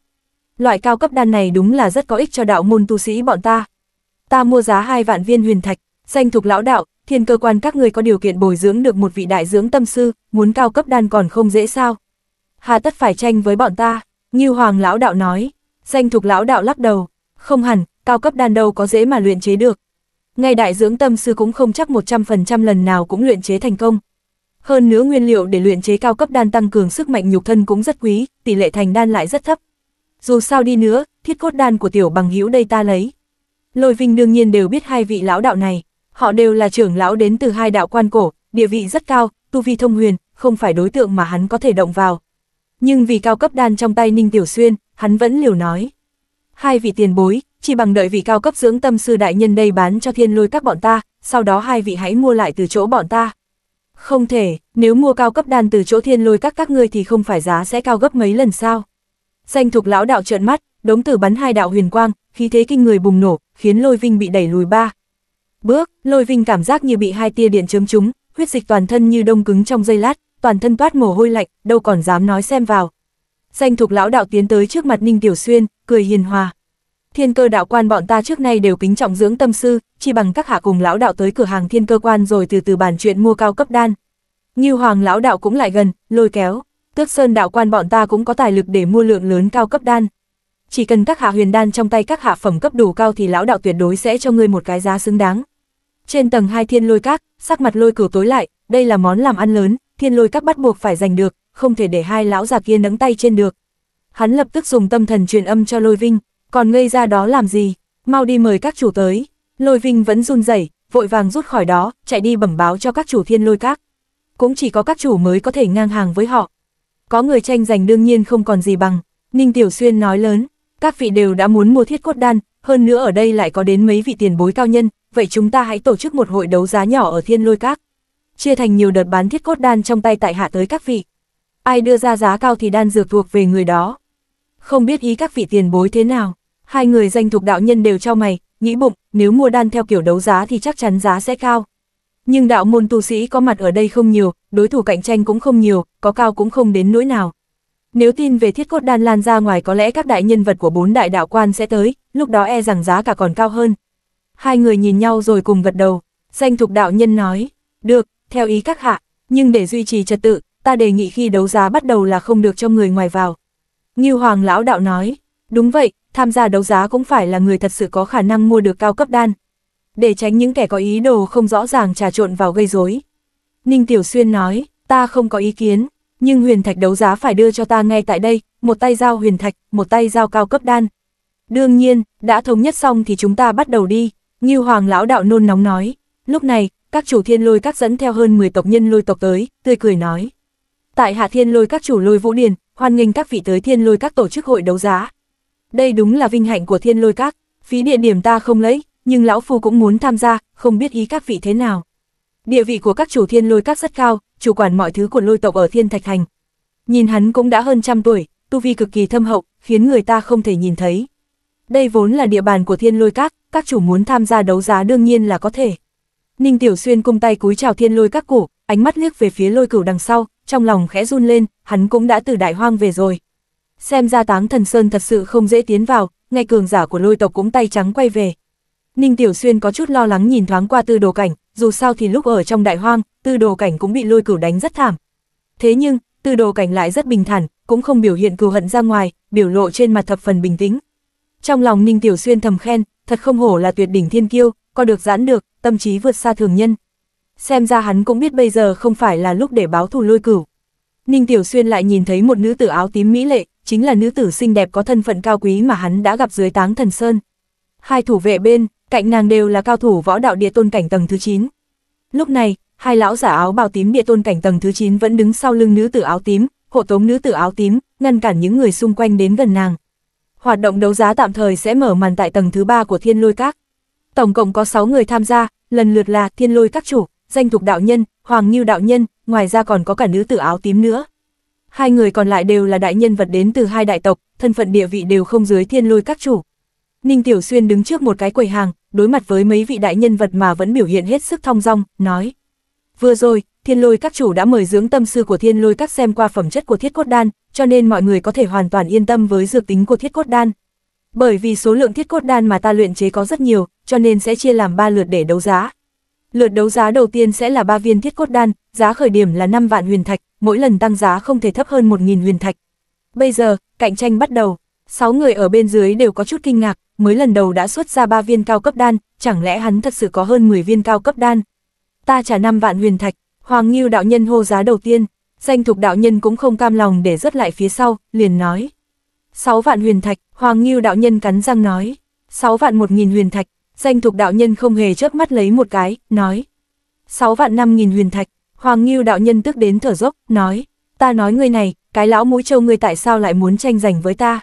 Loại cao cấp đan này đúng là rất có ích cho đạo môn tu sĩ bọn ta. Ta mua giá hai vạn viên huyền thạch, danh thuộc lão đạo, thiên cơ quan các người có điều kiện bồi dưỡng được một vị đại dưỡng tâm sư, muốn cao cấp đan còn không dễ sao. Hà tất phải tranh với bọn ta, như hoàng lão đạo nói, danh thuộc lão đạo lắc đầu, không hẳn, cao cấp đan đâu có dễ mà luyện chế được, ngay đại dưỡng tâm sư cũng không chắc 100% lần nào cũng luyện chế thành công. Hơn nữa nguyên liệu để luyện chế cao cấp đan tăng cường sức mạnh nhục thân cũng rất quý, tỷ lệ thành đan lại rất thấp. Dù sao đi nữa, thiết cốt đan của tiểu bằng hữu đây ta lấy. Lôi Vinh đương nhiên đều biết hai vị lão đạo này, họ đều là trưởng lão đến từ hai đạo quan cổ, địa vị rất cao, tu vi thông huyền, không phải đối tượng mà hắn có thể động vào. Nhưng vì cao cấp đan trong tay Ninh Tiểu Xuyên, hắn vẫn liều nói. Hai vị tiền bối, chỉ bằng đợi vị cao cấp dưỡng tâm sư đại nhân đây bán cho thiên lôi các bọn ta, sau đó hai vị hãy mua lại từ chỗ bọn ta. Không thể, nếu mua cao cấp đan từ chỗ thiên lôi các các ngươi thì không phải giá sẽ cao gấp mấy lần sao. Danh thục lão đạo trợn mắt, đống tử bắn hai đạo huyền quang, khí thế kinh người bùng nổ, khiến lôi vinh bị đẩy lùi ba. Bước, lôi vinh cảm giác như bị hai tia điện chớm trúng, huyết dịch toàn thân như đông cứng trong dây lát, toàn thân toát mồ hôi lạnh, đâu còn dám nói xem vào. Danh thục lão đạo tiến tới trước mặt Ninh Tiểu Xuyên, cười hiền hòa thiên cơ đạo quan bọn ta trước nay đều kính trọng dưỡng tâm sư, chi bằng các hạ cùng lão đạo tới cửa hàng thiên cơ quan rồi từ từ bàn chuyện mua cao cấp đan. Như hoàng lão đạo cũng lại gần, lôi kéo, tước sơn đạo quan bọn ta cũng có tài lực để mua lượng lớn cao cấp đan. Chỉ cần các hạ huyền đan trong tay các hạ phẩm cấp đủ cao thì lão đạo tuyệt đối sẽ cho ngươi một cái giá xứng đáng. Trên tầng hai thiên lôi các, sắc mặt lôi cửu tối lại, đây là món làm ăn lớn, thiên lôi các bắt buộc phải giành được, không thể để hai lão già kia nắng tay trên được. Hắn lập tức dùng tâm thần truyền âm cho lôi vinh, còn ngây ra đó làm gì, mau đi mời các chủ tới. Lôi Vinh vẫn run rẩy, vội vàng rút khỏi đó, chạy đi bẩm báo cho các chủ thiên lôi các. Cũng chỉ có các chủ mới có thể ngang hàng với họ. Có người tranh giành đương nhiên không còn gì bằng, Ninh Tiểu Xuyên nói lớn, các vị đều đã muốn mua thiết cốt đan, hơn nữa ở đây lại có đến mấy vị tiền bối cao nhân, vậy chúng ta hãy tổ chức một hội đấu giá nhỏ ở thiên lôi các. Chia thành nhiều đợt bán thiết cốt đan trong tay tại hạ tới các vị. Ai đưa ra giá cao thì đan dược thuộc về người đó không biết ý các vị tiền bối thế nào. Hai người danh thuộc đạo nhân đều cho mày, nghĩ bụng, nếu mua đan theo kiểu đấu giá thì chắc chắn giá sẽ cao. Nhưng đạo môn tu sĩ có mặt ở đây không nhiều, đối thủ cạnh tranh cũng không nhiều, có cao cũng không đến nỗi nào. Nếu tin về thiết cốt đan lan ra ngoài có lẽ các đại nhân vật của bốn đại đạo quan sẽ tới, lúc đó e rằng giá cả còn cao hơn. Hai người nhìn nhau rồi cùng gật đầu, danh thục đạo nhân nói, được, theo ý các hạ, nhưng để duy trì trật tự, ta đề nghị khi đấu giá bắt đầu là không được cho người ngoài vào. Ngưu Hoàng lão đạo nói, đúng vậy, tham gia đấu giá cũng phải là người thật sự có khả năng mua được cao cấp đan. Để tránh những kẻ có ý đồ không rõ ràng trà trộn vào gây rối. Ninh Tiểu Xuyên nói, ta không có ý kiến, nhưng huyền thạch đấu giá phải đưa cho ta ngay tại đây, một tay giao huyền thạch, một tay giao cao cấp đan. Đương nhiên, đã thống nhất xong thì chúng ta bắt đầu đi, Ngưu Hoàng lão đạo nôn nóng nói. Lúc này, các chủ thiên lôi các dẫn theo hơn 10 tộc nhân lôi tộc tới, tươi cười nói. Tại hạ thiên lôi các chủ lôi vũ điền, hoan nghênh các vị tới thiên lôi các tổ chức hội đấu giá. Đây đúng là vinh hạnh của thiên lôi các, phí địa điểm ta không lấy, nhưng lão phu cũng muốn tham gia, không biết ý các vị thế nào. Địa vị của các chủ thiên lôi các rất cao, chủ quản mọi thứ của lôi tộc ở thiên thạch hành. Nhìn hắn cũng đã hơn trăm tuổi, tu vi cực kỳ thâm hậu, khiến người ta không thể nhìn thấy. Đây vốn là địa bàn của thiên lôi các, các chủ muốn tham gia đấu giá đương nhiên là có thể. Ninh Tiểu Xuyên cung tay cúi chào thiên lôi các củ, ánh mắt liếc về phía lôi cửu đằng sau, trong lòng khẽ run lên, hắn cũng đã từ đại hoang về rồi. Xem ra táng thần sơn thật sự không dễ tiến vào, ngay cường giả của lôi tộc cũng tay trắng quay về. Ninh Tiểu Xuyên có chút lo lắng nhìn thoáng qua tư đồ cảnh, dù sao thì lúc ở trong đại hoang, tư đồ cảnh cũng bị lôi cửu đánh rất thảm. Thế nhưng, tư đồ cảnh lại rất bình thản, cũng không biểu hiện cừu hận ra ngoài, biểu lộ trên mặt thập phần bình tĩnh. Trong lòng Ninh Tiểu Xuyên thầm khen, thật không hổ là tuyệt đỉnh thiên kiêu, có được giãn được, tâm trí vượt xa thường nhân xem ra hắn cũng biết bây giờ không phải là lúc để báo thù lôi cửu. Ninh Tiểu Xuyên lại nhìn thấy một nữ tử áo tím mỹ lệ, chính là nữ tử xinh đẹp có thân phận cao quý mà hắn đã gặp dưới táng thần sơn. Hai thủ vệ bên, cạnh nàng đều là cao thủ võ đạo địa tôn cảnh tầng thứ 9. Lúc này, hai lão giả áo bào tím địa tôn cảnh tầng thứ 9 vẫn đứng sau lưng nữ tử áo tím, hộ tống nữ tử áo tím, ngăn cản những người xung quanh đến gần nàng. Hoạt động đấu giá tạm thời sẽ mở màn tại tầng thứ 3 của Thiên Lôi Các. Tổng cộng có 6 người tham gia, lần lượt là Thiên Lôi Các chủ, danh thục đạo nhân, hoàng như đạo nhân, ngoài ra còn có cả nữ tử áo tím nữa. Hai người còn lại đều là đại nhân vật đến từ hai đại tộc, thân phận địa vị đều không dưới thiên lôi các chủ. Ninh Tiểu Xuyên đứng trước một cái quầy hàng, đối mặt với mấy vị đại nhân vật mà vẫn biểu hiện hết sức thong dong, nói. Vừa rồi, thiên lôi các chủ đã mời dưỡng tâm sư của thiên lôi các xem qua phẩm chất của thiết cốt đan, cho nên mọi người có thể hoàn toàn yên tâm với dược tính của thiết cốt đan. Bởi vì số lượng thiết cốt đan mà ta luyện chế có rất nhiều, cho nên sẽ chia làm ba lượt để đấu giá, Lượt đấu giá đầu tiên sẽ là 3 viên thiết cốt đan, giá khởi điểm là 5 vạn huyền thạch, mỗi lần tăng giá không thể thấp hơn 1.000 huyền thạch. Bây giờ, cạnh tranh bắt đầu. 6 người ở bên dưới đều có chút kinh ngạc, mới lần đầu đã xuất ra 3 viên cao cấp đan, chẳng lẽ hắn thật sự có hơn 10 viên cao cấp đan. Ta trả 5 vạn huyền thạch, Hoàng Nghiêu đạo nhân hô giá đầu tiên, danh thục đạo nhân cũng không cam lòng để rớt lại phía sau, liền nói. 6 vạn huyền thạch, Hoàng Nghiêu đạo nhân cắn răng nói. 6 vạn 1.000 huyền thạch, danh thục đạo nhân không hề chớp mắt lấy một cái, nói. sáu vạn năm nghìn huyền thạch, Hoàng Ngưu đạo nhân tức đến thở dốc, nói. Ta nói ngươi này, cái lão mũi trâu ngươi tại sao lại muốn tranh giành với ta?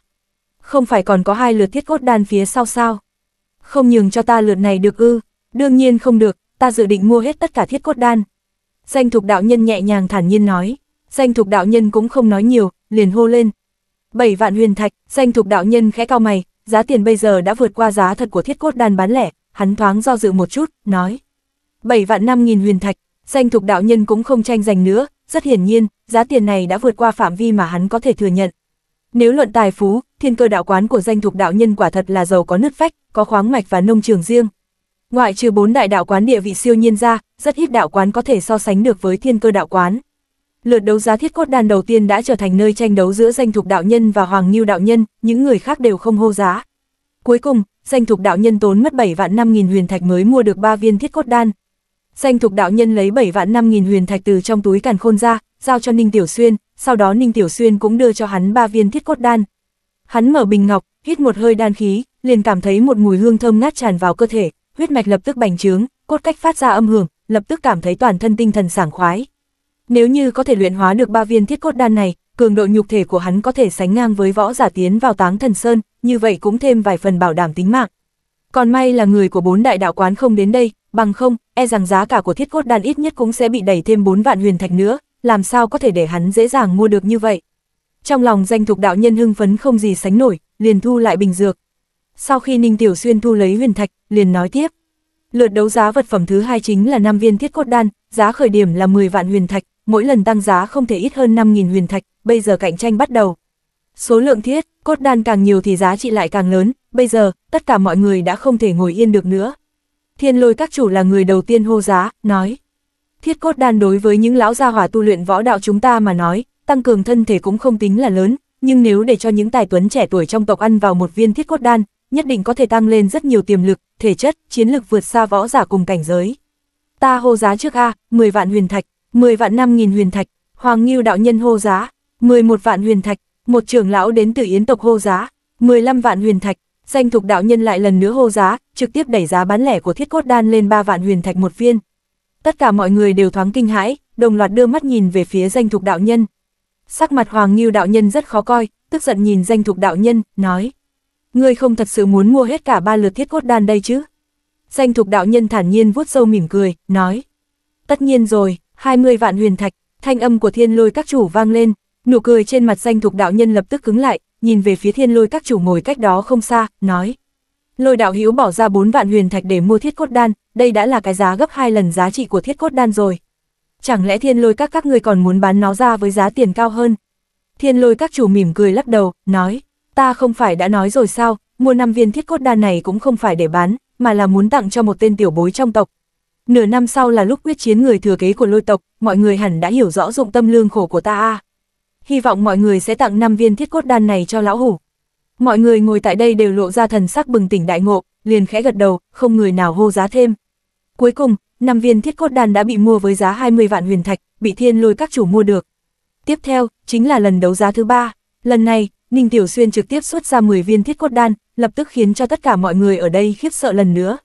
Không phải còn có hai lượt thiết cốt đan phía sau sao? Không nhường cho ta lượt này được ư, đương nhiên không được, ta dự định mua hết tất cả thiết cốt đan. Danh thục đạo nhân nhẹ nhàng thản nhiên nói, danh thục đạo nhân cũng không nói nhiều, liền hô lên. bảy vạn huyền thạch, danh thục đạo nhân khẽ cao mày, giá tiền bây giờ đã vượt qua giá thật của thiết cốt đan bán lẻ, hắn thoáng do dự một chút, nói. 7 vạn 5 nghìn huyền thạch, danh thục đạo nhân cũng không tranh giành nữa, rất hiển nhiên, giá tiền này đã vượt qua phạm vi mà hắn có thể thừa nhận. Nếu luận tài phú, thiên cơ đạo quán của danh thục đạo nhân quả thật là giàu có nứt vách, có khoáng mạch và nông trường riêng. Ngoại trừ bốn đại đạo quán địa vị siêu nhiên ra, rất ít đạo quán có thể so sánh được với thiên cơ đạo quán. Lượt đấu giá thiết cốt đan đầu tiên đã trở thành nơi tranh đấu giữa danh thục đạo nhân và hoàng nghiêu đạo nhân, những người khác đều không hô giá. Cuối cùng, danh thục đạo nhân tốn mất 7 vạn 5 nghìn huyền thạch mới mua được 3 viên thiết cốt đan. Danh thục đạo nhân lấy 7 vạn 5 nghìn huyền thạch từ trong túi càn khôn ra, giao cho Ninh Tiểu Xuyên, sau đó Ninh Tiểu Xuyên cũng đưa cho hắn 3 viên thiết cốt đan. Hắn mở bình ngọc, hít một hơi đan khí, liền cảm thấy một mùi hương thơm ngát tràn vào cơ thể, huyết mạch lập tức bành trướng, cốt cách phát ra âm hưởng, lập tức cảm thấy toàn thân tinh thần sảng khoái. Nếu như có thể luyện hóa được ba viên thiết cốt đan này, cường độ nhục thể của hắn có thể sánh ngang với võ giả tiến vào táng thần sơn, như vậy cũng thêm vài phần bảo đảm tính mạng. Còn may là người của bốn đại đạo quán không đến đây, bằng không, e rằng giá cả của thiết cốt đan ít nhất cũng sẽ bị đẩy thêm 4 vạn huyền thạch nữa, làm sao có thể để hắn dễ dàng mua được như vậy. Trong lòng danh thục đạo nhân hưng phấn không gì sánh nổi, liền thu lại bình dược. Sau khi Ninh Tiểu Xuyên thu lấy huyền thạch, liền nói tiếp. Lượt đấu giá vật phẩm thứ hai chính là 5 viên thiết cốt đan, giá khởi điểm là 10 vạn huyền thạch, mỗi lần tăng giá không thể ít hơn 5.000 huyền thạch, bây giờ cạnh tranh bắt đầu. Số lượng thiết, cốt đan càng nhiều thì giá trị lại càng lớn, bây giờ, tất cả mọi người đã không thể ngồi yên được nữa. Thiên lôi các chủ là người đầu tiên hô giá, nói. Thiết cốt đan đối với những lão gia hỏa tu luyện võ đạo chúng ta mà nói, tăng cường thân thể cũng không tính là lớn, nhưng nếu để cho những tài tuấn trẻ tuổi trong tộc ăn vào một viên thiết cốt đan, nhất định có thể tăng lên rất nhiều tiềm lực, thể chất, chiến lực vượt xa võ giả cùng cảnh giới. Ta hô giá trước A, 10 vạn huyền thạch, 10 vạn 5.000 huyền thạch, Hoàng Nghiêu đạo nhân hô giá, 11 vạn huyền thạch, một trưởng lão đến từ Yến tộc hô giá, 15 vạn huyền thạch, danh thục đạo nhân lại lần nữa hô giá, trực tiếp đẩy giá bán lẻ của thiết cốt đan lên 3 vạn huyền thạch một viên. Tất cả mọi người đều thoáng kinh hãi, đồng loạt đưa mắt nhìn về phía danh thục đạo nhân. Sắc mặt Hoàng Nghiêu đạo nhân rất khó coi, tức giận nhìn danh thục đạo nhân, nói. Ngươi không thật sự muốn mua hết cả ba lượt thiết cốt đan đây chứ? Danh thục đạo nhân thản nhiên vuốt sâu mỉm cười, nói. Tất nhiên rồi, 20 vạn huyền thạch, thanh âm của thiên lôi các chủ vang lên, nụ cười trên mặt danh thục đạo nhân lập tức cứng lại, nhìn về phía thiên lôi các chủ ngồi cách đó không xa, nói. Lôi đạo hữu bỏ ra 4 vạn huyền thạch để mua thiết cốt đan, đây đã là cái giá gấp 2 lần giá trị của thiết cốt đan rồi. Chẳng lẽ thiên lôi các các người còn muốn bán nó ra với giá tiền cao hơn? Thiên lôi các chủ mỉm cười lắc đầu, nói, ta không phải đã nói rồi sao, mua năm viên thiết cốt đan này cũng không phải để bán, mà là muốn tặng cho một tên tiểu bối trong tộc, Nửa năm sau là lúc quyết chiến người thừa kế của lôi tộc, mọi người hẳn đã hiểu rõ dụng tâm lương khổ của ta a. Hy vọng mọi người sẽ tặng 5 viên thiết cốt đan này cho lão hủ. Mọi người ngồi tại đây đều lộ ra thần sắc bừng tỉnh đại ngộ, liền khẽ gật đầu, không người nào hô giá thêm. Cuối cùng, 5 viên thiết cốt đan đã bị mua với giá 20 vạn huyền thạch, bị thiên lôi các chủ mua được. Tiếp theo, chính là lần đấu giá thứ ba. Lần này, Ninh Tiểu Xuyên trực tiếp xuất ra 10 viên thiết cốt đan, lập tức khiến cho tất cả mọi người ở đây khiếp sợ lần nữa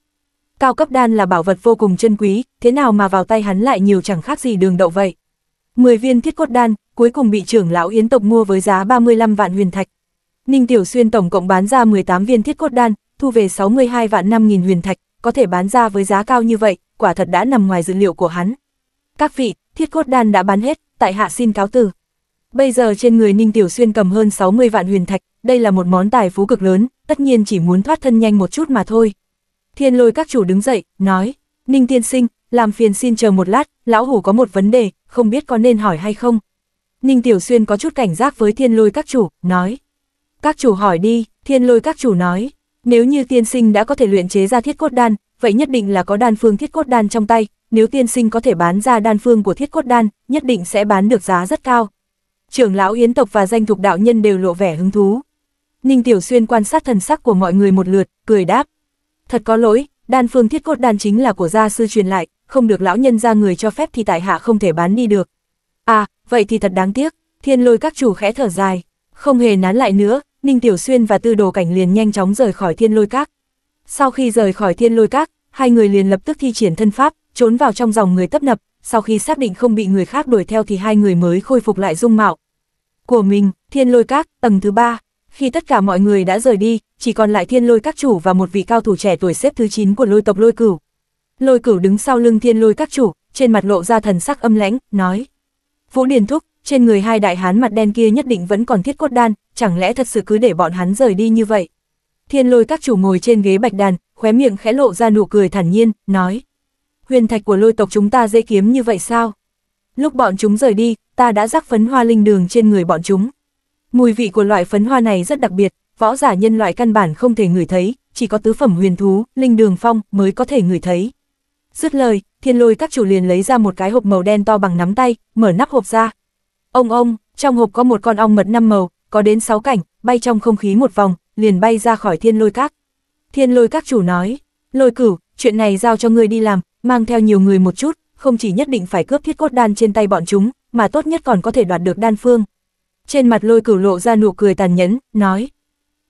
cao cấp đan là bảo vật vô cùng chân quý, thế nào mà vào tay hắn lại nhiều chẳng khác gì đường đậu vậy. 10 viên thiết cốt đan, cuối cùng bị trưởng lão Yến tộc mua với giá 35 vạn huyền thạch. Ninh Tiểu Xuyên tổng cộng bán ra 18 viên thiết cốt đan, thu về 62 vạn 5.000 huyền thạch, có thể bán ra với giá cao như vậy, quả thật đã nằm ngoài dự liệu của hắn. Các vị, thiết cốt đan đã bán hết, tại hạ xin cáo từ. Bây giờ trên người Ninh Tiểu Xuyên cầm hơn 60 vạn huyền thạch, đây là một món tài phú cực lớn, tất nhiên chỉ muốn thoát thân nhanh một chút mà thôi. Thiên lôi các chủ đứng dậy, nói, Ninh tiên sinh, làm phiền xin chờ một lát, lão hủ có một vấn đề, không biết có nên hỏi hay không. Ninh Tiểu Xuyên có chút cảnh giác với thiên lôi các chủ, nói. Các chủ hỏi đi, thiên lôi các chủ nói, nếu như tiên sinh đã có thể luyện chế ra thiết cốt đan, vậy nhất định là có đan phương thiết cốt đan trong tay, nếu tiên sinh có thể bán ra đan phương của thiết cốt đan, nhất định sẽ bán được giá rất cao. Trưởng lão yến tộc và danh thục đạo nhân đều lộ vẻ hứng thú. Ninh Tiểu Xuyên quan sát thần sắc của mọi người một lượt, cười đáp, thật có lỗi, đan phương thiết cốt đan chính là của gia sư truyền lại, không được lão nhân ra người cho phép thì tại hạ không thể bán đi được. À, vậy thì thật đáng tiếc, thiên lôi các chủ khẽ thở dài, không hề nán lại nữa, Ninh Tiểu Xuyên và Tư Đồ Cảnh liền nhanh chóng rời khỏi thiên lôi các. Sau khi rời khỏi thiên lôi các, hai người liền lập tức thi triển thân pháp, trốn vào trong dòng người tấp nập, sau khi xác định không bị người khác đuổi theo thì hai người mới khôi phục lại dung mạo. Của mình, thiên lôi các, tầng thứ ba. Khi tất cả mọi người đã rời đi, chỉ còn lại thiên lôi các chủ và một vị cao thủ trẻ tuổi xếp thứ 9 của lôi tộc lôi cửu. Lôi cửu đứng sau lưng thiên lôi các chủ, trên mặt lộ ra thần sắc âm lãnh, nói. Vũ Điền Thúc, trên người hai đại hán mặt đen kia nhất định vẫn còn thiết cốt đan, chẳng lẽ thật sự cứ để bọn hắn rời đi như vậy? Thiên lôi các chủ ngồi trên ghế bạch đàn, khóe miệng khẽ lộ ra nụ cười thản nhiên, nói. Huyền thạch của lôi tộc chúng ta dễ kiếm như vậy sao? Lúc bọn chúng rời đi, ta đã rắc phấn hoa linh đường trên người bọn chúng. Mùi vị của loại phấn hoa này rất đặc biệt, võ giả nhân loại căn bản không thể ngửi thấy, chỉ có tứ phẩm huyền thú, linh đường phong mới có thể ngửi thấy. Dứt lời, thiên lôi các chủ liền lấy ra một cái hộp màu đen to bằng nắm tay, mở nắp hộp ra. Ông ông, trong hộp có một con ong mật năm màu, có đến sáu cảnh, bay trong không khí một vòng, liền bay ra khỏi thiên lôi các. Thiên lôi các chủ nói, lôi cửu, chuyện này giao cho ngươi đi làm, mang theo nhiều người một chút, không chỉ nhất định phải cướp thiết cốt đan trên tay bọn chúng, mà tốt nhất còn có thể đoạt được đan phương, trên mặt lôi cửu lộ ra nụ cười tàn nhẫn, nói.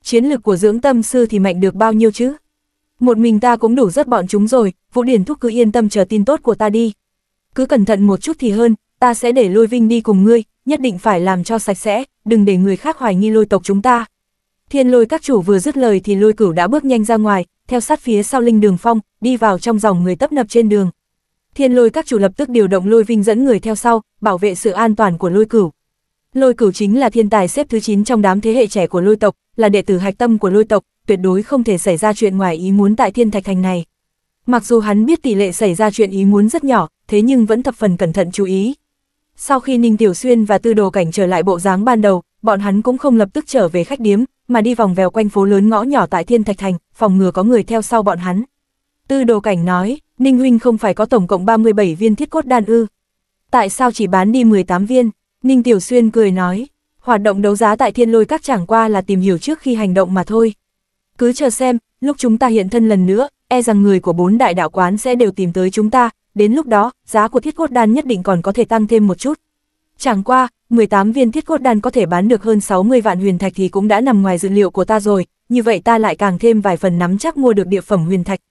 Chiến lực của dưỡng tâm sư thì mạnh được bao nhiêu chứ? Một mình ta cũng đủ rất bọn chúng rồi, Vũ Điển Thúc cứ yên tâm chờ tin tốt của ta đi. Cứ cẩn thận một chút thì hơn, ta sẽ để lôi vinh đi cùng ngươi, nhất định phải làm cho sạch sẽ, đừng để người khác hoài nghi lôi tộc chúng ta. Thiên lôi các chủ vừa dứt lời thì lôi cửu đã bước nhanh ra ngoài, theo sát phía sau linh đường phong, đi vào trong dòng người tấp nập trên đường. Thiên lôi các chủ lập tức điều động lôi vinh dẫn người theo sau, bảo vệ sự an toàn của lôi cửu. Lôi cửu chính là thiên tài xếp thứ 9 trong đám thế hệ trẻ của lôi tộc, là đệ tử hạch tâm của lôi tộc, tuyệt đối không thể xảy ra chuyện ngoài ý muốn tại thiên thạch thành này. Mặc dù hắn biết tỷ lệ xảy ra chuyện ý muốn rất nhỏ, thế nhưng vẫn thập phần cẩn thận chú ý. Sau khi Ninh Tiểu Xuyên và Tư Đồ Cảnh trở lại bộ dáng ban đầu, bọn hắn cũng không lập tức trở về khách điếm, mà đi vòng vèo quanh phố lớn ngõ nhỏ tại Thiên Thạch Thành, phòng ngừa có người theo sau bọn hắn. Tư Đồ Cảnh nói, Ninh Huynh không phải có tổng cộng 37 viên thiết cốt đan ư. Tại sao chỉ bán đi 18 viên? Ninh Tiểu Xuyên cười nói, hoạt động đấu giá tại thiên lôi các chẳng qua là tìm hiểu trước khi hành động mà thôi. Cứ chờ xem, lúc chúng ta hiện thân lần nữa, e rằng người của bốn đại đạo quán sẽ đều tìm tới chúng ta, đến lúc đó, giá của thiết cốt đan nhất định còn có thể tăng thêm một chút. Chẳng qua, 18 viên thiết cốt đan có thể bán được hơn 60 vạn huyền thạch thì cũng đã nằm ngoài dự liệu của ta rồi, như vậy ta lại càng thêm vài phần nắm chắc mua được địa phẩm huyền thạch,